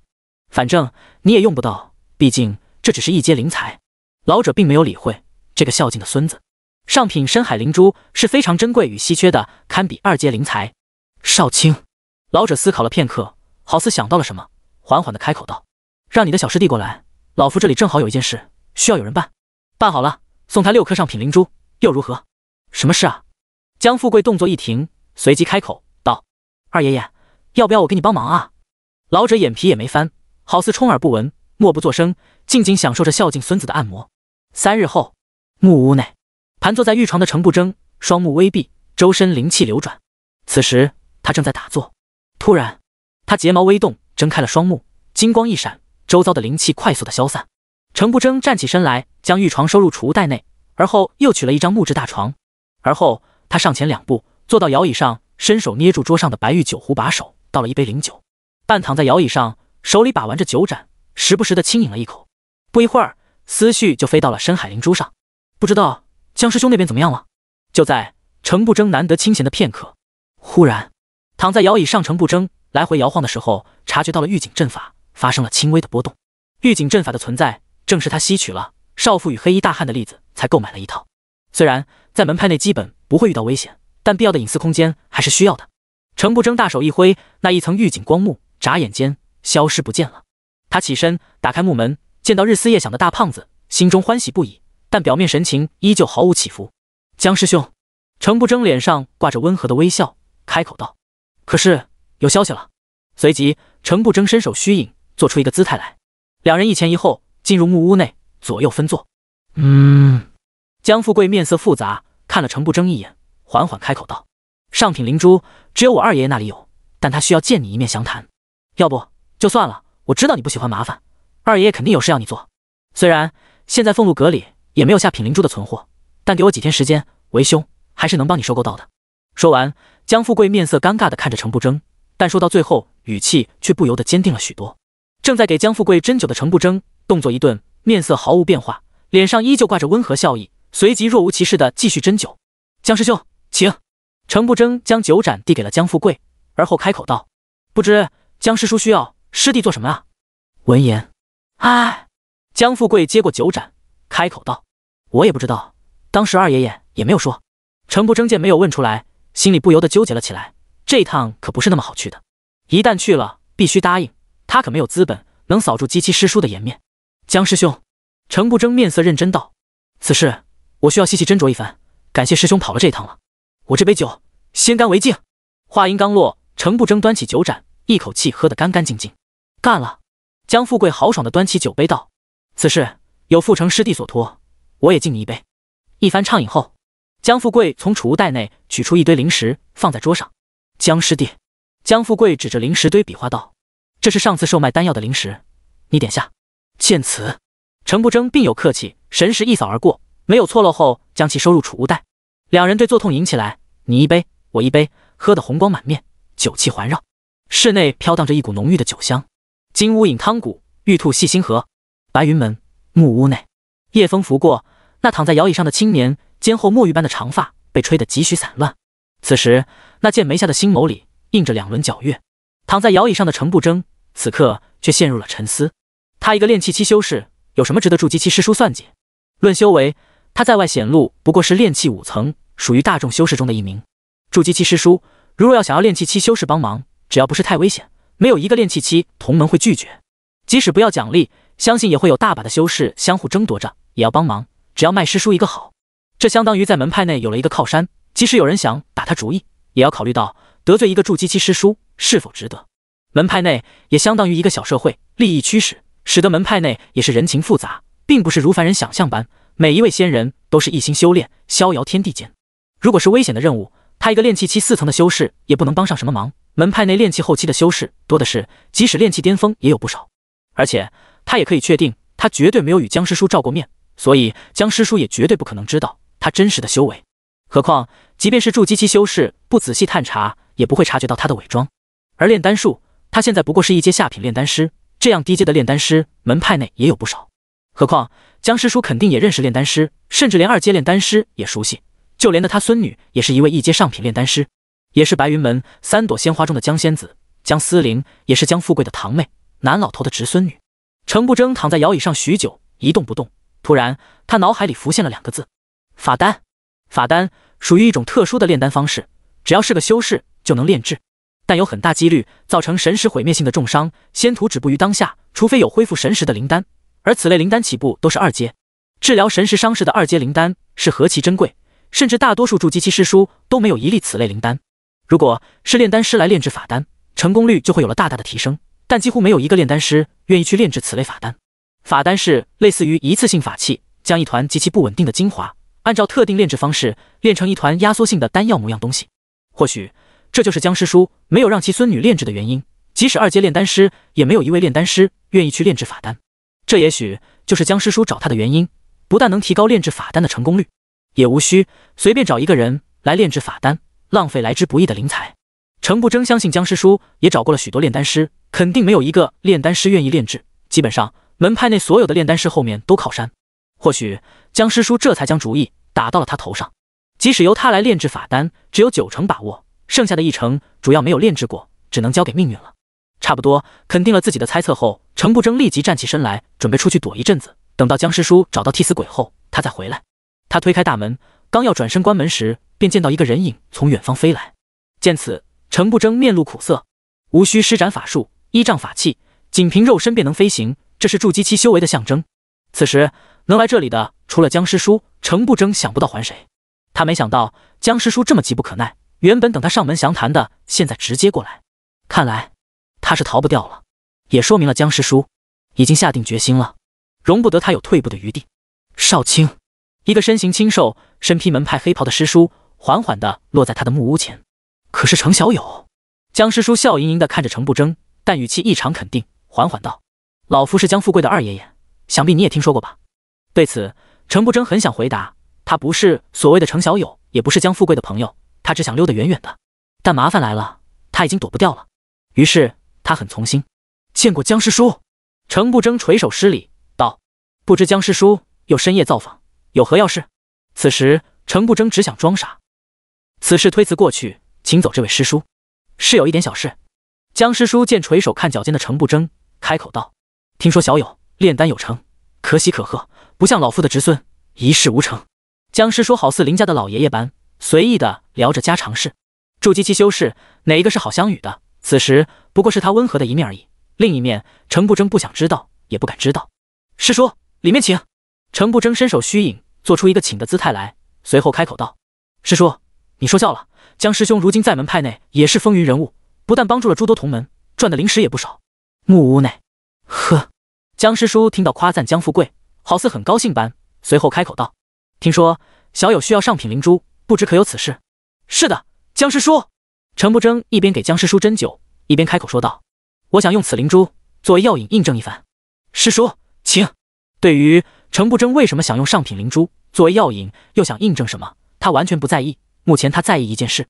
反正你也用不到，毕竟这只是一阶灵材。”老者并没有理会。这个孝敬的孙子，上品深海灵珠是非常珍贵与稀缺的，堪比二阶灵材。少卿，老者思考了片刻，好似想到了什么，缓缓的开口道：“让你的小师弟过来，老夫这里正好有一件事需要有人办。办好了，送他六颗上品灵珠，又如何？什么事啊？”江富贵动作一停，随即开口道：“二爷爷，要不要我给你帮忙啊？”老者眼皮也没翻，好似充耳不闻，默不作声，静静享受着孝敬孙子的按摩。三日后。木屋内，盘坐在玉床的程不争，双目微闭，周身灵气流转。此时他正在打坐，突然他睫毛微动，睁开了双目，金光一闪，周遭的灵气快速的消散。程不争站起身来，将玉床收入储物袋内，而后又取了一张木质大床，而后他上前两步，坐到摇椅上，伸手捏住桌上的白玉酒壶把手，倒了一杯灵酒，半躺在摇椅上，手里把玩着酒盏，时不时的轻饮了一口。不一会儿，思绪就飞到了深海灵珠上。不知道江师兄那边怎么样了？就在程不争难得清闲的片刻，忽然躺在摇椅上，程不争来回摇晃的时候，察觉到了预警阵法发生了轻微的波动。预警阵法的存在，正是他吸取了少妇与黑衣大汉的例子才购买了一套。虽然在门派内基本不会遇到危险，但必要的隐私空间还是需要的。程不争大手一挥，那一层预警光幕眨眼间消失不见了。他起身打开木门，见到日思夜想的大胖子，心中欢喜不已。但表面神情依旧毫无起伏。江师兄，程不争脸上挂着温和的微笑，开口道：“可是有消息了。”随即，程不争伸手虚影，做出一个姿态来。两人一前一后进入木屋内，左右分坐。嗯。江富贵面色复杂，看了程不争一眼，缓缓开口道：“上品灵珠只有我二爷爷那里有，但他需要见你一面详谈。要不就算了，我知道你不喜欢麻烦。二爷爷肯定有事要你做，虽然现在俸禄阁里……”也没有下品灵珠的存货，但给我几天时间，为兄还是能帮你收购到的。说完，江富贵面色尴尬的看着程不争，但说到最后，语气却不由得坚定了许多。正在给江富贵斟酒的程不争动作一顿，面色毫无变化，脸上依旧挂着温和笑意，随即若无其事的继续斟酒。江师兄，请。程不争将酒盏递给了江富贵，而后开口道：“不知江师叔需要师弟做什么啊？”闻言，唉，江富贵接过酒盏。开口道：“我也不知道，当时二爷爷也没有说。”程不争见没有问出来，心里不由得纠结了起来。这一趟可不是那么好去的，一旦去了，必须答应。他可没有资本能扫住姬七师叔的颜面。江师兄，程不争面色认真道：“此事我需要细细斟酌一番。感谢师兄跑了这一趟了，我这杯酒先干为敬。”话音刚落，程不争端起酒盏，一口气喝得干干净净。干了！江富贵豪爽地端起酒杯道：“此事。”有傅成师弟所托，我也敬你一杯。一番畅饮后，江富贵从储物袋内取出一堆零食放在桌上。江师弟，江富贵指着零食堆比划道：“这是上次售卖丹药的零食，你点下。”见此，程不争并有客气，神识一扫而过，没有错漏后，将其收入储物袋。两人对坐痛饮起来，你一杯，我一杯，喝得红光满面，酒气环绕，室内飘荡着一股浓郁的酒香。金乌饮汤谷，玉兔戏星河，白云门。木屋内，夜风拂过，那躺在摇椅上的青年肩后墨玉般的长发被吹得几许散乱。此时，那剑眉下的星眸里映着两轮皎月。躺在摇椅上的程不争，此刻却陷入了沉思。他一个炼气期修士，有什么值得筑基期师叔算计？论修为，他在外显露不过是炼气五层，属于大众修士中的一名。筑基期师叔，如若要想要炼气期修士帮忙，只要不是太危险，没有一个炼气期同门会拒绝。即使不要奖励。相信也会有大把的修士相互争夺着，也要帮忙。只要卖师叔一个好，这相当于在门派内有了一个靠山。即使有人想打他主意，也要考虑到得罪一个筑基期师叔是否值得。门派内也相当于一个小社会，利益驱使，使得门派内也是人情复杂，并不是如凡人想象般，每一位仙人都是一心修炼，逍遥天地间。如果是危险的任务，他一个炼气期四层的修士也不能帮上什么忙。门派内炼气后期的修士多的是，即使炼气巅峰也有不少，而且。他也可以确定，他绝对没有与江师叔照过面，所以江师叔也绝对不可能知道他真实的修为。何况，即便是筑基期修士，不仔细探查，也不会察觉到他的伪装。而炼丹术，他现在不过是一阶下品炼丹师，这样低阶的炼丹师，门派内也有不少。何况，江师叔肯定也认识炼丹师，甚至连二阶炼丹师也熟悉。就连的他孙女也是一位一阶上品炼丹师，也是白云门三朵鲜花中的江仙子江思灵，也是江富贵的堂妹，南老头的侄孙女。程不争躺在摇椅上许久，一动不动。突然，他脑海里浮现了两个字：法丹。法丹属于一种特殊的炼丹方式，只要是个修士就能炼制，但有很大几率造成神识毁灭性的重伤。仙徒止步于当下，除非有恢复神识的灵丹。而此类灵丹起步都是二阶，治疗神识伤势的二阶灵丹是何其珍贵，甚至大多数筑基期师叔都没有一粒此类灵丹。如果是炼丹师来炼制法丹，成功率就会有了大大的提升。但几乎没有一个炼丹师愿意去炼制此类法丹。法丹是类似于一次性法器，将一团极其不稳定的精华，按照特定炼制方式炼成一团压缩性的丹药模样东西。或许这就是江师叔没有让其孙女炼制的原因。即使二阶炼丹师，也没有一位炼丹师愿意去炼制法丹。这也许就是江师叔找他的原因。不但能提高炼制法丹的成功率，也无需随便找一个人来炼制法丹，浪费来之不易的灵材。程不争相信僵尸叔，也找过了许多炼丹师，肯定没有一个炼丹师愿意炼制。基本上，门派内所有的炼丹师后面都靠山。或许僵尸叔这才将主意打到了他头上。即使由他来炼制法丹，只有九成把握，剩下的一成主要没有炼制过，只能交给命运了。差不多肯定了自己的猜测后，程不争立即站起身来，准备出去躲一阵子。等到僵尸叔找到替死鬼后，他再回来。他推开大门，刚要转身关门时，便见到一个人影从远方飞来。见此，程不争面露苦涩，无需施展法术，依仗法器，仅凭肉身便能飞行，这是筑基期修为的象征。此时能来这里的，除了江师叔，程不争想不到还谁。他没想到江师叔这么急不可耐，原本等他上门详谈的，现在直接过来，看来他是逃不掉了，也说明了江师叔已经下定决心了，容不得他有退步的余地。少卿，一个身形清瘦、身披门派黑袍的师叔，缓缓地落在他的木屋前。可是程小友，江师叔笑盈盈地看着程不争，但语气异常肯定，缓缓道：“老夫是江富贵的二爷爷，想必你也听说过吧？”对此，程不争很想回答，他不是所谓的程小友，也不是江富贵的朋友，他只想溜得远远的。但麻烦来了，他已经躲不掉了。于是他很从心，见过江师叔。程不争垂手施礼道：“不知江师叔又深夜造访，有何要事？”此时，程不争只想装傻，此事推辞过去。请走，这位师叔，是有一点小事。江师叔见垂手看脚尖的程不争，开口道：“听说小友炼丹有成，可喜可贺，不像老夫的侄孙一事无成。”江师叔好似林家的老爷爷般随意的聊着家常事。筑基期修士哪一个是好相与的？此时不过是他温和的一面而已，另一面程不争不想知道，也不敢知道。师叔，里面请。程不争伸手虚影，做出一个请的姿态来，随后开口道：“师叔。”你说笑了，江师兄如今在门派内也是风云人物，不但帮助了诸多同门，赚的灵石也不少。木屋内，呵，江师叔听到夸赞江富贵，好似很高兴般，随后开口道：“听说小友需要上品灵珠，不知可有此事？”“是的，江师叔。”陈不争一边给江师叔针灸，一边开口说道：“我想用此灵珠作为药引，印证一番。”“师叔，请。”对于陈不争为什么想用上品灵珠作为药引，又想印证什么，他完全不在意。目前他在意一件事。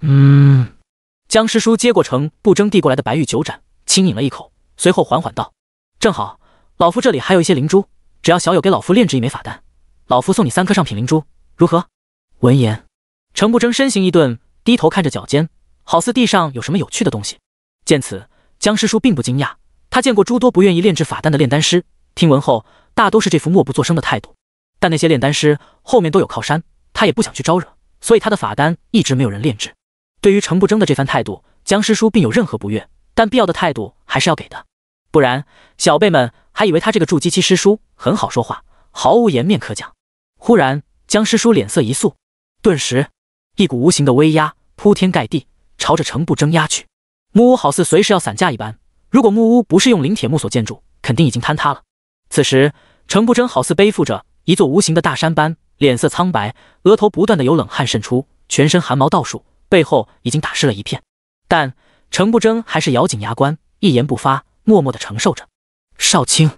嗯，江师叔接过程不争递过来的白玉酒盏，轻饮了一口，随后缓缓道：“正好，老夫这里还有一些灵珠，只要小友给老夫炼制一枚法丹，老夫送你三颗上品灵珠，如何？”闻言，程不争身形一顿，低头看着脚尖，好似地上有什么有趣的东西。见此，江师叔并不惊讶，他见过诸多不愿意炼制法丹的炼丹师，听闻后大都是这副默不作声的态度。但那些炼丹师后面都有靠山，他也不想去招惹。所以他的法丹一直没有人炼制。对于程不争的这番态度，江师叔并有任何不悦，但必要的态度还是要给的，不然小辈们还以为他这个筑基期师叔很好说话，毫无颜面可讲。忽然，江师叔脸色一肃，顿时一股无形的威压铺天盖地朝着程不争压去，木屋好似随时要散架一般。如果木屋不是用灵铁木所建筑，肯定已经坍塌了。此时，程不争好似背负着一座无形的大山般。脸色苍白，额头不断的有冷汗渗出，全身汗毛倒竖，背后已经打湿了一片。但程不争还是咬紧牙关，一言不发，默默的承受着。少卿，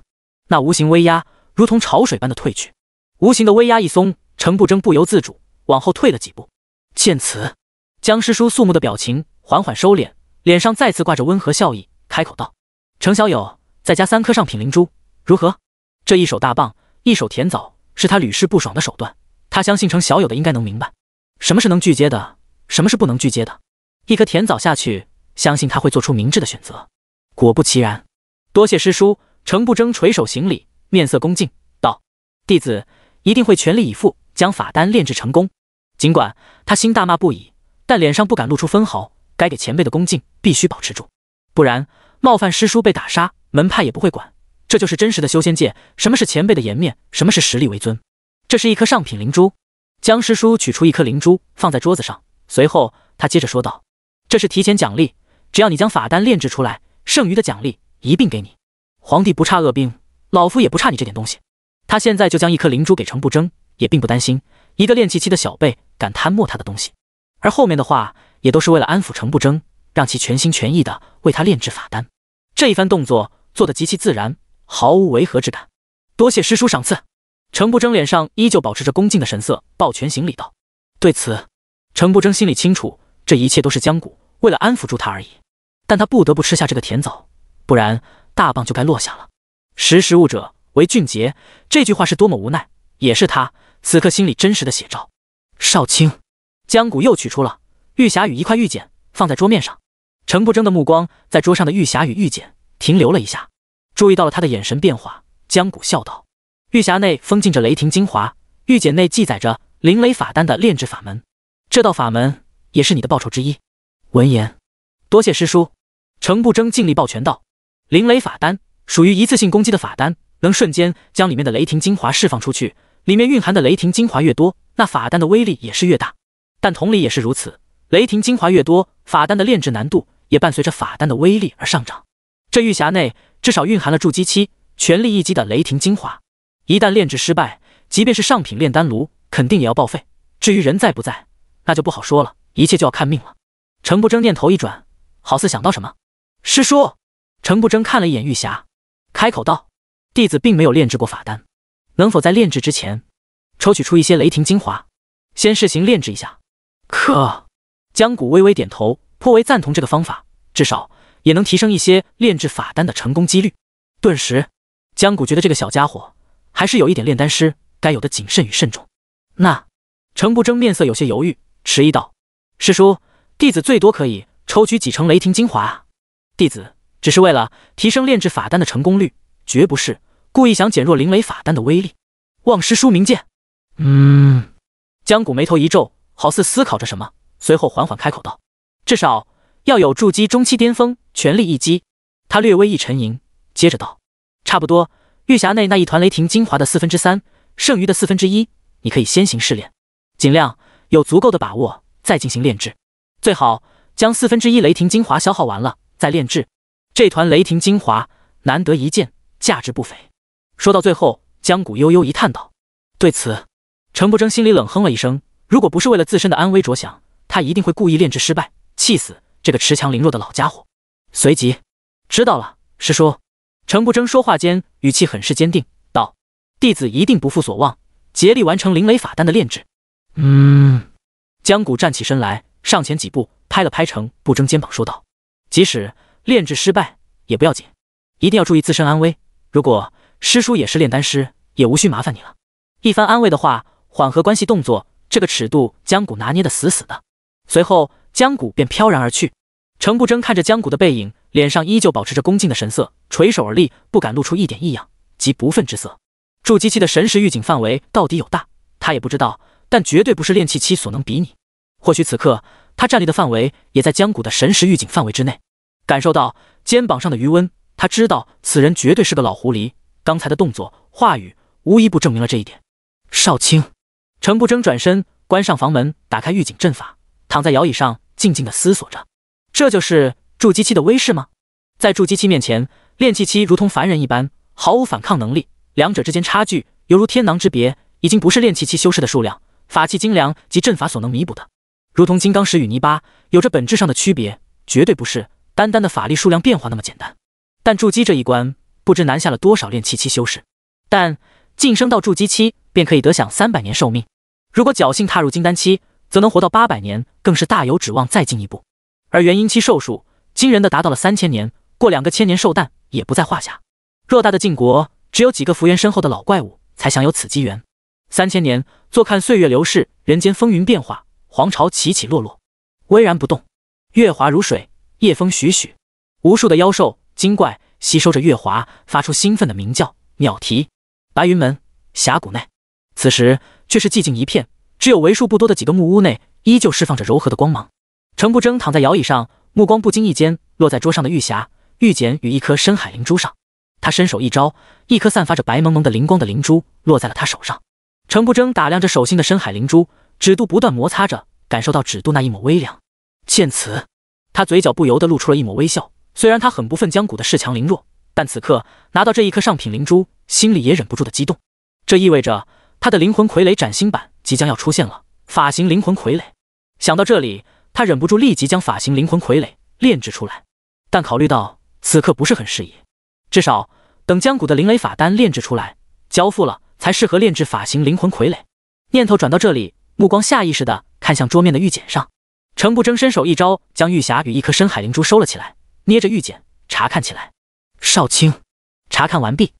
那无形威压如同潮水般的退去，无形的威压一松，程不争不由自主往后退了几步。见此，江师叔肃穆的表情缓缓收敛，脸上再次挂着温和笑意，开口道：“程小友，再加三颗上品灵珠，如何？这一手大棒，一手甜枣。”是他屡试不爽的手段，他相信程小友的应该能明白，什么是能拒接的，什么是不能拒接的。一颗甜枣下去，相信他会做出明智的选择。果不其然，多谢师叔。程不争垂手行礼，面色恭敬道：“弟子一定会全力以赴，将法丹炼制成功。”尽管他心大骂不已，但脸上不敢露出分毫，该给前辈的恭敬必须保持住，不然冒犯师叔被打杀，门派也不会管。这就是真实的修仙界。什么是前辈的颜面？什么是实力为尊？这是一颗上品灵珠。江师叔取出一颗灵珠，放在桌子上，随后他接着说道：“这是提前奖励，只要你将法丹炼制出来，剩余的奖励一并给你。皇帝不差恶兵，老夫也不差你这点东西。”他现在就将一颗灵珠给程不争，也并不担心一个练气期的小辈敢贪墨他的东西。而后面的话也都是为了安抚程不争，让其全心全意的为他炼制法丹。这一番动作做得极其自然。毫无违和之感，多谢师叔赏赐。程不争脸上依旧保持着恭敬的神色，抱拳行礼道：“对此，程不争心里清楚，这一切都是江谷为了安抚住他而已。但他不得不吃下这个甜枣，不然大棒就该落下了。识时务者为俊杰，这句话是多么无奈，也是他此刻心里真实的写照。”少卿，江谷又取出了玉匣与一块玉简，放在桌面上。程不争的目光在桌上的玉匣与玉简停留了一下。注意到了他的眼神变化，江谷笑道：“玉匣内封禁着雷霆精华，玉简内记载着灵雷法丹的炼制法门。这道法门也是你的报酬之一。”闻言，多谢师叔，程不争尽力抱拳道：“灵雷法丹属于一次性攻击的法丹，能瞬间将里面的雷霆精华释放出去。里面蕴含的雷霆精华越多，那法丹的威力也是越大。但同理也是如此，雷霆精华越多，法丹的炼制难度也伴随着法丹的威力而上涨。这玉匣内……”至少蕴含了筑基期全力一击的雷霆精华，一旦炼制失败，即便是上品炼丹炉，肯定也要报废。至于人在不在，那就不好说了，一切就要看命了。程不争念头一转，好似想到什么，师叔。程不争看了一眼玉霞，开口道：“弟子并没有炼制过法丹，能否在炼制之前抽取出一些雷霆精华，先试行炼制一下？”可江谷微微点头，颇为赞同这个方法，至少。也能提升一些炼制法丹的成功几率。顿时，江谷觉得这个小家伙还是有一点炼丹师该有的谨慎与慎重。那程不争面色有些犹豫，迟疑道：“师叔，弟子最多可以抽取几成雷霆精华啊？弟子只是为了提升炼制法丹的成功率，绝不是故意想减弱灵雷法丹的威力。望师叔明鉴。”嗯，江谷眉头一皱，好似思考着什么，随后缓缓开口道：“至少。”要有筑基中期巅峰全力一击，他略微一沉吟，接着道：“差不多，玉匣内那一团雷霆精华的四分之三，剩余的四分之一你可以先行试炼，尽量有足够的把握再进行炼制，最好将四分之一雷霆精华消耗完了再炼制。这团雷霆精华难得一见，价值不菲。”说到最后，江古悠悠一叹道：“对此，程不争心里冷哼了一声。如果不是为了自身的安危着想，他一定会故意炼制失败，气死。”这个恃强凌弱的老家伙，随即知道了师叔程不争说话间语气很是坚定，道：“弟子一定不负所望，竭力完成灵雷法丹的炼制。”嗯。江谷站起身来，上前几步，拍了拍程不争肩膀，说道：“即使炼制失败也不要紧，一定要注意自身安危。如果师叔也是炼丹师，也无需麻烦你了。”一番安慰的话，缓和关系，动作这个尺度江谷拿捏的死死的。随后。江谷便飘然而去。程不争看着江谷的背影，脸上依旧保持着恭敬的神色，垂手而立，不敢露出一点异样及不忿之色。筑基期的神识预警范围到底有大，他也不知道，但绝对不是炼气期所能比拟。或许此刻他站立的范围也在江谷的神识预警范围之内。感受到肩膀上的余温，他知道此人绝对是个老狐狸。刚才的动作、话语，无一不证明了这一点。少卿，程不争转身关上房门，打开预警阵法。躺在摇椅上，静静的思索着，这就是筑基期的威势吗？在筑基期面前，炼气期如同凡人一般，毫无反抗能力。两者之间差距犹如天壤之别，已经不是炼气期修士的数量、法器精良及阵法所能弥补的，如同金刚石与泥巴，有着本质上的区别，绝对不是单单的法力数量变化那么简单。但筑基这一关，不知难下了多少炼气期修士。但晋升到筑基期，便可以得享三百年寿命。如果侥幸踏入金丹期，则能活到八百年，更是大有指望再进一步。而元婴期寿数惊人的达到了三千年，过两个千年寿诞也不在话下。偌大的晋国，只有几个福缘深厚的老怪物才享有此机缘。三千年，坐看岁月流逝，人间风云变化，皇朝起起落落，巍然不动。月华如水，夜风徐徐，无数的妖兽精怪吸收着月华，发出兴奋的鸣叫、鸟啼。白云门峡谷内，此时却是寂静一片。只有为数不多的几个木屋内依旧释放着柔和的光芒。程不争躺在摇椅上，目光不经意间落在桌上的玉匣、玉简与一颗深海灵珠上。他伸手一招，一颗散发着白蒙蒙的灵光的灵珠落在了他手上。程不争打量着手心的深海灵珠，指肚不断摩擦着，感受到指肚那一抹微凉。见此，他嘴角不由得露出了一抹微笑。虽然他很不忿江谷的恃强凌弱，但此刻拿到这一颗上品灵珠，心里也忍不住的激动。这意味着他的灵魂傀儡崭新版。即将要出现了，法型灵魂傀儡。想到这里，他忍不住立即将法型灵魂傀儡炼制出来，但考虑到此刻不是很适宜，至少等江谷的灵雷法丹炼制出来，交付了才适合炼制法型灵魂傀儡。念头转到这里，目光下意识的看向桌面的玉简上。程不争伸手一招，将玉匣与一颗深海灵珠收了起来，捏着玉简查看起来。少卿，查看完毕。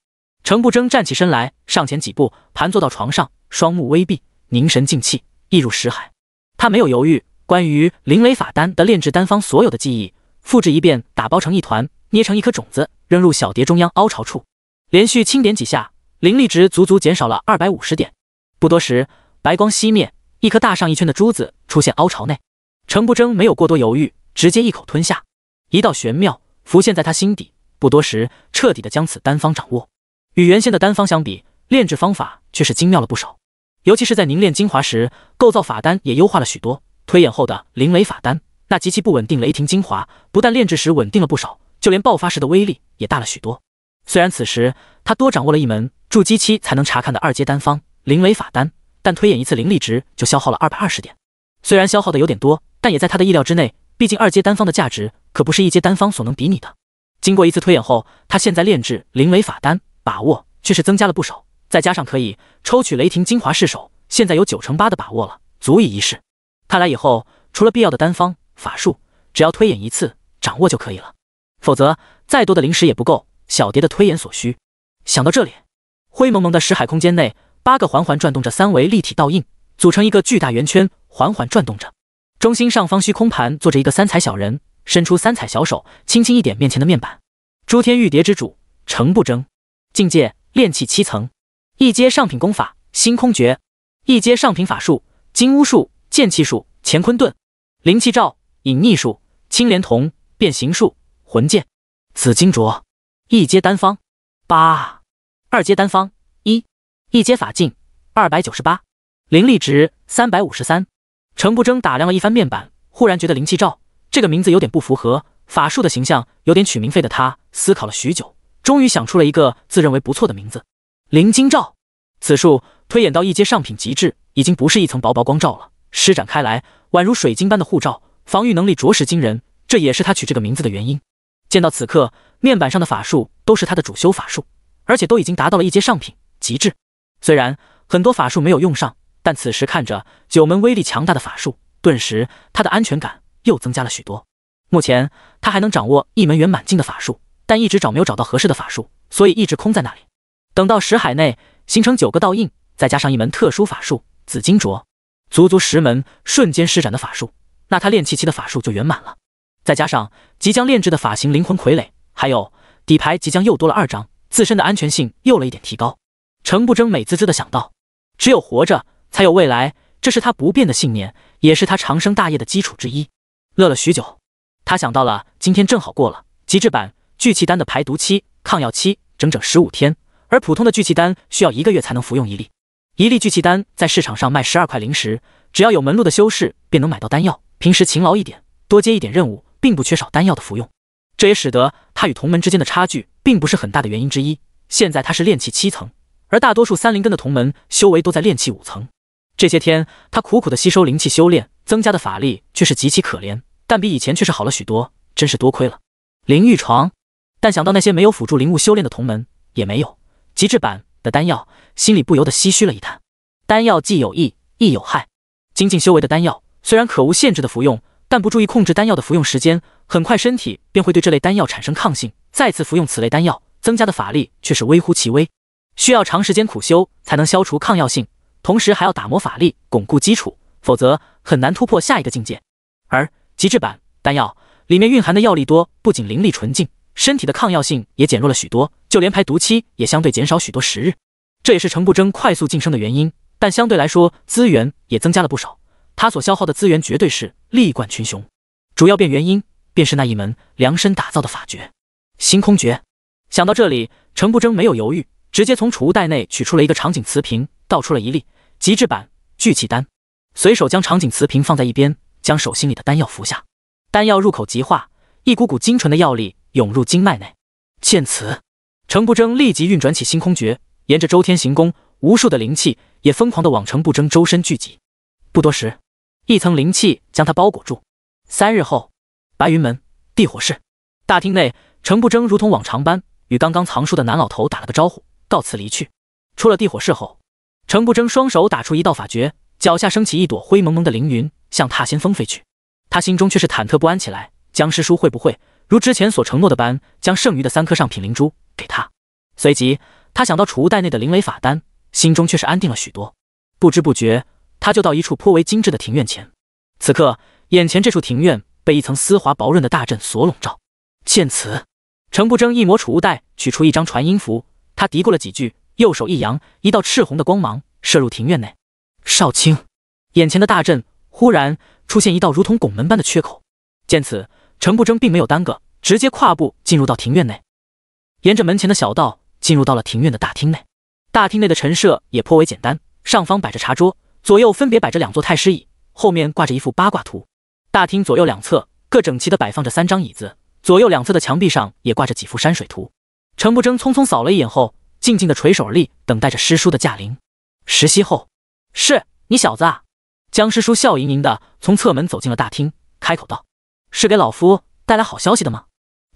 程不争站起身来，上前几步，盘坐到床上，双目微闭。凝神静气，溢入识海。他没有犹豫，关于灵雷法丹的炼制丹方，所有的记忆复制一遍，打包成一团，捏成一颗种子，扔入小碟中央凹槽处，连续轻点几下，灵力值足足减少了二百五十点。不多时，白光熄灭，一颗大上一圈的珠子出现凹槽内。程不争没有过多犹豫，直接一口吞下。一道玄妙浮现在他心底，不多时彻底的将此丹方掌握。与原先的丹方相比，炼制方法却是精妙了不少。尤其是在凝练精华时，构造法丹也优化了许多。推演后的灵雷法丹，那极其不稳定雷霆精华，不但炼制时稳定了不少，就连爆发时的威力也大了许多。虽然此时他多掌握了一门筑基期才能查看的二阶丹方灵雷法丹，但推演一次灵力值就消耗了二百二十点。虽然消耗的有点多，但也在他的意料之内。毕竟二阶丹方的价值可不是一阶丹方所能比拟的。经过一次推演后，他现在炼制灵雷法丹把握却是增加了不少。再加上可以抽取雷霆精华试手，现在有九成八的把握了，足以一试。看来以后除了必要的单方法术，只要推演一次掌握就可以了。否则再多的灵石也不够小蝶的推演所需。想到这里，灰蒙蒙的识海空间内，八个环环转动着三维立体倒影，组成一个巨大圆圈，缓缓转动着。中心上方虚空盘坐着一个三彩小人，伸出三彩小手，轻轻一点面前的面板。诸天玉蝶之主程不争，境界炼气七层。一阶上品功法《星空诀》，一阶上品法术《金乌术》《剑气术》《乾坤盾》《灵气罩》《隐匿术》《青莲瞳》《变形术》《魂剑》《紫金镯》。一阶丹方八，二阶丹方一。一阶法境二百九十八，灵力值三百五十三。程不争打量了一番面板，忽然觉得“灵气罩”这个名字有点不符合法术的形象，有点取名费的他思考了许久，终于想出了一个自认为不错的名字。灵晶罩，此术推演到一阶上品极致，已经不是一层薄薄光罩了。施展开来，宛如水晶般的护罩，防御能力着实惊人。这也是他取这个名字的原因。见到此刻面板上的法术，都是他的主修法术，而且都已经达到了一阶上品极致。虽然很多法术没有用上，但此时看着九门威力强大的法术，顿时他的安全感又增加了许多。目前他还能掌握一门圆满境的法术，但一直找没有找到合适的法术，所以一直空在那里。等到石海内形成九个道印，再加上一门特殊法术紫金镯，足足十门瞬间施展的法术，那他练气期的法术就圆满了。再加上即将炼制的法型灵魂傀儡，还有底牌，即将又多了二张，自身的安全性又了一点提高。程不争美滋滋的想到，只有活着才有未来，这是他不变的信念，也是他长生大业的基础之一。乐了许久，他想到了今天正好过了极致版聚气丹的排毒期、抗药期，整整十五天。而普通的聚气丹需要一个月才能服用一粒，一粒聚气丹在市场上卖十二块灵石，只要有门路的修士便能买到丹药。平时勤劳一点，多接一点任务，并不缺少丹药的服用。这也使得他与同门之间的差距并不是很大的原因之一。现在他是炼气七层，而大多数三灵根的同门修为都在炼气五层。这些天他苦苦的吸收灵气修炼，增加的法力却是极其可怜，但比以前却是好了许多，真是多亏了灵玉床。但想到那些没有辅助灵物修炼的同门，也没有。极致版的丹药，心里不由得唏嘘了一叹。丹药既有益亦有害，精进修为的丹药虽然可无限制的服用，但不注意控制丹药的服用时间，很快身体便会对这类丹药产生抗性。再次服用此类丹药，增加的法力却是微乎其微，需要长时间苦修才能消除抗药性，同时还要打磨法力，巩固基础，否则很难突破下一个境界。而极致版丹药里面蕴含的药力多，不仅灵力纯净。身体的抗药性也减弱了许多，就连排毒期也相对减少许多时日。这也是程不争快速晋升的原因，但相对来说资源也增加了不少。他所消耗的资源绝对是力冠群雄。主要变原因便是那一门量身打造的法诀——星空诀。想到这里，程不争没有犹豫，直接从储物袋内取出了一个场景瓷瓶，倒出了一粒极致版聚气丹，随手将场景瓷瓶放在一边，将手心里的丹药服下。丹药入口即化，一股股精纯的药力。涌入经脉内，见此，程不争立即运转起星空诀，沿着周天行宫，无数的灵气也疯狂的往程不争周身聚集。不多时，一层灵气将他包裹住。三日后，白云门地火室大厅内，程不争如同往常般与刚刚藏书的男老头打了个招呼，告辞离去。出了地火室后，程不争双手打出一道法诀，脚下升起一朵灰蒙蒙的凌云，向踏仙峰飞去。他心中却是忐忑不安起来：僵尸叔会不会？如之前所承诺的般，将剩余的三颗上品灵珠给他。随即，他想到储物袋内的灵雷法丹，心中却是安定了许多。不知不觉，他就到一处颇为精致的庭院前。此刻，眼前这处庭院被一层丝滑薄润的大阵所笼罩。见此，程不争一抹储物袋，取出一张传音符，他嘀咕了几句，右手一扬，一道赤红的光芒射入庭院内。少卿，眼前的大阵忽然出现一道如同拱门般的缺口。见此。程不争并没有耽搁，直接跨步进入到庭院内，沿着门前的小道进入到了庭院的大厅内。大厅内的陈设也颇为简单，上方摆着茶桌，左右分别摆着两座太师椅，后面挂着一幅八卦图。大厅左右两侧各整齐的摆放着三张椅子，左右两侧的墙壁上也挂着几幅山水图。程不争匆匆扫了一眼后，静静的垂手而立，等待着师叔的驾临。石息后，是你小子，啊！江师叔笑盈盈的从侧门走进了大厅，开口道。是给老夫带来好消息的吗？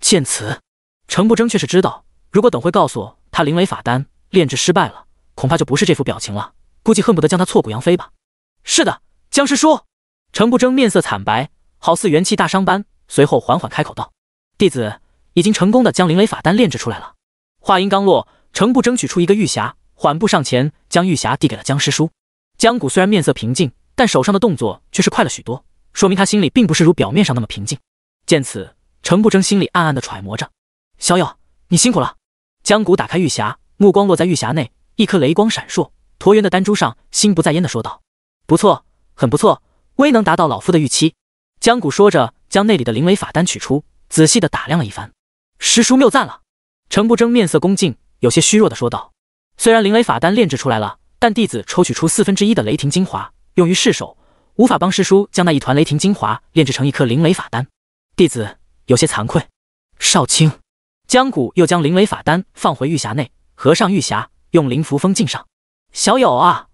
见此，程不争却是知道，如果等会告诉他灵雷法丹炼制失败了，恐怕就不是这副表情了，估计恨不得将他挫骨扬灰吧。是的，江师叔。程不争面色惨白，好似元气大伤般，随后缓缓开口道：“弟子已经成功的将灵雷法丹炼制出来了。”话音刚落，程不争取出一个玉匣，缓步上前，将玉匣递给了江师叔。江谷虽然面色平静，但手上的动作却是快了许多。说明他心里并不是如表面上那么平静。见此，程不争心里暗暗的揣摩着：“小友，你辛苦了。”江谷打开玉匣，目光落在玉匣内一颗雷光闪烁、椭圆的丹珠上，心不在焉的说道：“不错，很不错，未能达到老夫的预期。”江谷说着，将那里的灵雷法丹取出，仔细的打量了一番。“师叔谬赞了。”程不争面色恭敬，有些虚弱的说道：“虽然灵雷法丹炼制出来了，但弟子抽取出四分之一的雷霆精华，用于试手。”无法帮师叔将那一团雷霆精华炼制成一颗灵雷法丹，弟子有些惭愧。少卿江谷又将灵雷法丹放回玉匣内，合上玉匣，用灵符封禁上。小友啊，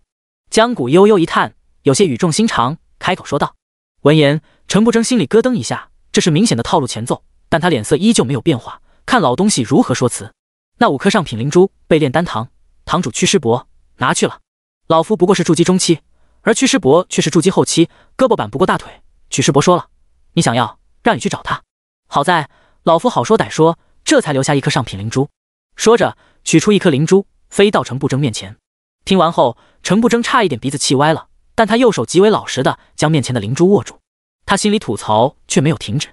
江谷悠悠一叹，有些语重心长，开口说道。闻言，陈不争心里咯噔一下，这是明显的套路前奏，但他脸色依旧没有变化，看老东西如何说辞。那五颗上品灵珠被炼丹堂堂主屈师伯拿去了，老夫不过是筑基中期。而曲师伯却是筑基后期，胳膊板不过大腿。曲师伯说了：“你想要，让你去找他。”好在老夫好说歹说，这才留下一颗上品灵珠。说着，取出一颗灵珠，飞到程不争面前。听完后，程不争差一点鼻子气歪了，但他右手极为老实的将面前的灵珠握住。他心里吐槽却没有停止。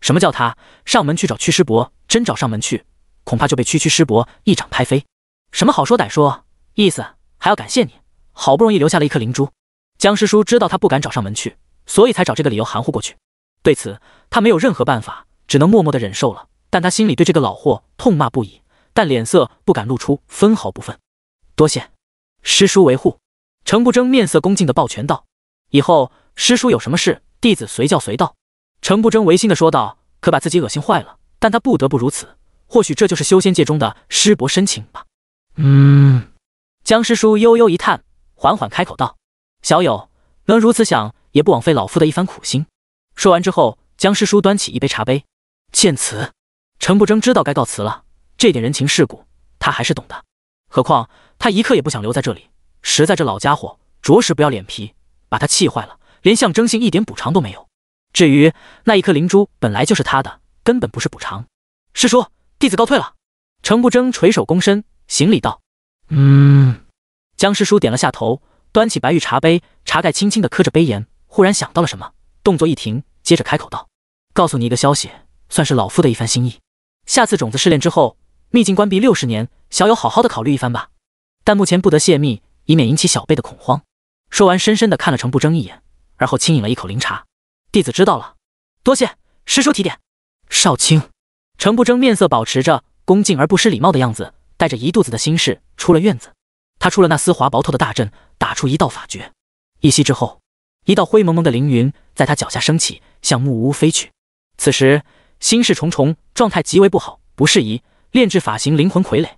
什么叫他上门去找曲师伯？真找上门去，恐怕就被区区师伯一掌拍飞。什么好说歹说，意思还要感谢你，好不容易留下了一颗灵珠。江师叔知道他不敢找上门去，所以才找这个理由含糊过去。对此，他没有任何办法，只能默默的忍受了。但他心里对这个老货痛骂不已，但脸色不敢露出分毫不忿。多谢师叔维护，程不争面色恭敬的抱拳道：“以后师叔有什么事，弟子随叫随到。”程不争违心的说道，可把自己恶心坏了。但他不得不如此，或许这就是修仙界中的师伯深情吧。嗯，江师叔悠悠一叹，缓缓开口道。小友能如此想，也不枉费老夫的一番苦心。说完之后，江师叔端起一杯茶杯。见此，程不争知道该告辞了。这点人情世故，他还是懂的。何况他一刻也不想留在这里。实在这老家伙着实不要脸皮，把他气坏了，连象征性一点补偿都没有。至于那一颗灵珠，本来就是他的，根本不是补偿。师叔，弟子告退了。程不争垂手躬身行礼道：“嗯。”江师叔点了下头。端起白玉茶杯，茶盖轻轻地磕着杯沿，忽然想到了什么，动作一停，接着开口道：“告诉你一个消息，算是老夫的一番心意。下次种子试炼之后，秘境关闭六十年，小友好好的考虑一番吧。但目前不得泄密，以免引起小辈的恐慌。”说完，深深的看了程不争一眼，而后轻饮了一口灵茶。弟子知道了，多谢师叔提点。少卿，程不争面色保持着恭敬而不失礼貌的样子，带着一肚子的心事出了院子。他出了那丝滑薄透的大阵。打出一道法诀，一息之后，一道灰蒙蒙的凌云在他脚下升起，向木屋飞去。此时心事重重，状态极为不好，不适宜炼制法型灵魂傀儡。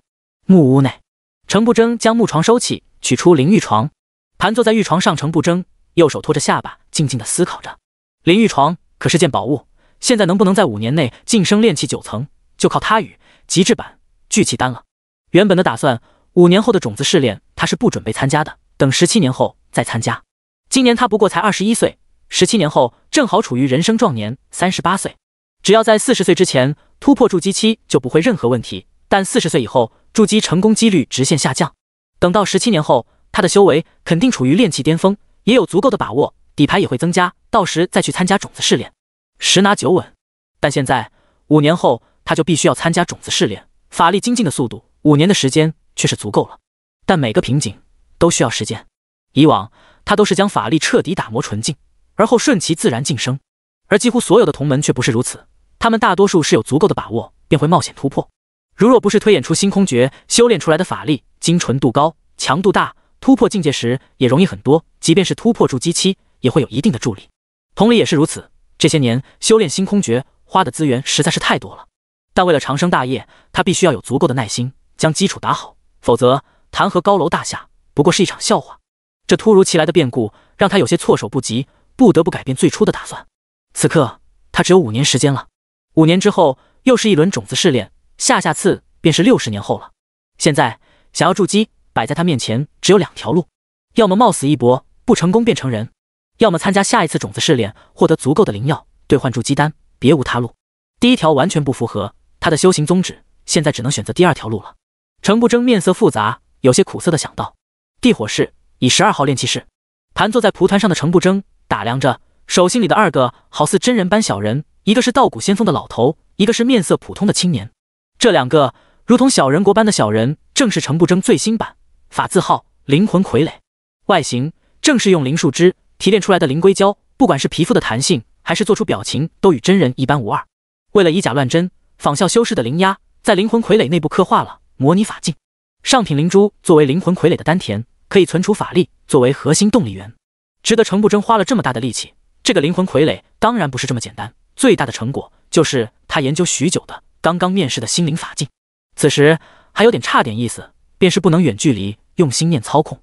木屋内，程不争将木床收起，取出灵玉床，盘坐在玉床上。程不争右手托着下巴，静静的思考着。灵玉床可是件宝物，现在能不能在五年内晋升炼气九层，就靠它与极致版聚气丹了。原本的打算，五年后的种子试炼他是不准备参加的。等十七年后再参加，今年他不过才二十一岁，十七年后正好处于人生壮年，三十八岁，只要在四十岁之前突破筑基期，就不会任何问题。但四十岁以后，筑基成功几率直线下降。等到十七年后，他的修为肯定处于练气巅峰，也有足够的把握，底牌也会增加，到时再去参加种子试炼，十拿九稳。但现在五年后，他就必须要参加种子试炼，法力精进的速度，五年的时间却是足够了。但每个瓶颈。都需要时间。以往他都是将法力彻底打磨纯净，而后顺其自然晋升。而几乎所有的同门却不是如此，他们大多数是有足够的把握，便会冒险突破。如若不是推演出星空诀，修炼出来的法力精纯度高，强度大，突破境界时也容易很多。即便是突破筑基期，也会有一定的助力。同理也是如此。这些年修炼星空诀花的资源实在是太多了，但为了长生大业，他必须要有足够的耐心，将基础打好，否则谈何高楼大厦？不过是一场笑话，这突如其来的变故让他有些措手不及，不得不改变最初的打算。此刻他只有五年时间了，五年之后又是一轮种子试炼，下下次便是六十年后了。现在想要筑基，摆在他面前只有两条路：要么冒死一搏，不成功变成人；要么参加下一次种子试炼，获得足够的灵药兑换筑基丹，别无他路。第一条完全不符合他的修行宗旨，现在只能选择第二条路了。程不争面色复杂，有些苦涩的想到。地火室，以十二号炼气室。盘坐在蒲团上的程不争打量着手心里的二个好似真人般小人，一个是道谷先锋的老头，一个是面色普通的青年。这两个如同小人国般的小人，正是程不争最新版法字号灵魂傀儡。外形正是用灵树枝提炼出来的灵硅胶，不管是皮肤的弹性，还是做出表情，都与真人一般无二。为了以假乱真，仿效修士的灵压，在灵魂傀儡内部刻画了模拟法镜。上品灵珠作为灵魂傀儡的丹田。可以存储法力作为核心动力源，值得程不争花了这么大的力气。这个灵魂傀儡当然不是这么简单，最大的成果就是他研究许久的刚刚面试的心灵法镜，此时还有点差点意思，便是不能远距离用心念操控。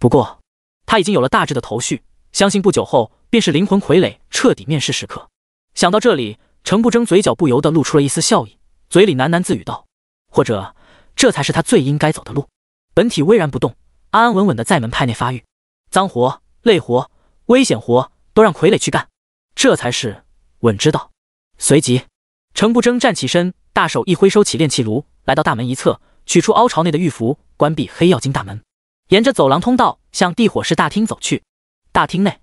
不过他已经有了大致的头绪，相信不久后便是灵魂傀儡彻底面试时刻。想到这里，程不争嘴角不由得露出了一丝笑意，嘴里喃喃自语道：“或者这才是他最应该走的路。”本体巍然不动。安安稳稳的在门派内发育，脏活、累活、危险活都让傀儡去干，这才是稳之道。随即，程不争站起身，大手一挥，收起炼器炉，来到大门一侧，取出凹槽内的玉符，关闭黑曜金大门，沿着走廊通道向地火室大厅走去。大厅内，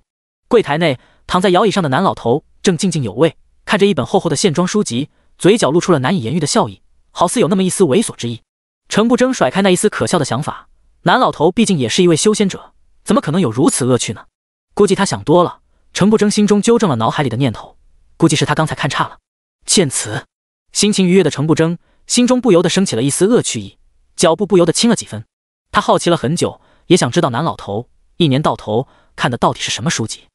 柜台内，躺在摇椅上的男老头正津津有味看着一本厚厚的线装书籍，嘴角露出了难以言喻的笑意，好似有那么一丝猥琐之意。程不争甩开那一丝可笑的想法。南老头毕竟也是一位修仙者，怎么可能有如此恶趣呢？估计他想多了。程不争心中纠正了脑海里的念头，估计是他刚才看差了。见此，心情愉悦的程不争心中不由得升起了一丝恶趣意，脚步不由得轻了几分。他好奇了很久，也想知道南老头一年到头看的到底是什么书籍。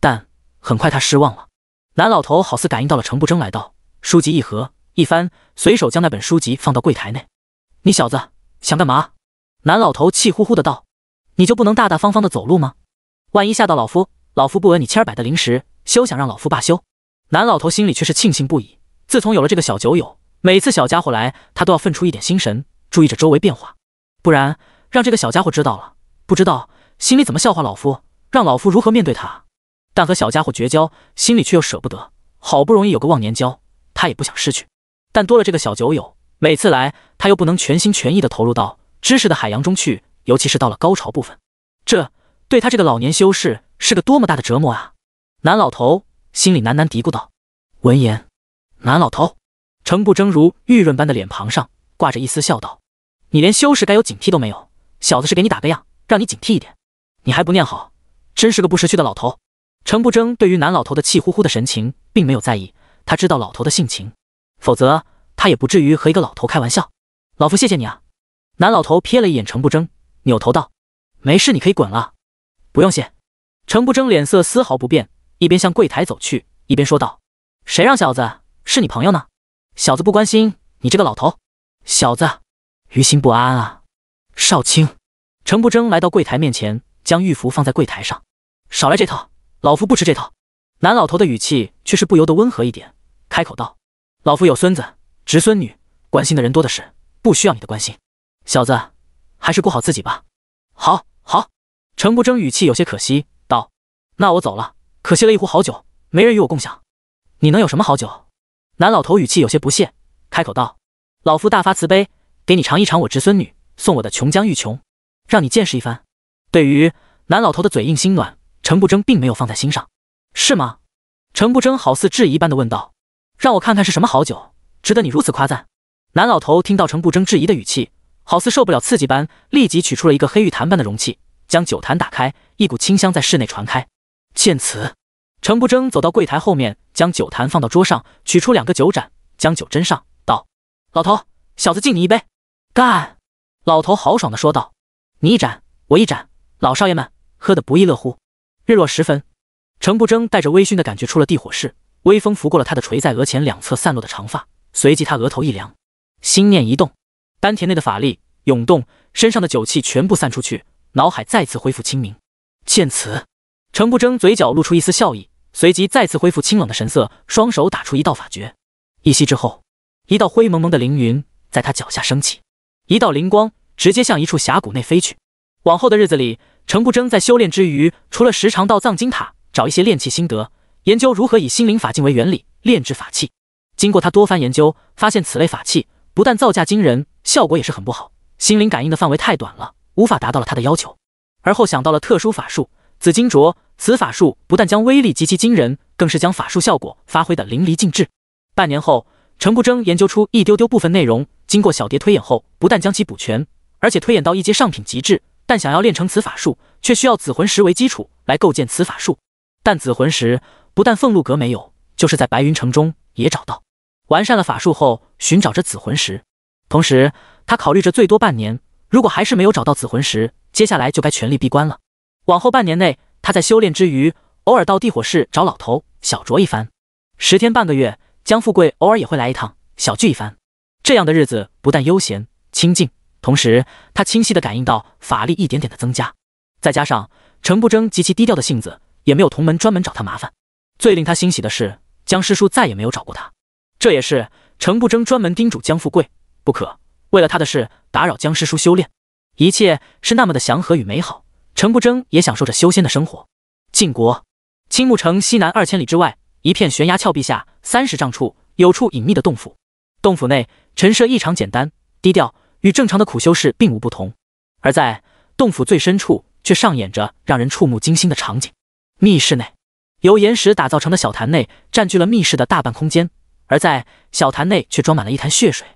但很快他失望了。南老头好似感应到了程不争来到，书籍一合一翻，随手将那本书籍放到柜台内。“你小子想干嘛？”男老头气呼呼的道：“你就不能大大方方的走路吗？万一吓到老夫，老夫不讹你千儿百的零食，休想让老夫罢休。”男老头心里却是庆幸不已。自从有了这个小酒友，每次小家伙来，他都要分出一点心神，注意着周围变化，不然让这个小家伙知道了，不知道心里怎么笑话老夫，让老夫如何面对他。但和小家伙绝交，心里却又舍不得。好不容易有个忘年交，他也不想失去。但多了这个小酒友，每次来他又不能全心全意的投入到。知识的海洋中去，尤其是到了高潮部分，这对他这个老年修士是个多么大的折磨啊！男老头心里喃喃嘀咕道。闻言，男老头程不争如玉润般的脸庞上挂着一丝笑道：“你连修士该有警惕都没有，小子是给你打个样，让你警惕一点。你还不念好，真是个不识趣的老头。”程不争对于男老头的气呼呼的神情并没有在意，他知道老头的性情，否则他也不至于和一个老头开玩笑。老夫谢谢你啊。男老头瞥了一眼程不争，扭头道：“没事，你可以滚了。”“不用谢。”程不争脸色丝毫不变，一边向柜台走去，一边说道：“谁让小子是你朋友呢？小子不关心你这个老头。”“小子，于心不安啊。”少卿，程不争来到柜台面前，将玉符放在柜台上：“少来这套，老夫不吃这套。”男老头的语气却是不由得温和一点，开口道：“老夫有孙子、侄孙女，关心的人多的是，不需要你的关心。”小子，还是顾好自己吧。好，好。程不争语气有些可惜道：“那我走了，可惜了一壶好酒，没人与我共享。你能有什么好酒？”男老头语气有些不屑，开口道：“老夫大发慈悲，给你尝一尝我侄孙女送我的琼浆玉琼，让你见识一番。”对于男老头的嘴硬心软，程不争并没有放在心上。是吗？程不争好似质疑般的问道：“让我看看是什么好酒，值得你如此夸赞？”男老头听到程不争质疑的语气。好似受不了刺激般，立即取出了一个黑玉坛般的容器，将酒坛打开，一股清香在室内传开。见此，程不争走到柜台后面，将酒坛放到桌上，取出两个酒盏，将酒斟上，道：“老头，小子敬你一杯，干！”老头豪爽地说道：“你一盏，我一盏，老少爷们喝得不亦乐乎。”日落时分，程不争带着微醺的感觉出了地火室，微风拂过了他的垂在额前两侧散落的长发，随即他额头一凉，心念一动。丹田内的法力涌动，身上的酒气全部散出去，脑海再次恢复清明。见此，程不争嘴角露出一丝笑意，随即再次恢复清冷的神色，双手打出一道法诀。一息之后，一道灰蒙蒙的凌云在他脚下升起，一道灵光直接向一处峡谷内飞去。往后的日子里，程不争在修炼之余，除了时常到藏经塔找一些炼器心得，研究如何以心灵法境为原理炼制法器，经过他多番研究，发现此类法器不但造价惊人。效果也是很不好，心灵感应的范围太短了，无法达到了他的要求。而后想到了特殊法术紫金镯，此法术不但将威力极其惊人，更是将法术效果发挥的淋漓尽致。半年后，程不争研究出一丢丢部分内容，经过小蝶推演后，不但将其补全，而且推演到一阶上品极致。但想要练成此法术，却需要紫魂石为基础来构建此法术。但紫魂石不但凤露阁没有，就是在白云城中也找到。完善了法术后，寻找着紫魂石。同时，他考虑着最多半年，如果还是没有找到紫魂石，接下来就该全力闭关了。往后半年内，他在修炼之余，偶尔到地火市找老头小酌一番；十天半个月，江富贵偶尔也会来一趟小聚一番。这样的日子不但悠闲清静，同时他清晰的感应到法力一点点的增加。再加上程不争极其低调的性子，也没有同门专门找他麻烦。最令他欣喜的是，江师叔再也没有找过他。这也是程不争专门叮嘱江富贵。不可为了他的事打扰江师叔修炼，一切是那么的祥和与美好。陈不争也享受着修仙的生活。晋国青木城西南二千里之外，一片悬崖峭壁下三十丈处有处隐秘的洞府。洞府内陈设异常简单低调，与正常的苦修士并无不同。而在洞府最深处，却上演着让人触目惊心的场景。密室内由岩石打造成的小潭内占据了密室的大半空间，而在小潭内却装满了一潭血水。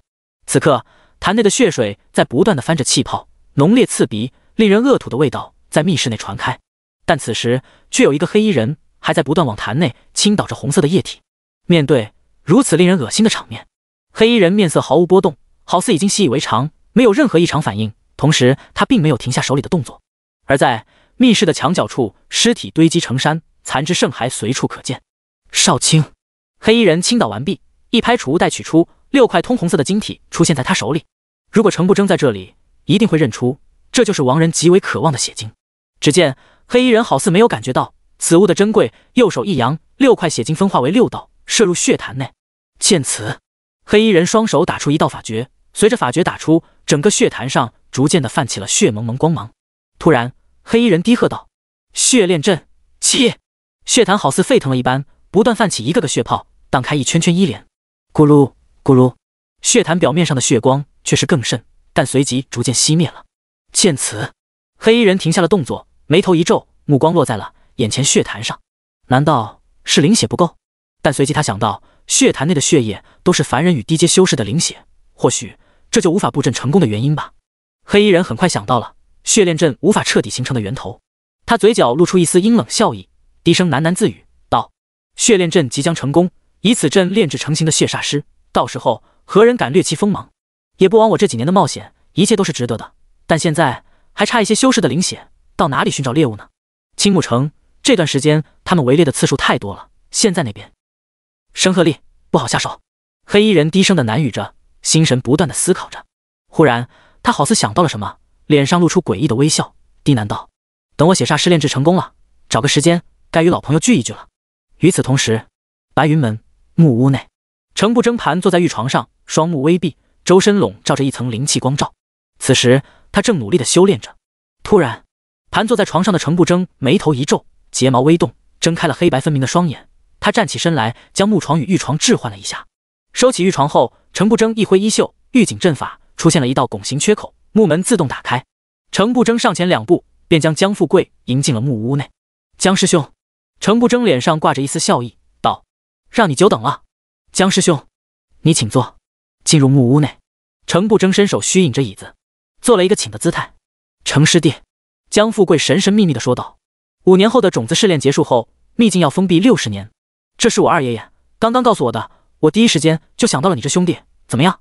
此刻，坛内的血水在不断的翻着气泡，浓烈刺鼻、令人恶吐的味道在密室内传开。但此时，却有一个黑衣人还在不断往坛内倾倒着红色的液体。面对如此令人恶心的场面，黑衣人面色毫无波动，好似已经习以为常，没有任何异常反应。同时，他并没有停下手里的动作。而在密室的墙角处，尸体堆积成山，残肢剩骸随处可见。少卿，黑衣人倾倒完毕，一拍储物袋，取出。六块通红色的晶体出现在他手里。如果程不争在这里，一定会认出这就是亡人极为渴望的血晶。只见黑衣人好似没有感觉到此物的珍贵，右手一扬，六块血晶分化为六道，射入血潭内。见此，黑衣人双手打出一道法诀，随着法诀打出，整个血潭上逐渐的泛起了血蒙蒙光芒。突然，黑衣人低喝道：“血炼阵起！”血潭好似沸腾了一般，不断泛起一个个血泡，荡开一圈圈衣帘，咕噜。咕噜，血潭表面上的血光却是更甚，但随即逐渐熄灭了。见此，黑衣人停下了动作，眉头一皱，目光落在了眼前血潭上。难道是灵血不够？但随即他想到，血潭内的血液都是凡人与低阶修士的灵血，或许这就无法布阵成功的原因吧。黑衣人很快想到了血炼阵无法彻底形成的源头，他嘴角露出一丝阴冷笑意，低声喃喃自语道：“血炼阵即将成功，以此阵炼制成型的血煞师。”到时候何人敢掠其锋芒？也不枉我这几年的冒险，一切都是值得的。但现在还差一些修士的灵血，到哪里寻找猎物呢？青木城这段时间他们围猎的次数太多了，现在那边生鹤立不好下手。黑衣人低声的喃语着，心神不断的思考着。忽然，他好似想到了什么，脸上露出诡异的微笑，低喃道：“等我血煞试炼制成功了，找个时间该与老朋友聚一聚了。”与此同时，白云门木屋内。程不争盘坐在玉床上，双目微闭，周身笼罩着一层灵气光照。此时，他正努力的修炼着。突然，盘坐在床上的程不争眉头一皱，睫毛微动，睁开了黑白分明的双眼。他站起身来，将木床与玉床置换了一下，收起玉床后，程不争一挥衣袖，玉井阵法出现了一道拱形缺口，木门自动打开。程不争上前两步，便将江富贵迎进了木屋内。江师兄，程不争脸上挂着一丝笑意，道：“让你久等了。”江师兄，你请坐。进入木屋内，程不争伸手虚引着椅子，做了一个请的姿态。程师弟，江富贵神神秘秘的说道：“五年后的种子试炼结束后，秘境要封闭六十年。这是我二爷爷刚刚告诉我的，我第一时间就想到了你这兄弟。怎么样？”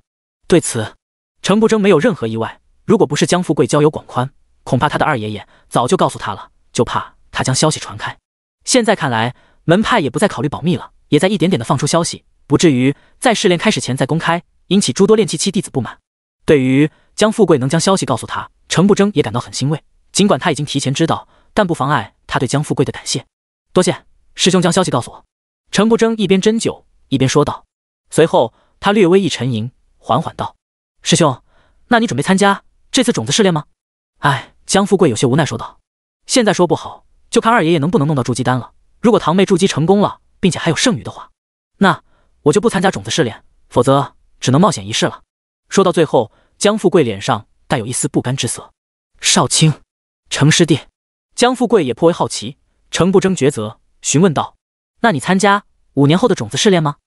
对此，程不争没有任何意外。如果不是江富贵交友广宽，恐怕他的二爷爷早就告诉他了，就怕他将消息传开。现在看来，门派也不再考虑保密了，也在一点点的放出消息。不至于在试炼开始前再公开，引起诸多练气期弟子不满。对于江富贵能将消息告诉他，程不争也感到很欣慰。尽管他已经提前知道，但不妨碍他对江富贵的感谢。多谢师兄将消息告诉我。程不争一边针灸一边说道。随后他略微一沉吟，缓缓道：“师兄，那你准备参加这次种子试炼吗？”哎，江富贵有些无奈说道：“现在说不好，就看二爷爷能不能弄到筑基丹了。如果堂妹筑基成功了，并且还有剩余的话，那……”我就不参加种子试炼，否则只能冒险一试了。说到最后，江富贵脸上带有一丝不甘之色。少卿，程师弟，江富贵也颇为好奇，程不争抉择，询问道：“那你参加五年后的种子试炼吗？”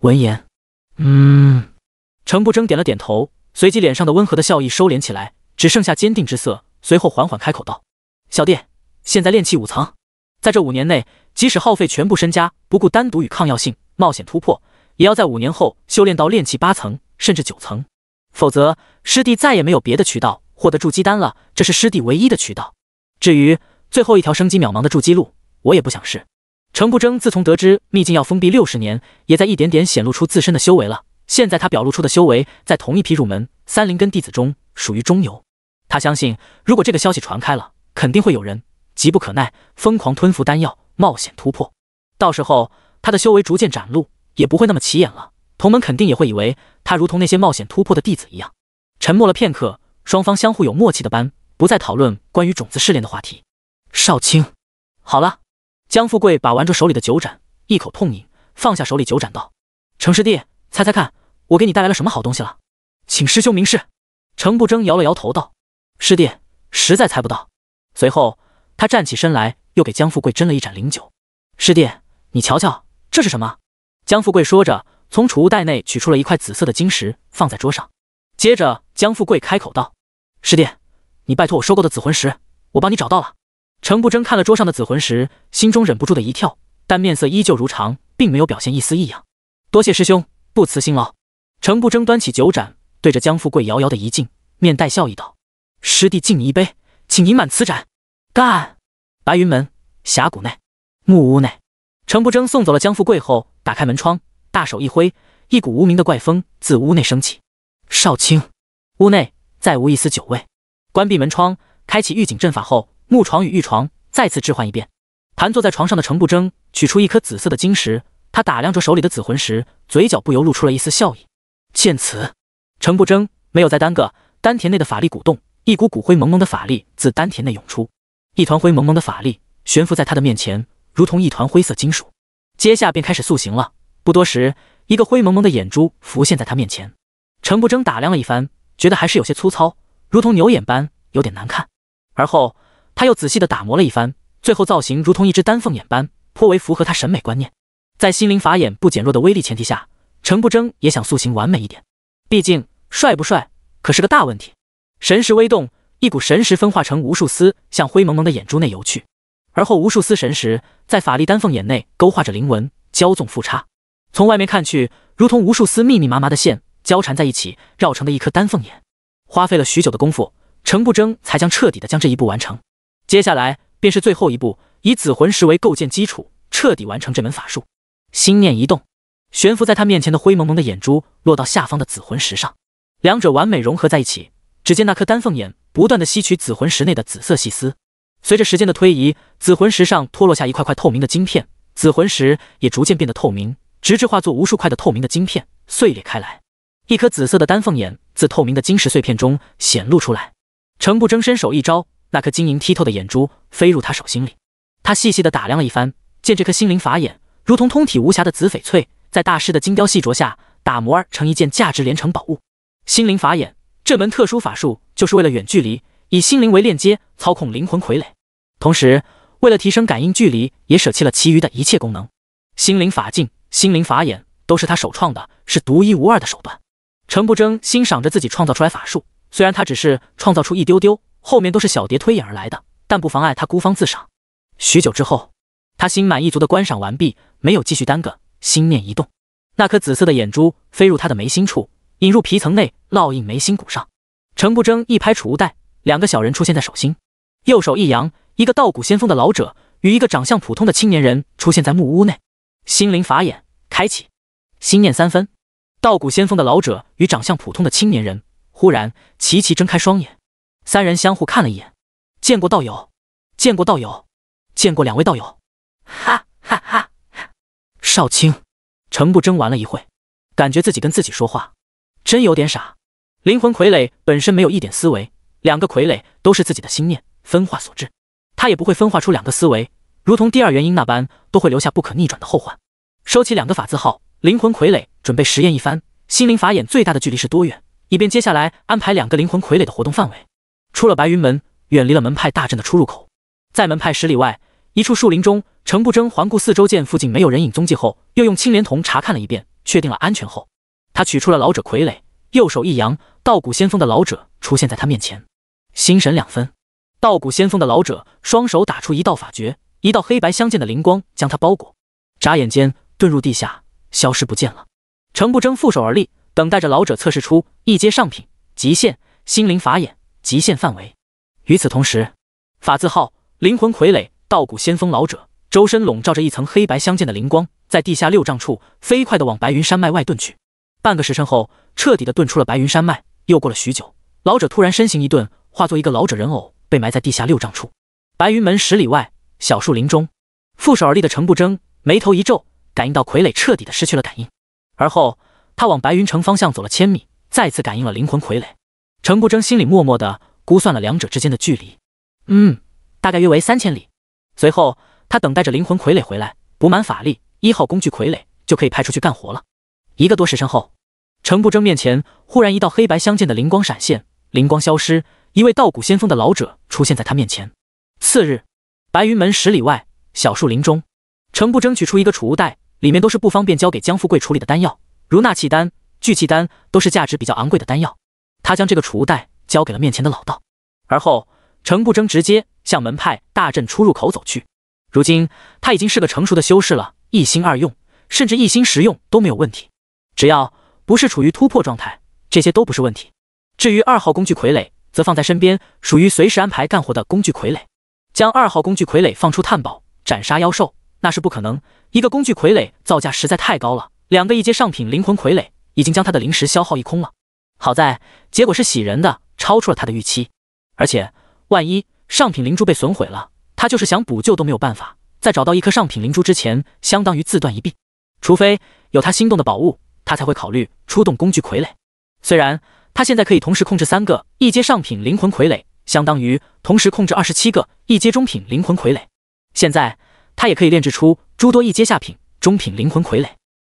闻言，嗯，程不争点了点头，随即脸上的温和的笑意收敛起来，只剩下坚定之色。随后缓缓开口道：“小弟，现在炼气五层，在这五年内，即使耗费全部身家，不顾单独与抗药性，冒险突破。”也要在五年后修炼到炼气八层甚至九层，否则师弟再也没有别的渠道获得筑基丹了。这是师弟唯一的渠道。至于最后一条生机渺茫的筑基路，我也不想试。程不争自从得知秘境要封闭六十年，也在一点点显露出自身的修为了。现在他表露出的修为，在同一批入门三灵根弟子中属于中游。他相信，如果这个消息传开了，肯定会有人急不可耐，疯狂吞服丹药，冒险突破。到时候，他的修为逐渐展露。也不会那么起眼了，同门肯定也会以为他如同那些冒险突破的弟子一样。沉默了片刻，双方相互有默契的般，不再讨论关于种子试炼的话题。少卿，好了。江富贵把玩着手里的酒盏，一口痛饮，放下手里酒盏道：“程师弟，猜猜看，我给你带来了什么好东西了？”请师兄明示。程不争摇了摇头道：“师弟，实在猜不到。”随后他站起身来，又给江富贵斟了一盏灵酒。“师弟，你瞧瞧，这是什么？”江富贵说着，从储物袋内取出了一块紫色的晶石，放在桌上。接着，江富贵开口道：“师弟，你拜托我收购的紫魂石，我帮你找到了。”程不争看了桌上的紫魂石，心中忍不住的一跳，但面色依旧如常，并没有表现一丝异样。多谢师兄，不辞辛劳。程不争端起酒盏，对着江富贵遥遥的一敬，面带笑意道：“师弟敬你一杯，请饮满此盏，干！”白云门峡谷内木屋内，程不争送走了江富贵后。打开门窗，大手一挥，一股无名的怪风自屋内升起。少卿，屋内再无一丝酒味。关闭门窗，开启预警阵法后，木床与玉床再次置换一遍。盘坐在床上的程不争取出一颗紫色的晶石，他打量着手里的紫魂石，嘴角不由露出了一丝笑意。见此，程不争没有再耽搁，丹田内的法力鼓动，一股骨灰蒙蒙的法力自丹田内涌出，一团灰蒙蒙的法力悬浮在他的面前，如同一团灰色金属。接下便开始塑形了，不多时，一个灰蒙蒙的眼珠浮现在他面前。陈不争打量了一番，觉得还是有些粗糙，如同牛眼般，有点难看。而后他又仔细的打磨了一番，最后造型如同一只丹凤眼般，颇为符合他审美观念。在心灵法眼不减弱的威力前提下，陈不争也想塑形完美一点，毕竟帅不帅可是个大问题。神识微动，一股神识分化成无数丝，向灰蒙蒙的眼珠内游去。而后，无数丝神石在法力丹凤眼内勾画着灵纹，交纵复叉。从外面看去，如同无数丝密密麻麻的线交缠在一起，绕成的一颗丹凤眼。花费了许久的功夫，程不争才将彻底的将这一步完成。接下来便是最后一步，以紫魂石为构建基础，彻底完成这门法术。心念一动，悬浮在他面前的灰蒙蒙的眼珠落到下方的紫魂石上，两者完美融合在一起。只见那颗丹凤眼不断的吸取紫魂石内的紫色细丝。随着时间的推移，紫魂石上脱落下一块块透明的晶片，紫魂石也逐渐变得透明，直至化作无数块的透明的晶片碎裂开来。一颗紫色的丹凤眼自透明的晶石碎片中显露出来。程不争伸手一招，那颗晶莹剔透的眼珠飞入他手心里。他细细的打量了一番，见这颗心灵法眼如同通体无瑕的紫翡翠，在大师的精雕细琢下打磨而成一件价值连城宝物。心灵法眼这门特殊法术就是为了远距离。以心灵为链接操控灵魂傀儡，同时为了提升感应距离，也舍弃了其余的一切功能。心灵法镜、心灵法眼都是他首创的，是独一无二的手段。程不争欣赏着自己创造出来法术，虽然他只是创造出一丢丢，后面都是小蝶推演而来的，但不妨碍他孤芳自赏。许久之后，他心满意足的观赏完毕，没有继续耽搁，心念一动，那颗紫色的眼珠飞入他的眉心处，引入皮层内，烙印眉心骨上。程不争一拍储物袋。两个小人出现在手心，右手一扬，一个道骨仙风的老者与一个长相普通的青年人出现在木屋内。心灵法眼开启，心念三分。道骨仙风的老者与长相普通的青年人忽然齐齐睁开双眼，三人相互看了一眼，见过道友，见过道友，见过两位道友。哈哈哈！少卿，程不争玩了一会，感觉自己跟自己说话，真有点傻。灵魂傀儡本身没有一点思维。两个傀儡都是自己的心念分化所致，他也不会分化出两个思维，如同第二原因那般，都会留下不可逆转的后患。收起两个法字号灵魂傀儡，准备实验一番，心灵法眼最大的距离是多远？以便接下来安排两个灵魂傀儡的活动范围。出了白云门，远离了门派大阵的出入口，在门派十里外一处树林中，程不争环顾四周，见附近没有人影踪迹后，又用青莲瞳查看了一遍，确定了安全后，他取出了老者傀儡，右手一扬，道骨仙风的老者出现在他面前。心神两分，道谷仙峰的老者双手打出一道法诀，一道黑白相间的灵光将他包裹，眨眼间遁入地下，消失不见了。程不争负手而立，等待着老者测试出一阶上品极限心灵法眼极限范围。与此同时，法字号灵魂傀儡道谷先锋老者周身笼罩着一层黑白相间的灵光，在地下六丈处飞快的往白云山脉外遁去。半个时辰后，彻底的遁出了白云山脉。又过了许久，老者突然身形一顿。化作一个老者人偶，被埋在地下六丈处。白云门十里外小树林中，负手而立的程不争眉头一皱，感应到傀儡彻底的失去了感应。而后，他往白云城方向走了千米，再次感应了灵魂傀儡。程不争心里默默的估算了两者之间的距离，嗯，大概约为三千里。随后，他等待着灵魂傀儡回来，补满法力，一号工具傀儡就可以派出去干活了。一个多时辰后，程不争面前忽然一道黑白相间的灵光闪现，灵光消失。一位道骨仙风的老者出现在他面前。次日，白云门十里外小树林中，程不争取出一个储物袋，里面都是不方便交给江富贵处理的丹药，如纳气丹、聚气丹，都是价值比较昂贵的丹药。他将这个储物袋交给了面前的老道，而后程不争直接向门派大阵出入口走去。如今他已经是个成熟的修士了，一心二用，甚至一心十用都没有问题，只要不是处于突破状态，这些都不是问题。至于二号工具傀儡。则放在身边，属于随时安排干活的工具傀儡。将二号工具傀儡放出探宝、斩杀妖兽，那是不可能。一个工具傀儡造价实在太高了，两个一阶上品灵魂傀儡已经将他的灵石消耗一空了。好在结果是喜人的，超出了他的预期。而且万一上品灵珠被损毁了，他就是想补救都没有办法。在找到一颗上品灵珠之前，相当于自断一臂。除非有他心动的宝物，他才会考虑出动工具傀儡。虽然。他现在可以同时控制三个一阶上品灵魂傀儡，相当于同时控制二十七个一阶中品灵魂傀儡。现在他也可以炼制出诸多一阶下品、中品灵魂傀儡，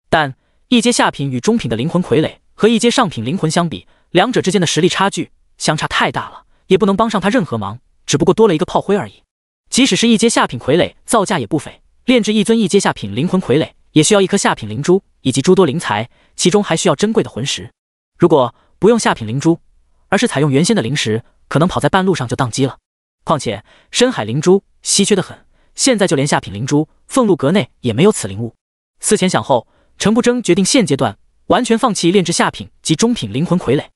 但一阶下品与中品的灵魂傀儡和一阶上品灵魂相比，两者之间的实力差距相差太大了，也不能帮上他任何忙，只不过多了一个炮灰而已。即使是一阶下品傀儡，造价也不菲，炼制一尊一阶下品灵魂傀儡也需要一颗下品灵珠以及诸多灵材，其中还需要珍贵的魂石。如果不用下品灵珠，而是采用原先的灵石，可能跑在半路上就宕机了。况且深海灵珠稀缺的很，现在就连下品灵珠俸禄阁内也没有此灵物。思前想后，程不争决定现阶段完全放弃炼制下品及中品灵魂傀儡，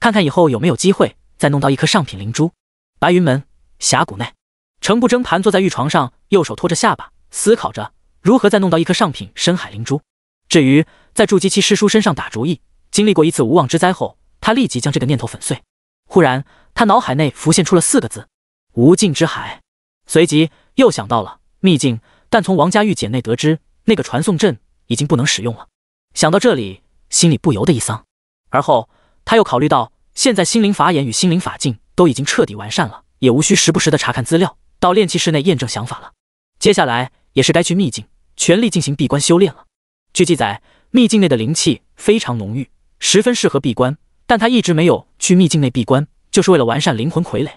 看看以后有没有机会再弄到一颗上品灵珠。白云门峡谷内，程不争盘坐在玉床上，右手托着下巴思考着如何再弄到一颗上品深海灵珠。至于在筑基期师叔身上打主意，经历过一次无妄之灾后。他立即将这个念头粉碎。忽然，他脑海内浮现出了四个字：无尽之海。随即又想到了秘境，但从王家玉简内得知，那个传送阵已经不能使用了。想到这里，心里不由得一丧。而后，他又考虑到现在心灵法眼与心灵法境都已经彻底完善了，也无需时不时的查看资料到炼器室内验证想法了。接下来也是该去秘境全力进行闭关修炼了。据记载，秘境内的灵气非常浓郁，十分适合闭关。但他一直没有去秘境内闭关，就是为了完善灵魂傀儡。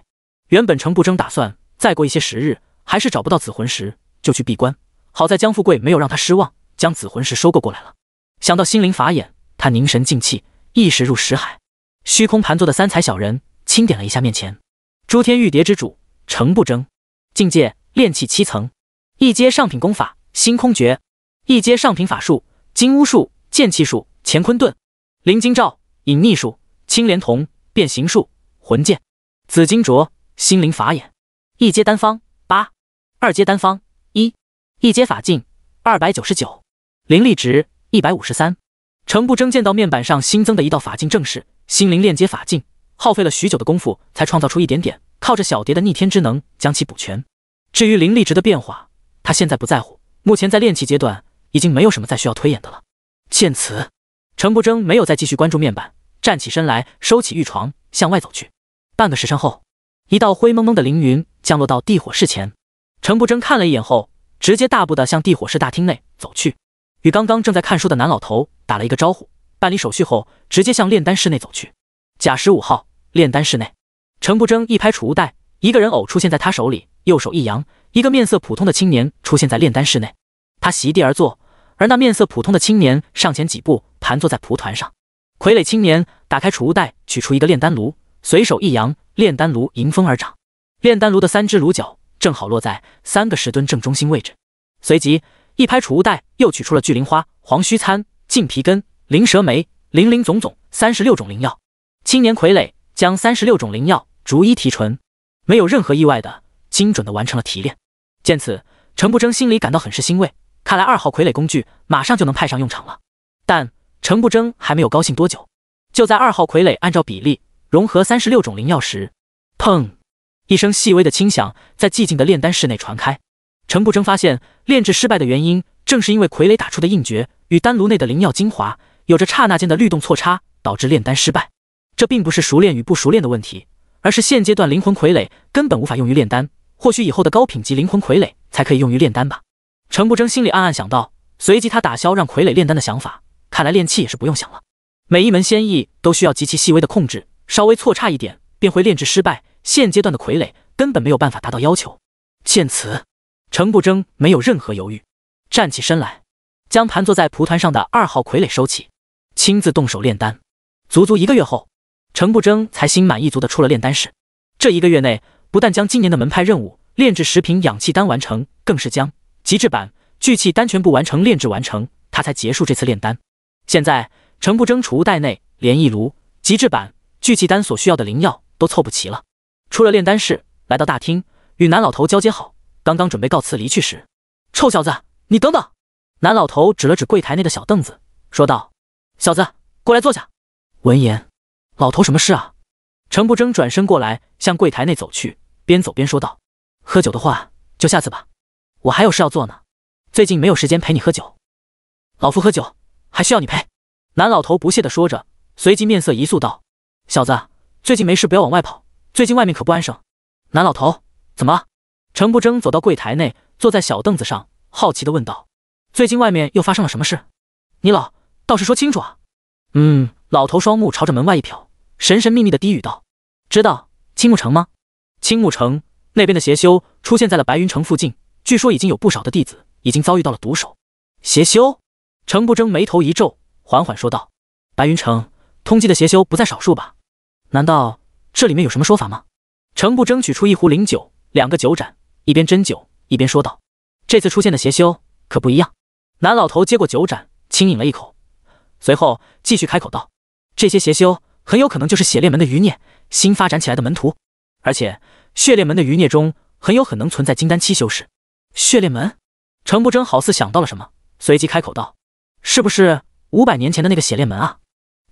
原本程不争打算再过一些时日，还是找不到紫魂石，就去闭关。好在江富贵没有让他失望，将紫魂石收购过来了。想到心灵法眼，他凝神静气，意识入识海，虚空盘坐的三彩小人清点了一下面前诸天玉蝶之主程不争境界炼气七层，一阶上品功法星空诀，一阶上品法术金乌术、剑气术、乾坤盾、灵金罩、隐匿术。青莲瞳变形术魂剑，紫金镯心灵法眼，一阶丹方八，二阶丹方一，一阶法镜二百九十九，灵力值一百五十三。程不争见到面板上新增的一道法镜，正是心灵链接法镜，耗费了许久的功夫才创造出一点点，靠着小蝶的逆天之能将其补全。至于灵力值的变化，他现在不在乎，目前在炼器阶段已经没有什么再需要推演的了。见此，程不争没有再继续关注面板。站起身来，收起玉床，向外走去。半个时辰后，一道灰蒙蒙的凌云降落到地火室前。程不争看了一眼后，直接大步的向地火室大厅内走去，与刚刚正在看书的男老头打了一个招呼，办理手续后，直接向炼丹室内走去。甲十五号炼丹室内，程不争一拍储物袋，一个人偶出现在他手里，右手一扬，一个面色普通的青年出现在炼丹室内。他席地而坐，而那面色普通的青年上前几步，盘坐在蒲团上。傀儡青年打开储物袋，取出一个炼丹炉，随手一扬，炼丹炉迎风而长。炼丹炉的三只炉角正好落在三个石墩正中心位置。随即一拍储物袋，又取出了巨灵花、黄须参、净皮根、灵蛇梅，林林总总三十六种灵药。青年傀儡将三十六种灵药逐一提纯，没有任何意外的，精准的完成了提炼。见此，程不争心里感到很是欣慰，看来二号傀儡工具马上就能派上用场了。但。程不争还没有高兴多久，就在二号傀儡按照比例融合三十六种灵药时，砰一声细微的轻响在寂静的炼丹室内传开。程不争发现炼制失败的原因，正是因为傀儡打出的印诀与丹炉内的灵药精华有着刹那间的律动错差，导致炼丹失败。这并不是熟练与不熟练的问题，而是现阶段灵魂傀儡根本无法用于炼丹，或许以后的高品级灵魂傀儡才可以用于炼丹吧。程不争心里暗暗想到，随即他打消让傀儡炼丹的想法。看来炼器也是不用想了，每一门仙艺都需要极其细微的控制，稍微错差一点便会炼制失败。现阶段的傀儡根本没有办法达到要求。见此，程不争没有任何犹豫，站起身来，将盘坐在蒲团上的二号傀儡收起，亲自动手炼丹。足足一个月后，程不争才心满意足的出了炼丹室。这一个月内，不但将今年的门派任务炼制十瓶氧气丹完成，更是将极致版聚气丹全部完成炼制完成，他才结束这次炼丹。现在，程不争储物袋内连一炉极致版聚气丹所需要的灵药都凑不齐了。出了炼丹室，来到大厅，与南老头交接好，刚刚准备告辞离去时，臭小子，你等等！南老头指了指柜台内的小凳子，说道：“小子，过来坐下。”闻言，老头什么事啊？程不争转身过来，向柜台内走去，边走边说道：“喝酒的话，就下次吧，我还有事要做呢。最近没有时间陪你喝酒，老夫喝酒。”还需要你陪？”男老头不屑的说着，随即面色一肃道：“小子，最近没事不要往外跑，最近外面可不安生。”男老头怎么了？陈不争走到柜台内，坐在小凳子上，好奇的问道：“最近外面又发生了什么事？你老倒是说清楚啊！”嗯，老头双目朝着门外一瞟，神神秘秘的低语道：“知道青木城吗？青木城那边的邪修出现在了白云城附近，据说已经有不少的弟子已经遭遇到了毒手。”邪修。程不争眉头一皱，缓缓说道：“白云城通缉的邪修不在少数吧？难道这里面有什么说法吗？”程不争取出一壶灵酒，两个酒盏，一边斟酒，一边说道：“这次出现的邪修可不一样。”男老头接过酒盏，轻饮了一口，随后继续开口道：“这些邪修很有可能就是血炼门的余孽，新发展起来的门徒，而且血炼门的余孽中，很有可能存在金丹期修士。”血炼门，程不争好似想到了什么，随即开口道。是不是五百年前的那个血炼门啊？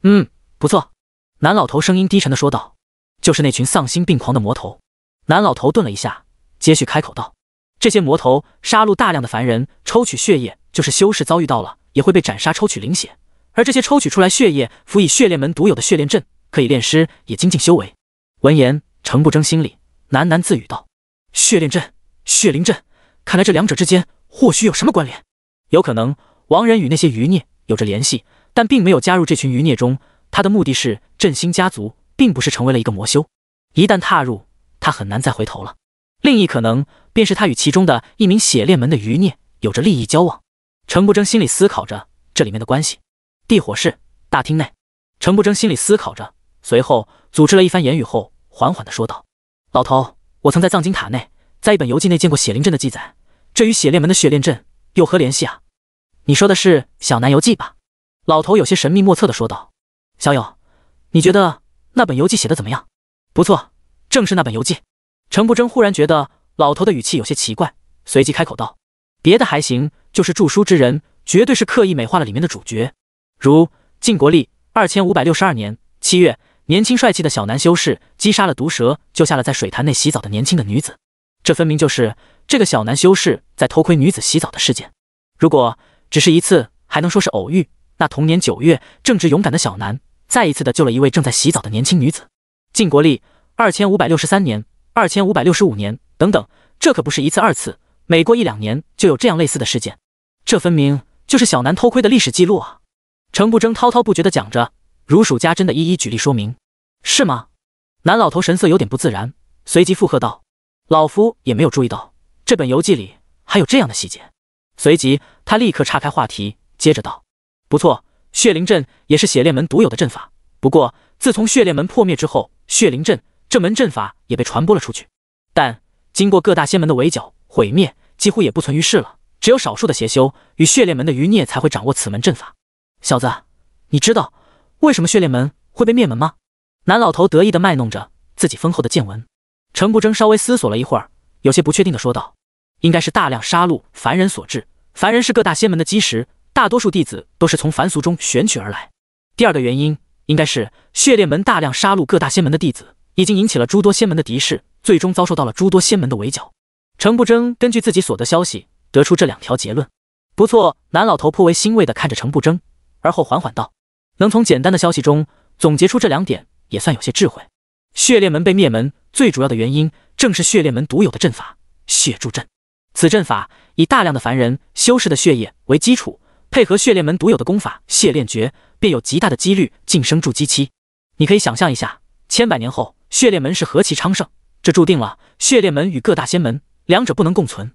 嗯，不错。男老头声音低沉的说道：“就是那群丧心病狂的魔头。”男老头顿了一下，接续开口道：“这些魔头杀戮大量的凡人，抽取血液，就是修士遭遇到了，也会被斩杀抽取灵血。而这些抽取出来血液，辅以血炼门独有的血炼阵，可以炼尸，也精进修为。”闻言，程不争心里喃喃自语道：“血炼阵、血灵阵，看来这两者之间或许有什么关联，有可能。”王仁与那些余孽有着联系，但并没有加入这群余孽中。他的目的是振兴家族，并不是成为了一个魔修。一旦踏入，他很难再回头了。另一可能便是他与其中的一名血炼门的余孽有着利益交往。程不争心里思考着这里面的关系。地火室大厅内，程不争心里思考着，随后组织了一番言语后，缓缓的说道：“老头，我曾在藏经塔内，在一本游记内见过血灵阵的记载，这与血炼门的血炼阵有何联系啊？”你说的是《小南游记》吧？老头有些神秘莫测的说道：“小友，你觉得那本游记写的怎么样？不错，正是那本游记。”程不争忽然觉得老头的语气有些奇怪，随即开口道：“别的还行，就是著书之人绝对是刻意美化了里面的主角。如晋国历二千五百六十二年七月，年轻帅气的小南修士击杀了毒蛇，救下了在水潭内洗澡的年轻的女子。这分明就是这个小南修士在偷窥女子洗澡的事件。如果……”只是一次，还能说是偶遇？那同年九月，正值勇敢的小南，再一次的救了一位正在洗澡的年轻女子。晋国历二千五百六十三年、二千五百六十五年，等等，这可不是一次、二次，每过一两年就有这样类似的事件，这分明就是小南偷窥的历史记录啊！程不争滔滔不绝的讲着，如数家珍的一一举例说明。是吗？南老头神色有点不自然，随即附和道：“老夫也没有注意到这本游记里还有这样的细节。”随即，他立刻岔开话题，接着道：“不错，血灵阵也是血炼门独有的阵法。不过，自从血炼门破灭之后，血灵阵这门阵法也被传播了出去。但经过各大仙门的围剿，毁灭几乎也不存于世了。只有少数的邪修与血炼门的余孽才会掌握此门阵法。小子，你知道为什么血炼门会被灭门吗？”男老头得意的卖弄着自己丰厚的见闻。程不争稍微思索了一会儿，有些不确定的说道。应该是大量杀戮凡人所致，凡人是各大仙门的基石，大多数弟子都是从凡俗中选取而来。第二个原因应该是血炼门大量杀戮各大仙门的弟子，已经引起了诸多仙门的敌视，最终遭受到了诸多仙门的围剿。程不争根据自己所得消息，得出这两条结论。不错，南老头颇为欣慰的看着程不争，而后缓缓道：“能从简单的消息中总结出这两点，也算有些智慧。”血炼门被灭门，最主要的原因正是血炼门独有的阵法——血柱阵。此阵法以大量的凡人修士的血液为基础，配合血炼门独有的功法血炼诀，便有极大的几率晋升筑基期。你可以想象一下，千百年后血炼门是何其昌盛。这注定了血炼门与各大仙门两者不能共存。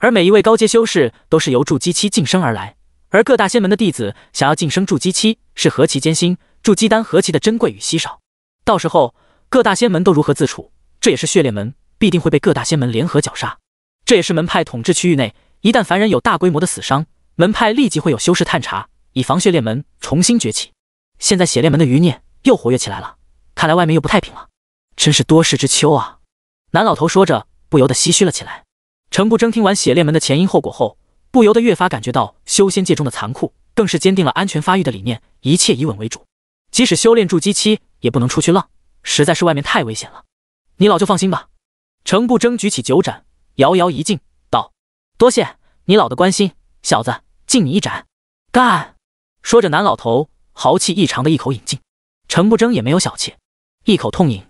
而每一位高阶修士都是由筑基期晋升而来，而各大仙门的弟子想要晋升筑基期是何其艰辛，筑基丹何其的珍贵与稀少。到时候各大仙门都如何自处？这也是血炼门必定会被各大仙门联合绞杀。这也是门派统治区域内，一旦凡人有大规模的死伤，门派立即会有修士探查，以防血炼门重新崛起。现在血炼门的余孽又活跃起来了，看来外面又不太平了，真是多事之秋啊！南老头说着，不由得唏嘘了起来。程不争听完血炼门的前因后果后，不由得越发感觉到修仙界中的残酷，更是坚定了安全发育的理念，一切以稳为主。即使修炼筑基期，也不能出去浪，实在是外面太危险了。你老就放心吧。程不争举起酒盏。遥遥一敬，道：“多谢你老的关心，小子敬你一盏，干！”说着，男老头豪气异常的一口饮尽。程不争也没有小气，一口痛饮，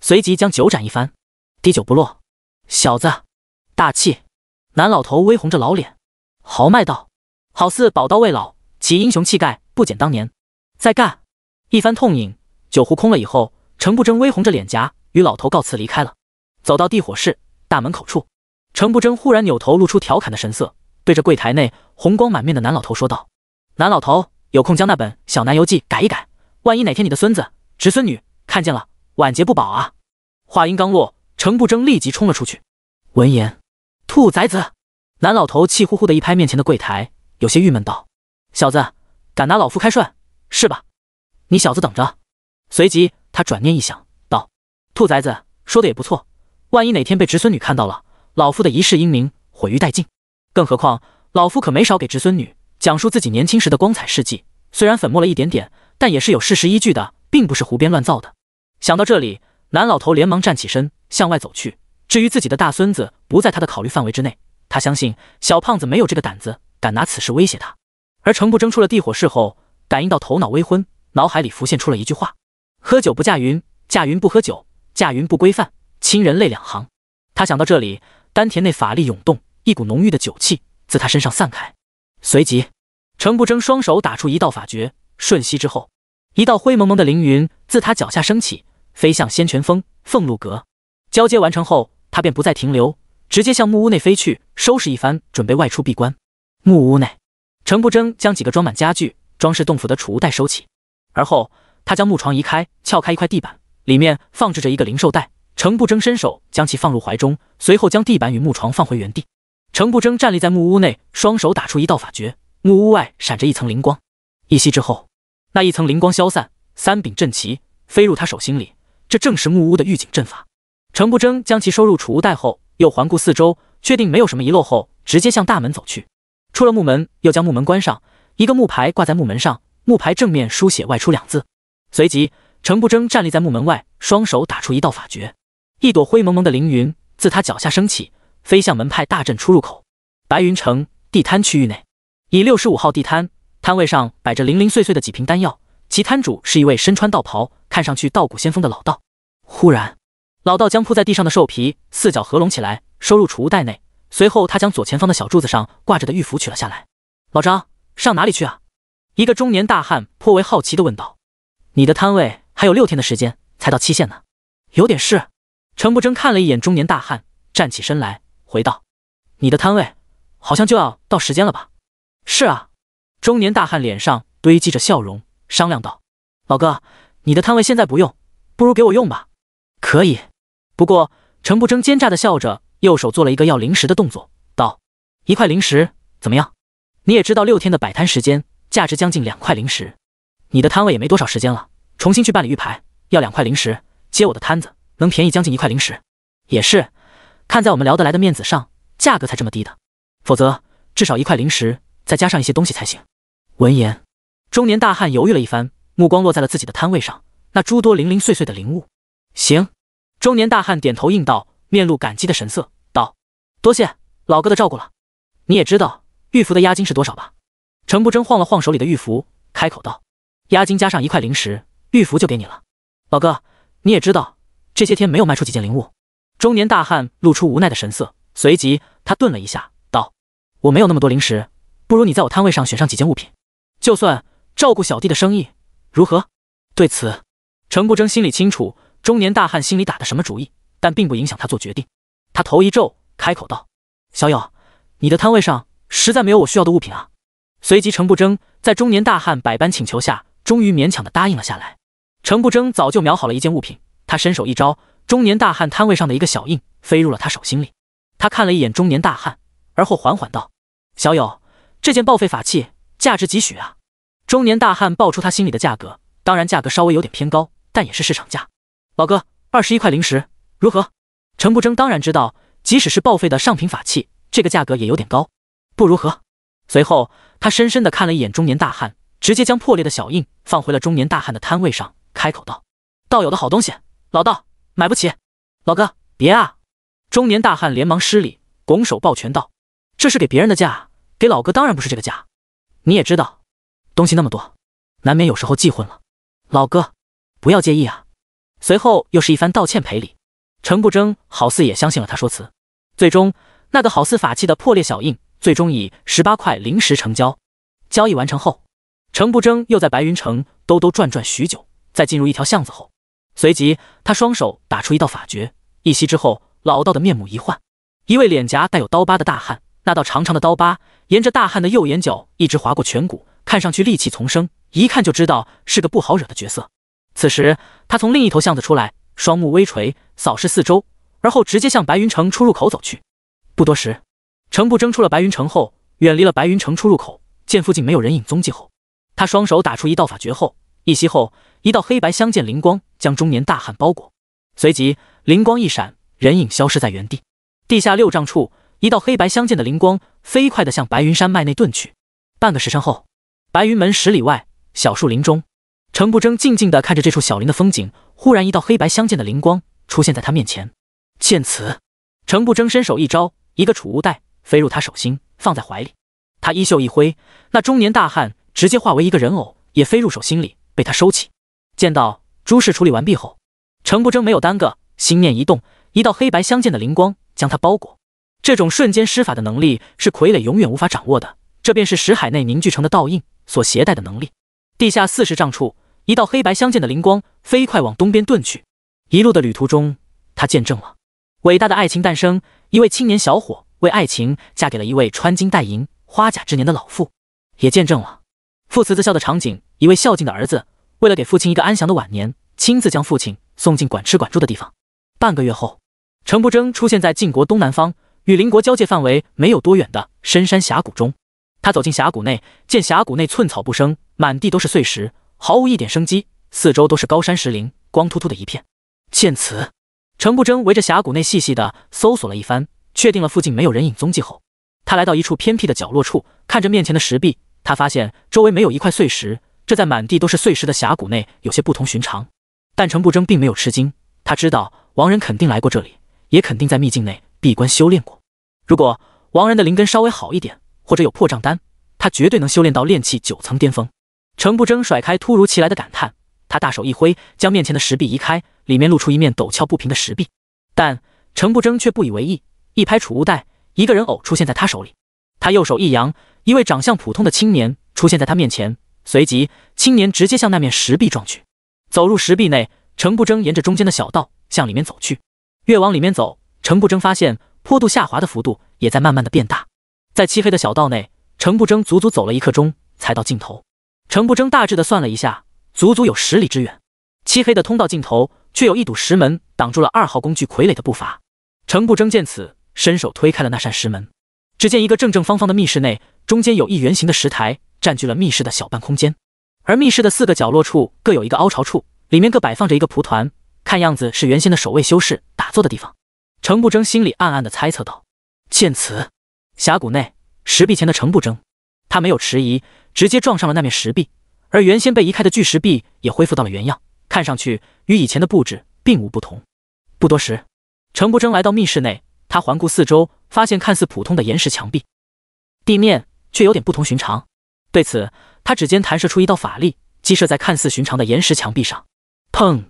随即将酒盏一翻，滴酒不落。小子，大气！男老头微红着老脸，豪迈道：“好似宝刀未老，其英雄气概不减当年。”再干！一番痛饮，酒壶空了以后，程不争微红着脸颊与老头告辞离开了，走到地火室大门口处。程不争忽然扭头，露出调侃的神色，对着柜台内红光满面的男老头说道：“男老头，有空将那本《小南游记》改一改，万一哪天你的孙子、侄孙女看见了，晚节不保啊！”话音刚落，程不争立即冲了出去。闻言，兔崽子，男老头气呼呼的一拍面前的柜台，有些郁闷道：“小子，敢拿老夫开涮，是吧？你小子等着！”随即，他转念一想，道：“兔崽子说的也不错，万一哪天被侄孙女看到了。”老夫的一世英名毁于殆尽，更何况老夫可没少给侄孙女讲述自己年轻时的光彩事迹，虽然粉末了一点点，但也是有事实依据的，并不是胡编乱造的。想到这里，男老头连忙站起身，向外走去。至于自己的大孙子，不在他的考虑范围之内，他相信小胖子没有这个胆子，敢拿此事威胁他。而程步铮出了地火室后，感应到头脑微昏，脑海里浮现出了一句话：喝酒不驾云，驾云不喝酒，驾云不规范，亲人泪两行。他想到这里。丹田内法力涌动，一股浓郁的酒气自他身上散开。随即，程不争双手打出一道法诀，瞬息之后，一道灰蒙蒙的凌云自他脚下升起，飞向仙泉峰凤路阁。交接完成后，他便不再停留，直接向木屋内飞去，收拾一番，准备外出闭关。木屋内，程不争将几个装满家具、装饰洞府的储物袋收起，而后他将木床移开，撬开一块地板，里面放置着一个灵兽袋。程不争伸手将其放入怀中，随后将地板与木床放回原地。程不争站立在木屋内，双手打出一道法诀，木屋外闪着一层灵光。一息之后，那一层灵光消散，三柄阵旗飞入他手心里。这正是木屋的预警阵法。程不争将其收入储物袋后，又环顾四周，确定没有什么遗漏后，直接向大门走去。出了木门，又将木门关上，一个木牌挂在木门上，木牌正面书写“外出”两字。随即，程不争站立在木门外，双手打出一道法诀。一朵灰蒙蒙的凌云自他脚下升起，飞向门派大阵出入口。白云城地摊区域内，以六十五号地摊，摊位上摆着零零碎碎的几瓶丹药。其摊主是一位身穿道袍、看上去道骨仙风的老道。忽然，老道将铺在地上的兽皮四角合拢起来，收入储物袋内。随后，他将左前方的小柱子上挂着的玉符取了下来。老张上哪里去啊？一个中年大汉颇为好奇地问道。你的摊位还有六天的时间才到期限呢，有点事。程不争看了一眼中年大汉，站起身来，回道：“你的摊位好像就要到时间了吧？”“是啊。”中年大汉脸上堆积着笑容，商量道：“老哥，你的摊位现在不用，不如给我用吧？”“可以。”不过，程不争奸诈的笑着，右手做了一个要零食的动作，道：“一块零食怎么样？你也知道，六天的摆摊时间，价值将近两块零食。你的摊位也没多少时间了，重新去办理玉牌，要两块零食接我的摊子。”能便宜将近一块灵石，也是看在我们聊得来的面子上，价格才这么低的。否则至少一块灵石再加上一些东西才行。闻言，中年大汉犹豫了一番，目光落在了自己的摊位上，那诸多零零碎碎的灵物。行，中年大汉点头应道，面露感激的神色，道：“多谢老哥的照顾了。你也知道玉符的押金是多少吧？”程不争晃了晃手里的玉符，开口道：“押金加上一块灵石，玉符就给你了。老哥，你也知道。”这些天没有卖出几件灵物，中年大汉露出无奈的神色，随即他顿了一下，道：“我没有那么多灵石，不如你在我摊位上选上几件物品，就算照顾小弟的生意，如何？”对此，程不争心里清楚中年大汉心里打的什么主意，但并不影响他做决定。他头一皱，开口道：“小友，你的摊位上实在没有我需要的物品啊。”随即，程不争在中年大汉百般请求下，终于勉强的答应了下来。程不争早就瞄好了一件物品。他伸手一招，中年大汉摊位上的一个小印飞入了他手心里。他看了一眼中年大汉，而后缓缓道：“小友，这件报废法器价值几许啊？”中年大汉报出他心里的价格，当然价格稍微有点偏高，但也是市场价。老哥，二十一块零石，如何？陈不争当然知道，即使是报废的上品法器，这个价格也有点高，不如何？随后他深深的看了一眼中年大汉，直接将破裂的小印放回了中年大汉的摊位上，开口道：“道友的好东西。”老道买不起，老哥别啊！中年大汉连忙施礼，拱手抱拳道：“这是给别人的价，给老哥当然不是这个价。你也知道，东西那么多，难免有时候记混了。老哥不要介意啊。”随后又是一番道歉赔礼。程不争好似也相信了他说辞。最终，那个好似法器的破裂小印，最终以十八块临时成交。交易完成后，程不争又在白云城兜兜转转许久，在进入一条巷子后。随即，他双手打出一道法诀，一息之后，老道的面目一换，一位脸颊带有刀疤的大汉，那道长长的刀疤沿着大汉的右眼角一直划过颧骨，看上去戾气丛生，一看就知道是个不好惹的角色。此时，他从另一头巷子出来，双目微垂，扫视四周，而后直接向白云城出入口走去。不多时，程布征出了白云城后，远离了白云城出入口，见附近没有人影踪迹后，他双手打出一道法诀后，一息后，一道黑白相间灵光。将中年大汉包裹，随即灵光一闪，人影消失在原地。地下六丈处，一道黑白相间的灵光飞快的向白云山脉内遁去。半个时辰后，白云门十里外小树林中，程不争静静的看着这处小林的风景。忽然，一道黑白相间的灵光出现在他面前。见此，程不争伸手一招，一个储物袋飞入他手心，放在怀里。他衣袖一挥，那中年大汉直接化为一个人偶，也飞入手心里，被他收起。见到。诸事处理完毕后，程不争没有耽搁，心念一动，一道黑白相间的灵光将他包裹。这种瞬间施法的能力是傀儡永远无法掌握的，这便是石海内凝聚成的倒印所携带的能力。地下四十丈处，一道黑白相间的灵光飞快往东边遁去。一路的旅途中，他见证了伟大的爱情诞生：一位青年小伙为爱情嫁给了一位穿金戴银、花甲之年的老妇；也见证了父慈子孝的场景：一位孝敬的儿子。为了给父亲一个安详的晚年，亲自将父亲送进管吃管住的地方。半个月后，程不争出现在晋国东南方与邻国交界范围没有多远的深山峡谷中。他走进峡谷内，见峡谷内寸草不生，满地都是碎石，毫无一点生机。四周都是高山石林，光秃秃的一片。见此，程不争围着峡谷内细细的搜索了一番，确定了附近没有人影踪迹后，他来到一处偏僻的角落处，看着面前的石壁，他发现周围没有一块碎石。这在满地都是碎石的峡谷内有些不同寻常，但程不争并没有吃惊。他知道王仁肯定来过这里，也肯定在秘境内闭关修炼过。如果王仁的灵根稍微好一点，或者有破障丹，他绝对能修炼到炼气九层巅峰。程不争甩开突如其来的感叹，他大手一挥，将面前的石壁移开，里面露出一面陡峭不平的石壁。但程不争却不以为意，一拍储物袋，一个人偶出现在他手里。他右手一扬，一位长相普通的青年出现在他面前。随即，青年直接向那面石壁撞去，走入石壁内。程不争沿着中间的小道向里面走去，越往里面走，程不争发现坡度下滑的幅度也在慢慢的变大。在漆黑的小道内，程不争足足走了一刻钟才到尽头。程不争大致的算了一下，足足有十里之远。漆黑的通道尽头却有一堵石门挡住了二号工具傀儡的步伐。程不争见此，伸手推开了那扇石门，只见一个正正方方的密室内，中间有一圆形的石台。占据了密室的小半空间，而密室的四个角落处各有一个凹槽处，里面各摆放着一个蒲团，看样子是原先的守卫修士打坐的地方。程不争心里暗暗的猜测道。见此，峡谷内石壁前的程不争，他没有迟疑，直接撞上了那面石壁，而原先被移开的巨石壁也恢复到了原样，看上去与以前的布置并无不同。不多时，程不争来到密室内，他环顾四周，发现看似普通的岩石墙壁，地面却有点不同寻常。对此，他指尖弹射出一道法力，激射在看似寻常的岩石墙壁上。砰！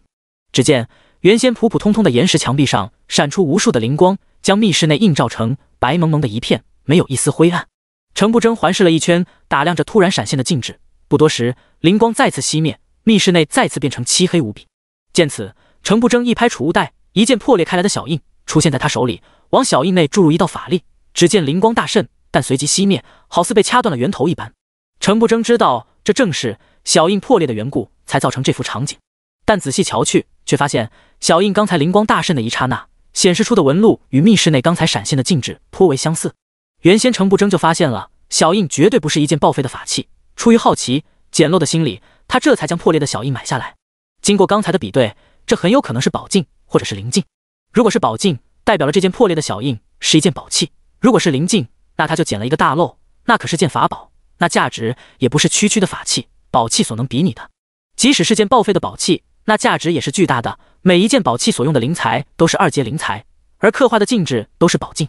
只见原先普普通通的岩石墙壁上闪出无数的灵光，将密室内映照成白蒙蒙的一片，没有一丝灰暗。程不争环视了一圈，打量着突然闪现的静止。不多时，灵光再次熄灭，密室内再次变成漆黑无比。见此，程不争一拍储物袋，一件破裂开来的小印出现在他手里，往小印内注入一道法力。只见灵光大盛，但随即熄灭，好似被掐断了源头一般。程不争知道这正是小印破裂的缘故才造成这幅场景，但仔细瞧去，却发现小印刚才灵光大盛的一刹那显示出的纹路与密室内刚才闪现的禁制颇为相似。原先程不争就发现了小印绝对不是一件报废的法器，出于好奇、捡漏的心理，他这才将破裂的小印买下来。经过刚才的比对，这很有可能是宝镜或者是灵镜。如果是宝镜，代表了这件破裂的小印是一件宝器；如果是灵镜，那他就捡了一个大漏，那可是件法宝。那价值也不是区区的法器、宝器所能比拟的。即使是件报废的宝器，那价值也是巨大的。每一件宝器所用的灵材都是二阶灵材，而刻画的禁制都是宝镜，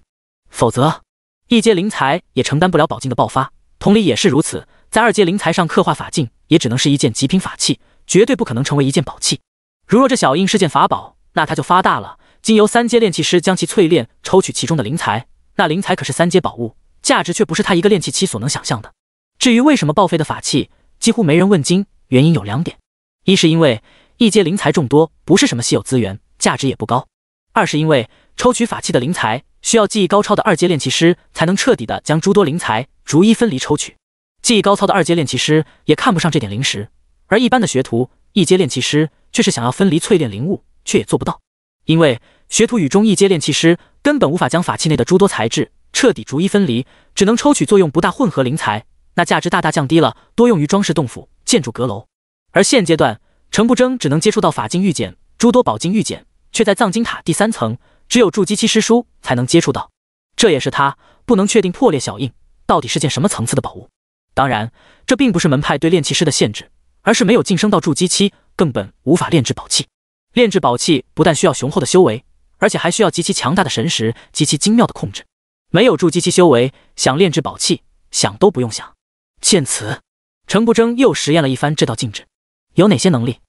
否则，一阶灵材也承担不了宝镜的爆发。同理也是如此，在二阶灵材上刻画法镜，也只能是一件极品法器，绝对不可能成为一件宝器。如若这小印是件法宝，那它就发大了。经由三阶炼器师将其淬炼，抽取其中的灵材，那灵材可是三阶宝物，价值却不是他一个炼器期所能想象的。至于为什么报废的法器几乎没人问津，原因有两点：一是因为一阶灵材众多，不是什么稀有资源，价值也不高；二是因为抽取法器的灵材需要技艺高超的二阶炼器师才能彻底的将诸多灵材逐一分离抽取，技艺高超的二阶炼器师也看不上这点灵石，而一般的学徒、一阶炼器师却是想要分离淬炼灵物却也做不到，因为学徒与中一阶炼器师根本无法将法器内的诸多材质彻底逐一分离，只能抽取作用不大混合灵材。那价值大大降低了，多用于装饰洞府、建筑阁楼。而现阶段，程不争只能接触到法境玉简，诸多宝晶玉简却在藏经塔第三层，只有筑基期师叔才能接触到。这也是他不能确定破裂小印到底是件什么层次的宝物。当然，这并不是门派对炼器师的限制，而是没有晋升到筑基期，根本无法炼制宝器。炼制宝器不但需要雄厚的修为，而且还需要极其强大的神识、极其精妙的控制。没有筑基期修为，想炼制宝器，想都不用想。见此，程不争又实验了一番这道禁制有哪些能力。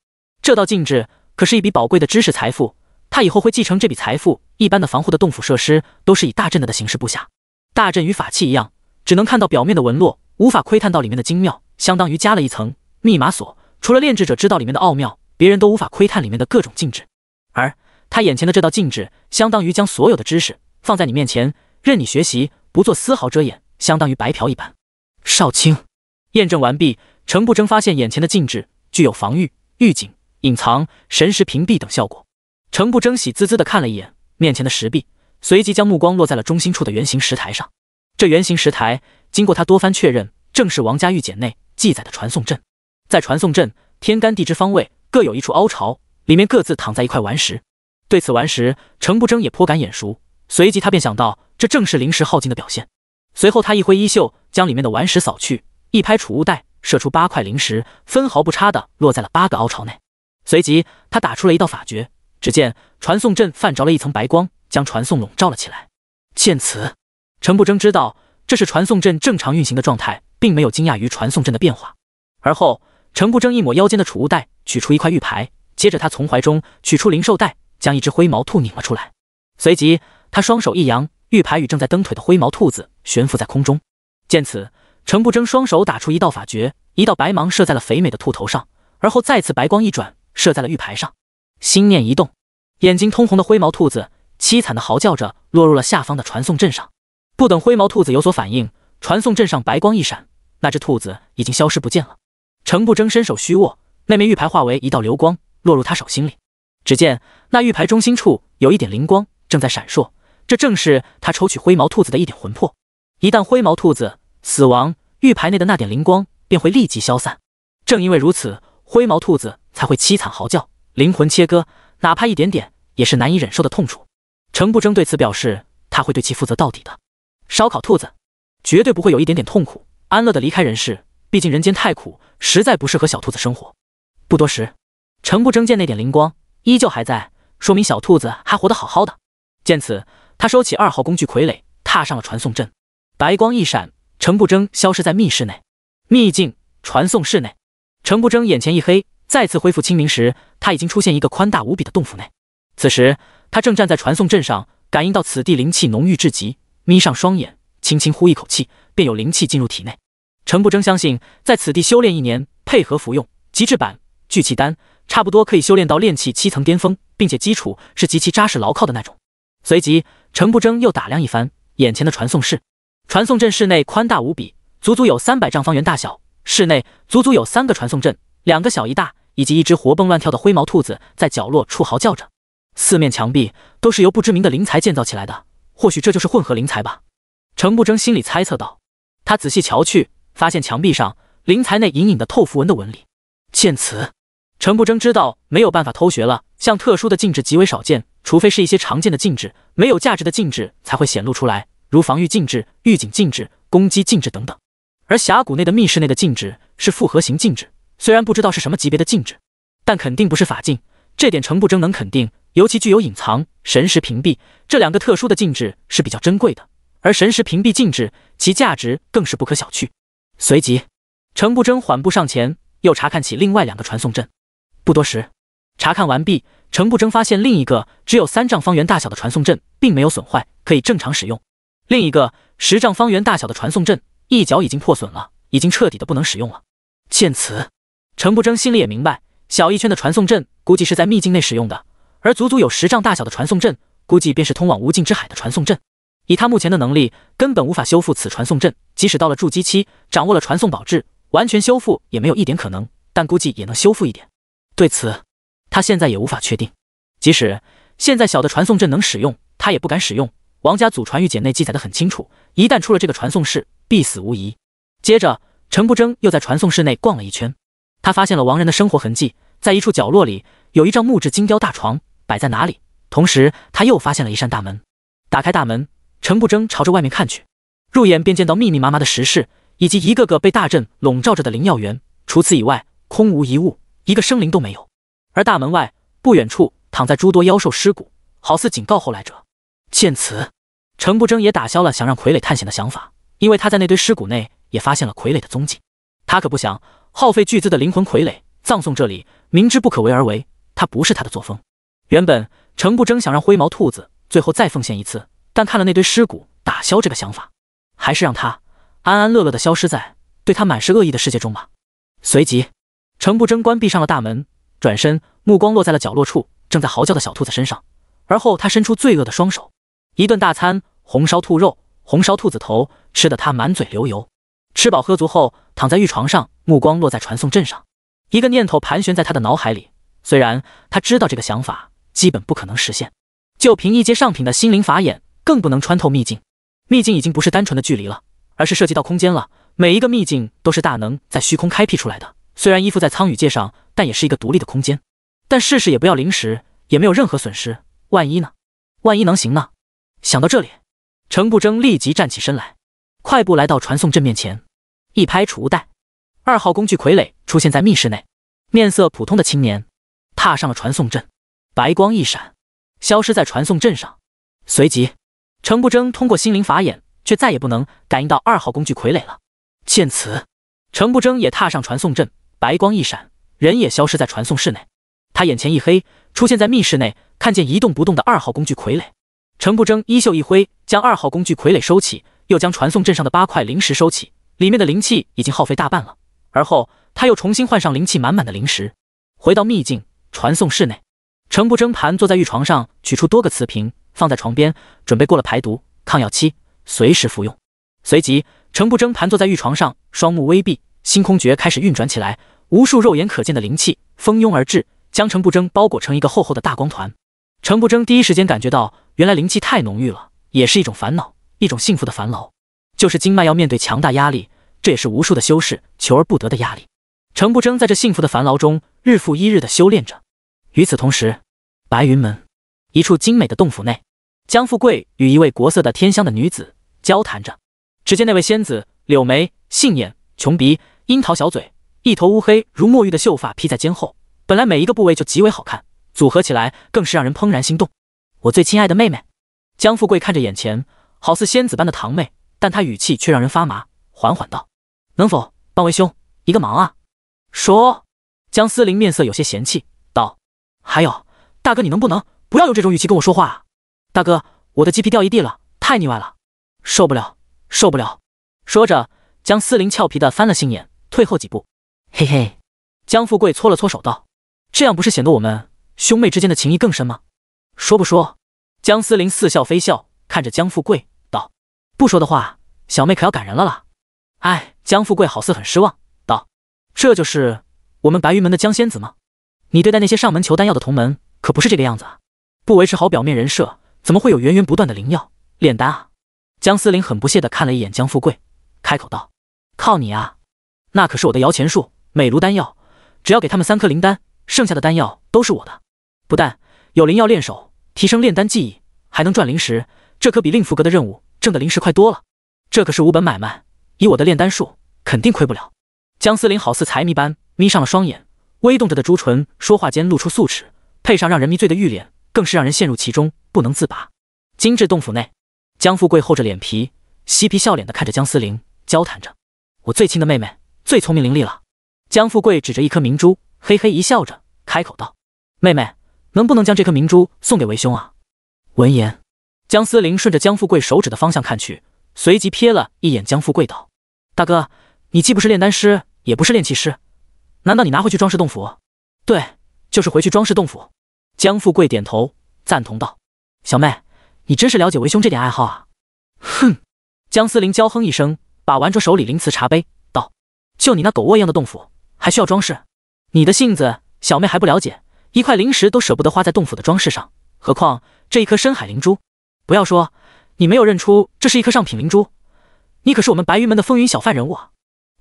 这道禁制可是一笔宝贵的知识财富，他以后会继承这笔财富。一般的防护的洞府设施都是以大阵的的形式布下，大阵与法器一样，只能看到表面的纹络，无法窥探到里面的精妙，相当于加了一层密码锁，除了炼制者知道里面的奥妙，别人都无法窥探里面的各种禁制。而他眼前的这道禁制，相当于将所有的知识放在你面前，任你学习，不做丝毫遮掩，相当于白嫖一般。少卿，验证完毕。程不争发现眼前的禁制具有防御、预警、隐藏、神识屏蔽等效果。程不争喜滋滋地看了一眼面前的石壁，随即将目光落在了中心处的圆形石台上。这圆形石台经过他多番确认，正是王家玉简内记载的传送阵。在传送阵天干地支方位各有一处凹槽，里面各自躺在一块顽石。对此顽石，程不争也颇感眼熟。随即他便想到，这正是灵石耗尽的表现。随后，他一挥衣袖，将里面的顽石扫去，一拍储物袋，射出八块灵石，分毫不差的落在了八个凹槽内。随即，他打出了一道法诀，只见传送阵泛着了一层白光，将传送笼罩了起来。见此，陈不争知道这是传送阵正常运行的状态，并没有惊讶于传送阵的变化。而后，陈不争一抹腰间的储物袋，取出一块玉牌，接着他从怀中取出灵兽袋，将一只灰毛兔拧了出来。随即，他双手一扬。玉牌与正在蹬腿的灰毛兔子悬浮在空中，见此，程不争双手打出一道法诀，一道白芒射在了肥美的兔头上，而后再次白光一转，射在了玉牌上。心念一动，眼睛通红的灰毛兔子凄惨的嚎叫着落入了下方的传送阵上。不等灰毛兔子有所反应，传送阵上白光一闪，那只兔子已经消失不见了。程不争伸手虚握，那枚玉牌化为一道流光落入他手心里。只见那玉牌中心处有一点灵光正在闪烁。这正是他抽取灰毛兔子的一点魂魄，一旦灰毛兔子死亡，玉牌内的那点灵光便会立即消散。正因为如此，灰毛兔子才会凄惨嚎叫，灵魂切割，哪怕一点点也是难以忍受的痛楚。程不争对此表示，他会对其负责到底的。烧烤兔子绝对不会有一点点痛苦，安乐的离开人世。毕竟人间太苦，实在不适合小兔子生活。不多时，程不争见那点灵光依旧还在，说明小兔子还活得好好的。见此，他收起二号工具傀儡，踏上了传送阵，白光一闪，程不争消失在密室内。秘境传送室内，程不争眼前一黑，再次恢复清明时，他已经出现一个宽大无比的洞府内。此时，他正站在传送阵上，感应到此地灵气浓郁至极，眯上双眼，轻轻呼一口气，便有灵气进入体内。程不争相信，在此地修炼一年，配合服用极致版聚气丹，差不多可以修炼到炼气七层巅峰，并且基础是极其扎实牢靠的那种。随即，陈不争又打量一番眼前的传送室，传送阵室内宽大无比，足足有三百丈方圆大小。室内足足有三个传送阵，两个小一大，以及一只活蹦乱跳的灰毛兔子在角落处嚎叫着。四面墙壁都是由不知名的灵材建造起来的，或许这就是混合灵材吧。陈不争心里猜测道。他仔细瞧去，发现墙壁上灵材内隐隐的透符文的纹理。见此，陈不争知道没有办法偷学了，像特殊的禁制极为少见。除非是一些常见的禁制，没有价值的禁制才会显露出来，如防御禁制、预警禁制、攻击禁制等等。而峡谷内的密室内的禁制是复合型禁制，虽然不知道是什么级别的禁制，但肯定不是法禁，这点程不争能肯定。尤其具有隐藏、神识屏蔽这两个特殊的禁制是比较珍贵的，而神识屏蔽禁制其价值更是不可小觑。随即，程不争缓步上前，又查看起另外两个传送阵。不多时，查看完毕。程不争发现，另一个只有三丈方圆大小的传送阵并没有损坏，可以正常使用；另一个十丈方圆大小的传送阵一角已经破损了，已经彻底的不能使用了。见此，程不争心里也明白，小一圈的传送阵估计是在秘境内使用的，而足足有十丈大小的传送阵，估计便是通往无尽之海的传送阵。以他目前的能力，根本无法修复此传送阵。即使到了筑基期，掌握了传送宝质，完全修复也没有一点可能，但估计也能修复一点。对此。他现在也无法确定，即使现在小的传送阵能使用，他也不敢使用。王家祖传玉简内记载的很清楚，一旦出了这个传送室，必死无疑。接着，陈不争又在传送室内逛了一圈，他发现了王人的生活痕迹，在一处角落里有一张木质精雕大床摆在哪里。同时，他又发现了一扇大门。打开大门，陈不争朝着外面看去，入眼便见到密密麻麻的石室，以及一个个被大阵笼罩着的灵药园。除此以外，空无一物，一个生灵都没有。而大门外不远处，躺在诸多妖兽尸骨，好似警告后来者。见此，程不争也打消了想让傀儡探险的想法，因为他在那堆尸骨内也发现了傀儡的踪迹。他可不想耗费巨资的灵魂傀儡葬送这里，明知不可为而为，他不是他的作风。原本程不争想让灰毛兔子最后再奉献一次，但看了那堆尸骨，打消这个想法，还是让他安安乐乐的消失在对他满是恶意的世界中吧。随即，程不争关闭上了大门。转身，目光落在了角落处正在嚎叫的小兔子身上，而后他伸出罪恶的双手，一顿大餐，红烧兔肉，红烧兔子头，吃得他满嘴流油。吃饱喝足后，躺在玉床上，目光落在传送阵上，一个念头盘旋在他的脑海里。虽然他知道这个想法基本不可能实现，就凭一阶上品的心灵法眼，更不能穿透秘境。秘境已经不是单纯的距离了，而是涉及到空间了。每一个秘境都是大能在虚空开辟出来的。虽然依附在苍羽界上，但也是一个独立的空间。但试试也不要零食，也没有任何损失。万一呢？万一能行呢？想到这里，程不争立即站起身来，快步来到传送阵面前，一拍储物袋，二号工具傀儡出现在密室内。面色普通的青年踏上了传送阵，白光一闪，消失在传送阵上。随即，程不争通过心灵法眼，却再也不能感应到二号工具傀儡了。见此，程不争也踏上传送阵。白光一闪，人也消失在传送室内。他眼前一黑，出现在密室内，看见一动不动的二号工具傀儡。程不争衣袖一挥，将二号工具傀儡收起，又将传送阵上的八块灵石收起，里面的灵气已经耗费大半了。而后他又重新换上灵气满满的灵石，回到秘境传送室内。程不争盘坐在玉床上，取出多个瓷瓶放在床边，准备过了排毒抗药期随时服用。随即，程不争盘坐在玉床上，双目微闭。星空诀开始运转起来，无数肉眼可见的灵气蜂拥而至，将程不争包裹成一个厚厚的大光团。程不争第一时间感觉到，原来灵气太浓郁了，也是一种烦恼，一种幸福的烦恼。就是经脉要面对强大压力，这也是无数的修士求而不得的压力。程不争在这幸福的烦劳中，日复一日的修炼着。与此同时，白云门一处精美的洞府内，江富贵与一位国色的天香的女子交谈着。只见那位仙子，柳眉杏眼，琼鼻。樱桃小嘴，一头乌黑如墨玉的秀发披在肩后，本来每一个部位就极为好看，组合起来更是让人怦然心动。我最亲爱的妹妹江富贵看着眼前好似仙子般的堂妹，但她语气却让人发麻，缓缓道：“能否帮为兄一个忙啊？”说，江思玲面色有些嫌弃道：“还有大哥，你能不能不要用这种语气跟我说话啊？大哥，我的鸡皮掉一地了，太腻歪了，受不了，受不了。”说着，江思玲俏皮的翻了心眼。退后几步，嘿嘿，江富贵搓了搓手道：“这样不是显得我们兄妹之间的情谊更深吗？”说不说？江思林似笑非笑看着江富贵道：“不说的话，小妹可要感人了啦。”哎，江富贵好似很失望道：“这就是我们白云门的江仙子吗？你对待那些上门求丹药的同门可不是这个样子啊！不维持好表面人设，怎么会有源源不断的灵药炼丹啊？”江思林很不屑地看了一眼江富贵，开口道：“靠你啊！”那可是我的摇钱树，每炉丹药，只要给他们三颗灵丹，剩下的丹药都是我的。不但有灵药练手，提升炼丹技艺，还能赚灵石，这可比令福阁的任务挣的灵石快多了。这可是无本买卖，以我的炼丹术，肯定亏不了。江思凌好似财迷般眯上了双眼，微动着的朱唇，说话间露出素齿，配上让人迷醉的玉脸，更是让人陷入其中不能自拔。精致洞府内，江富贵厚着脸皮，嬉皮笑脸的看着江思凌，交谈着：“我最亲的妹妹。”最聪明伶俐了，江富贵指着一颗明珠，嘿嘿一笑着开口道：“妹妹，能不能将这颗明珠送给为兄啊？”闻言，江思玲顺着江富贵手指的方向看去，随即瞥了一眼江富贵道：“大哥，你既不是炼丹师，也不是炼器师，难道你拿回去装饰洞府？”“对，就是回去装饰洞府。”江富贵点头赞同道：“小妹，你真是了解为兄这点爱好啊！”哼，江思玲娇哼一声，把玩着手里灵瓷茶杯。就你那狗窝一样的洞府，还需要装饰？你的性子小妹还不了解，一块灵石都舍不得花在洞府的装饰上，何况这一颗深海灵珠？不要说你没有认出这是一颗上品灵珠，你可是我们白云门的风云小贩人物啊！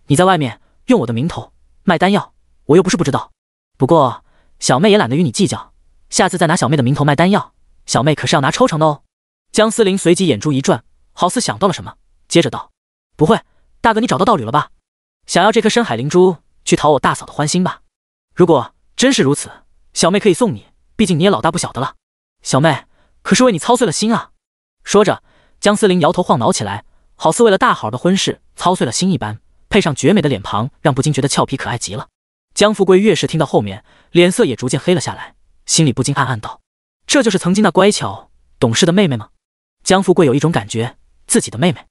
你在外面用我的名头卖丹药，我又不是不知道。不过小妹也懒得与你计较，下次再拿小妹的名头卖丹药，小妹可是要拿抽成的哦。江思林随即眼珠一转，好似想到了什么，接着道：“不会，大哥，你找到道侣了吧？”想要这颗深海灵珠去讨我大嫂的欢心吧？如果真是如此，小妹可以送你，毕竟你也老大不小的了。小妹可是为你操碎了心啊！说着，江思玲摇头晃脑起来，好似为了大好的婚事操碎了心一般，配上绝美的脸庞，让不禁觉得俏皮可爱极了。江富贵越是听到后面，脸色也逐渐黑了下来，心里不禁暗暗道：这就是曾经那乖巧懂事的妹妹吗？江富贵有一种感觉，自己的妹妹。